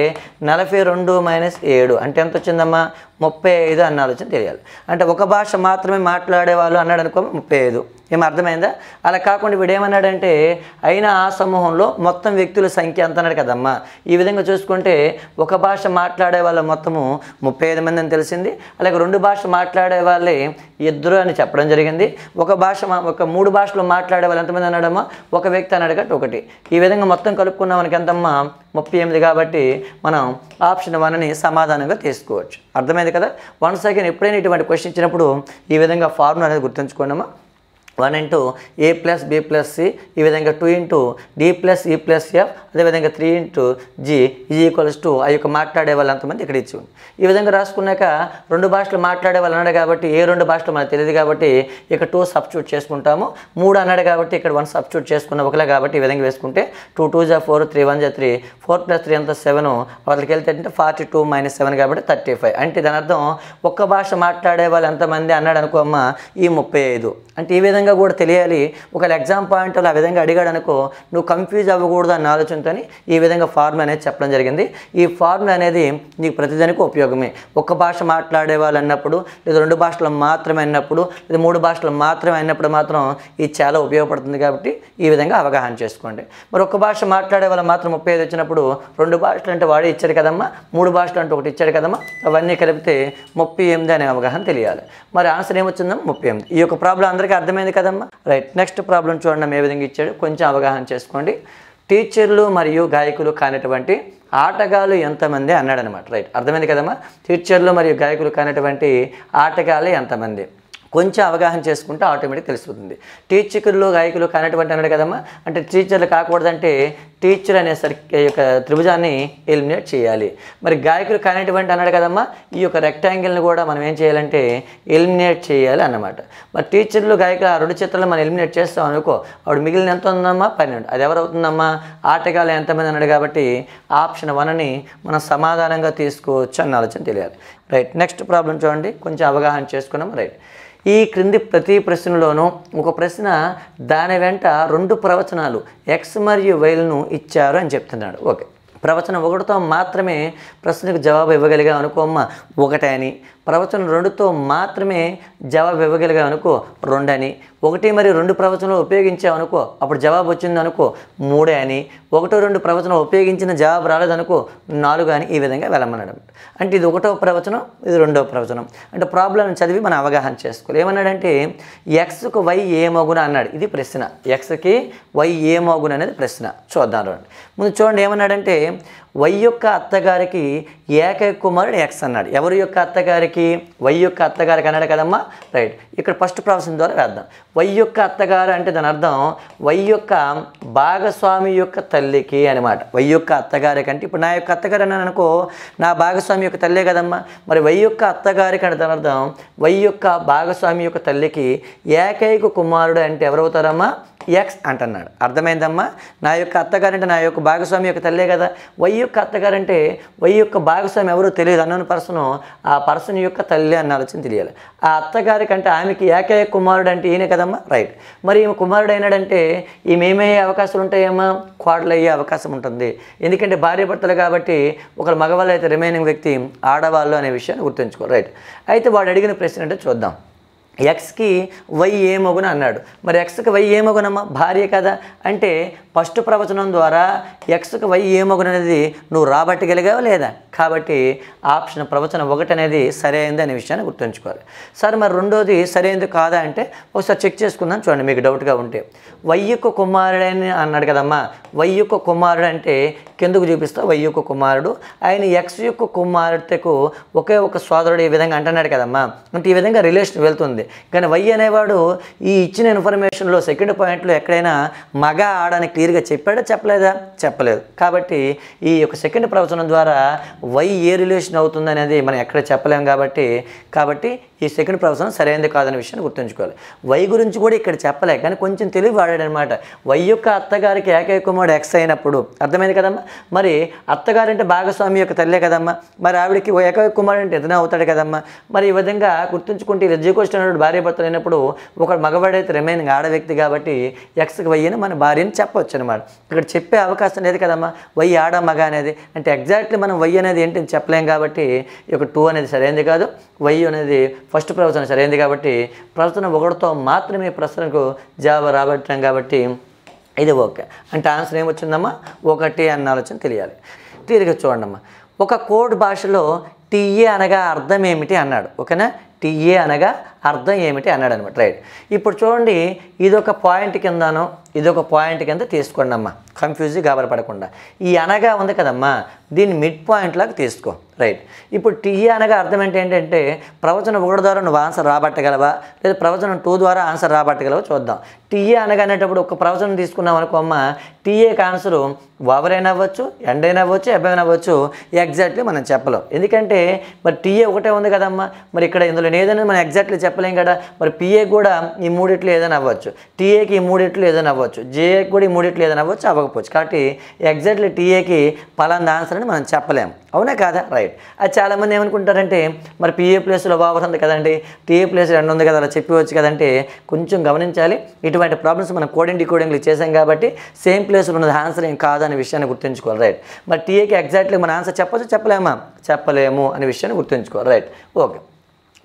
నలభై రెండు మైనస్ ఏడు అంటే ఎంత వచ్చిందమ్మా ముప్పై ఐదు అన్న ఆలోచన తెలియాలి అంటే ఒక భాష మాత్రమే మాట్లాడేవాళ్ళు అన్నాడు అనుకో ముప్పై ఐదు ఏమర్థమైందా అలా కాకుండా వీడేమన్నాడంటే అయినా ఆ సమూహంలో మొత్తం వ్యక్తుల సంఖ్య ఎంత అన్నాడు కదమ్మా ఈ విధంగా చూసుకుంటే ఒక భాష మాట్లాడే వాళ్ళ మొత్తము ముప్పై ఐదు మంది అని తెలిసింది అలాగే రెండు భాష మాట్లాడే వాళ్ళే ఇద్దరు అని చెప్పడం జరిగింది ఒక భాష ఒక మూడు భాషలు మాట్లాడే వాళ్ళు ఎంతమంది అన్నాడమ్మా ఒక వ్యక్తి అన్నాడు కాబట్టి ఒకటి ఈ విధంగా మొత్తం కలుపుకున్న మనకి ఎంతమ్మా ముప్పై ఎనిమిది కాబట్టి మనం ఆప్షన్ వన్ని సమాధానంగా తీసుకోవచ్చు అర్థమైంది కదా వన్ సెకండ్ ఎప్పుడైనా ఇటువంటి క్వశ్చన్ ఇచ్చినప్పుడు ఈ విధంగా ఫార్ములా అనేది అమ్మా one into A plus B plus C ఈ విధంగా two into D plus E plus F అదేవిధంగా three into G is equals to ఆ యొక్క మాట్లాడే వాళ్ళు అంతమంది ఇక్కడ ఇచ్చి ఈ విధంగా రాసుకున్నాక రెండు భాషలు మాట్లాడే వాళ్ళు అన్నాడు కాబట్టి ఏ రెండు భాషలు మనకు తెలియదు కాబట్టి ఇక్కడ టూ సబ్స్ట్యూట్ చేసుకుంటాము మూడు అన్నాడు కాబట్టి ఇక్కడ వన్ సబ్స్ట్యూట్ చేసుకున్న ఒకలా కాబట్టి ఈ విధంగా వేసుకుంటే టూ టూ జా ఫోర్ త్రీ వన్ జా త్రీ ఫోర్ ప్లస్ త్రీ అంతా సెవెన్ వాళ్ళకి వెళ్తే అంటే ఫార్టీ టూ మైనస్ సెవెన్ కాబట్టి థర్టీ ఫైవ్ అంటే దాని అర్థం ఒక్క భాష మాట్లాడే వాళ్ళు ఎంతమంది అన్నాడు అనుకోమ్మ ఈ ముప్పై ఐదు అంటే ఈ విధంగా విధంగా కూడా తెలియాలి ఒకవేళ ఎగ్జామ్ పాయింట్ ఆ విధంగా అడిగాడు అనుకో నువ్వు కన్ఫ్యూజ్ అవ్వకూడదు అన్న ఆలోచనతో ఈ విధంగా ఫార్ములా అనేది చెప్పడం జరిగింది ఈ ఫార్ములా అనేది నీకు ప్రతిదానికి ఉపయోగమే ఒక భాష మాట్లాడే వాళ్ళు అన్నప్పుడు లేదా రెండు భాషలు మాత్రమే అన్నప్పుడు లేదా మూడు భాషలు మాత్రమే అన్నప్పుడు మాత్రం ఇది చాలా ఉపయోగపడుతుంది కాబట్టి ఈ విధంగా అవగాహన చేసుకోండి మరి ఒక భాష మాట్లాడే వాళ్ళు మాత్రం ముప్పై ఐదు వచ్చినప్పుడు రెండు భాషలు అంటే వాడే ఇచ్చారు కదమ్మా మూడు భాషలు అంటే ఒకటి ఇచ్చాడు కదమ్మా అవన్నీ కలిపితే ముప్పై ఎనిమిది అనే అవగాహన తెలియాలి మరి ఆన్సర్ ఏమొచ్చిందమ్మా ముప్పై ఎనిమిది ఈ యొక్క ప్రాబ్లం అందరికీ అర్థమైంది కదమ్మా రైట్ నెక్స్ట్ ప్రాబ్లం చూడండి ఏ విధంగా ఇచ్చాడు కొంచెం అవగాహన చేసుకోండి టీచర్లు మరియు గాయకులు కానిటువంటి ఆటగాళ్ళు ఎంతమంది అన్నాడనమాట రైట్ అర్థమైంది కదమ్మా టీచర్లు మరియు గాయకులు కానిటువంటి ఆటగాళ్ళు ఎంతమంది కొంచెం అవగాహన చేసుకుంటే ఆటోమేటిక్ తెలిసిపోతుంది టీచర్లు గాయకులు కానటువంటి అన్నాడు కదమ్మా అంటే టీచర్లు కాకూడదంటే టీచర్ అనే సరికి యొక్క త్రిభుజాన్ని ఎలిమినేట్ చేయాలి మరి గాయకులు కానటువంటి అన్నాడు కదమ్మా ఈ యొక్క రెక్టాంగిల్ని కూడా మనం ఏం చేయాలంటే ఎలిమినేట్ చేయాలి అన్నమాట మరి టీచర్లు గాయకులు ఆ రెండు చిత్రాలు మనం ఎలిమినేట్ చేస్తాం అనుకో ఆవిడ మిగిలిన ఎంత ఉందమ్మా పన్నెండు అది ఎవరవుతుందమ్మా ఆటగాళ్ళు ఎంతమంది అన్నాడు కాబట్టి ఆప్షన్ అని మనం సమాధానంగా తీసుకోవచ్చు అన్న ఆలోచన తెలియాలి రైట్ నెక్స్ట్ ప్రాబ్లం చూడండి కొంచెం అవగాహన చేసుకున్నాం రైట్ ఈ క్రింది ప్రతి ప్రశ్నలోనూ ఒక ప్రశ్న దాని వెంట రెండు ప్రవచనాలు ఎక్స్ మరియు వైలను ఇచ్చారు అని చెప్తున్నాడు ఓకే ప్రవచనం ఒకటితో మాత్రమే ప్రశ్నకు జవాబు ఇవ్వగలిగా అనుకో అమ్మ ఒకటే అని ప్రవచనం రెండుతో మాత్రమే జవాబు ఇవ్వగలిగా అనుకో రెండని ఒకటి మరి రెండు ప్రవచనలు ఉపయోగించావు అనుకో అప్పుడు జవాబు వచ్చింది అనుకో మూడే అని ఒకటో రెండు ప్రవచనం ఉపయోగించిన జవాబు రాలేదనుకో నాలుగు అని ఈ విధంగా వెళ్ళమన్నాడు అంటే ఇది ఒకటో ప్రవచనం ఇది రెండో ప్రవచనం అంటే ప్రాబ్లం చదివి మనం అవగాహన చేసుకోవాలి ఏమన్నాడంటే ఎక్స్కు వై ఏ మగున అన్నాడు ఇది ప్రశ్న ఎక్స్కి వై ఏ మగున అనేది ప్రశ్న చూద్దాం రండి ముందు చూడండి ఏమన్నాడంటే వై యొక్క అత్తగారికి ఏకైక కుమారుడు ఎక్స్ అన్నాడు ఎవరి యొక్క అత్తగారికి వై యొక్క అత్తగారికి అన్నాడు కదమ్మా రైట్ ఇక్కడ ఫస్ట్ ప్రాసెస్ ద్వారా వేద్దాం వై యొక్క అత్తగారు అంటే దాని అర్థం వై యొక్క భాగస్వామి యొక్క తల్లికి అనమాట వై యొక్క అత్తగారికి అంటే ఇప్పుడు నా యొక్క అత్తగారు అన్నాను అనుకో నా భాగస్వామి యొక్క తల్లే కదమ్మా మరి వై యొక్క అత్తగారికి అంటే దాని అర్థం వై యొక్క భాగస్వామి యొక్క తల్లికి ఏకైక కుమారుడు అంటే ఎవరవుతారమ్మా ఎక్స్ అంటున్నాడు అర్థమైందమ్మా నా యొక్క అత్తగారు అంటే నా యొక్క భాగస్వామి యొక్క తల్లే కదా వై యొక్క అత్తగారు అంటే వై యొక్క భాగస్వామి ఎవరో తెలియదు అన్న పర్సను ఆ పర్సన్ యొక్క తల్లి అన్న ఆలోచన తెలియాలి ఆ అత్తగారి కంటే ఆమెకి ఏకైక కుమారుడు అంటే ఈయనే కదమ్మా రైట్ మరి ఈమె కుమారుడు అయినాడంటే ఈమె ఏమయ్యే అవకాశాలు ఉంటాయేమో కోడలు అయ్యే అవకాశం ఉంటుంది ఎందుకంటే భార్య భర్తలు కాబట్టి ఒకరు మగవాళ్ళు అయితే రిమైనింగ్ వ్యక్తి ఆడవాళ్ళు అనే విషయాన్ని గుర్తుంచుకో రైట్ అయితే వాడు అడిగిన ప్రశ్న అంటే చూద్దాం ఎక్స్కి వై ఏమగున అన్నాడు మరి ఎక్స్కి వై ఏమగునమ్మా భార్య కదా అంటే ఫస్ట్ ప్రవచనం ద్వారా ఎక్స్కి వై ఏమొకటి అనేది నువ్వు రాబట్టగలిగావా లేదా కాబట్టి ఆప్షన్ ప్రవచనం ఒకటి అనేది సరైంది అనే విషయాన్ని గుర్తుంచుకోవాలి సరే మరి రెండోది సరైనది కాదా అంటే ఒకసారి చెక్ చేసుకుందాం చూడండి మీకు డౌట్గా ఉంటే వయ్యొక్క కుమారుడని అన్నాడు కదమ్మా వయ్యొక్క కుమారుడు అంటే కిందకు చూపిస్తావు వయ్యొక్క కుమారుడు ఆయన ఎక్స్ యొక్క కుమారుడుకు ఒకే ఒక సోదరుడు ఈ విధంగా అంటున్నాడు కదమ్మా అంటే ఈ విధంగా రిలేషన్ వెళ్తుంది కానీ వై అనేవాడు ఈ ఇచ్చిన ఇన్ఫర్మేషన్లో సెకండ్ పాయింట్లో ఎక్కడైనా మగ ఆడని క్లియర్గా చెప్పాడా చెప్పలేదా చెప్పలేదు కాబట్టి ఈ యొక్క సెకండ్ ప్రవచనం ద్వారా వై ఏ రిలేషన్ అవుతుంది అనేది మనం ఎక్కడ చెప్పలేం కాబట్టి కాబట్టి ఈ సెకండ్ ప్రవచనం సరైనది కాదనే విషయాన్ని గుర్తుంచుకోవాలి వై గురించి కూడా ఇక్కడ చెప్పలే కానీ కొంచెం తెలివి వాడాడనమాట వై యొక్క అత్తగారికి ఏకైక ఏకైకుమారుడు ఎక్స్ అయినప్పుడు అర్థమైంది కదమ్మా మరి అత్తగారు అంటే భాగస్వామి యొక్క తల్లే కదమ్మా మరి ఆవిడకి కుమారు అంటే ఎదనా అవుతాడు కదమ్మా మరి ఈ విధంగా గుర్తుంచుకుంటే ఈ జీకోష్ణ భార్య భర్తలు అయినప్పుడు ఒక మగవాడైతే రిమైనింగ్ ఆడవ్యక్తి కాబట్టి ఎక్స్కి వై అని మన భార్యని చెప్పవచ్చు చెప్పొచ్చు అనమాట ఇక్కడ చెప్పే అవకాశం లేదు కదమ్మా వై ఆడ మగ అనేది అంటే ఎగ్జాక్ట్లీ మనం వై అనేది ఏంటి అని చెప్పలేం కాబట్టి ఈ యొక్క టూ అనేది సరైనది కాదు వై అనేది ఫస్ట్ ప్రవచనం సరైనది కాబట్టి ప్రవచనం ఒకటితో మాత్రమే ప్రశ్నకు జవాబు రాబట్టడం కాబట్టి ఇది ఓకే అంటే ఆన్సర్ ఏమొచ్చిందమ్మా ఒకటి అన్న ఆలోచన తెలియాలి తీరిక చూడండమ్మా ఒక కోడ్ భాషలో టీఏ అనగా అర్థం ఏమిటి అన్నాడు ఓకేనా టీఏ అనగా అర్థం ఏమిటి అన్నాడు అనమాట రైట్ ఇప్పుడు చూడండి ఇది ఒక పాయింట్ కిందనో ఇది ఒక పాయింట్ కింద తీసుకోండి అమ్మా కన్ఫ్యూజ్ గాబరపడకుండా ఈ అనగా ఉంది కదమ్మా దీన్ని మిడ్ పాయింట్ లాగా తీసుకో రైట్ ఇప్పుడు టీ అనగా అర్థం ఏంటి ఏంటంటే ప్రవచనం ఒకటి ద్వారా నువ్వు ఆన్సర్ రాబట్టగలవా లేదా ప్రవచనం టూ ద్వారా ఆన్సర్ రాబట్టగలవా చూద్దాం టీఏ అనగా అనేటప్పుడు ఒక ప్రవచనం తీసుకున్నాం అమ్మ టీఏకి ఆన్సరు ఓవరైనా అవ్వచ్చు ఎండ్ అయినా అవ్వచ్చు అబ్బాయినా అవ్వచ్చు ఎగ్జాక్ట్లీ మనం చెప్పలేం ఎందుకంటే మరి టీఏ ఒకటే ఉంది కదమ్మా మరి ఇక్కడ ఇందులో ఏదైనా మనం ఎగ్జాక్ట్లీ చెప్పలేం కదా మరి పిఏ కూడా ఈ మూడిట్లు ఏదైనా అవ్వచ్చు టీఏకి ఈ మూడిట్లు ఏదైనా అవ్వచ్చు అవ్వచ్చు జేఏకి కూడా ఈ మూడిట్లు ఏదైనా అవ్వచ్చు అవ్వకపోవచ్చు కాబట్టి ఎగ్జాక్ట్లీ టీఏకి పలానా ఆన్సర్ అని మనం చెప్పలేము అవునా కాదా రైట్ అది చాలామంది ఏమనుకుంటారంటే మరి పిఏ ప్లేస్లో ఓవర్ ఉంది కదండి టీఏ ప్లేస్ రెండు ఉంది కదా అలా చెప్పవచ్చు కదంటే కొంచెం గమనించాలి ఇటువంటి ప్రాబ్లమ్స్ మనం కోడింగ్ డికోడింగ్లు చేసాం కాబట్టి సేమ్ ప్లేస్లో ఉన్నది ఆన్సర్ ఏం కాదు విషయాన్ని గుర్తుంచుకోవాలి రైట్ మరి టీఏకి ఎగ్జాక్ట్లీ మన ఆన్సర్ చెప్పచ్చు చెప్పలేమా చెప్పలేము అనే విషయాన్ని గుర్తుంచుకోవాలి రైట్ ఓకే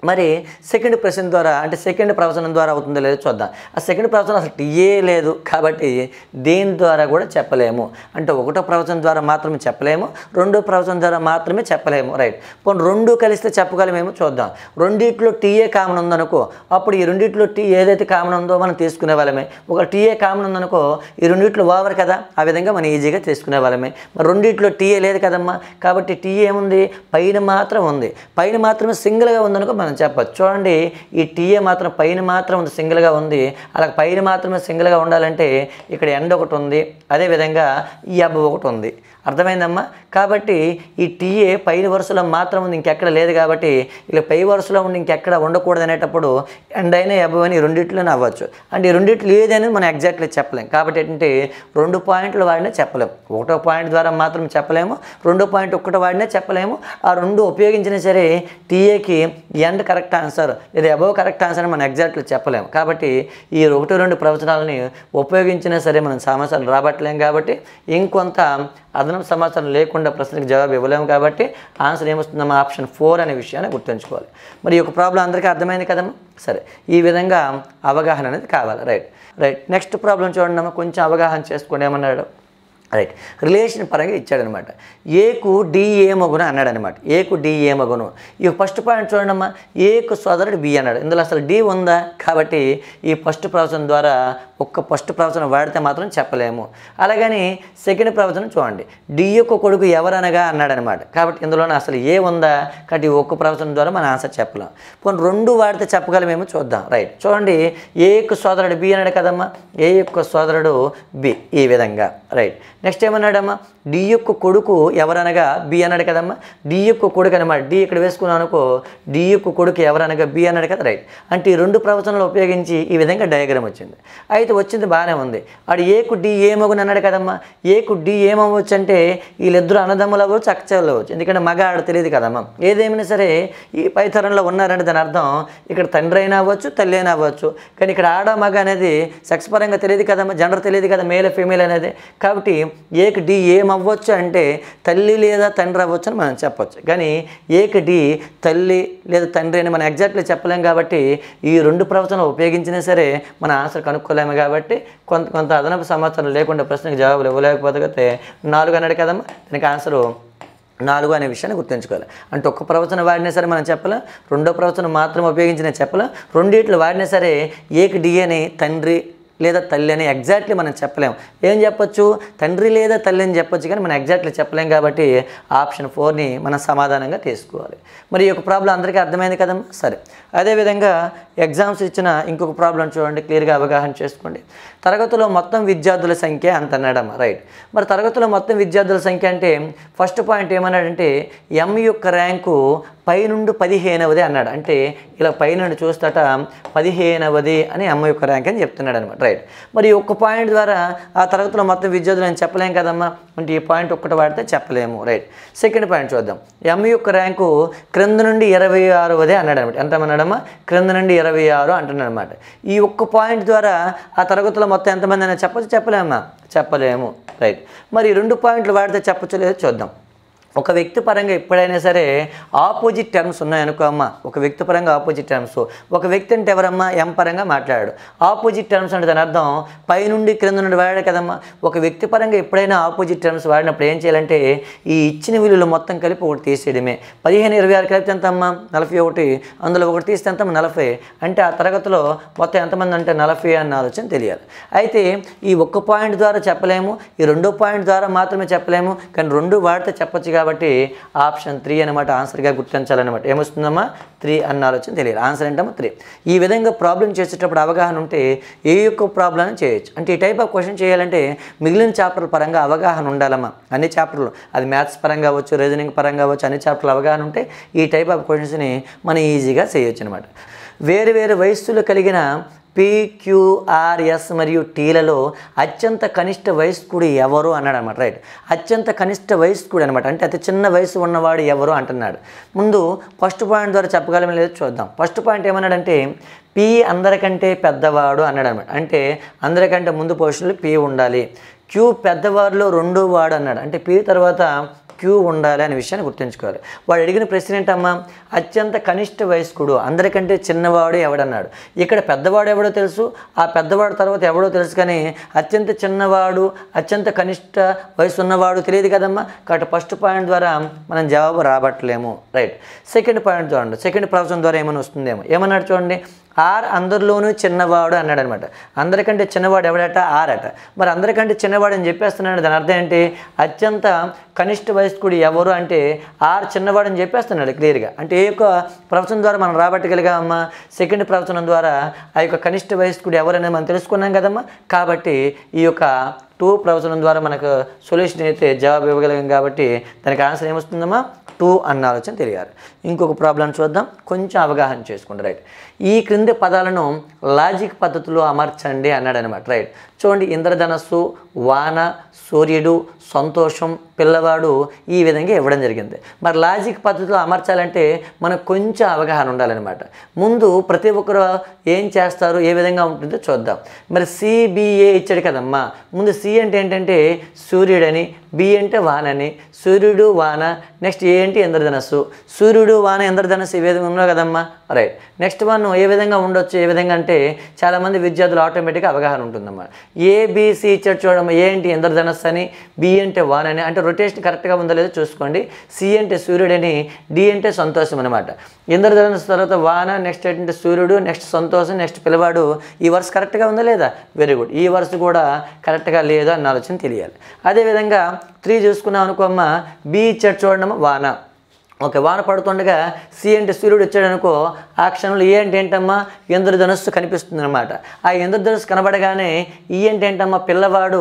మరి సెకండ్ ప్రశ్న ద్వారా అంటే సెకండ్ ప్రవచనం ద్వారా అవుతుందో లేదో చూద్దాం ఆ సెకండ్ ప్రవచనం అసలు టీయే లేదు కాబట్టి దేని ద్వారా కూడా చెప్పలేము అంటే ఒకటో ప్రవచనం ద్వారా మాత్రమే చెప్పలేము రెండో ప్రవచనం ద్వారా మాత్రమే చెప్పలేము రైట్ పోనీ రెండు కలిస్తే చెప్పగలమేమో చూద్దాం రెండిట్లో టీఏ కామన్ ఉందనుకో అప్పుడు ఈ రెండిట్లో టీ ఏదైతే కామన్ ఉందో మనం తీసుకునే వాళ్ళమే ఒక టీఏ కామన్ ఉందనుకో ఈ రెండిట్లో ఓవర్ కదా ఆ విధంగా మనం ఈజీగా తీసుకునే వాళ్ళమే మరి రెండిట్లో టీఏ లేదు కదమ్మా కాబట్టి టీ ఏముంది పైన మాత్రం ఉంది పైన మాత్రమే సింగిల్గా ఉందనుకో మనం మనం చెప్పచ్చు చూడండి ఈ టీఏ మాత్రం పైన మాత్రం ఉంది సింగిల్గా ఉంది అలా పైన మాత్రమే సింగిల్గా ఉండాలంటే ఇక్కడ ఎండ్ ఒకటి ఉంది అదేవిధంగా ఈ అబ్బ ఒకటి ఉంది అర్థమైందమ్మా కాబట్టి ఈ టీఏ పై వరుసలో మాత్రం ఉంది ఇంకెక్కడ లేదు కాబట్టి ఇలా పై వరుసలో ఉండి ఇంకెక్కడ ఉండకూడదు అనేటప్పుడు ఎండ్ అయినా అబవ్ అని రెండిట్లోనే అవ్వచ్చు అంటే ఈ రెండిట్లు ఏదని మనం ఎగ్జాక్ట్లీ చెప్పలేం కాబట్టి ఏంటంటే రెండు పాయింట్లు వాడినా చెప్పలేము ఒకటో పాయింట్ ద్వారా మాత్రం చెప్పలేము రెండు పాయింట్ ఒక్కటి వాడినా చెప్పలేము ఆ రెండు ఉపయోగించినా సరే టీఏకి ఎండ్ కరెక్ట్ ఆన్సర్ లేదా ఎబో కరెక్ట్ ఆన్సర్ అని మనం ఎగ్జాక్ట్లీ చెప్పలేము కాబట్టి ఈ ఒకటి రెండు ప్రవచనాలని ఉపయోగించినా సరే మనం సమస్యలు రాబట్టలేం కాబట్టి ఇంకొంత అదనపు సమాచారం లేకుండా ప్రశ్నకు జవాబు ఇవ్వలేము కాబట్టి ఆన్సర్ ఏమొస్తుందమ్మా ఆప్షన్ ఫోర్ అనే విషయాన్ని గుర్తుంచుకోవాలి మరి ఈ యొక్క ప్రాబ్లం అందరికీ అర్థమైంది కదమ్మా సరే ఈ విధంగా అవగాహన అనేది కావాలి రైట్ రైట్ నెక్స్ట్ ప్రాబ్లం చూడండి అమ్మా కొంచెం అవగాహన చేసుకుని ఏమన్నాడు రైట్ రిలేషన్ పరంగా ఇచ్చాడనమాట ఏకు డి ఏమగును అన్నాడనమాట ఏకు డి మగును ఈ ఫస్ట్ పాయింట్ చూడండమ్మా ఏకు సోదరుడు బి అన్నాడు ఇందులో అసలు డి ఉందా కాబట్టి ఈ ఫస్ట్ ప్రవచనం ద్వారా ఒక్క ఫస్ట్ ప్రవచనం వాడితే మాత్రం చెప్పలేము అలాగని సెకండ్ ప్రవచనం చూడండి డి యొక్క కొడుకు ఎవరనగా అన్నాడనమాట కాబట్టి ఇందులోనే అసలు ఏ ఉందా కాబట్టి ఒక్క ప్రవచనం ద్వారా మనం ఆన్సర్ చెప్పలేం పోనీ రెండు వాడితే చెప్పగలమేమో చూద్దాం రైట్ చూడండి ఏకు సోదరుడు బి అన్నాడు కదమ్మా ఏ యొక్క సోదరుడు బి ఈ విధంగా రైట్ నెక్స్ట్ ఏమన్నాడమ్మా డి యొక్క కొడుకు ఎవరనగా బి అన్నాడు కదమ్మా డి యొక్క కొడుకు అనమాట డి ఇక్కడ వేసుకున్నాను అనుకో డి యొక్క కొడుకు ఎవరనగా బి అన్నాడు కదా రైట్ అంటే ఈ రెండు ప్రవచనాలు ఉపయోగించి ఈ విధంగా డయాగ్రామ్ వచ్చింది అయితే వచ్చింది బాగానే ఉంది ఆడు ఏకు డి ఏమగుని అన్నాడు కదమ్మా ఏకు డి ఏమవచ్చు అంటే వీళ్ళిద్దరు అన్నదమ్ములు అవ్వచ్చు అక్కచెల్లు అవ్వచ్చు ఎందుకంటే మగ ఆడ తెలియదు కదమ్మా ఏదేమైనా సరే ఈ పైతరంలో ఉన్నారని దాని అర్థం ఇక్కడ తండ్రి అయినా అవ్వచ్చు తల్లి అయినా అవ్వచ్చు కానీ ఇక్కడ ఆడ మగ అనేది సెక్స్ పరంగా తెలియదు కదమ్మా జెండర్ తెలియదు కదా మేల్ ఫీమేల్ అనేది కాబట్టి ఏకి డి ఏమవ్వచ్చు అంటే తల్లి లేదా తండ్రి అవ్వచ్చు అని మనం చెప్పొచ్చు కానీ ఏకి డి తల్లి లేదా తండ్రి అని మనం ఎగ్జాక్ట్లీ చెప్పలేం కాబట్టి ఈ రెండు ప్రవచనం ఉపయోగించినా సరే మన ఆన్సర్ కనుక్కోలేము కాబట్టి కొంత కొంత అదనపు సమాచారం లేకుండా ప్రశ్నకు జవాబులు ఇవ్వలేకపోతే నాలుగు అన్నాడు కదమ్మా దీనికి ఆన్సరు నాలుగు అనే విషయాన్ని గుర్తుంచుకోవాలి అంటే ఒక్క ప్రవచనం వాడినా సరే మనం చెప్పలే రెండో ప్రవచనం మాత్రం ఉపయోగించిన చెప్పలే రెండిట్లు వాడినా సరే ఏకి డి అని తండ్రి లేదా తల్లి అని ఎగ్జాక్ట్లీ మనం చెప్పలేము ఏం చెప్పొచ్చు తండ్రి లేదా తల్లి అని చెప్పొచ్చు కానీ మనం ఎగ్జాక్ట్లీ చెప్పలేం కాబట్టి ఆప్షన్ ఫోర్ని మనం సమాధానంగా తీసుకోవాలి మరి ఈ యొక్క ప్రాబ్లం అందరికీ అర్థమైంది కదమ్మా సరే అదేవిధంగా ఎగ్జామ్స్ ఇచ్చిన ఇంకొక ప్రాబ్లం చూడండి క్లియర్గా అవగాహన చేసుకోండి తరగతిలో మొత్తం విద్యార్థుల సంఖ్య అంత అనడమ రైట్ మరి తరగతిలో మొత్తం విద్యార్థుల సంఖ్య అంటే ఫస్ట్ పాయింట్ ఏమన్నాడంటే ఎం యొక్క ర్యాంకు పైనుండి పదిహేనవది అన్నాడు అంటే ఇలా పైనుండి చూస్తాట పదిహేనవది అని అమ్మ యొక్క ర్యాంక్ అని చెప్తున్నాడు అనమాట రైట్ మరి ఒక్క పాయింట్ ద్వారా ఆ తరగతిలో మొత్తం విద్యార్థులు అని చెప్పలేం కదమ్మా అంటే ఈ పాయింట్ ఒక్కటి వాడితే చెప్పలేము రైట్ సెకండ్ పాయింట్ చూద్దాం ఎం యొక్క ర్యాంకు క్రింద నుండి ఇరవై ఆరువదే అన్నాడు అనమాట ఎంతమన్నాడమ్మా క్రింద నుండి ఇరవై ఆరు అంటున్నాడు అనమాట ఈ ఒక్క పాయింట్ ద్వారా ఆ తరగతిలో మొత్తం ఎంతమంది అయినా చెప్పచ్చు చెప్పలేమా చెప్పలేము రైట్ మరి రెండు పాయింట్లు వాడితే చెప్పచ్చు లేదో చూద్దాం ఒక వ్యక్తి పరంగా ఎప్పుడైనా సరే ఆపోజిట్ టర్మ్స్ ఉన్నాయనుకో అమ్మ ఒక వ్యక్తి పరంగా ఆపోజిట్ టర్మ్స్ ఒక వ్యక్తి అంటే ఎవరమ్మా ఎం పరంగా మాట్లాడాడు ఆపోజిట్ టర్మ్స్ అంటే దాని అర్థం పైనుండి క్రింద నుండి వాడాడు కదమ్మా ఒక వ్యక్తి పరంగా ఎప్పుడైనా ఆపోజిట్ టర్మ్స్ వాడినప్పుడు ఏం చేయాలంటే ఈ ఇచ్చిన విలువలు మొత్తం కలిపి ఒకటి తీసేయడమే పదిహేను ఇరవై ఆరు కలిపితే ఎంత అమ్మా నలభై ఒకటి అందులో ఒకటి తీస్తే ఎంతమ్మా నలభై అంటే ఆ తరగతిలో మొత్తం ఎంతమంది అంటే నలభై అన్న ఆలోచన తెలియాలి అయితే ఈ ఒక్క పాయింట్ ద్వారా చెప్పలేము ఈ రెండో పాయింట్ ద్వారా మాత్రమే చెప్పలేము కానీ రెండు వాడితే చెప్పచ్చు కాబట్టి ఆప్షన్ త్రీ అనమాట ఆన్సర్గా గుర్తించాలన్నమాట ఏమొస్తుందమ్మా త్రీ అన్న ఆలోచన తెలియదు ఆన్సర్ ఏంటమ్మా త్రీ ఈ విధంగా ప్రాబ్లం చేసేటప్పుడు అవగాహన ఉంటే ఏ యొక్క ప్రాబ్లం చేయొచ్చు అంటే ఈ టైప్ ఆఫ్ క్వశ్చన్ చేయాలంటే మిగిలిన చాప్టర్ల పరంగా అవగాహన ఉండాలమ్మా అన్ని చాప్టర్లు అది మ్యాథ్స్ పరంగా అవ్వచ్చు రీజనింగ్ పరంగా అవ్వచ్చు అన్ని చాప్టర్లు అవగాహన ఉంటే ఈ టైప్ ఆఫ్ క్వశ్చన్స్ని మనం ఈజీగా చేయొచ్చు అనమాట వేరు వేరు వయస్సులు కలిగిన పిక్యూఆర్ఎస్ మరియు టీలలో అత్యంత కనిష్ట వయస్కుడు ఎవరు అన్నాడు అనమాట రైట్ అత్యంత కనిష్ట వయస్కుడు అనమాట అంటే అతి చిన్న వయసు ఉన్నవాడు ఎవరు అంటున్నాడు ముందు ఫస్ట్ పాయింట్ ద్వారా చెప్పగలం లేదో చూద్దాం ఫస్ట్ పాయింట్ ఏమన్నాడంటే పి అందరికంటే పెద్దవాడు అన్నాడు అనమాట అంటే అందరికంటే ముందు పోషన్లు పి ఉండాలి క్యూ పెద్దవారిలో రెండో వాడు అన్నాడు అంటే పి తర్వాత క్యూ ఉండాలి అనే విషయాన్ని గుర్తుంచుకోవాలి వాడు అడిగిన ప్రశ్న ఏంటమ్మా అత్యంత కనిష్ట వయస్కుడు అందరికంటే చిన్నవాడు ఎవడన్నాడు ఇక్కడ పెద్దవాడు ఎవడో తెలుసు ఆ పెద్దవాడు తర్వాత ఎవడో తెలుసు కానీ అత్యంత చిన్నవాడు అత్యంత కనిష్ట వయసు ఉన్నవాడు తెలియదు కదమ్మా కాబట్టి ఫస్ట్ పాయింట్ ద్వారా మనం జవాబు రాబట్టలేము రైట్ సెకండ్ పాయింట్ చూడండి సెకండ్ ప్రవచనం ద్వారా ఏమైనా వస్తుందేమో ఏమన్నాడు చూడండి ఆర్ అందరిలోనూ చిన్నవాడు అన్నాడు అనమాట అందరికంటే చిన్నవాడు ఎవడట ఆర్ అట మరి అందరికంటే చిన్నవాడు అని చెప్పేస్తున్నాడు దాని అర్థం ఏంటి అత్యంత కనిష్ట వయస్కుడు ఎవరు అంటే ఆర్ చిన్నవాడు అని చెప్పేస్తున్నాడు క్లియర్గా అంటే ఏ యొక్క ప్రవచనం ద్వారా మనం రాబట్టగలిగామమ్మా సెకండ్ ప్రవచనం ద్వారా ఆ యొక్క కనిష్ట వయస్కుడు ఎవరనేది మనం తెలుసుకున్నాం కదమ్మా కాబట్టి ఈ యొక్క టూ ప్రవచనం ద్వారా మనకు సొల్యూషన్ అయితే జవాబు ఇవ్వగలిగాం కాబట్టి దానికి ఆన్సర్ ఏమొస్తుందమ్మా టూ అన్న ఆలోచన తెలియాలి ఇంకొక ప్రాబ్లం చూద్దాం కొంచెం అవగాహన చేసుకోండి రైట్ ఈ క్రింది పదాలను లాజిక్ పద్ధతిలో అమర్చండి అన్నాడనమాట రైట్ చూడండి ఇంద్రధనస్సు వాన సూర్యుడు సంతోషం పిల్లవాడు ఈ విధంగా ఇవ్వడం జరిగింది మరి లాజిక్ పద్ధతిలో అమర్చాలంటే మనకు కొంచెం అవగాహన ఉండాలన్నమాట ముందు ప్రతి ఒక్కరు ఏం చేస్తారు ఏ విధంగా ఉంటుందో చూద్దాం మరి సిబిఏ ఇచ్చాడు కదమ్మా ముందు సి అంటే ఏంటంటే సూర్యుడని బి అంటే వానని సూర్యుడు వాన నెక్స్ట్ ఏ అంటే ఇంద్రధనస్సు సూర్యుడు వాన ఇంద్రధనస్సు ఏ విధంగా ఉన్నావు కదమ్మా రైట్ నెక్స్ట్ వన్ ఏ విధంగా ఉండొచ్చు ఏ విధంగా అంటే చాలామంది విద్యార్థులు ఆటోమేటిక్గా అవగాహన ఉంటుందమ్మా ఏబిసి ఇచ్చాడు చూడమ్మా ఏ అంటే ఇంద్రధనస్సు అని బి అంటే వానని అంటే రొటేషన్ కరెక్ట్గా ఉందో లేదో చూసుకోండి సి అంటే సూర్యుడని డి అంటే సంతోషం అనమాట ఇంద్రధనుసు తర్వాత వాన నెక్స్ట్ ఏంటంటే సూర్యుడు నెక్స్ట్ సంతోషం నెక్స్ట్ పిల్లవాడు ఈ వరుస కరెక్ట్గా ఉందా లేదా వెరీ గుడ్ ఈ వరుస కూడా కరెక్ట్గా లేదా అన్న ఆలోచన తెలియాలి అదేవిధంగా త్రీ చూసుకున్నాం అనుకోమ్మ బీ ఇచ్చాడు చూడడం వాన ఒక వాన పడుతుండగా సి అంటే సూర్యుడు వచ్చాడనుకో ఆ క్షణంలో ఏంటి అంటే ఏంటమ్మా ఇంద్రధనుస్సు కనిపిస్తుంది అనమాట ఆ ఇంద్రధనుస్సు కనబడగానే ఈ అంటే ఏంటమ్మా పిల్లవాడు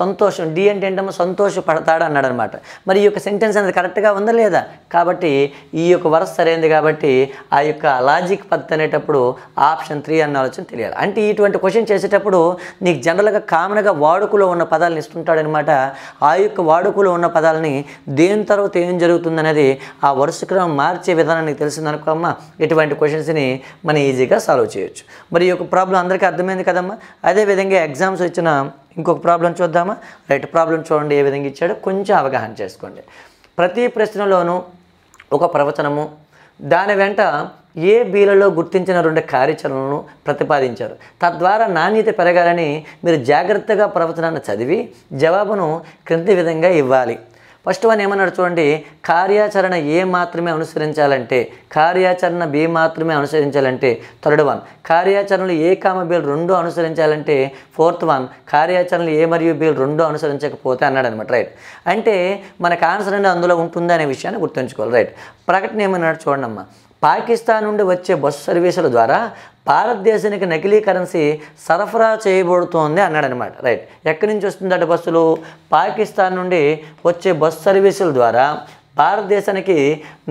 సంతోషం డి అంటే ఏంటమ్మా సంతోషపడతాడు అన్నాడనమాట మరి ఈ యొక్క సెంటెన్స్ అనేది కరెక్ట్గా ఉందా లేదా కాబట్టి ఈ యొక్క వరస సరైనది కాబట్టి ఆ యొక్క లాజిక్ పద్ధతి అనేటప్పుడు ఆప్షన్ త్రీ అన్న ఆలోచన తెలియాలి అంటే ఇటువంటి క్వశ్చన్ చేసేటప్పుడు నీకు జనరల్గా కామన్గా వాడుకలో ఉన్న పదాలను ఇస్తుంటాడనమాట ఆ యొక్క వాడుకలో ఉన్న పదాలని దేని తర్వాత ఏం జరుగుతుంది అనేది ఆ వరుస క్రమం మార్చే విధానానికి నీకు అమ్మ ఇటువంటి క్వశ్చన్స్ని మనం ఈజీగా సాల్వ్ చేయొచ్చు మరి ఈ యొక్క ప్రాబ్లం అందరికీ అర్థమైంది కదమ్మా అదేవిధంగా ఎగ్జామ్స్ వచ్చిన ఇంకొక ప్రాబ్లం చూద్దామా రైట్ ప్రాబ్లం చూడండి ఏ విధంగా ఇచ్చాడో కొంచెం అవగాహన చేసుకోండి ప్రతి ప్రశ్నలోనూ ఒక ప్రవచనము దాని వెంట ఏ బీలలో గుర్తించిన రెండు కార్యాచరణను ప్రతిపాదించారు తద్వారా నాణ్యత పెరగాలని మీరు జాగ్రత్తగా ప్రవచనాన్ని చదివి జవాబును క్రింది విధంగా ఇవ్వాలి ఫస్ట్ వన్ ఏమన్నాడు చూడండి కార్యాచరణ ఏ మాత్రమే అనుసరించాలంటే కార్యాచరణ బి మాత్రమే అనుసరించాలంటే థర్డ్ వన్ కార్యాచరణలు ఏ కామ బిల్ రెండు అనుసరించాలంటే ఫోర్త్ వన్ కార్యాచరణలు ఏ మరియు బిల్ రెండు అనుసరించకపోతే అన్నాడు అనమాట రైట్ అంటే మనకు ఆన్సర్ అనేది అందులో ఉంటుందనే అనే విషయాన్ని గుర్తుంచుకోవాలి రైట్ ప్రకటన ఏమన్నాడు చూడండి అమ్మా పాకిస్తాన్ నుండి వచ్చే బస్సు సర్వీసుల ద్వారా భారతదేశానికి నకిలీ కరెన్సీ సరఫరా చేయబడుతోంది అన్నాడనమాట రైట్ ఎక్కడి నుంచి అటు బస్సులు పాకిస్తాన్ నుండి వచ్చే బస్సు సర్వీసుల ద్వారా భారతదేశానికి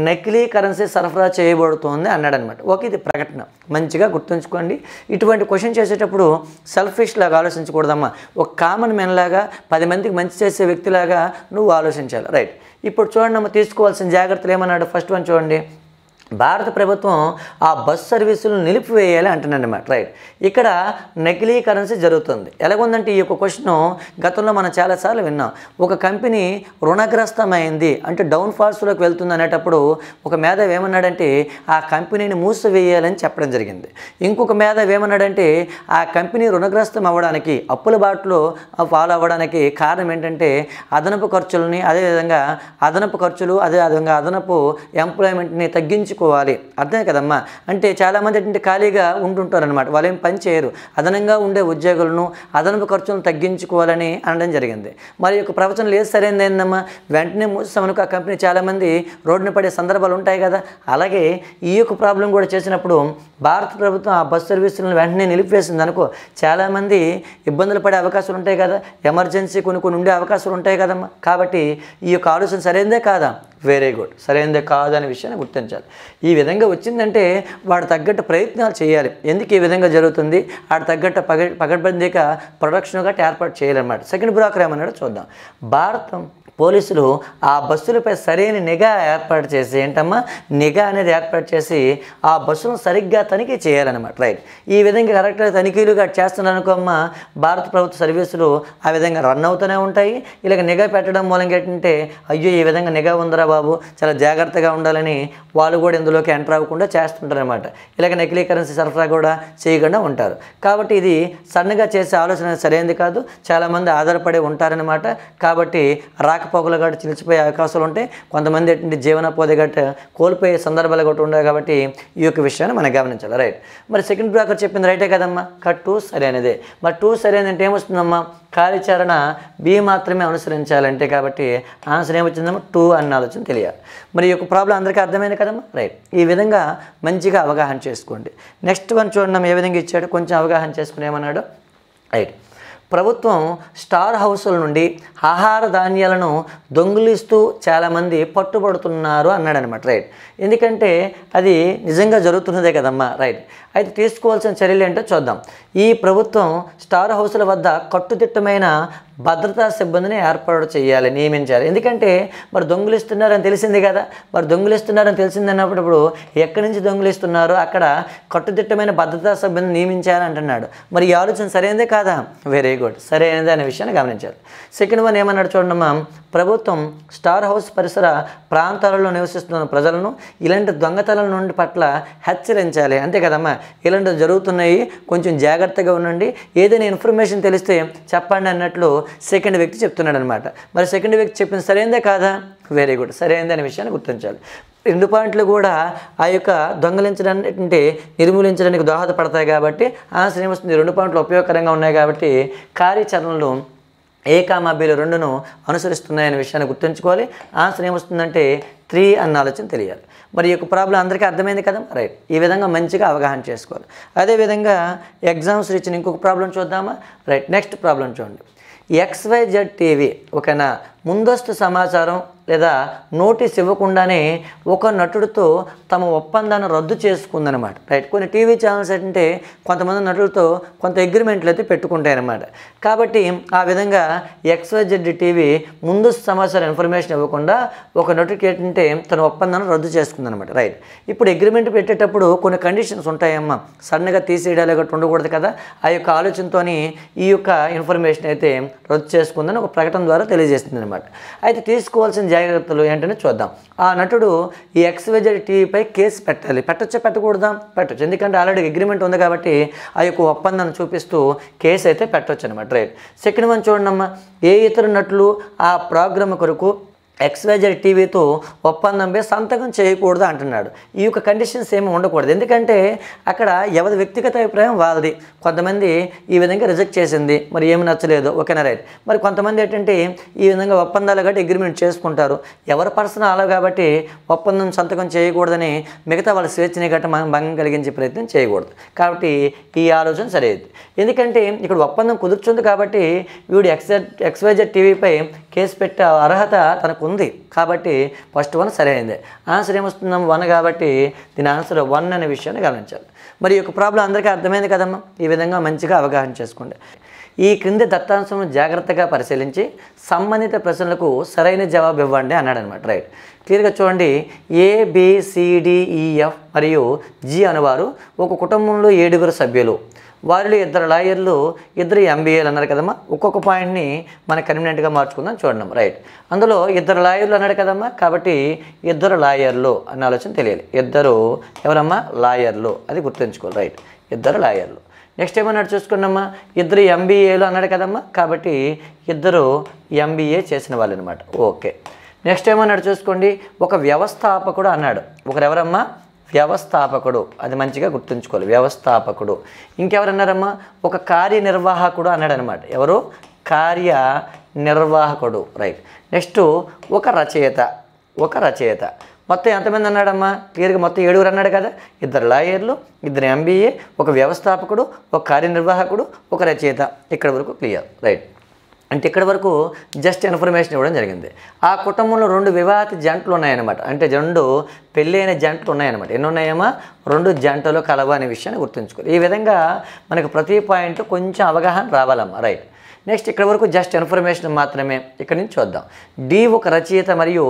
నకిలీ కరెన్సీ సరఫరా చేయబడుతోంది అన్నాడనమాట ఓకే ఇది ప్రకటన మంచిగా గుర్తుంచుకోండి ఇటువంటి క్వశ్చన్ చేసేటప్పుడు సెల్ఫిష్ లాగా ఆలోచించకూడదమ్మా ఒక కామన్ మెన్ లాగా పది మందికి మంచి చేసే వ్యక్తిలాగా నువ్వు ఆలోచించాలి రైట్ ఇప్పుడు చూడండి అమ్మ తీసుకోవాల్సిన జాగ్రత్తలు ఏమన్నాడు ఫస్ట్ వన్ చూడండి భారత ప్రభుత్వం ఆ బస్ సర్వీసులను నిలిపివేయాలి అంటున్నారన్నమాట రైట్ ఇక్కడ నకిలీ కరెన్సీ జరుగుతుంది ఎలాగుందంటే ఈ యొక్క క్వశ్చన్ గతంలో మనం చాలాసార్లు విన్నాం ఒక కంపెనీ రుణగ్రస్తమైంది అంటే డౌన్ ఫాల్స్లోకి వెళ్తుంది అనేటప్పుడు ఒక మేధావి ఏమన్నాడంటే ఆ కంపెనీని మూసివేయాలని చెప్పడం జరిగింది ఇంకొక మేధావి ఏమన్నాడంటే ఆ కంపెనీ రుణగ్రస్తం అవ్వడానికి అప్పుల బాటలో ఫాలో అవ్వడానికి కారణం ఏంటంటే అదనపు ఖర్చులని అదేవిధంగా అదనపు ఖర్చులు అదే విధంగా అదనపు ఎంప్లాయ్మెంట్ని తగ్గించుకు పెంచుకోవాలి అర్థమే కదమ్మా అంటే చాలామంది ఏంటంటే ఖాళీగా ఉంటుంటారనమాట వాళ్ళు ఏం పని చేయరు అదనంగా ఉండే ఉద్యోగులను అదనపు ఖర్చులను తగ్గించుకోవాలని అనడం జరిగింది మరి యొక్క ప్రవచనం లేదు సరైనదేందమ్మా వెంటనే మూసేసామనుకో ఆ కంపెనీ చాలామంది రోడ్డున పడే సందర్భాలు ఉంటాయి కదా అలాగే ఈ యొక్క ప్రాబ్లం కూడా చేసినప్పుడు భారత ప్రభుత్వం ఆ బస్ సర్వీసులను వెంటనే నిలిపివేసింది అనుకో చాలామంది ఇబ్బందులు పడే అవకాశాలు ఉంటాయి కదా ఎమర్జెన్సీ కొన్ని కొన్ని ఉండే అవకాశాలు ఉంటాయి కదమ్మా కాబట్టి ఈ యొక్క ఆలోచన సరైనదే కాదా వెరీ గుడ్ సరైనదే కాదనే విషయాన్ని గుర్తించాలి ఈ విధంగా వచ్చిందంటే వాడు తగ్గట్టు ప్రయత్నాలు చేయాలి ఎందుకు ఈ విధంగా జరుగుతుంది వాడు తగ్గట్టు పగ పగడ్బందీగా ప్రొడక్షన్ ఒకటి ఏర్పాటు చేయాలన్నమాట సెకండ్ బ్రోకర్ ఏమన్నాడో చూద్దాం భారతం పోలీసులు ఆ బస్సులపై సరైన నిఘా ఏర్పాటు చేసి ఏంటమ్మా నిఘా అనేది ఏర్పాటు చేసి ఆ బస్సును సరిగ్గా తనిఖీ చేయాలన్నమాట రైట్ ఈ విధంగా కరెక్ట్గా తనిఖీలుగా చేస్తున్నారనుకోమ్మా భారత ప్రభుత్వ సర్వీసులు ఆ విధంగా రన్ అవుతూనే ఉంటాయి ఇలాగ నిఘా పెట్టడం మూలంగా ఏంటంటే అయ్యో ఈ విధంగా నిఘా ఉందరా బాబు చాలా జాగ్రత్తగా ఉండాలని వాళ్ళు కూడా ఇందులోకి ఎంటర్ అవ్వకుండా చేస్తుంటారనమాట ఇలాగ నకిలీ కరెన్సీ సరఫరా కూడా చేయకుండా ఉంటారు కాబట్టి ఇది సన్నగా చేసే ఆలోచన సరైనది కాదు చాలామంది ఆధారపడి ఉంటారనమాట కాబట్టి రాక రాకపోకలు కాబట్టి నిలిచిపోయే అవకాశాలు ఉంటాయి కొంతమంది ఏంటంటే జీవనోపాధి గట్ట కోల్పోయే సందర్భాలు కూడా ఉండవు కాబట్టి ఈ యొక్క విషయాన్ని మనం గమనించాలి రైట్ మరి సెకండ్ బ్లాకర్ చెప్పింది రైటే కదమ్మా కట్ టూ సరైనదే మరి టూ సరైనది ఏమొస్తుందమ్మా కార్యాచరణ బి మాత్రమే అనుసరించాలంటే కాబట్టి ఆన్సర్ ఏమొచ్చిందమ్మా టూ అన్న ఆలోచన తెలియాలి మరి ఈ యొక్క ప్రాబ్లం అందరికీ అర్థమైంది కదమ్మా రైట్ ఈ విధంగా మంచిగా అవగాహన చేసుకోండి నెక్స్ట్ వన్ చూడండి ఏ విధంగా ఇచ్చాడు కొంచెం అవగాహన చేసుకుని ఏమన్నాడు రైట్ ప్రభుత్వం స్టార్ హౌసుల నుండి ఆహార ధాన్యాలను దొంగిలిస్తూ చాలామంది పట్టుబడుతున్నారు అన్నాడనమాట రైట్ ఎందుకంటే అది నిజంగా జరుగుతున్నదే కదమ్మా రైట్ అయితే తీసుకోవాల్సిన చర్యలు ఏంటో చూద్దాం ఈ ప్రభుత్వం స్టార్ హౌసుల వద్ద కట్టుదిట్టమైన భద్రతా సిబ్బందిని ఏర్పాటు చేయాలి నియమించాలి ఎందుకంటే మరి ఇస్తున్నారని తెలిసింది కదా మరి దొంగిలిస్తున్నారని తెలిసింది అన్నప్పుడు ఎక్కడి నుంచి దొంగిలిస్తున్నారో అక్కడ కట్టుదిట్టమైన భద్రతా సిబ్బందిని నియమించాలి అంటున్నాడు మరి ఈ ఆలోచన సరైనదే కాదా వెరీ గుడ్ సరైనదే అనే విషయాన్ని గమనించాలి సెకండ్ వన్ ఏమన్నాడు చూడండి ప్రభుత్వం స్టార్ హౌస్ పరిసర ప్రాంతాలలో నివసిస్తున్న ప్రజలను ఇలాంటి దొంగతనం నుండి పట్ల హెచ్చరించాలి అంతే కదమ్మా ఇలాంటివి జరుగుతున్నాయి కొంచెం జాగ్రత్తగా ఉండండి ఏదైనా ఇన్ఫర్మేషన్ తెలిస్తే చెప్పండి అన్నట్లు సెకండ్ వ్యక్తి చెప్తున్నాడు అనమాట మరి సెకండ్ వ్యక్తి చెప్పింది సరైందే కాదా వెరీ గుడ్ సరైంది అనే విషయాన్ని గుర్తించాలి రెండు పాయింట్లు కూడా ఆ యొక్క దొంగలించడానికి నిర్మూలించడానికి దోహదపడతాయి కాబట్టి ఆ శ్రీనివాసం రెండు పాయింట్లు ఉపయోగకరంగా ఉన్నాయి కాబట్టి కార్యాచరణలు ఏకామబీలు రెండును అనుసరిస్తున్నాయనే విషయాన్ని గుర్తుంచుకోవాలి ఆన్సర్ ఏమొస్తుందంటే త్రీ అన్న ఆలోచన తెలియాలి మరి యొక్క ప్రాబ్లం అందరికీ అర్థమైంది కదా రైట్ ఈ విధంగా మంచిగా అవగాహన చేసుకోవాలి అదేవిధంగా ఎగ్జామ్స్ ఇచ్చిన ఇంకొక ప్రాబ్లం చూద్దామా రైట్ నెక్స్ట్ ప్రాబ్లం చూడండి ఎక్స్వైజెడ్ టీవీ ఒకనా ముందస్తు సమాచారం లేదా నోటీస్ ఇవ్వకుండానే ఒక నటుడితో తమ ఒప్పందాన్ని రద్దు చేసుకుందనమాట రైట్ కొన్ని టీవీ ఛానల్స్ అంటే కొంతమంది నటులతో కొంత అగ్రిమెంట్లు అయితే పెట్టుకుంటాయన్నమాట కాబట్టి ఆ విధంగా ఎక్స్వైజెడ్ టీవీ ముందు సమాచారం ఇన్ఫర్మేషన్ ఇవ్వకుండా ఒక నటుడికి ఏంటంటే తన ఒప్పందాన్ని రద్దు చేసుకుందనమాట రైట్ ఇప్పుడు అగ్రిమెంట్ పెట్టేటప్పుడు కొన్ని కండిషన్స్ ఉంటాయమ్మా సడన్గా తీసేయడాలి ఒకటి ఉండకూడదు కదా ఆ యొక్క ఆలోచనతో ఈ యొక్క ఇన్ఫర్మేషన్ అయితే రద్దు చేసుకుందని ఒక ప్రకటన ద్వారా తెలియజేస్తుంది అనమాట అయితే తీసుకోవాల్సిన జాగ్రత్తలు ఏంటనే చూద్దాం ఆ నటుడు ఈ ఎక్స్వైజెడ్ టీవీపై పై కేసు పెట్టాలి పెట్టచ్చా పెట్టకూడదా పెట్టచ్చు ఎందుకంటే ఆల్రెడీ అగ్రిమెంట్ ఉంది కాబట్టి ఆ యొక్క ఒప్పందాన్ని చూపిస్తూ కేసు అయితే పెట్టొచ్చు అనమాట రైట్ సెకండ్ వన్ చూడండి అమ్మా ఏ ఇతర నటులు ఆ ప్రోగ్రామ్ కొరకు ఎక్స్వైజర్ టీవీతో ఒప్పందం ఒప్పందంపై సంతకం చేయకూడదు అంటున్నాడు ఈ యొక్క కండిషన్స్ ఏమి ఉండకూడదు ఎందుకంటే అక్కడ ఎవరి వ్యక్తిగత అభిప్రాయం వాళ్ళది కొంతమంది ఈ విధంగా రిజెక్ట్ చేసింది మరి ఏమి నచ్చలేదు ఓకేనా రైట్ మరి కొంతమంది ఏంటంటే ఈ విధంగా ఒప్పందాలు కాబట్టి అగ్రిమెంట్ చేసుకుంటారు ఎవరు పర్సన్ అలా కాబట్టి ఒప్పందం సంతకం చేయకూడదని మిగతా వాళ్ళ స్వేచ్ఛని గట్ట మనం భంగం కలిగించే ప్రయత్నం చేయకూడదు కాబట్టి ఈ ఆలోచన సరైనది ఎందుకంటే ఇక్కడ ఒప్పందం కుదుర్చుంది కాబట్టి వీడు ఎక్స్ ఎక్స్వైజర్ టీవీపై కేసు పెట్టే అర్హత తనకు ఉంది కాబట్టి ఫస్ట్ వన్ సరైనదే ఆన్సర్ ఏమొస్తుంది వన్ కాబట్టి దీని ఆన్సర్ వన్ అనే విషయాన్ని గమనించాలి మరి ఈ యొక్క ప్రాబ్లం అందరికీ అర్థమైంది కదమ్మా ఈ విధంగా మంచిగా అవగాహన చేసుకోండి ఈ క్రింది దత్తాంశం జాగ్రత్తగా పరిశీలించి సంబంధిత ప్రశ్నలకు సరైన జవాబు ఇవ్వండి అన్నాడు అనమాట రైట్ క్లియర్గా చూడండి ఏబిసిడిఈఎఫ్ e, మరియు జి అనేవారు ఒక కుటుంబంలో ఏడుగురు సభ్యులు వారిలో ఇద్దరు లాయర్లు ఇద్దరు ఎంబీఏలు అన్నారు కదమ్మా ఒక్కొక్క పాయింట్ని మనం కన్వీనియంట్గా మార్చుకుందాం చూడండి రైట్ అందులో ఇద్దరు లాయర్లు అన్నాడు కదమ్మా కాబట్టి ఇద్దరు లాయర్లు అన్న ఆలోచన తెలియాలి ఇద్దరు ఎవరమ్మా లాయర్లు అది గుర్తుంచుకోవాలి రైట్ ఇద్దరు లాయర్లు నెక్స్ట్ ఏమన్నాడు చూసుకున్నామా ఇద్దరు ఎంబీఏలు అన్నాడు కదమ్మా కాబట్టి ఇద్దరు ఎంబీఏ చేసిన వాళ్ళు అనమాట ఓకే నెక్స్ట్ ఏమన్నాడు చూసుకోండి ఒక వ్యవస్థాపకుడు అన్నాడు ఒకరెవరమ్మా వ్యవస్థాపకుడు అది మంచిగా గుర్తుంచుకోవాలి వ్యవస్థాపకుడు ఇంకెవరన్నారమ్మా ఒక కార్యనిర్వాహకుడు అన్నాడనమాట ఎవరు కార్య నిర్వాహకుడు రైట్ నెక్స్ట్ ఒక రచయిత ఒక రచయిత మొత్తం ఎంతమంది అన్నాడమ్మా క్లియర్గా మొత్తం ఏడుగురు అన్నాడు కదా ఇద్దరు లాయర్లు ఇద్దరు ఎంబీఏ ఒక వ్యవస్థాపకుడు ఒక కార్యనిర్వాహకుడు ఒక రచయిత ఇక్కడి వరకు క్లియర్ రైట్ అంటే ఇక్కడ వరకు జస్ట్ ఇన్ఫర్మేషన్ ఇవ్వడం జరిగింది ఆ కుటుంబంలో రెండు వివాహిత జంటలు ఉన్నాయన్నమాట అంటే రెండు పెళ్ళైన జంటలు ఉన్నాయన్నమాట ఎన్ని ఉన్నాయేమో రెండు జంటలు కలవ అనే విషయాన్ని గుర్తుంచుకోవాలి ఈ విధంగా మనకు ప్రతి పాయింట్ కొంచెం అవగాహన రావాలమ్మా రైట్ నెక్స్ట్ ఇక్కడ వరకు జస్ట్ ఇన్ఫర్మేషన్ మాత్రమే ఇక్కడ నుంచి చూద్దాం డి ఒక రచయిత మరియు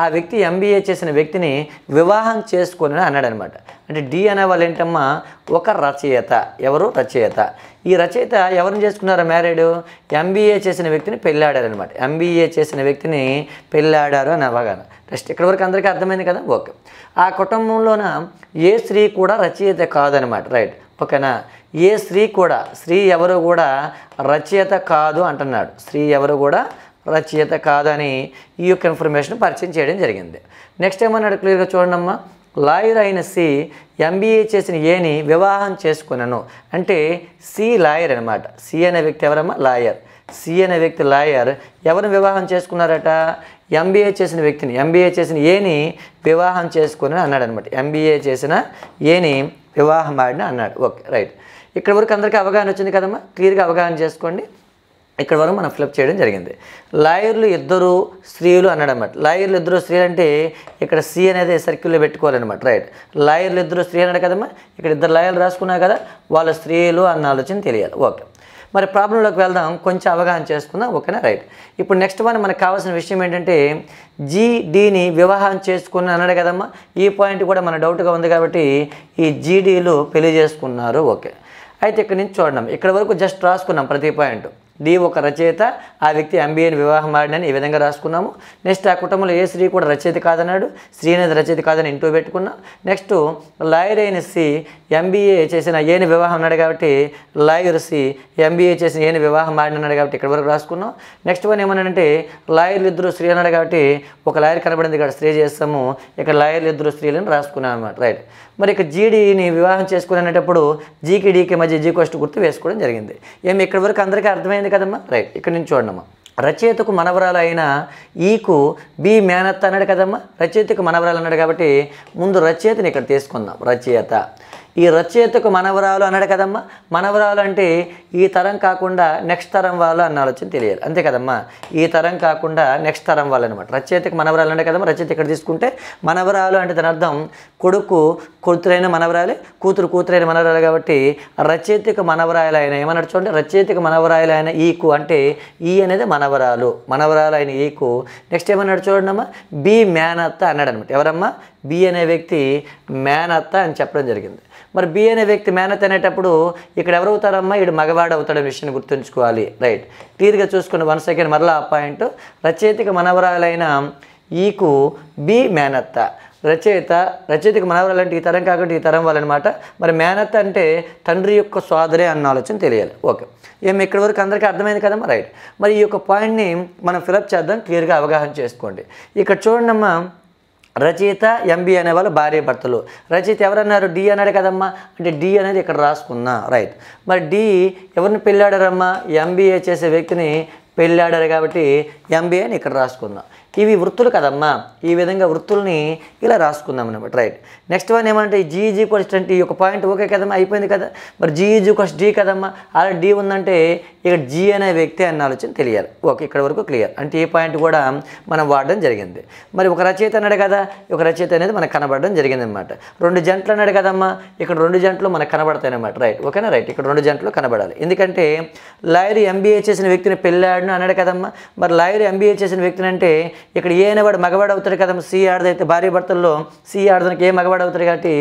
ఆ వ్యక్తి ఎంబీఏ చేసిన వ్యక్తిని వివాహం చేసుకొని అన్నాడనమాట అంటే డి అనే వాళ్ళు ఏంటమ్మా ఒక రచయిత ఎవరు రచయిత ఈ రచయిత ఎవరిని చేసుకున్నారా మ్యారేడ్ ఎంబీఏ చేసిన వ్యక్తిని పెళ్ళాడారనమాట ఎంబీఏ చేసిన వ్యక్తిని పెళ్ళాడారు అని అవగాహన నెక్స్ట్ ఇక్కడ వరకు అందరికీ అర్థమైంది కదా ఓకే ఆ కుటుంబంలోన ఏ స్త్రీ కూడా రచయిత కాదనమాట రైట్ ఓకేనా ఏ స్త్రీ కూడా స్త్రీ ఎవరు కూడా రచయిత కాదు అంటున్నాడు స్త్రీ ఎవరు కూడా రచయిత కాదని ఈ యొక్క ఇన్ఫర్మేషన్ పరిచయం చేయడం జరిగింది నెక్స్ట్ ఏమన్నాడు క్లియర్గా చూడండి అమ్మా లాయర్ అయిన సి ఎంబీఏ చేసిన ఏని వివాహం చేసుకున్నాను అంటే సి లాయర్ అనమాట సి అనే వ్యక్తి ఎవరమ్మా లాయర్ సి అనే వ్యక్తి లాయర్ ఎవరిని వివాహం చేసుకున్నారట ఎంబీఏ చేసిన వ్యక్తిని ఎంబీఏ చేసిన ఏని వివాహం చేసుకుని అన్నాడు అనమాట ఎంబీఏ చేసిన ఏని వివాహం ఆడిన అన్నాడు ఓకే రైట్ ఇక్కడ వరకు అందరికీ అవగాహన వచ్చింది కదమ్మా క్లియర్గా అవగాహన చేసుకోండి ఇక్కడ వరకు మనం ఫ్లిప్ చేయడం జరిగింది లాయర్లు ఇద్దరు స్త్రీలు అన్నాడనమాట లాయర్లు ఇద్దరు స్త్రీలు అంటే ఇక్కడ సి అనేది సర్కిల్లో పెట్టుకోవాలన్నమాట రైట్ లాయర్లు ఇద్దరు స్త్రీ అన్నాడు కదమ్మా ఇక్కడ ఇద్దరు లాయర్లు రాసుకున్నా కదా వాళ్ళ స్త్రీలు అన్న ఆలోచన తెలియాలి ఓకే మరి ప్రాబ్లంలోకి వెళ్దాం కొంచెం అవగాహన చేసుకుందాం ఓకేనా రైట్ ఇప్పుడు నెక్స్ట్ వన్ మనకు కావాల్సిన విషయం ఏంటంటే జీడీని వివాహం చేసుకుని అన్నాడు కదమ్మా ఈ పాయింట్ కూడా మన డౌట్గా ఉంది కాబట్టి ఈ జీడీలు పెళ్లి చేసుకున్నారు ఓకే అయితే ఇక్కడ నుంచి చూడడం ఇక్కడ వరకు జస్ట్ రాసుకున్నాం ప్రతి పాయింట్ డి ఒక రచయిత ఆ వ్యక్తి ఎంబీఏని వివాహం ఆడినని ఈ విధంగా రాసుకున్నాము నెక్స్ట్ ఆ కుటుంబంలో ఏ స్త్రీ కూడా రచయిత కాదన్నాడు స్త్రీ అనేది రచయిత కాదని ఇంటూ పెట్టుకున్నాం నెక్స్ట్ లాయర్ అయిన సి ఎంబీఏ చేసిన ఏని వివాహం అన్నాడు కాబట్టి లాయర్ సి ఎంబీఏ చేసిన ఏని వివాహం ఆడినన్నాడు కాబట్టి ఇక్కడ వరకు రాసుకున్నాం నెక్స్ట్ వన్ ఏమన్నాడంటే లాయర్లు ఇద్దరు స్త్రీ అన్నాడు కాబట్టి ఒక లాయర్ కనబడింది ఇక్కడ స్త్రీ చేస్తాము ఇక్కడ లాయర్లు ఇద్దరు స్త్రీలను రాసుకున్నాం అనమాట రైట్ మరి ఇక జీడీని e వివాహం చేసుకునేటప్పుడు జీకి డీకి మధ్య జీ క్వస్ట్ గుర్తు వేసుకోవడం జరిగింది ఏమి ఇక్కడి వరకు అందరికీ అర్థమైంది కదమ్మా రైట్ ఇక్కడ నుంచి చూడమ్మా రచయితకు మనవరాలు అయిన ఈకు బి మేనత్త అన్నాడు కదమ్మా రచయితకు మనవరాలు అన్నాడు కాబట్టి ముందు రచయితని ఇక్కడ తీసుకుందాం రచయిత ఈ రచయితకు మనవరాలు అన్నాడు కదమ్మా మనవరాలు అంటే ఈ తరం కాకుండా నెక్స్ట్ తరం వాళ్ళు అన్న ఆలోచన తెలియాలి అంతే కదమ్మా ఈ తరం కాకుండా నెక్స్ట్ తరం వాళ్ళు అనమాట రచయితకు మనవరాలు అంటే కదమ్మా రచయిత ఇక్కడ తీసుకుంటే మనవరాలు అంటే దాని అర్థం కొడుకు కూతురైన మనవరాలే కూతురు కూతురైన మనవరాలు కాబట్టి రచయితకు మనవరాయలు ఆయన ఏమన్నాడు చూడండి రచయితకు మనవరాయలు ఆయన ఈకు అంటే ఈ అనేది మనవరాలు మనవరాలు ఆయన ఈకు నెక్స్ట్ ఏమన్నాడు నడుచుకోండి అమ్మా బి మేనత్త అన్నాడు అనమాట ఎవరమ్మా బి అనే వ్యక్తి మేనత్త అని చెప్పడం జరిగింది మరి బి అనే వ్యక్తి మేనత్ అనేటప్పుడు ఇక్కడ ఎవరవుతారమ్మా ఇడు మగవాడు అవుతాడనే విషయాన్ని గుర్తుంచుకోవాలి రైట్ క్లియర్గా చూసుకున్న వన్ సెకండ్ మరలా ఆ పాయింట్ రచయితకి మనవరాలైన ఈకు బి మేనత్త రచయిత రచయితకి మనవరాలు అంటే ఈ తరం కాకుండా ఈ తరం వాళ్ళనమాట మరి మేనత్త అంటే తండ్రి యొక్క సోదరే అన్న ఆలోచన తెలియాలి ఓకే ఏమి ఇక్కడి వరకు అందరికీ అర్థమైంది కదమ్మా రైట్ మరి ఈ యొక్క పాయింట్ని మనం ఫిలప్ చేద్దాం క్లియర్గా అవగాహన చేసుకోండి ఇక్కడ చూడండి అమ్మా రచయిత ఎంబీ అనేవాళ్ళు భార్య భర్తలు రచయిత ఎవరన్నారు డి అన్నాడు కదమ్మా అంటే డి అనేది ఇక్కడ రాసుకున్నా రైట్ మరి డి ఎవరిని పెళ్ళాడారమ్మా ఎంబీఏ చేసే వ్యక్తిని పెళ్ళాడారు కాబట్టి ఎంబీఏని ఇక్కడ రాసుకుందాం ఇవి వృత్తులు కదమ్మా ఈ విధంగా వృత్తుల్ని ఇలా రాసుకుందాం అనమాట రైట్ నెక్స్ట్ వన్ ఏమంటే జీఈజీ క్వశ్చన్ ఈ యొక్క పాయింట్ ఓకే కదమ్మా అయిపోయింది కదా మరి జీఈజీ క్వశ్చన్ డి కదమ్మా అలా డి ఉందంటే ఇక్కడ జీ అనే వ్యక్తి అన్న ఆలోచన తెలియాలి ఓకే ఇక్కడ వరకు క్లియర్ అంటే ఈ పాయింట్ కూడా మనం వాడడం జరిగింది మరి ఒక రచయిత అన్నాడు కదా ఒక రచయిత అనేది మనకు కనబడడం జరిగింది అనమాట రెండు జంటలు అన్నాడు కదమ్మా ఇక్కడ రెండు జంటలు మనకు కనబడతాయి అనమాట రైట్ ఓకేనా రైట్ ఇక్కడ రెండు జంటలు కనబడాలి ఎందుకంటే లాయర్ ఎంబీఏ చేసిన వ్యక్తిని పెళ్ళాడును అన్నాడు కదమ్మా మరి లాయర్ ఎంబీఏ చేసిన వ్యక్తిని అంటే ఇక్కడ ఏ అనేవాడు మగవాడు అవుతాడు కదా సి ఆడదైతే భార్య భర్తల్లో సి ఆడదానికి ఏ మగవాడు అవుతాడు కాబట్టి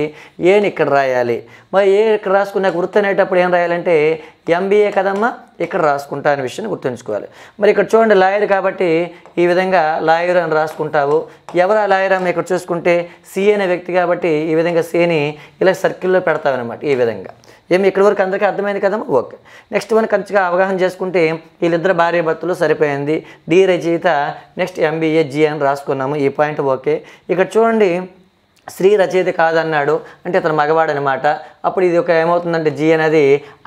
ఏని ఇక్కడ రాయాలి మరి ఏ ఇక్కడ రాసుకున్న వృత్తి అనేటప్పుడు ఏం రాయాలంటే ఎంబీఏ కదమ్మా ఇక్కడ రాసుకుంటా అనే విషయాన్ని గుర్తుంచుకోవాలి మరి ఇక్కడ చూడండి లాయర్ కాబట్టి ఈ విధంగా లాయర్ అని రాసుకుంటావు ఎవరు ఆ లాయర్ అమ్మ ఇక్కడ చూసుకుంటే సి అనే వ్యక్తి కాబట్టి ఈ విధంగా సిని ఇలా సర్కిల్లో పెడతావు అనమాట ఈ విధంగా ఏమి ఇక్కడి వరకు అందరికీ అర్థమైంది కదమ్మా ఓకే నెక్స్ట్ మనం కంచిగా అవగాహన చేసుకుంటే వీళ్ళిద్దరు భార్య భర్తలు సరిపోయింది డి రచయిత నెక్స్ట్ ఎంబీఏ జి అని రాసుకున్నాము ఈ పాయింట్ ఓకే ఇక్కడ చూడండి స్త్రీ రచయిత కాదన్నాడు అంటే అతను మగవాడనమాట అప్పుడు ఇది ఒక ఏమవుతుందంటే జీ అనేది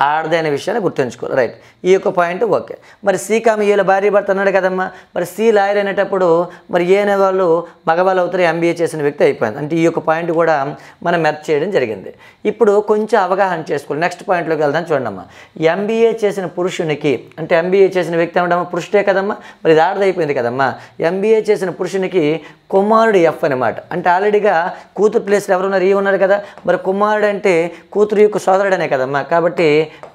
ఆడదే అనే విషయాన్ని గుర్తుంచుకోవాలి రైట్ ఈ యొక్క పాయింట్ ఓకే మరి సి కామ ఏల e భార్య భర్త అన్నాడు కదమ్మా మరి సి లాయర్ అనేటప్పుడు మరి ఏ e అనే వాళ్ళు మగవాళ్ళు అవుతారు ఎంబీఏ చేసిన వ్యక్తి అయిపోయింది అంటే ఈ యొక్క పాయింట్ కూడా మనం మెర్చ్ చేయడం జరిగింది ఇప్పుడు కొంచెం అవగాహన చేసుకోవాలి నెక్స్ట్ పాయింట్లోకి వెళ్దాం చూడండి అమ్మా ఎంబీఏ చేసిన పురుషునికి అంటే ఎంబీఏ చేసిన వ్యక్తి ఏమంటామా పురుషుడే కదమ్మా మరి ఇది ఆడదైపోయింది కదమ్మా ఎంబీఏ చేసిన పురుషునికి కుమారుడు ఎఫ్ అనమాట అంటే ఆల్రెడీగా కూతురు ప్లేస్లో ఎవరున్నారు ఈ e ఉన్నారు కదా మరి కుమారుడు అంటే కూతురు యొక్క సోదరుడనే కదమ్మా కాబట్టి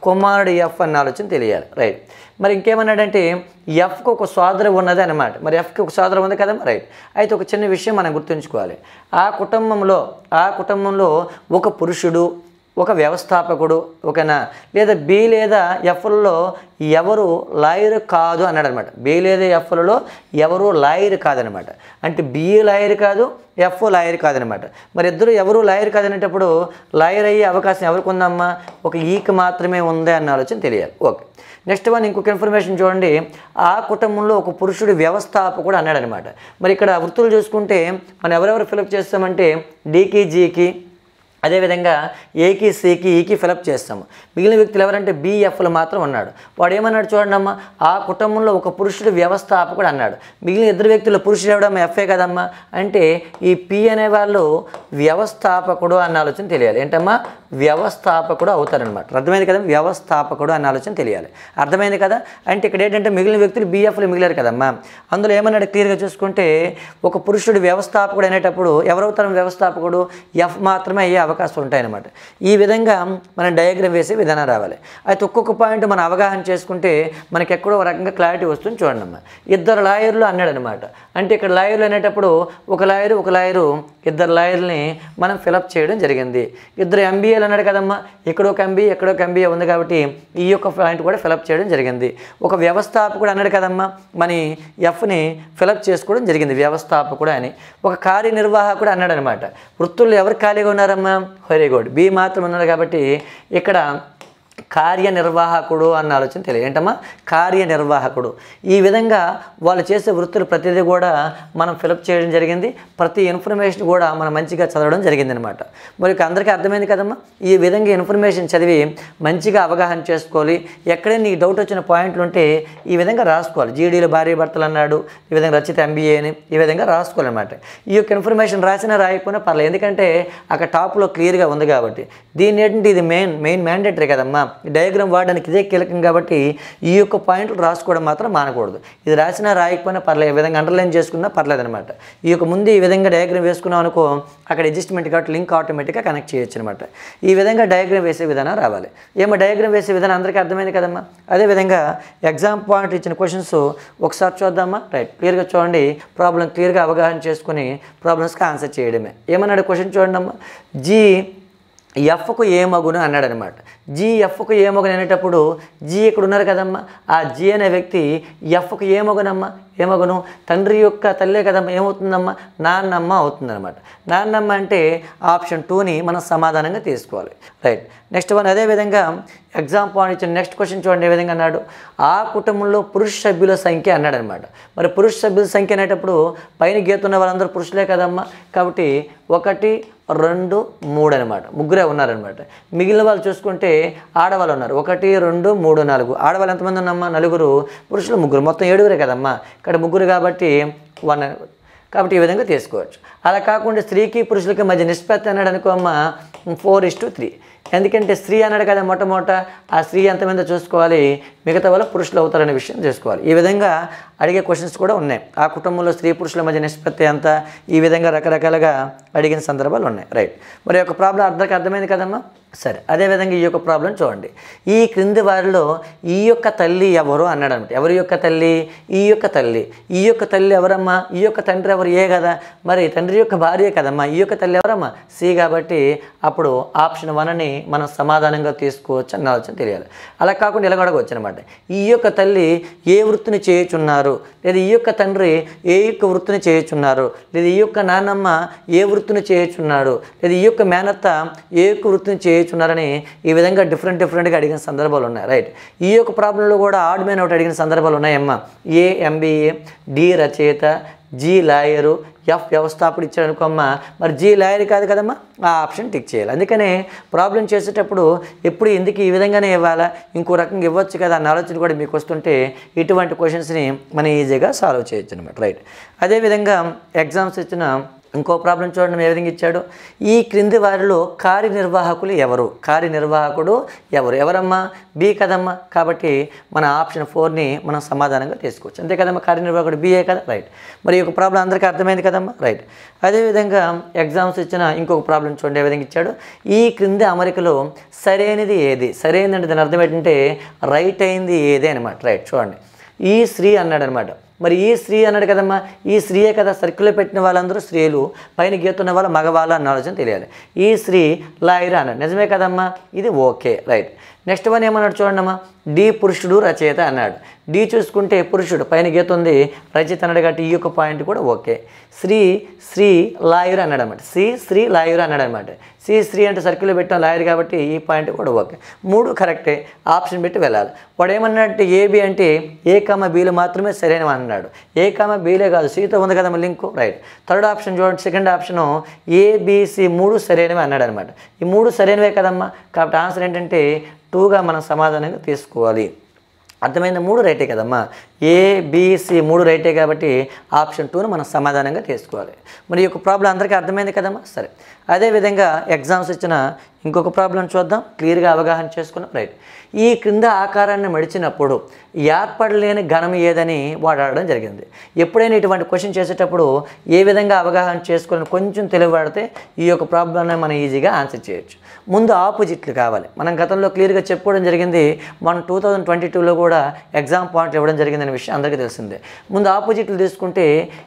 కుమారుడు ఎఫ్ అన్న ఆలోచన తెలియాలి రైట్ మరి ఇంకేమన్నాడంటే ఎఫ్కి ఒక సోదరు ఉన్నది అనమాట మరి ఎఫ్కి ఒక సోదరు ఉంది కదమ్మా రైట్ అయితే ఒక చిన్న విషయం మనం గుర్తుంచుకోవాలి ఆ కుటుంబంలో ఆ కుటుంబంలో ఒక పురుషుడు ఒక వ్యవస్థాపకుడు ఓకేనా లేదా బి లేదా ఎఫ్లలో ఎవరు లాయర్ కాదు అన్నాడు అనమాట బి లేదా ఎఫ్లలో ఎవరు లాయర్ కాదనమాట అంటే బి లాయర్ కాదు ఎఫ్ లాయర్ కాదనమాట మరి ఇద్దరు ఎవరు లాయర్ కాదనేటప్పుడు లాయర్ అయ్యే అవకాశం ఎవరికి ఉందమ్మా ఒక ఈక్ మాత్రమే ఉందే అన్న ఆలోచన తెలియాలి ఓకే నెక్స్ట్ వన్ ఇంకొక ఇన్ఫర్మేషన్ చూడండి ఆ కుటుంబంలో ఒక పురుషుడు వ్యవస్థాపకుడు అన్నాడనమాట మరి ఇక్కడ వృత్తులు చూసుకుంటే మనం ఎవరెవరు ఫిలప్ చేస్తామంటే డీకేజీకి అదేవిధంగా ఏకి సికి ఈకి ఫిలప్ చేస్తాము మిగిలిన వ్యక్తులు ఎవరంటే బిఎఫ్లు మాత్రం ఉన్నాడు వాడు ఏమన్నాడు చూడండి అమ్మా ఆ కుటుంబంలో ఒక పురుషుడు వ్యవస్థాపకుడు అన్నాడు మిగిలిన ఇద్దరు వ్యక్తులు పురుషుడు ఇవ్వడం ఎఫ్ఏ కదమ్మా అంటే ఈ పి అనేవాళ్ళు వ్యవస్థాపకుడు అన్న ఆలోచన తెలియాలి ఏంటమ్మా వ్యవస్థాపకుడు అవుతారనమాట అర్థమైంది కదా వ్యవస్థాపకుడు అన్న ఆలోచన తెలియాలి అర్థమైంది కదా అంటే ఇక్కడ ఏంటంటే మిగిలిన వ్యక్తులు బీఎఫ్లు మిగిలారు కదమ్మా అందులో ఏమన్నాడు క్లియర్గా చూసుకుంటే ఒక పురుషుడు వ్యవస్థాపకుడు అనేటప్పుడు ఎవరవుతారు వ్యవస్థాపకుడు ఎఫ్ మాత్రమే అయ్యే అవకాశం ఉంటాయన్నమాట ఈ విధంగా మనం డయాగ్రామ్ వేసే విధానం రావాలి అయితే ఒక్కొక్క పాయింట్ మనం అవగాహన చేసుకుంటే మనకి ఎక్కడో రకంగా క్లారిటీ వస్తుంది చూడండి అమ్మా ఇద్దరు లాయర్లు అన్నాడనమాట అంటే ఇక్కడ లాయర్లు అనేటప్పుడు ఒక లాయరు ఒక లాయరు ఇద్దరు లాయర్ని మనం ఫిలప్ చేయడం జరిగింది ఇద్దరు ఎంబీఏ ఎంబీఏలు అన్నాడు కదమ్మా ఎక్కడో కంబీ ఎక్కడో కంబీ ఉంది కాబట్టి ఈ యొక్క పాయింట్ కూడా ఫిలప్ చేయడం జరిగింది ఒక వ్యవస్థాపకుడు అన్నాడు కదమ్మా మన ఎఫ్ని ఫిలప్ చేసుకోవడం జరిగింది వ్యవస్థాపకుడు అని ఒక కార్యనిర్వాహకుడు అన్నాడు అనమాట వృత్తుల్లో ఎవరు ఖాళీగా ఉన్నారమ్మా హొరే గుడ్ బి మాత్రం ఉన్నారు కాబట్టి ఇక్కడ కార్యనిర్వాహకుడు అన్న ఆలోచన తెలియదు ఏంటమ్మా కార్యనిర్వాహకుడు ఈ విధంగా వాళ్ళు చేసే వృత్తులు ప్రతిదీ కూడా మనం ఫిలప్ చేయడం జరిగింది ప్రతి ఇన్ఫర్మేషన్ కూడా మనం మంచిగా చదవడం జరిగింది అనమాట మరి అందరికీ అర్థమైంది కదమ్మా ఈ విధంగా ఇన్ఫర్మేషన్ చదివి మంచిగా అవగాహన చేసుకోవాలి ఎక్కడైనా నీకు డౌట్ వచ్చిన పాయింట్లు ఉంటే ఈ విధంగా రాసుకోవాలి జీడీలు భార్య భర్తలు అన్నాడు ఈ విధంగా రచిత ఎంబీఏ అని ఈ విధంగా రాసుకోవాలన్నమాట ఈ యొక్క ఇన్ఫర్మేషన్ రాసినా రాయకపోయినా పర్లేదు ఎందుకంటే అక్కడ టాప్లో క్లియర్గా ఉంది కాబట్టి దీని ఏంటంటే ఇది మెయిన్ మెయిన్ మ్యాండేటరీ కదమ్మా డయాగ్రామ్ వాడడానికి ఇదే కీలకం కాబట్టి ఈ యొక్క పాయింట్లు రాసుకోవడం మాత్రం మానకూడదు ఇది రాసినా రాయకపోయినా పర్లేదు ఈ విధంగా అండర్లైన్ చేసుకున్నా పర్లేదు అనమాట ఈ యొక్క ముందు ఈ విధంగా డయాగ్రామ్ వేసుకున్నాం అనుకో అక్కడ అడ్జస్ట్మెంట్ కాబట్టి లింక్ ఆటోమేటిక్గా కనెక్ట్ చేయొచ్చు అనమాట ఈ విధంగా డయాగ్రామ్ వేసే విధానం రావాలి ఏమో డయాగ్రామ్ వేసే విధానం అందరికీ అర్థమైంది కదమ్మా అదేవిధంగా ఎగ్జామ్ పాయింట్ ఇచ్చిన క్వశ్చన్స్ ఒకసారి చూద్దామా రైట్ క్లియర్గా చూడండి ప్రాబ్లం క్లియర్గా అవగాహన చేసుకుని ప్రాబ్లమ్స్కి ఆన్సర్ చేయడమే ఏమన్నాడు క్వశ్చన్ చూడండి అమ్మా జీ ఎఫ్కు ఏ మగును అన్నాడు అనమాట జీ ఎఫ్కు ఏ మగును అనేటప్పుడు జీ ఇక్కడ ఉన్నారు కదమ్మా ఆ జీ అనే వ్యక్తి ఎఫ్కు ఏ మగునమ్మా ఏ మగును తండ్రి యొక్క తల్లే కదమ్మా ఏమవుతుందమ్మా నాన్నమ్మ అవుతుందన్నమాట నాన్నమ్మ అంటే ఆప్షన్ టూని మనం సమాధానంగా తీసుకోవాలి రైట్ నెక్స్ట్ వన్ అదేవిధంగా ఎగ్జామ్ పాయింట్ ఇచ్చిన నెక్స్ట్ క్వశ్చన్ చూడండి ఏ విధంగా అన్నాడు ఆ కుటుంబంలో పురుష సభ్యుల సంఖ్య అన్నాడు అనమాట మరి పురుష సభ్యుల సంఖ్య అనేటప్పుడు పైన గీతున్న వాళ్ళందరూ పురుషులే కదమ్మా కాబట్టి ఒకటి రెండు మూడు అనమాట ముగ్గురే ఉన్నారనమాట మిగిలిన వాళ్ళు చూసుకుంటే ఆడవాళ్ళు ఉన్నారు ఒకటి రెండు మూడు నాలుగు ఆడవాళ్ళు ఎంతమంది ఉన్నమ్మా నలుగురు పురుషులు ముగ్గురు మొత్తం ఏడుగురే కదమ్మా ఇక్కడ ముగ్గురు కాబట్టి వన్ కాబట్టి ఈ విధంగా తీసుకోవచ్చు అలా కాకుండా స్త్రీకి పురుషులకి మధ్య నిష్పత్తి అన్నాడు అనుకో అమ్మ ఫోర్ ఇస్ టు త్రీ ఎందుకంటే స్త్రీ అన్నాడు కదా మొట్టమొదట ఆ స్త్రీ ఎంతమంది చూసుకోవాలి మిగతా వాళ్ళు పురుషులు అవుతారనే విషయం చేసుకోవాలి ఈ విధంగా అడిగే క్వశ్చన్స్ కూడా ఉన్నాయి ఆ కుటుంబంలో స్త్రీ పురుషుల మధ్య నిష్పత్తి ఎంత ఈ విధంగా రకరకాలుగా అడిగిన సందర్భాలు ఉన్నాయి రైట్ మరి యొక్క ప్రాబ్లం అర్థంకి అర్థమైంది కదమ్మా సరే అదేవిధంగా ఈ యొక్క ప్రాబ్లం చూడండి ఈ క్రింది వారిలో ఈ యొక్క తల్లి ఎవరు అన్నాడు అనమాట ఎవరి యొక్క తల్లి ఈ యొక్క తల్లి ఈ యొక్క తల్లి ఎవరమ్మా ఈ యొక్క తండ్రి ఎవరు ఏ కదా మరి తండ్రి యొక్క భార్య కదమ్మా ఈ యొక్క తల్లి ఎవరమ్మా సి కాబట్టి అప్పుడు ఆప్షన్ వన్ అని మనం సమాధానంగా తీసుకోవచ్చు అన్న ఆలోచన తెలియాలి అలా కాకుండా ఇలా అనమాట ఈ యొక్క తల్లి ఏ వృత్తిని చేయుచున్నారు చేస్తున్నారు లేదా ఈ యొక్క తండ్రి ఏ యొక్క వృత్తిని చేయుచున్నారు లేదా ఈ యొక్క నానమ్మ ఏ వృత్తిని చేయుచున్నాడు లేదా ఈ యొక్క మేనత్త ఏ యొక్క వృత్తిని చేయుచున్నారని ఈ విధంగా డిఫరెంట్ డిఫరెంట్గా అడిగిన సందర్భాలు ఉన్నాయి రైట్ ఈ యొక్క ప్రాబ్లంలో కూడా ఆడ్ మ్యాన్ ఒకటి అడిగిన సందర్భాలు ఉన్నాయమ్మ ఏ ఎంబీఏ డి రచయిత జీ లాయరు ఎఫ్ వ్యవస్థాపకుడు ఇచ్చాడు మరి జీ లాయర్ కాదు కదమ్మా ఆ ఆప్షన్ టిక్ చేయాలి అందుకనే ప్రాబ్లం చేసేటప్పుడు ఎప్పుడు ఎందుకు ఈ విధంగానే ఇవ్వాలా ఇంకో రకంగా ఇవ్వచ్చు కదా అన్న ఆలోచన కూడా మీకు వస్తుంటే ఇటువంటి క్వశ్చన్స్ని మనం ఈజీగా సాల్వ్ చేయొచ్చు అనమాట రైట్ అదేవిధంగా ఎగ్జామ్స్ ఇచ్చిన ఇంకో ప్రాబ్లం చూడండి ఏ విధంగా ఇచ్చాడు ఈ క్రింది వారిలో కార్యనిర్వాహకులు ఎవరు కార్యనిర్వాహకుడు ఎవరు ఎవరమ్మా బి కదమ్మా కాబట్టి మన ఆప్షన్ ఫోర్ని మనం సమాధానంగా తీసుకోవచ్చు అంతే కదమ్మా కార్యనిర్వాహకుడు బిఏ కదా రైట్ మరి ఈ ప్రాబ్లం అందరికీ అర్థమైంది కదమ్మా రైట్ అదేవిధంగా ఎగ్జామ్స్ ఇచ్చిన ఇంకొక ప్రాబ్లం చూడండి ఏ విధంగా ఇచ్చాడు ఈ క్రింది అమరికలో సరైనది ఏది సరైనది దాని అర్థం ఏంటంటే రైట్ అయింది ఏది అనమాట రైట్ చూడండి ఈ స్త్రీ అన్నాడు అనమాట మరి ఈ స్త్రీ అన్నాడు కదమ్మా ఈ స్త్రీయే కదా సర్కిల్లో పెట్టిన వాళ్ళందరూ స్త్రీలు పైన గీతున్న వాళ్ళు మగవాళ్ళు అన్న ఆలోచన తెలియాలి ఈ స్త్రీ లాయర్ అన్నాడు నిజమే కదమ్మా ఇది ఓకే రైట్ నెక్స్ట్ వన్ ఏమన్నాడు చూడండి అమ్మా డి పురుషుడు రచయిత అన్నాడు డి చూసుకుంటే పురుషుడు పైన గీత ఉంది రచిత అన్నాడు కాబట్టి ఈ యొక్క పాయింట్ కూడా ఓకే శ్రీ శ్రీ లాయర్ అన్నాడు అనమాట శ్రీ శ్రీ లాయర్ అన్నాడు అనమాట శ్రీ శ్రీ అంటే సర్కిల్లో పెట్టాం లాయర్ కాబట్టి ఈ పాయింట్ కూడా ఓకే మూడు కరెక్టే ఆప్షన్ పెట్టి వెళ్ళాలి వాడు ఏమన్నాడంటే ఏబి అంటే ఏ కామ బీలు మాత్రమే సరైనవి అన్నాడు ఏ కామ బీలే కాదు సీతో ఉంది కదా లింకు రైట్ థర్డ్ ఆప్షన్ చూడండి సెకండ్ ఆప్షను ఏబిసి మూడు సరైనవి అన్నాడు అనమాట ఈ మూడు సరైనవే కదమ్మా కాబట్టి ఆన్సర్ ఏంటంటే టూగా మనం సమాధానంగా తీసుకోవాలి అర్థమైన మూడు రైటే కదమ్మా ఏబిసి మూడు రైటే కాబట్టి ఆప్షన్ టూను మనం సమాధానంగా తీసుకోవాలి మరి ఈ యొక్క ప్రాబ్లం అందరికీ అర్థమైంది కదమ్మా సరే అదేవిధంగా ఎగ్జామ్స్ ఇచ్చిన ఇంకొక ప్రాబ్లం చూద్దాం క్లియర్గా అవగాహన చేసుకున్నాం రైట్ ఈ క్రింద ఆకారాన్ని మడిచినప్పుడు ఏర్పడలేని ఘనం ఏదని వాడు అడగడం జరిగింది ఎప్పుడైనా ఇటువంటి క్వశ్చన్ చేసేటప్పుడు ఏ విధంగా అవగాహన చేసుకుని కొంచెం తెలివిపడితే ఈ యొక్క ప్రాబ్లంని మనం ఈజీగా ఆన్సర్ చేయొచ్చు ముందు ఆపోజిట్లు కావాలి మనం గతంలో క్లియర్గా చెప్పుకోవడం జరిగింది మనం టూ థౌజండ్ ట్వంటీ టూలో కూడా ఎగ్జామ్ పాయింట్లు ఇవ్వడం జరిగిందనే విషయం అందరికీ తెలిసిందే ముందు ఆపోజిట్లు తీసుకుంటే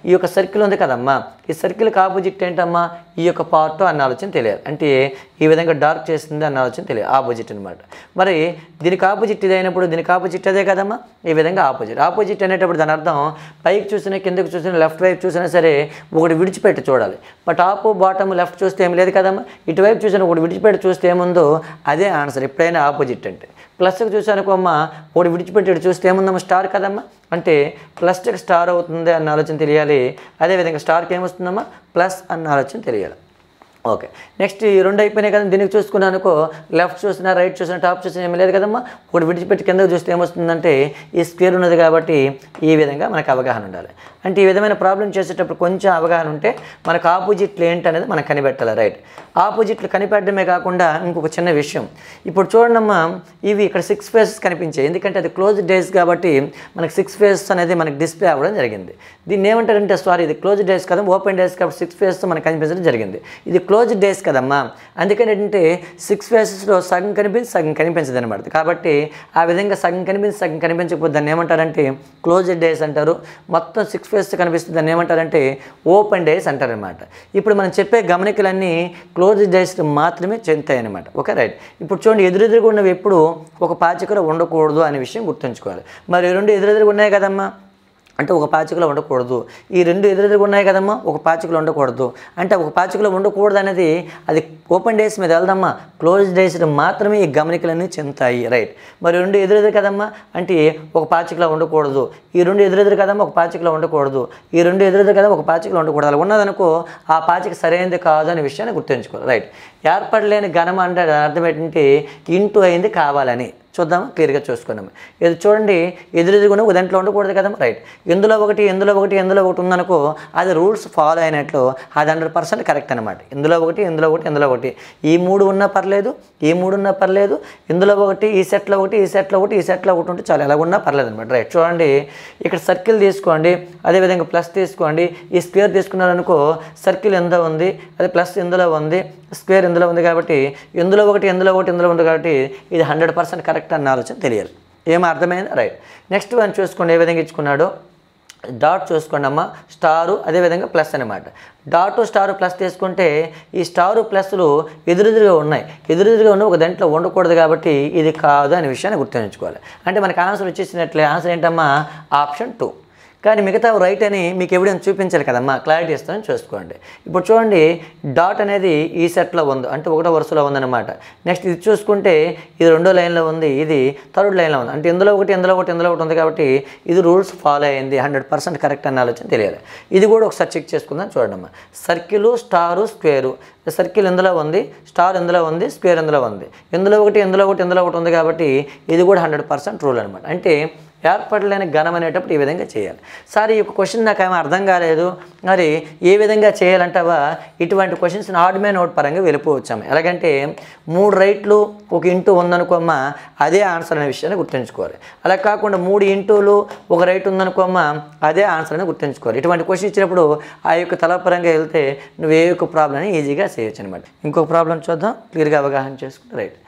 ఈ యొక్క సర్కిల్ ఉంది కదమ్మా ఈ సర్కిల్కి ఆపోజిట్ ఏంటమ్మా ఈ యొక్క పార్ట్ అన్న ఆలోచన తెలియదు అంటే ఈ విధంగా డార్క్ చేసింది అన్న ఆలోచన తెలియదు ఆపోజిట్ అనమాట మరి దీనికి ఆపోజిట్ ఇదైనప్పుడు దీనికి ఆపోజిట్ అదే కదమ్మా ఈ విధంగా ఆపోజిట్ ఆపోజిట్ అనేటప్పుడు దాని అర్థం పైకి చూసినా కిందకు చూసినా లెఫ్ట్ వైపు చూసినా సరే ఒకటి విడిచిపెట్టి చూడాలి బట్ టాప్ బాటమ్ లెఫ్ట్ చూస్తే ఏం లేదు కదమ్మా ఇటువైపు చూసిన ఒకటి విడిచిపెట్టి చూస్తే ఏముందో అదే ఆన్సర్ ఎప్పుడైనా ఆపోజిట్ అంటే ప్లస్కి చూసానుకోమ్మ ఒకటి విడిచిపెట్టి చూస్తే ఏముందమ్మా స్టార్ కదమ్మా అంటే ప్లస్కి స్టార్ అవుతుంది అన్న ఆలోచన తెలియాలి అదేవిధంగా స్టార్కి ఏమొస్తుందమ్మా ప్లస్ అన్న ఆలోచన తెలియాలి ఓకే నెక్స్ట్ ఈ రెండు అయిపోయినాయి కదా దీనికి చూసుకున్నాను అనుకో లెఫ్ట్ చూసినా రైట్ చూసినా టాప్ చూసినా ఏమీ లేదు కదమ్మా ఇప్పుడు విడిచిపెట్టి కిందకు చూస్తే ఏమొస్తుందంటే ఈ స్క్వేర్ ఉన్నది కాబట్టి ఈ విధంగా మనకు అవగాహన ఉండాలి అంటే ఈ విధమైన ప్రాబ్లం చేసేటప్పుడు కొంచెం అవగాహన ఉంటే మనకు ఆపోజిట్లు ఏంటనేది మనకు కనిపెట్టాలి రైట్ ఆపోజిట్లు కనిపెట్టడమే కాకుండా ఇంకొక చిన్న విషయం ఇప్పుడు చూడండమ్మా ఇవి ఇక్కడ సిక్స్ ఫేసెస్ కనిపించాయి ఎందుకంటే అది క్లోజ్ డేస్ కాబట్టి మనకు సిక్స్ ఫేసెస్ అనేది మనకు డిస్ప్లే అవ్వడం జరిగింది దీన్ని ఏమంటారంటే సారీ ఇది క్లోజ్ డేస్ కదా ఓపెన్ డేస్ కాబట్టి సిక్స్ ఫేసెస్ మనకు కనిపించడం జరిగింది ఇది క్లోజ్ డేస్ కదమ్మా అందుకని ఏంటంటే సిక్స్ ఫేసెస్లో సగం కనిపించి సగం కనిపించదు అనమాట కాబట్టి ఆ విధంగా సగం కనిపించి సగం కనిపించకపోతే దాన్ని ఏమంటారంటే క్లోజ్ డేస్ అంటారు మొత్తం సిక్స్ ఫేస్ కనిపిస్తుంది దాన్ని ఏమంటారంటే ఓపెన్ డేస్ అంటారనమాట ఇప్పుడు మనం చెప్పే గమనికలన్నీ క్లోజ్ డేస్ మాత్రమే అనమాట ఓకే రైట్ ఇప్పుడు చూడండి ఎదురెదురుగా ఉన్నవి ఎప్పుడు ఒక పాచికలో ఉండకూడదు అనే విషయం గుర్తుంచుకోవాలి మరి రెండు ఎదురెదురుగా ఉన్నాయి కదమ్మా అంటే ఒక పాచికలో ఉండకూడదు ఈ రెండు ఎదురెదురు ఉన్నాయి కదమ్మా ఒక పాచికలో ఉండకూడదు అంటే ఒక పాచికలో ఉండకూడదు అనేది అది ఓపెన్ డేస్ మీద వెళ్దమ్మా క్లోజ్ డేస్ మాత్రమే ఈ గమనికలన్నీ చెందుతాయి రైట్ మరి రెండు ఎదురెదురు కదమ్మా అంటే ఒక పాచికలో ఉండకూడదు ఈ రెండు ఎదురెదురు కదమ్మా ఒక పాచికలో ఉండకూడదు ఈ రెండు ఎదురెదురు కదమ్మా ఒక పాచికలో ఉండకూడదు అలా ఉన్నదనుకో ఆ పాచిక సరైనది కాదు అనే విషయాన్ని గుర్తుంచుకోవాలి రైట్ ఏర్పడలేని ఘనం అంటే అర్థం ఏంటంటే ఇంటూ అయింది కావాలని చూద్దాం క్లియర్గా చూసుకున్నాము ఇది చూడండి ఎదురెదుగునే ఉదంట్లో ఉండకూడదు కదా రైట్ ఇందులో ఒకటి ఇందులో ఒకటి ఇందులో ఒకటి ఉందనుకో అది రూల్స్ ఫాలో అయినట్లు అది హండ్రెడ్ పర్సెంట్ కరెక్ట్ అనమాట ఇందులో ఒకటి ఇందులో ఒకటి ఇందులో ఒకటి ఈ మూడు ఉన్నా పర్లేదు ఈ మూడు ఉన్నా పర్లేదు ఇందులో ఒకటి ఈ సెట్లో ఒకటి ఈ సెట్లో ఒకటి ఈ సెట్లో ఒకటి ఉంటే చాలా ఎలా ఉన్నా పర్లేదు అనమాట రైట్ చూడండి ఇక్కడ సర్కిల్ తీసుకోండి అదేవిధంగా ప్లస్ తీసుకోండి ఈ స్క్వేర్ తీసుకున్నారనుకో సర్కిల్ ఎంత ఉంది అది ప్లస్ ఇందులో ఉంది స్క్వేర్ ఇందులో ఉంది కాబట్టి ఇందులో ఒకటి ఇందులో ఒకటి ఇందులో ఉంది కాబట్టి ఇది హండ్రెడ్ పర్సెంట్ కరెక్ట్ కరెక్ట్ అన్న ఆలోచన తెలియాలి ఏమర్థమైంది అర్థమైంది రైట్ నెక్స్ట్ వన్ చూసుకోండి ఏ విధంగా ఇచ్చుకున్నాడో డాట్ చూసుకోండి అమ్మ స్టారు అదేవిధంగా ప్లస్ అనమాట డాటు స్టారు ప్లస్ తీసుకుంటే ఈ స్టారు ప్లస్లు ఎదురెదురుగా ఉన్నాయి ఎదురెదురుగా ఉన్న ఒక దాంట్లో ఉండకూడదు కాబట్టి ఇది కాదు అనే విషయాన్ని గుర్తుంచుకోవాలి అంటే మనకు ఆన్సర్ వచ్చేసినట్లే ఆన్సర్ ఏంటమ్మా ఆప్షన్ టూ కానీ మిగతా రైట్ అని మీకు ఎవిడెన్స్ చూపించాలి కదమ్మా క్లారిటీ ఇస్తామని చూసుకోండి ఇప్పుడు చూడండి డాట్ అనేది ఈ సెట్లో ఉంది అంటే ఒకటో వరుసలో ఉందన్నమాట నెక్స్ట్ ఇది చూసుకుంటే ఇది రెండో లైన్లో ఉంది ఇది థర్డ్ లైన్లో ఉంది అంటే ఇందులో ఒకటి ఇందులో ఒకటి ఇందులో ఒకటి ఉంది కాబట్టి ఇది రూల్స్ ఫాలో అయింది హండ్రెడ్ పర్సెంట్ కరెక్ట్ అన్న ఆలోచన తెలియాలి ఇది కూడా ఒకసారి చెక్ చేసుకుందాం చూడండి సర్కిల్ స్టారు స్క్వేరు సర్కిల్ ఇందులో ఉంది స్టార్ ఇందులో ఉంది స్క్వేర్ ఇందులో ఉంది ఇందులో ఒకటి ఇందులో ఒకటి ఇందులో ఒకటి ఉంది కాబట్టి ఇది కూడా హండ్రెడ్ పర్సెంట్ రూల్ అనమాట అంటే ఏర్పడలేని ఘనం అనేటప్పుడు ఈ విధంగా చేయాలి సార్ ఈ క్వశ్చన్ నాకు ఏమీ అర్థం కాలేదు మరి ఏ విధంగా చేయాలంటావా ఇటువంటి క్వశ్చన్స్ ఆడ్ మే నోట్ పరంగా వెళ్ళిపోవచ్చాము ఎలాగంటే మూడు రైట్లు ఒక ఇంటూ ఉందనుకోమ్మ అదే ఆన్సర్ అనే విషయాన్ని గుర్తుంచుకోవాలి అలా కాకుండా మూడు ఇంటూలు ఒక రైట్ ఉందనుకోమ్మ అదే ఆన్సర్ అని గుర్తుంచుకోవాలి ఇటువంటి క్వశ్చన్ ఇచ్చినప్పుడు ఆ యొక్క తలపరంగా వెళ్తే నువ్వు ఏ యొక్క ప్రాబ్లమ్ని ఈజీగా చేయొచ్చు అనమాట ఇంకొక ప్రాబ్లం చూద్దాం క్లియర్గా అవగాహన చేసుకుంటే రైట్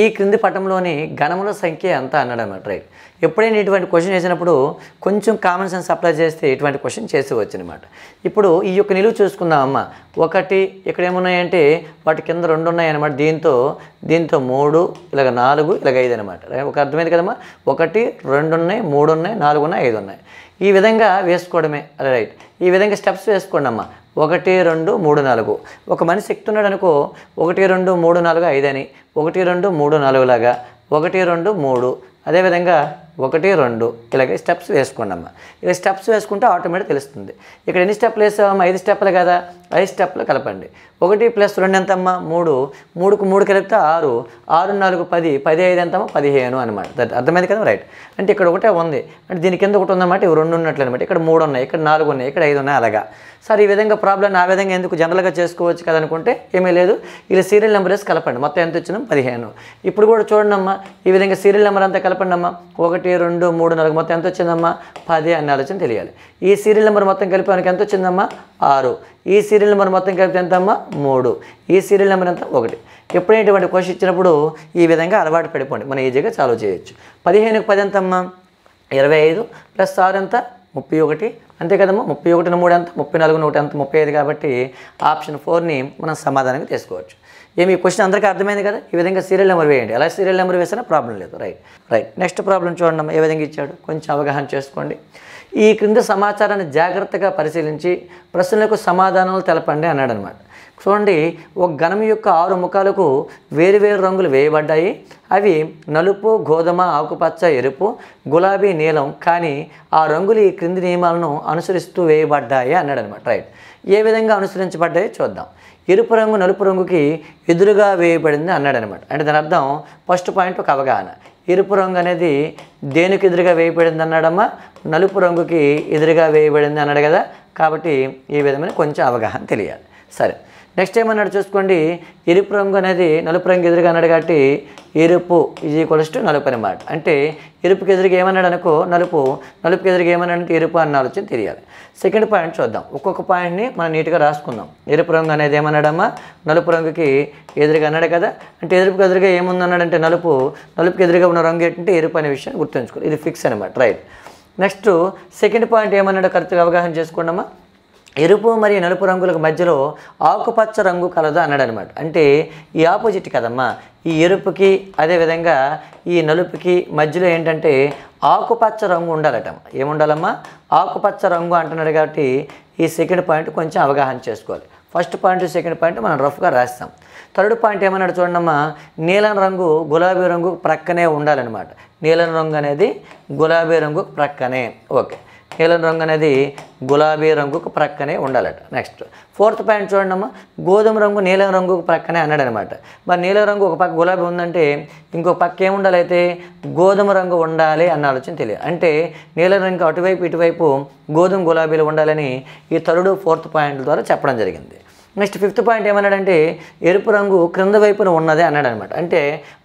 ఈ క్రింది పటంలోని ఘనముల సంఖ్య ఎంత అన్నాడు అన్నమాట రైట్ ఎప్పుడైనా ఇటువంటి క్వశ్చన్ వేసినప్పుడు కొంచెం కామన్ సెన్స్ అప్లై చేస్తే ఇటువంటి క్వశ్చన్ చేసేవచ్చు అనమాట ఇప్పుడు ఈ యొక్క నిలువు చూసుకుందామమ్మ ఒకటి ఇక్కడ ఏమున్నాయంటే వాటి కింద రెండు ఉన్నాయన్నమాట దీంతో దీంతో మూడు ఇలాగ నాలుగు ఇలాగ ఐదు అనమాట ఒక అర్థమైంది కదమ్మా ఒకటి రెండు ఉన్నాయి మూడు ఉన్నాయి నాలుగు ఉన్నాయి ఐదు ఉన్నాయి ఈ విధంగా వేసుకోవడమే రైట్ ఈ విధంగా స్టెప్స్ వేసుకోండి అమ్మ ఒకటి రెండు మూడు నాలుగు ఒక మనిషి ఎక్కుతున్నాడు అనుకో ఒకటి రెండు మూడు నాలుగు ఐదు అని ఒకటి రెండు మూడు నాలుగు లాగా ఒకటి రెండు మూడు అదేవిధంగా ఒకటి రెండు ఇలాగే స్టెప్స్ వేసుకోండమ్మా ఇలా స్టెప్స్ వేసుకుంటే ఆటోమేటిక్ తెలుస్తుంది ఇక్కడ ఎన్ని స్టెప్లు వేసామమ్మా ఐదు స్టెప్లు కదా ఐదు స్టెప్లు కలపండి ఒకటి ప్లస్ రెండు ఎంతమ్మా మూడు మూడుకు మూడు కలిపితే ఆరు ఆరు నాలుగు పది పది ఐదు ఎంతమ్మా పదిహేను అనమాట అర్థమైంది కదా రైట్ అంటే ఇక్కడ ఒకటే ఉంది అంటే దీని కింద ఒకటి ఉందన్నమాట ఇవి రెండు ఉన్నట్లు అనమాట ఇక్కడ మూడు ఉన్నాయి ఇక్కడ నాలుగు ఉన్నాయి ఇక్కడ ఐదు ఉన్నాయి అలాగా సార్ ఈ విధంగా ప్రాబ్లం ఆ విధంగా ఎందుకు జనరల్గా చేసుకోవచ్చు కదా అనుకుంటే ఏమీ లేదు ఇలా సీరియల్ నెంబర్ వేసి కలపండి మొత్తం ఎంత వచ్చినాం పదిహేను ఇప్పుడు కూడా చూడండి అమ్మా ఈ విధంగా సీరియల్ నెంబర్ అంతా కలపండి అమ్మా ఒకటి ఒకటి రెండు మూడు నాలుగు మొత్తం ఎంత వచ్చిందమ్మా పది అనే ఆలోచన తెలియాలి ఈ సీరియల్ నెంబర్ మొత్తం కలిపి మనకి ఎంత వచ్చిందమ్మా ఆరు ఈ సీరియల్ నెంబర్ మొత్తం కలిపి ఎంతమ్మా మూడు ఈ సీరియల్ నెంబర్ ఎంత ఒకటి ఎప్పుడైనా ఇటువంటి క్వశ్చన్ ఇచ్చినప్పుడు ఈ విధంగా అలవాటు పడిపోండి మనం ఈజీగా చాలా చేయొచ్చు పదిహేనుకి పది ఎంతమ్మా ఇరవై ఐదు ప్లస్ ఆరు ఎంత ముప్పై ఒకటి అంతే కదమ్మా ముప్పై ఒకటిన మూడు ఎంత ముప్పై నాలుగున నూట ఎంత ముప్పై ఐదు కాబట్టి ఆప్షన్ ఫోర్ని మనం సమాధానంగా తీసుకోవచ్చు ఏమి క్వశ్చన్ అందరికీ అర్థమైంది కదా ఈ విధంగా సీరియల్ నెంబర్ వేయండి అలా సీరియల్ నెంబర్ వేసినా ప్రాబ్లం లేదు రైట్ రైట్ నెక్స్ట్ ప్రాబ్లం చూడండి ఏ విధంగా ఇచ్చాడు కొంచెం అవగాహన చేసుకోండి ఈ క్రింద సమాచారాన్ని జాగ్రత్తగా పరిశీలించి ప్రశ్నలకు సమాధానాలు తెలపండి అన్నాడు అనమాట చూడండి ఒక ఘనం యొక్క ఆరు ముఖాలకు వేరువేరు రంగులు వేయబడ్డాయి అవి నలుపు గోధుమ ఆకుపచ్చ ఎరుపు గులాబీ నీలం కానీ ఆ రంగులు ఈ క్రింది నియమాలను అనుసరిస్తూ వేయబడ్డాయి అన్నాడు అనమాట రైట్ ఏ విధంగా అనుసరించబడ్డాయి చూద్దాం ఎరుపు రంగు నలుపు రంగుకి ఎదురుగా వేయబడింది అన్నాడు అనమాట అంటే దాని అర్థం ఫస్ట్ పాయింట్ ఒక అవగాహన ఎరుపు రంగు అనేది దేనికి ఎదురుగా వేయబడింది అన్నాడమ్మా నలుపు రంగుకి ఎదురుగా వేయబడింది అన్నాడు కదా కాబట్టి ఈ విధమైన కొంచెం అవగాహన తెలియాలి సరే నెక్స్ట్ ఏమన్నాడు చూసుకోండి ఎరుపు రంగు అనేది నలుపు రంగు ఎదురుగా అన్నాడు కాబట్టి ఎరుపు ఇది ఈక్వల్స్ టు నలుపు అనమాట అంటే ఎరుపుకి ఎదురుగా ఏమన్నాడు అనుకో నలుపు నలుపుకి ఎదురుగా అంటే ఎరుపు అన్న ఆలోచన తెలియాలి సెకండ్ పాయింట్ చూద్దాం ఒక్కొక్క పాయింట్ని మనం నీట్గా రాసుకుందాం ఎరుపు రంగు అనేది ఏమన్నాడమ్మా నలుపు రంగుకి ఎదురుగా అన్నాడు కదా అంటే ఎరుపుకి ఎదురుగా ఏముందన్నాడంటే నలుపు నలుపుకి ఎదురుగా ఉన్న రంగు ఏంటంటే ఎరుపు అనే విషయాన్ని గుర్తుంచుకోవాలి ఇది ఫిక్స్ అనమాట రైట్ నెక్స్ట్ సెకండ్ పాయింట్ ఏమన్నాడో కరెక్ట్గా అవగాహన చేసుకోండమ్మా ఎరుపు మరియు నలుపు రంగులకు మధ్యలో ఆకుపచ్చ రంగు కలదు అన్నాడు అనమాట అంటే ఈ ఆపోజిట్ కదమ్మా ఈ ఎరుపుకి అదేవిధంగా ఈ నలుపుకి మధ్యలో ఏంటంటే ఆకుపచ్చ రంగు ఉండాలట ఏముండాలమ్మా ఆకుపచ్చ రంగు అంటున్నాడు కాబట్టి ఈ సెకండ్ పాయింట్ కొంచెం అవగాహన చేసుకోవాలి ఫస్ట్ పాయింట్ సెకండ్ పాయింట్ మనం రఫ్గా రాస్తాం థర్డ్ పాయింట్ ఏమన్నాడు చూడండమ్మా నీలం రంగు గులాబీ రంగు ప్రక్కనే ఉండాలన్నమాట నీలం రంగు అనేది గులాబీ రంగు ప్రక్కనే ఓకే నీలం రంగు అనేది గులాబీ రంగుకు ప్రక్కనే ఉండాలట నెక్స్ట్ ఫోర్త్ పాయింట్ చూడండి అమ్మ గోధుమ రంగు నీలం రంగుకు ప్రక్కనే అన్నాడు అనమాట మరి నీలం రంగు ఒక పక్క గులాబీ ఉందంటే ఇంకో పక్క ఏముండాలి అయితే గోధుమ రంగు ఉండాలి అన్న ఆలోచన తెలియదు అంటే నీలం రంగు అటువైపు ఇటువైపు గోధుమ గులాబీలు ఉండాలని ఈ తరుడు ఫోర్త్ పాయింట్ ద్వారా చెప్పడం జరిగింది నెక్స్ట్ ఫిఫ్త్ పాయింట్ ఏమన్నాడంటే ఎరుపు రంగు క్రింద వైపున ఉన్నదే అన్నాడు అనమాట అంటే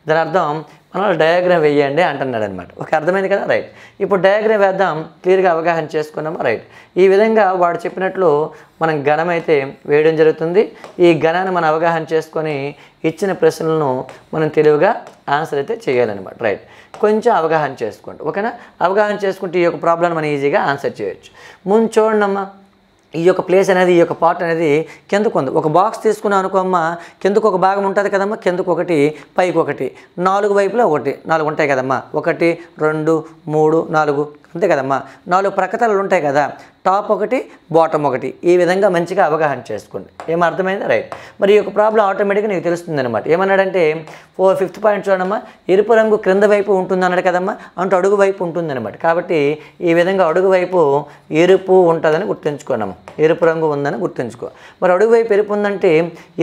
దాని అర్థం అందువల్ల డయాగ్రామ్ వేయండి అంటున్నాడు అనమాట ఒక అర్థమైంది కదా రైట్ ఇప్పుడు డయాగ్రామ్ వేద్దాం క్లియర్గా అవగాహన చేసుకున్నామా రైట్ ఈ విధంగా వాడు చెప్పినట్లు మనం ఘనమైతే వేయడం జరుగుతుంది ఈ ఘనాన్ని మనం అవగాహన చేసుకొని ఇచ్చిన ప్రశ్నలను మనం తెలివిగా ఆన్సర్ అయితే చేయాలన్నమాట రైట్ కొంచెం అవగాహన చేసుకోండి ఓకేనా అవగాహన చేసుకుంటే ఈ యొక్క ప్రాబ్లం మనం ఈజీగా ఆన్సర్ చేయొచ్చు ముందు చూడండి అమ్మా ఈ యొక్క ప్లేస్ అనేది ఈ యొక్క పార్ట్ అనేది కిందకు ఉంది ఒక బాక్స్ తీసుకున్నాం అనుకోమ్మ కిందకు ఒక భాగం ఉంటుంది కదమ్మా కిందకు ఒకటి పైకి ఒకటి నాలుగు వైపులో ఒకటి నాలుగు ఉంటాయి కదమ్మా ఒకటి రెండు మూడు నాలుగు అంతే కదమ్మా నాలుగు ప్రకటనలు ఉంటాయి కదా టాప్ ఒకటి బాటమ్ ఒకటి ఈ విధంగా మంచిగా అవగాహన చేసుకోండి ఏమర్థమైంది రైట్ మరి ఈ యొక్క ప్రాబ్లం ఆటోమేటిక్గా నీకు తెలుస్తుంది అనమాట ఏమన్నాడంటే ఫోర్ ఫిఫ్త్ పాయింట్ చూడమ్మా ఎరుపు రంగు క్రింద వైపు ఉంటుంది అన్నాడు కదమ్మా అంటూ అడుగు వైపు అనమాట కాబట్టి ఈ విధంగా అడుగు వైపు ఎరుపు ఉంటుందని గుర్తుంచుకున్నాము ఎరుపు రంగు ఉందని గుర్తుంచుకో మరి అడుగు వైపు ఎరుపు ఉందంటే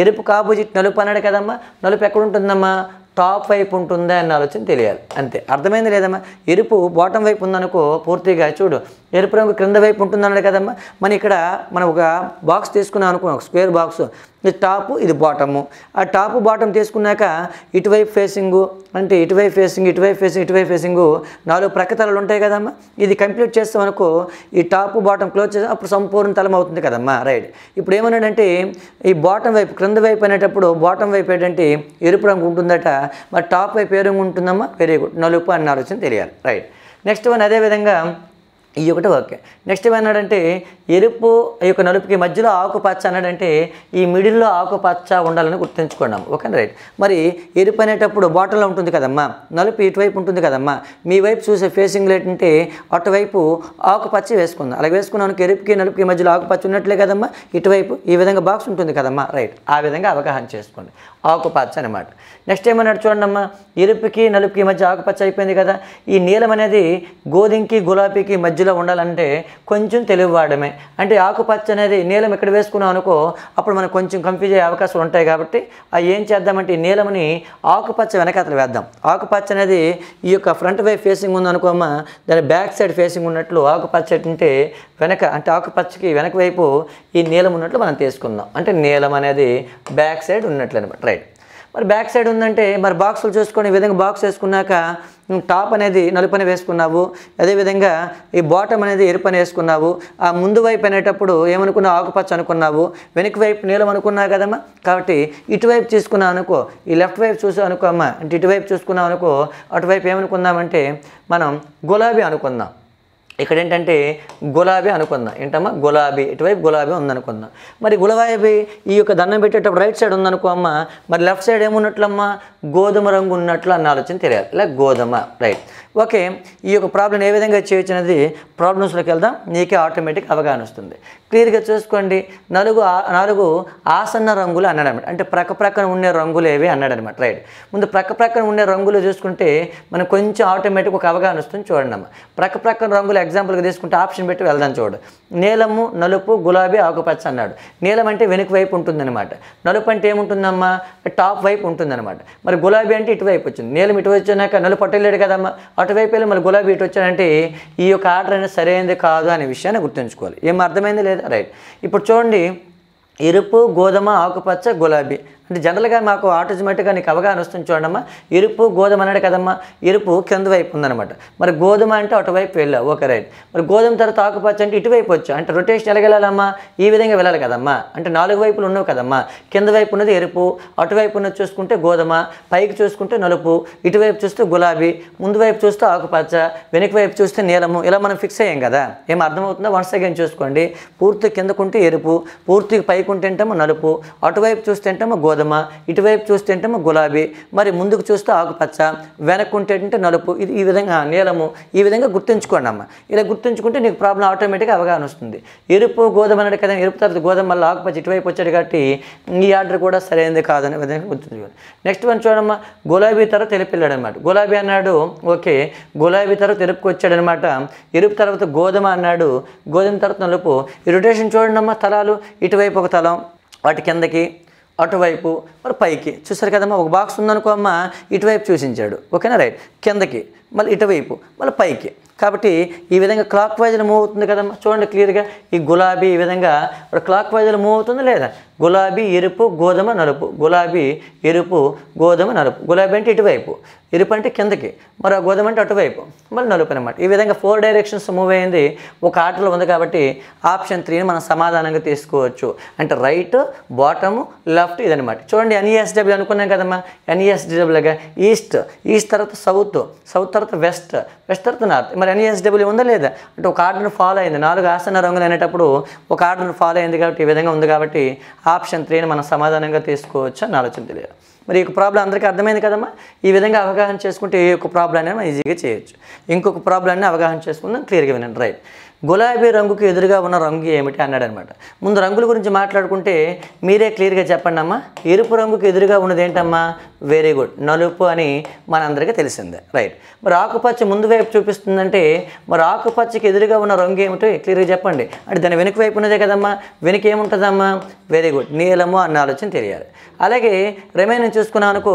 ఎరుపు కాపోజిట్ నలుపు అన్నాడు కదమ్మా నలుపు ఎక్కడ ఉంటుందమ్మా టాప్ వైపు ఉంటుందా అన్న ఆలోచన తెలియాలి అంతే అర్థమైంది లేదమ్మా ఎరుపు బాటం వైపు ఉందనుకో పూర్తిగా చూడు ఎరుపు రంగు క్రింద వైపు అన్నాడు కదమ్మా మనం ఇక్కడ మనం ఒక బాక్స్ తీసుకున్నాం అనుకున్నాం ఒక స్క్వేర్ బాక్స్ ఇది టాప్ ఇది బాటము ఆ టాప్ బాటమ్ తీసుకున్నాక ఇటువైపు ఫేసింగు అంటే ఇటువైపు ఫేసింగ్ ఇటువైపు ఫేసింగ్ ఇటువైపు ఫేసింగు నాలుగు ప్రక్కతలలు ఉంటాయి కదమ్మా ఇది కంప్లీట్ చేస్తాం అనుకో ఈ టాప్ బాటమ్ క్లోజ్ చేసి అప్పుడు సంపూర్ణ తలం అవుతుంది కదమ్మా రైట్ ఇప్పుడు ఏమన్నాడంటే ఈ బాటమ్ వైపు క్రింద వైపు అనేటప్పుడు బాటమ్ వైపు ఏంటంటే ఎరుపు రంగు ఉంటుందట మరి టాప్ వైపు ఏ రంగు ఉంటుందమ్మా గుడ్ నలుపు అన్న ఆలోచన తెలియాలి రైట్ నెక్స్ట్ వన్ అదేవిధంగా ఈ ఒకటి ఓకే నెక్స్ట్ ఏమన్నాడంటే ఎరుపు ఈ యొక్క నలుపుకి మధ్యలో ఆకుపచ్చ అన్నాడంటే ఈ మిడిల్లో ఆకుపచ్చ ఉండాలని గుర్తుంచుకున్నాం ఓకే రైట్ మరి ఎరుపు అనేటప్పుడు బాటిల్లో ఉంటుంది కదమ్మా నలుపు ఇటువైపు ఉంటుంది కదమ్మా మీ వైపు చూసే ఫేసింగ్ లైట్ అంటే అటువైపు ఆకుపచ్చ వేసుకుందాం అలాగే వేసుకున్నాను ఎరుపుకి నలుపుకి మధ్యలో ఆకుపచ్చ ఉన్నట్లే కదమ్మా ఇటువైపు ఈ విధంగా బాక్స్ ఉంటుంది కదమ్మా రైట్ ఆ విధంగా అవగాహన చేసుకోండి ఆకుపచ్చ అనమాట నెక్స్ట్ ఏమన్నాడు చూడండమ్మా ఎరుపుకి నలుపుకి మధ్య ఆకుపచ్చ అయిపోయింది కదా ఈ నీలం అనేది గోధుమకి గులాబీకి మధ్యలో ఉండాలంటే కొంచెం తెలివి అంటే ఆకుపచ్చ అనేది నీలం ఇక్కడ వేసుకున్నాం అనుకో అప్పుడు మనం కొంచెం కన్ఫ్యూజ్ అయ్యే అవకాశాలు ఉంటాయి కాబట్టి అవి ఏం చేద్దామంటే ఈ నీలమని ఆకుపచ్చ వెనకాతలు వేద్దాం ఆకుపచ్చ అనేది ఈ యొక్క ఫ్రంట్ వైపు ఫేసింగ్ ఉందనుకోమ్మా దాని బ్యాక్ సైడ్ ఫేసింగ్ ఉన్నట్లు ఆకుపచ్చ అంటే వెనక అంటే ఆకుపచ్చకి వెనక వైపు ఈ నీలం ఉన్నట్లు మనం తీసుకుందాం అంటే నీలం అనేది బ్యాక్ సైడ్ ఉన్నట్లు అనమాట మరి బ్యాక్ సైడ్ ఉందంటే మరి బాక్సులు చూసుకొని ఈ విధంగా బాక్స్ వేసుకున్నాక టాప్ అనేది నలుపని వేసుకున్నావు అదేవిధంగా ఈ బాటమ్ అనేది ఎరుపని వేసుకున్నావు ఆ ముందు వైపు అనేటప్పుడు ఏమనుకున్నావు ఆకుపచ్చ అనుకున్నావు వెనక వైపు నీలం అనుకున్నావు కదమ్మా కాబట్టి ఇటువైపు తీసుకున్నావు అనుకో ఈ లెఫ్ట్ వైపు అనుకో అమ్మా అంటే ఇటువైపు చూసుకున్నావు అనుకో అటువైపు ఏమనుకుందామంటే మనం గులాబీ అనుకుందాం ఇక్కడ ఏంటంటే గులాబీ అనుకుందాం ఏంటమ్మా గులాబీ ఇటువైపు గులాబీ ఉందనుకుందాం మరి గులాబీ ఈ యొక్క దండం పెట్టేటప్పుడు రైట్ సైడ్ ఉందనుకో అమ్మ మరి లెఫ్ట్ సైడ్ ఏమున్నట్లమ్మా గోధుమ రంగు ఉన్నట్లు అన్న ఆలోచన తెలియాలి లేక గోధుమ రైట్ ఓకే ఈ యొక్క ప్రాబ్లం ఏ విధంగా చేయొచ్చు అనేది ప్రాబ్లమ్స్లోకి వెళ్దాం నీకే ఆటోమేటిక్ అవగాహన వస్తుంది క్లియర్గా చూసుకోండి నలుగు నాలుగు ఆసన్న రంగులు అన్నాడనమాట అంటే ప్రక్క ప్రక్కన ఉండే రంగులు ఏవి అన్నాడనమాట రైట్ ముందు ప్రక్క ప్రక్కన ఉండే రంగులు చూసుకుంటే మనకు కొంచెం ఆటోమేటిక్ ఒక అవగాహన వస్తుంది చూడండి అమ్మ ప్రక్క ప్రక్కన రంగులు ఎగ్జాంపుల్గా తీసుకుంటే ఆప్షన్ పెట్టి వెళ్దాం చూడు నీలము నలుపు గులాబీ ఆకుపచ్చ అన్నాడు నీలం అంటే వెనుక వైపు ఉంటుందన్నమాట నలుపు అంటే ఏముంటుందమ్మా టాప్ వైపు ఉంటుందన్నమాట మరి గులాబీ అంటే ఇటువైపు వచ్చింది నీలం ఇటు వచ్చినాక నలుపు పట్టలేడు కదమ్మా అటువైపు వెళ్ళి మళ్ళీ గులాబీ ఇటు వచ్చానంటే ఈ యొక్క ఆర్డర్ అనేది సరైనది కాదు అనే విషయాన్ని గుర్తుంచుకోవాలి ఏం అర్థమైంది లేదా రైట్ ఇప్పుడు చూడండి ఎరుపు గోధుమ ఆకుపచ్చ గులాబీ అంటే జనరల్గా మాకు ఆటోమేటిక్గా నీకు అవగాహన వస్తుంది చూడమ్మా ఎరుపు గోధుమ అన్నాడు కదమ్మా ఎరుపు కింద వైపు ఉందన్నమాట మరి గోధుమ అంటే అటువైపు వెళ్ళావు ఒక రైట్ మరి గోధుమ తర్వాత ఆకుపచ్చ అంటే ఇటువైపు వచ్చు అంటే రొటేషన్ ఎలా వెళ్ళాలమ్మా ఈ విధంగా వెళ్ళాలి కదమ్మా అంటే నాలుగు వైపులు ఉన్నావు కదమ్మా కింద వైపు ఉన్నది ఎరుపు అటువైపు ఉన్నది చూసుకుంటే గోధుమ పైకి చూసుకుంటే నలుపు ఇటువైపు చూస్తే గులాబీ ముందు వైపు చూస్తే ఆకుపచ్చ వెనుక వైపు చూస్తే నీలము ఇలా మనం ఫిక్స్ అయ్యాం కదా ఏం అర్థమవుతుందో వన్స్ అగైన్ చూసుకోండి పూర్తి కిందకుంటే ఎరుపు పూర్తిగా పైకుంటేంటేమో నలుపు అటువైపు చూస్తే గోధుమ గోధుమ ఇటువైపు చూస్తే గులాబీ మరి ముందుకు చూస్తే ఆకుపచ్చ వెనక్కుంటే నలుపు ఇది ఈ విధంగా నీలము ఈ విధంగా గుర్తుంచుకోండి అమ్మ ఇలా గుర్తుంచుకుంటే నీకు ప్రాబ్లం ఆటోమేటిక్గా అవగాహన వస్తుంది ఎరుపు గోధుమ అన్నాడు కదా ఎరుపు తర్వాత గోధుమ మళ్ళీ ఆకుపచ్చ ఇటువైపు వచ్చాడు కాబట్టి ఈ ఆర్డర్ కూడా సరైనది కాదనే విధంగా గుర్తుంచుకోండి నెక్స్ట్ వన్ చూడమ్మా గులాబీ తర్వాత తెలిపిల్లాడు అనమాట గులాబీ అన్నాడు ఓకే గులాబీ తర్వాత తెలుపుకొచ్చాడనమాట ఎరుపు తర్వాత గోధుమ అన్నాడు గోధుమ తర్వాత నలుపు ఈ రొటేషన్ చూడండి అమ్మ తలాలు ఇటువైపు ఒక తలం వాటి కిందకి అటువైపు మరి పైకి చూసారు కదమ్మా ఒక బాక్స్ ఉందనుకో అమ్మ ఇటువైపు చూసించాడు ఓకేనా రైట్ కిందకి మళ్ళీ ఇటువైపు మళ్ళీ పైకి కాబట్టి ఈ విధంగా క్లాక్ వైజ్లో మూవ్ అవుతుంది కదమ్మా చూడండి క్లియర్గా ఈ గులాబీ ఈ విధంగా క్లాక్ వైజ్లో మూవ్ అవుతుంది లేదా గులాబీ ఎరుపు గోధుమ నలుపు గులాబీ ఎరుపు గోధుమ నలుపు గులాబీ అంటే ఇటువైపు ఎరుపు అంటే కిందకి మరి ఆ గోధుమ అంటే అటువైపు మళ్ళీ నలుపు అనమాట ఈ విధంగా ఫోర్ డైరెక్షన్స్ మూవ్ అయింది ఒక ఆటలో ఉంది కాబట్టి ఆప్షన్ త్రీని మనం సమాధానంగా తీసుకోవచ్చు అంటే రైట్ బాటము లెఫ్ట్ ఇదనమాట చూడండి ఎన్ఈఎస్డబ్ల్యూ e అనుకున్నాం కదమ్మా ఎన్ఈఎస్డబ్ల్యూగా ఈస్ట్ ఈస్ట్ తర్వాత సౌత్ సౌత్ తర్వాత వెస్ట్ వెస్ట్ తర్వాత నార్త్ మరి ఎన్ఈఎస్డబ్ల్యూ e ఉందా లేదా అంటే ఒక ఆర్డర్ను ఫాలో అయింది నాలుగు ఆసన రంగులు అనేటప్పుడు ఒక ఆర్డర్ను ఫాలో అయింది కాబట్టి ఈ విధంగా ఉంది కాబట్టి ఆప్షన్ త్రీని మనం సమాధానంగా తీసుకోవచ్చు అని ఆలోచన తెలియదు మరి ఈ ప్రాబ్లం అందరికీ అర్థమైంది కదమ్మా ఈ విధంగా అవగాహన చేసుకుంటే ఏ యొక్క ప్రాబ్లం అనేది మనం ఈజీగా చేయొచ్చు ఇంకొక అనేది అవగాహన చేసుకుందాం క్లియర్గా వినండి రైట్ గులాబీ రంగుకి ఎదురుగా ఉన్న రంగు ఏమిటి అన్నాడనమాట ముందు రంగుల గురించి మాట్లాడుకుంటే మీరే క్లియర్గా చెప్పండి అమ్మా ఎరుపు రంగుకి ఎదురుగా ఉన్నది ఏంటమ్మా వెరీ గుడ్ నలుపు అని మనందరికీ తెలిసిందే రైట్ మరి ఆకుపచ్చ ముందు వైపు చూపిస్తుందంటే మరి ఆకుపచ్చకి ఎదురుగా ఉన్న రంగు ఏమిటి క్లియర్గా చెప్పండి అంటే దాని వెనుక వైపు ఉన్నదే కదమ్మా వెనుక ఏముంటుందమ్మా వెరీ గుడ్ నీలము అన్న ఆలోచన తెలియాలి అలాగే రిమైనింగ్ చూసుకున్నాం అనుకో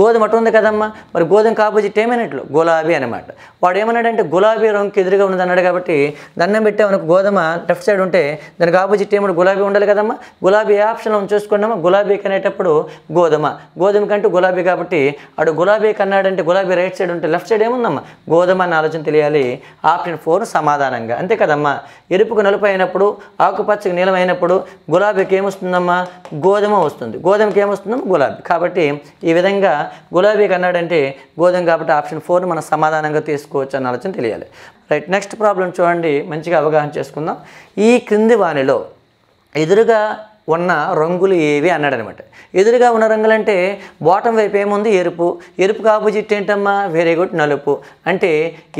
గోధుమ అటు ఉంది కదమ్మా మరి గోధుమ కాబోజిట్ ఏమైనట్లు గులాబీ అనమాట వాడు ఏమన్నాడంటే గులాబీ రంగుకి ఎదురుగా ఉన్నది అన్నాడు కాబట్టి పెట్టే మనకు గోధుమ లెఫ్ట్ సైడ్ ఉంటే దానికి ఆపోజిట్ ఏమో గులాబీ ఉండాలి కదమ్మా గులాబీ ఆప్షన్ చూసుకున్నామా గులాబీ కనేటప్పుడు గోధుమ గోధుమ కంటే గులాబీ కాబట్టి ఆడు గులాబీ కన్నాడంటే గులాబీ రైట్ సైడ్ ఉంటే లెఫ్ట్ సైడ్ ఏముందమ్మా గోధుమ అన్న ఆలోచన తెలియాలి ఆప్షన్ ఫోర్ సమాధానంగా అంతే కదమ్మా ఎరుపుకు నలుపు అయినప్పుడు ఆకుపచ్చకు నీలం అయినప్పుడు గులాబీకి ఏమొస్తుందమ్మా గోధుమ వస్తుంది గోధుమకి ఏమొస్తుందమ్మా గులాబీ కాబట్టి ఈ విధంగా గులాబీ కన్నాడంటే గోధుమ కాబట్టి ఆప్షన్ ఫోర్ మనం సమాధానంగా తీసుకోవచ్చు అన్న ఆలోచన తెలియాలి రైట్ నెక్స్ట్ ప్రాబ్లం చూడండి మంచిగా అవగాహన చేసుకుందాం ఈ క్రింది వాణిలో ఎదురుగా ఉన్న రంగులు ఏవి అన్నాడనమాట ఎదురుగా ఉన్న రంగులంటే బాటం వైపు ఏముంది ఎరుపు ఎరుపు కాపోజిట్ ఏంటమ్మా వెరీ గుడ్ నలుపు అంటే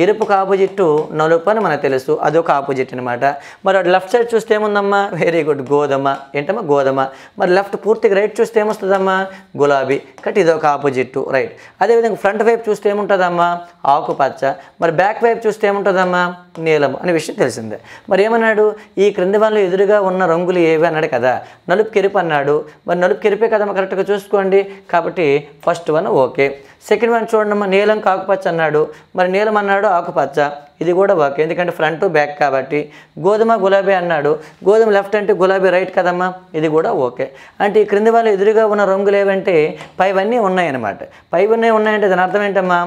ఎరుపు ఆపోజిట్ నలుపు అని మనకు తెలుసు అదొక ఆపోజిట్ అనమాట మరి లెఫ్ట్ సైడ్ చూస్తే ఏముందమ్మా వెరీ గుడ్ గోధుమ ఏంటమ్మా గోధుమ మరి లెఫ్ట్ పూర్తిగా రైట్ చూస్తే ఏమొస్తుందమ్మా గులాబీ కాబట్టి ఇదొక ఆపోజిట్ రైట్ అదేవిధంగా ఫ్రంట్ వైపు చూస్తే ఏముంటుందమ్మా ఆకుపచ్చ మరి బ్యాక్ వైపు చూస్తే ఏముంటుందమ్మా నీలం అనే విషయం తెలిసిందే మరి ఏమన్నాడు ఈ క్రింది వాళ్ళు ఎదురుగా ఉన్న రంగులు ఏవి అన్నాడు కదా నలుపు కెరుపు అన్నాడు మరి నలుపు కెరిపే కదమ్మా కరెక్ట్గా చూసుకోండి కాబట్టి first one okay second one చూడండి నీలం కాకుపచ్చ అన్నాడు మరి నీలం అన్నాడు ఆకుపచ్చ ఇది కూడా ఓకే ఎందుకంటే ఫ్రంట్ బ్యాక్ కాబట్టి గోధుమ గులాబీ అన్నాడు గోధుమ లెఫ్ట్ అంటే గులాబీ రైట్ కదమ్మా ఇది కూడా ఓకే అంటే ఈ క్రింది వాళ్ళు ఎదురుగా ఉన్న రంగులు ఏవంటే పైవన్నీ ఉన్నాయన్నమాట పైవన్నీ ఉన్నాయంటే దాని అర్థం ఏంటమ్మా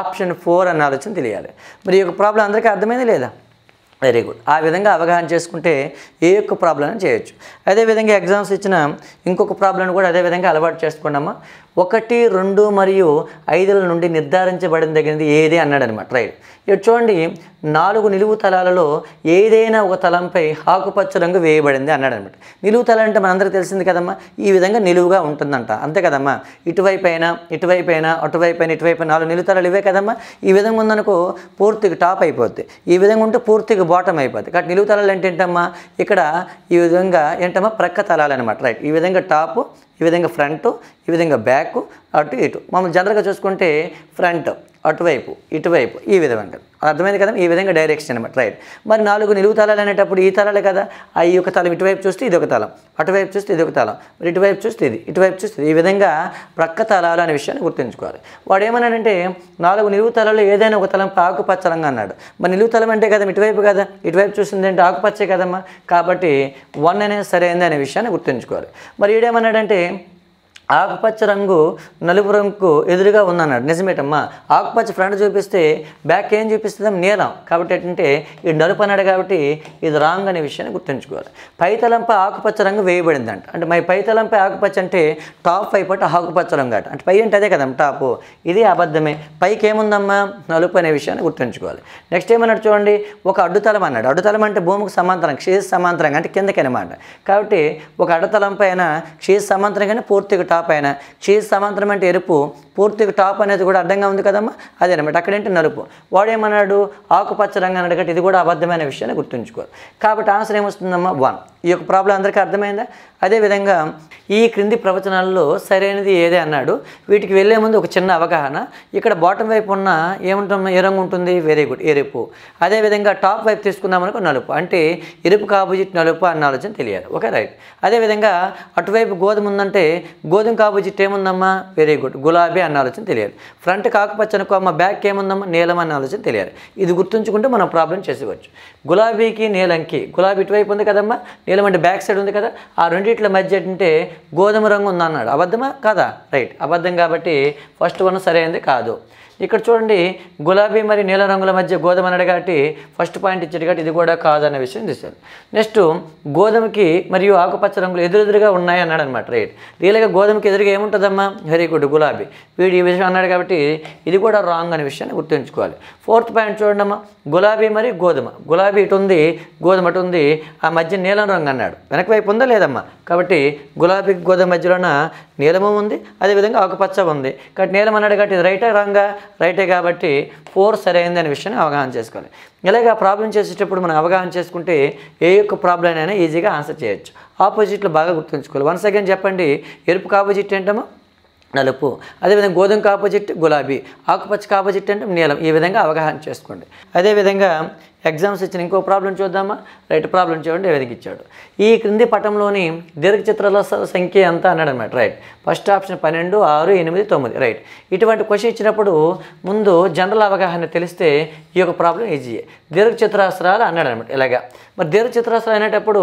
ఆప్షన్ ఫోర్ అన్న ఆలోచన తెలియాలి మరి ఈ యొక్క ప్రాబ్లం అందరికీ అర్థమైంది లేదా వెరీ గుడ్ ఆ విధంగా అవగాహన చేసుకుంటే ఏ యొక్క ప్రాబ్లం చేయొచ్చు అదేవిధంగా ఎగ్జామ్స్ ఇచ్చిన ఇంకొక ప్రాబ్లం కూడా అదేవిధంగా అలవాటు అమ్మా ఒకటి రెండు మరియు ఐదుల నుండి నిర్ధారించబడిన తగినది ఏదే అన్నాడనమాట రైట్ ఇక్కడ చూడండి నాలుగు నిలువు తలాలలో ఏదైనా ఒక తలంపై ఆకుపచ్చ రంగు వేయబడింది అన్నాడనమాట నిలువు తల అంటే మనందరికీ తెలిసింది కదమ్మా ఈ విధంగా నిలువుగా ఉంటుందంట అంతే కదమ్మా అయినా అటువైపు అయినా ఇటువైపైన నాలుగు నిలువు తలాలు ఇవే కదమ్మా ఈ విధంగా ఉందనుకో పూర్తిగా టాప్ అయిపోద్ది ఈ విధంగా ఉంటే పూర్తిగా బాటం అయిపోద్ది కాబట్టి నిలువు తలాలు అంటే ఏంటమ్మా ఇక్కడ ఈ విధంగా ఏంటమ్మా ప్రక్క తలాలు అనమాట రైట్ ఈ విధంగా టాప్ ఈ విధంగా ఫ్రంట్ ఈ విధంగా బ్యాక్ బ్యాక్ అటు ఇటు మనం జనరల్గా చూసుకుంటే ఫ్రంట్ అటువైపు ఇటువైపు ఈ విధంగా అర్థమైంది కదా ఈ విధంగా డైరెక్షన్ అనమాట రైట్ మరి నాలుగు నిలువు తలాలు అనేటప్పుడు ఈ తలాలే కదా ఆ ఈ ఒక తలం ఇటువైపు చూస్తే ఇది ఒక తలం అటువైపు చూస్తే ఇది ఒక తలం మరి ఇటువైపు చూస్తే ఇది ఇటువైపు చూస్తే ఈ విధంగా ప్రక్క తలాలు అనే విషయాన్ని గుర్తుంచుకోవాలి వాడు ఏమన్నాడంటే నాలుగు నిలువు తలాలు ఏదైనా ఒక తలం ఆకుపచ్చలంగా అన్నాడు మరి నిలువు తలం అంటే కదా ఇటువైపు కదా ఇటువైపు చూస్తుంది అంటే ఆకుపచ్చే కదమ్మా కాబట్టి వన్ అనేది సరైంది అనే విషయాన్ని గుర్తుంచుకోవాలి మరి ఏడేమన్నాడంటే ఆకుపచ్చ రంగు నలుపు రంగుకు ఎదురుగా ఉందన్నాడు నిజమేటమ్మా ఆకుపచ్చ ఫ్రంట్ చూపిస్తే బ్యాక్ ఏం చూపిస్తుంది నీలం కాబట్టి ఏంటంటే ఈ నలుపు అన్నాడు కాబట్టి ఇది రాంగ్ అనే విషయాన్ని గుర్తుంచుకోవాలి పైతలంపై ఆకుపచ్చ రంగు వేయబడిందంట అంటే మై పైతలంపై ఆకుపచ్చ అంటే టాప్ పై ఆకుపచ్చ రంగు అట అంటే పై అంటే అదే కదమ్మా టాపు ఇది అబద్ధమే పైకి ఏముందమ్మా నలుపు అనే విషయాన్ని గుర్తుంచుకోవాలి నెక్స్ట్ ఏమన్నాడు చూడండి ఒక అడ్డుతలం అన్నాడు అడ్డుతలం అంటే భూమికి సమాంతరం క్షీర సమాంతరంగా అంటే కిందకి అనమాట కాబట్టి ఒక అడ్డతలంపైన క్షీర సమాంతరంగానే పూర్తిగా టాప్ టాప్ అయిన చీజ్ సమాంతరం అంటే ఎరుపు పూర్తిగా టాప్ అనేది కూడా అడ్డంగా ఉంది కదమ్మా అదే అనమాట అక్కడేంటి నలుపు వాడేమన్నాడు ఆకుపచ్చ రంగు అన్నాడు కాబట్టి ఇది కూడా అబద్ధమైన విషయాన్ని గుర్తుంచుకోరు కాబట్టి ఆన్సర్ ఏమొస్తుందమ్మా వన్ ఈ యొక్క ప్రాబ్లం అందరికీ అర్థమైందా అదేవిధంగా ఈ క్రింది ప్రవచనాల్లో సరైనది ఏదే అన్నాడు వీటికి వెళ్ళే ముందు ఒక చిన్న అవగాహన ఇక్కడ బాటం వైపు ఉన్న ఏముంటుంది ఏ రంగు ఉంటుంది వెరీ గుడ్ ఎరుపు అదేవిధంగా టాప్ వైపు తీసుకున్నామనుకో నలుపు అంటే ఎరుపు కాబోజిట్ నలుపు అన్న ఆలోచన తెలియాలి ఓకే రైట్ అదేవిధంగా అటువైపు గోధుమ ఉందంటే గోధుమ కాబోజిట్ ఏముందమ్మా వెరీ గుడ్ గులాబీ అన్న ఆలోచన తెలియాలి ఫ్రంట్ కాకపచ్చ అనుకో అమ్మ బ్యాక్ ఏముందమ్మా నీలం అన్న ఆలోచన తెలియాలి ఇది గుర్తుంచుకుంటే మనం ప్రాబ్లం చేసేవచ్చు గులాబీకి నీలంకి గులాబీ ఇటువైపు ఉంది కదమ్మా నీలం అంటే బ్యాక్ సైడ్ ఉంది కదా ఆ రెండు రెండిట్ల మధ్య అంటే గోధుమ రంగు ఉందన్నాడు అబద్ధమా కాదా రైట్ అబద్ధం కాబట్టి ఫస్ట్ వన్ సరైనది కాదు ఇక్కడ చూడండి గులాబీ మరియు నీల రంగుల మధ్య గోధుమ అన్నాడు కాబట్టి ఫస్ట్ పాయింట్ ఇచ్చాడు కాబట్టి ఇది కూడా కాదన్న విషయం తీశారు నెక్స్ట్ గోధుమకి మరియు ఆకుపచ్చ రంగులు ఎదురెదురుగా ఉన్నాయి అన్నాడు అనమాట రైట్ రియల్గా గోధుమకి ఎదురుగా ఏముంటుందమ్మా వెరీ గుడ్ గులాబీ వీడు ఈ విషయం అన్నాడు కాబట్టి ఇది కూడా రాంగ్ అనే విషయాన్ని గుర్తుంచుకోవాలి ఫోర్త్ పాయింట్ చూడండి అమ్మా గులాబీ మరియు గోధుమ గులాబీ ఇటు ఉంది గోధుమ అటు ఉంది ఆ మధ్య నీలం రంగు అన్నాడు వెనక వైపు ఉందా లేదమ్మా కాబట్టి గులాబీ గోధుమ మధ్యలోన నీలము ఉంది అదేవిధంగా ఆకుపచ్చ ఉంది కాబట్టి నీలం అన్నాడు కాబట్టి ఇది రైటా రాంగా రైటే కాబట్టి ఫోర్ సరైంది అనే విషయాన్ని అవగాహన చేసుకోవాలి ఇలాగ ప్రాబ్లం చేసేటప్పుడు మనం అవగాహన చేసుకుంటే ఏ యొక్క ప్రాబ్లం అయినా ఈజీగా ఆన్సర్ చేయొచ్చు ఆపోజిట్లో బాగా గుర్తుంచుకోవాలి వన్స్ అగైన్ చెప్పండి ఎరుపు ఆపోజిట్ ఏంటమ్మా నలుపు అదేవిధంగా గోధుమకు ఆపోజిట్ గులాబీ ఆకుపచ్చకు ఆపోజిట్ అంటే నీలం ఈ విధంగా అవగాహన చేసుకోండి అదేవిధంగా ఎగ్జామ్స్ ఇచ్చిన ఇంకో ప్రాబ్లం చూద్దామా రైట్ ప్రాబ్లం చూడండి ఇచ్చాడు ఈ క్రింది పటంలోని దీర్ఘచిత్రాల సంఖ్య ఎంత అన్నాడు అనమాట రైట్ ఫస్ట్ ఆప్షన్ పన్నెండు ఆరు ఎనిమిది తొమ్మిది రైట్ ఇటువంటి క్వశ్చన్ ఇచ్చినప్పుడు ముందు జనరల్ అవగాహన తెలిస్తే ఈ యొక్క ప్రాబ్లం ఈజీయే దీర్ఘచిత్రాస్త్రాలు అన్నాడు అనమాట ఇలాగా మరి దీర్ఘచిత్రాస్త్రాలు అనేటప్పుడు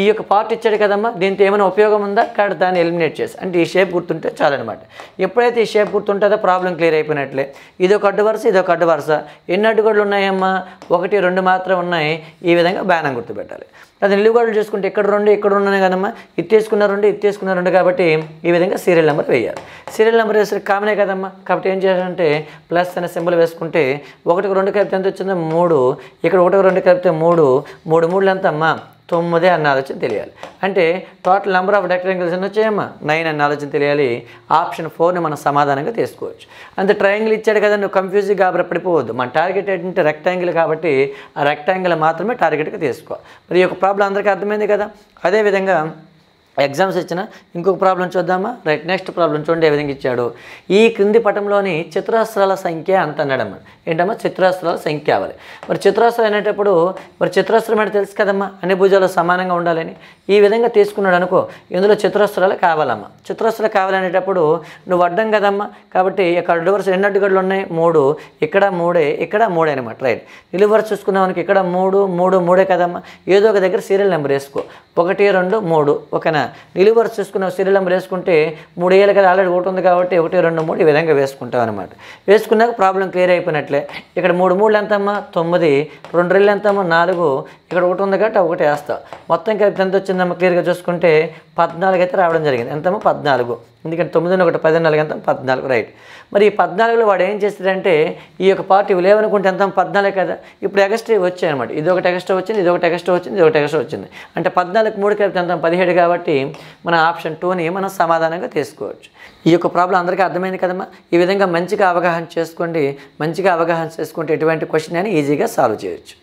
ఈ యొక్క పార్ట్ ఇచ్చాడు కదమ్మా దీంతో ఏమైనా ఉపయోగం ఉందా కాదు దాన్ని ఎలిమినేట్ చేసి అంటే ఈ షేప్ గుర్తుంటే చాలన్నమాట ఎప్పుడైతే ఈ షేప్ గుర్తుంటుందో ప్రాబ్లం క్లియర్ అయిపోయినట్లే ఇదొక అడ్డు వరుస ఇదొక అడ్డు వరుస ఎన్ని అడ్డుగడులు ఉన్నాయమ్మా ఒకటి రెండు రెండు మాత్రం ఉన్నాయి ఈ విధంగా బాణం గుర్తుపెట్టాలి అది నిలువుగాడులు చూసుకుంటే ఇక్కడ రెండు ఇక్కడ ఉన్నాయి కదమ్మా ఇత్తేసుకున్న రెండు ఇత్తేసుకున్న రెండు కాబట్టి ఈ విధంగా సీరియల్ నెంబర్ వేయాలి సీరియల్ నెంబర్ వేసరికి కామనే కదమ్మా కాబట్టి ఏం చేయాలంటే ప్లస్ అనే సింబల్ వేసుకుంటే ఒకటికి రెండు కలిపితే ఎంత వచ్చిందో మూడు ఇక్కడ ఒకటికి రెండు కలిపితే మూడు మూడు మూడులు ఎంతమ్మా తొమ్మిది అన్న ఆలోచన తెలియాలి అంటే టోటల్ నెంబర్ ఆఫ్ రెక్టాంగిల్స్ ఎన్ని వచ్చాయమ్మా నైన్ అన్న ఆలోచన తెలియాలి ఆప్షన్ ఫోర్ని మనం సమాధానంగా తీసుకోవచ్చు అంత ట్రయాంగిల్ ఇచ్చాడు కదా నువ్వు కన్ఫ్యూజ్గా కాబట్టి పడిపోవద్దు మన టార్గెట్ ఏంటంటే రెక్టాంగిల్ కాబట్టి ఆ రెక్టాంగిల్ మాత్రమే టార్గెట్గా తీసుకోవాలి మరి ఈ యొక్క ప్రాబ్లం అందరికీ అర్థమైంది కదా అదేవిధంగా ఎగ్జామ్స్ ఇచ్చిన ఇంకొక ప్రాబ్లం చూద్దామా రైట్ నెక్స్ట్ ప్రాబ్లం చూడండి ఏ విధంగా ఇచ్చాడు ఈ క్రింది పటంలోని చిత్రాస్త్రాల సంఖ్య అంత అన్నాడమ్మా ఏంటమ్మా చిత్రాస్త్రాల సంఖ్య అవ్వాలి మరి చిత్రాస్త్రం అనేటప్పుడు మరి చిత్రాస్త్రం అంటే తెలుసు కదమ్మా అన్ని భుజాలు సమానంగా ఉండాలని ఈ విధంగా తీసుకున్నాడు అనుకో ఇందులో చిత్రాస్త్రాలు కావాలమ్మా చిత్రాస్త్రాలు కావాలనేటప్పుడు నువ్వు అడ్డం కదమ్మా కాబట్టి ఇక్కడ అడ్డు వరుస ఎన్ని అడ్డుగడ్లు ఉన్నాయి మూడు ఇక్కడ మూడే ఇక్కడ మూడే అనమాట రైట్ నిలువు వరుస చూసుకున్నావు ఇక్కడ మూడు మూడు మూడే కదమ్మా ఏదో ఒక దగ్గర సీరియల్ నెంబర్ వేసుకో ఒకటి రెండు మూడు ఒకనా నిలువ వరుస చూసుకున్న శరీరం వేసుకుంటే మూడేళ్ళ కదా ఆల్రెడీ ఒకటి ఉంది కాబట్టి ఒకటి రెండు మూడు ఈ విధంగా వేసుకుంటాం అనమాట వేసుకున్నాక ప్రాబ్లం క్లియర్ అయిపోయినట్లే ఇక్కడ మూడు మూడు ఎంతమ్మా తొమ్మిది రెండు రెళ్ళు ఎంతమ్మా నాలుగు ఇక్కడ ఒకటి ఉంది కాబట్టి ఒకటి వేస్తా మొత్తం కలిపి ఎంత వచ్చిందమ్మ క్లియర్గా చూసుకుంటే పద్నాలుగు అయితే రావడం జరిగింది ఎంతమో పద్నాలుగు ఎందుకంటే తొమ్మిదిని ఒకటి పద్నాలుగు ఎంత పద్నాలుగు రైట్ మరి ఈ పద్నాలుగులో వాడు ఏం చేస్తాడంటే ఈ యొక్క పార్టీ లేవనుకుంటే ఎంత పద్నాలుగు కదా ఇప్పుడు ఎగస్ట్రీ వచ్చాయి అనమాట ఇది ఒకటి ఎగస్ట్రా వచ్చింది ఇది ఒకటి ఎగస్ట్రా వచ్చింది ఇది ఒకటి ఎగస్ట్రా వచ్చింది అంటే పద్నాలుగు మూడు కలిపి ఎంత పదిహేడు కాబట్టి మన ఆప్షన్ టూని మనం సమాధానంగా తీసుకోవచ్చు ఈ యొక్క ప్రాబ్లం అందరికీ అర్థమైంది కదమ్మా ఈ విధంగా మంచిగా అవగాహన చేసుకోండి మంచిగా అవగాహన చేసుకుంటే ఎటువంటి క్వశ్చన్ అని ఈజీగా సాల్వ్ చేయొచ్చు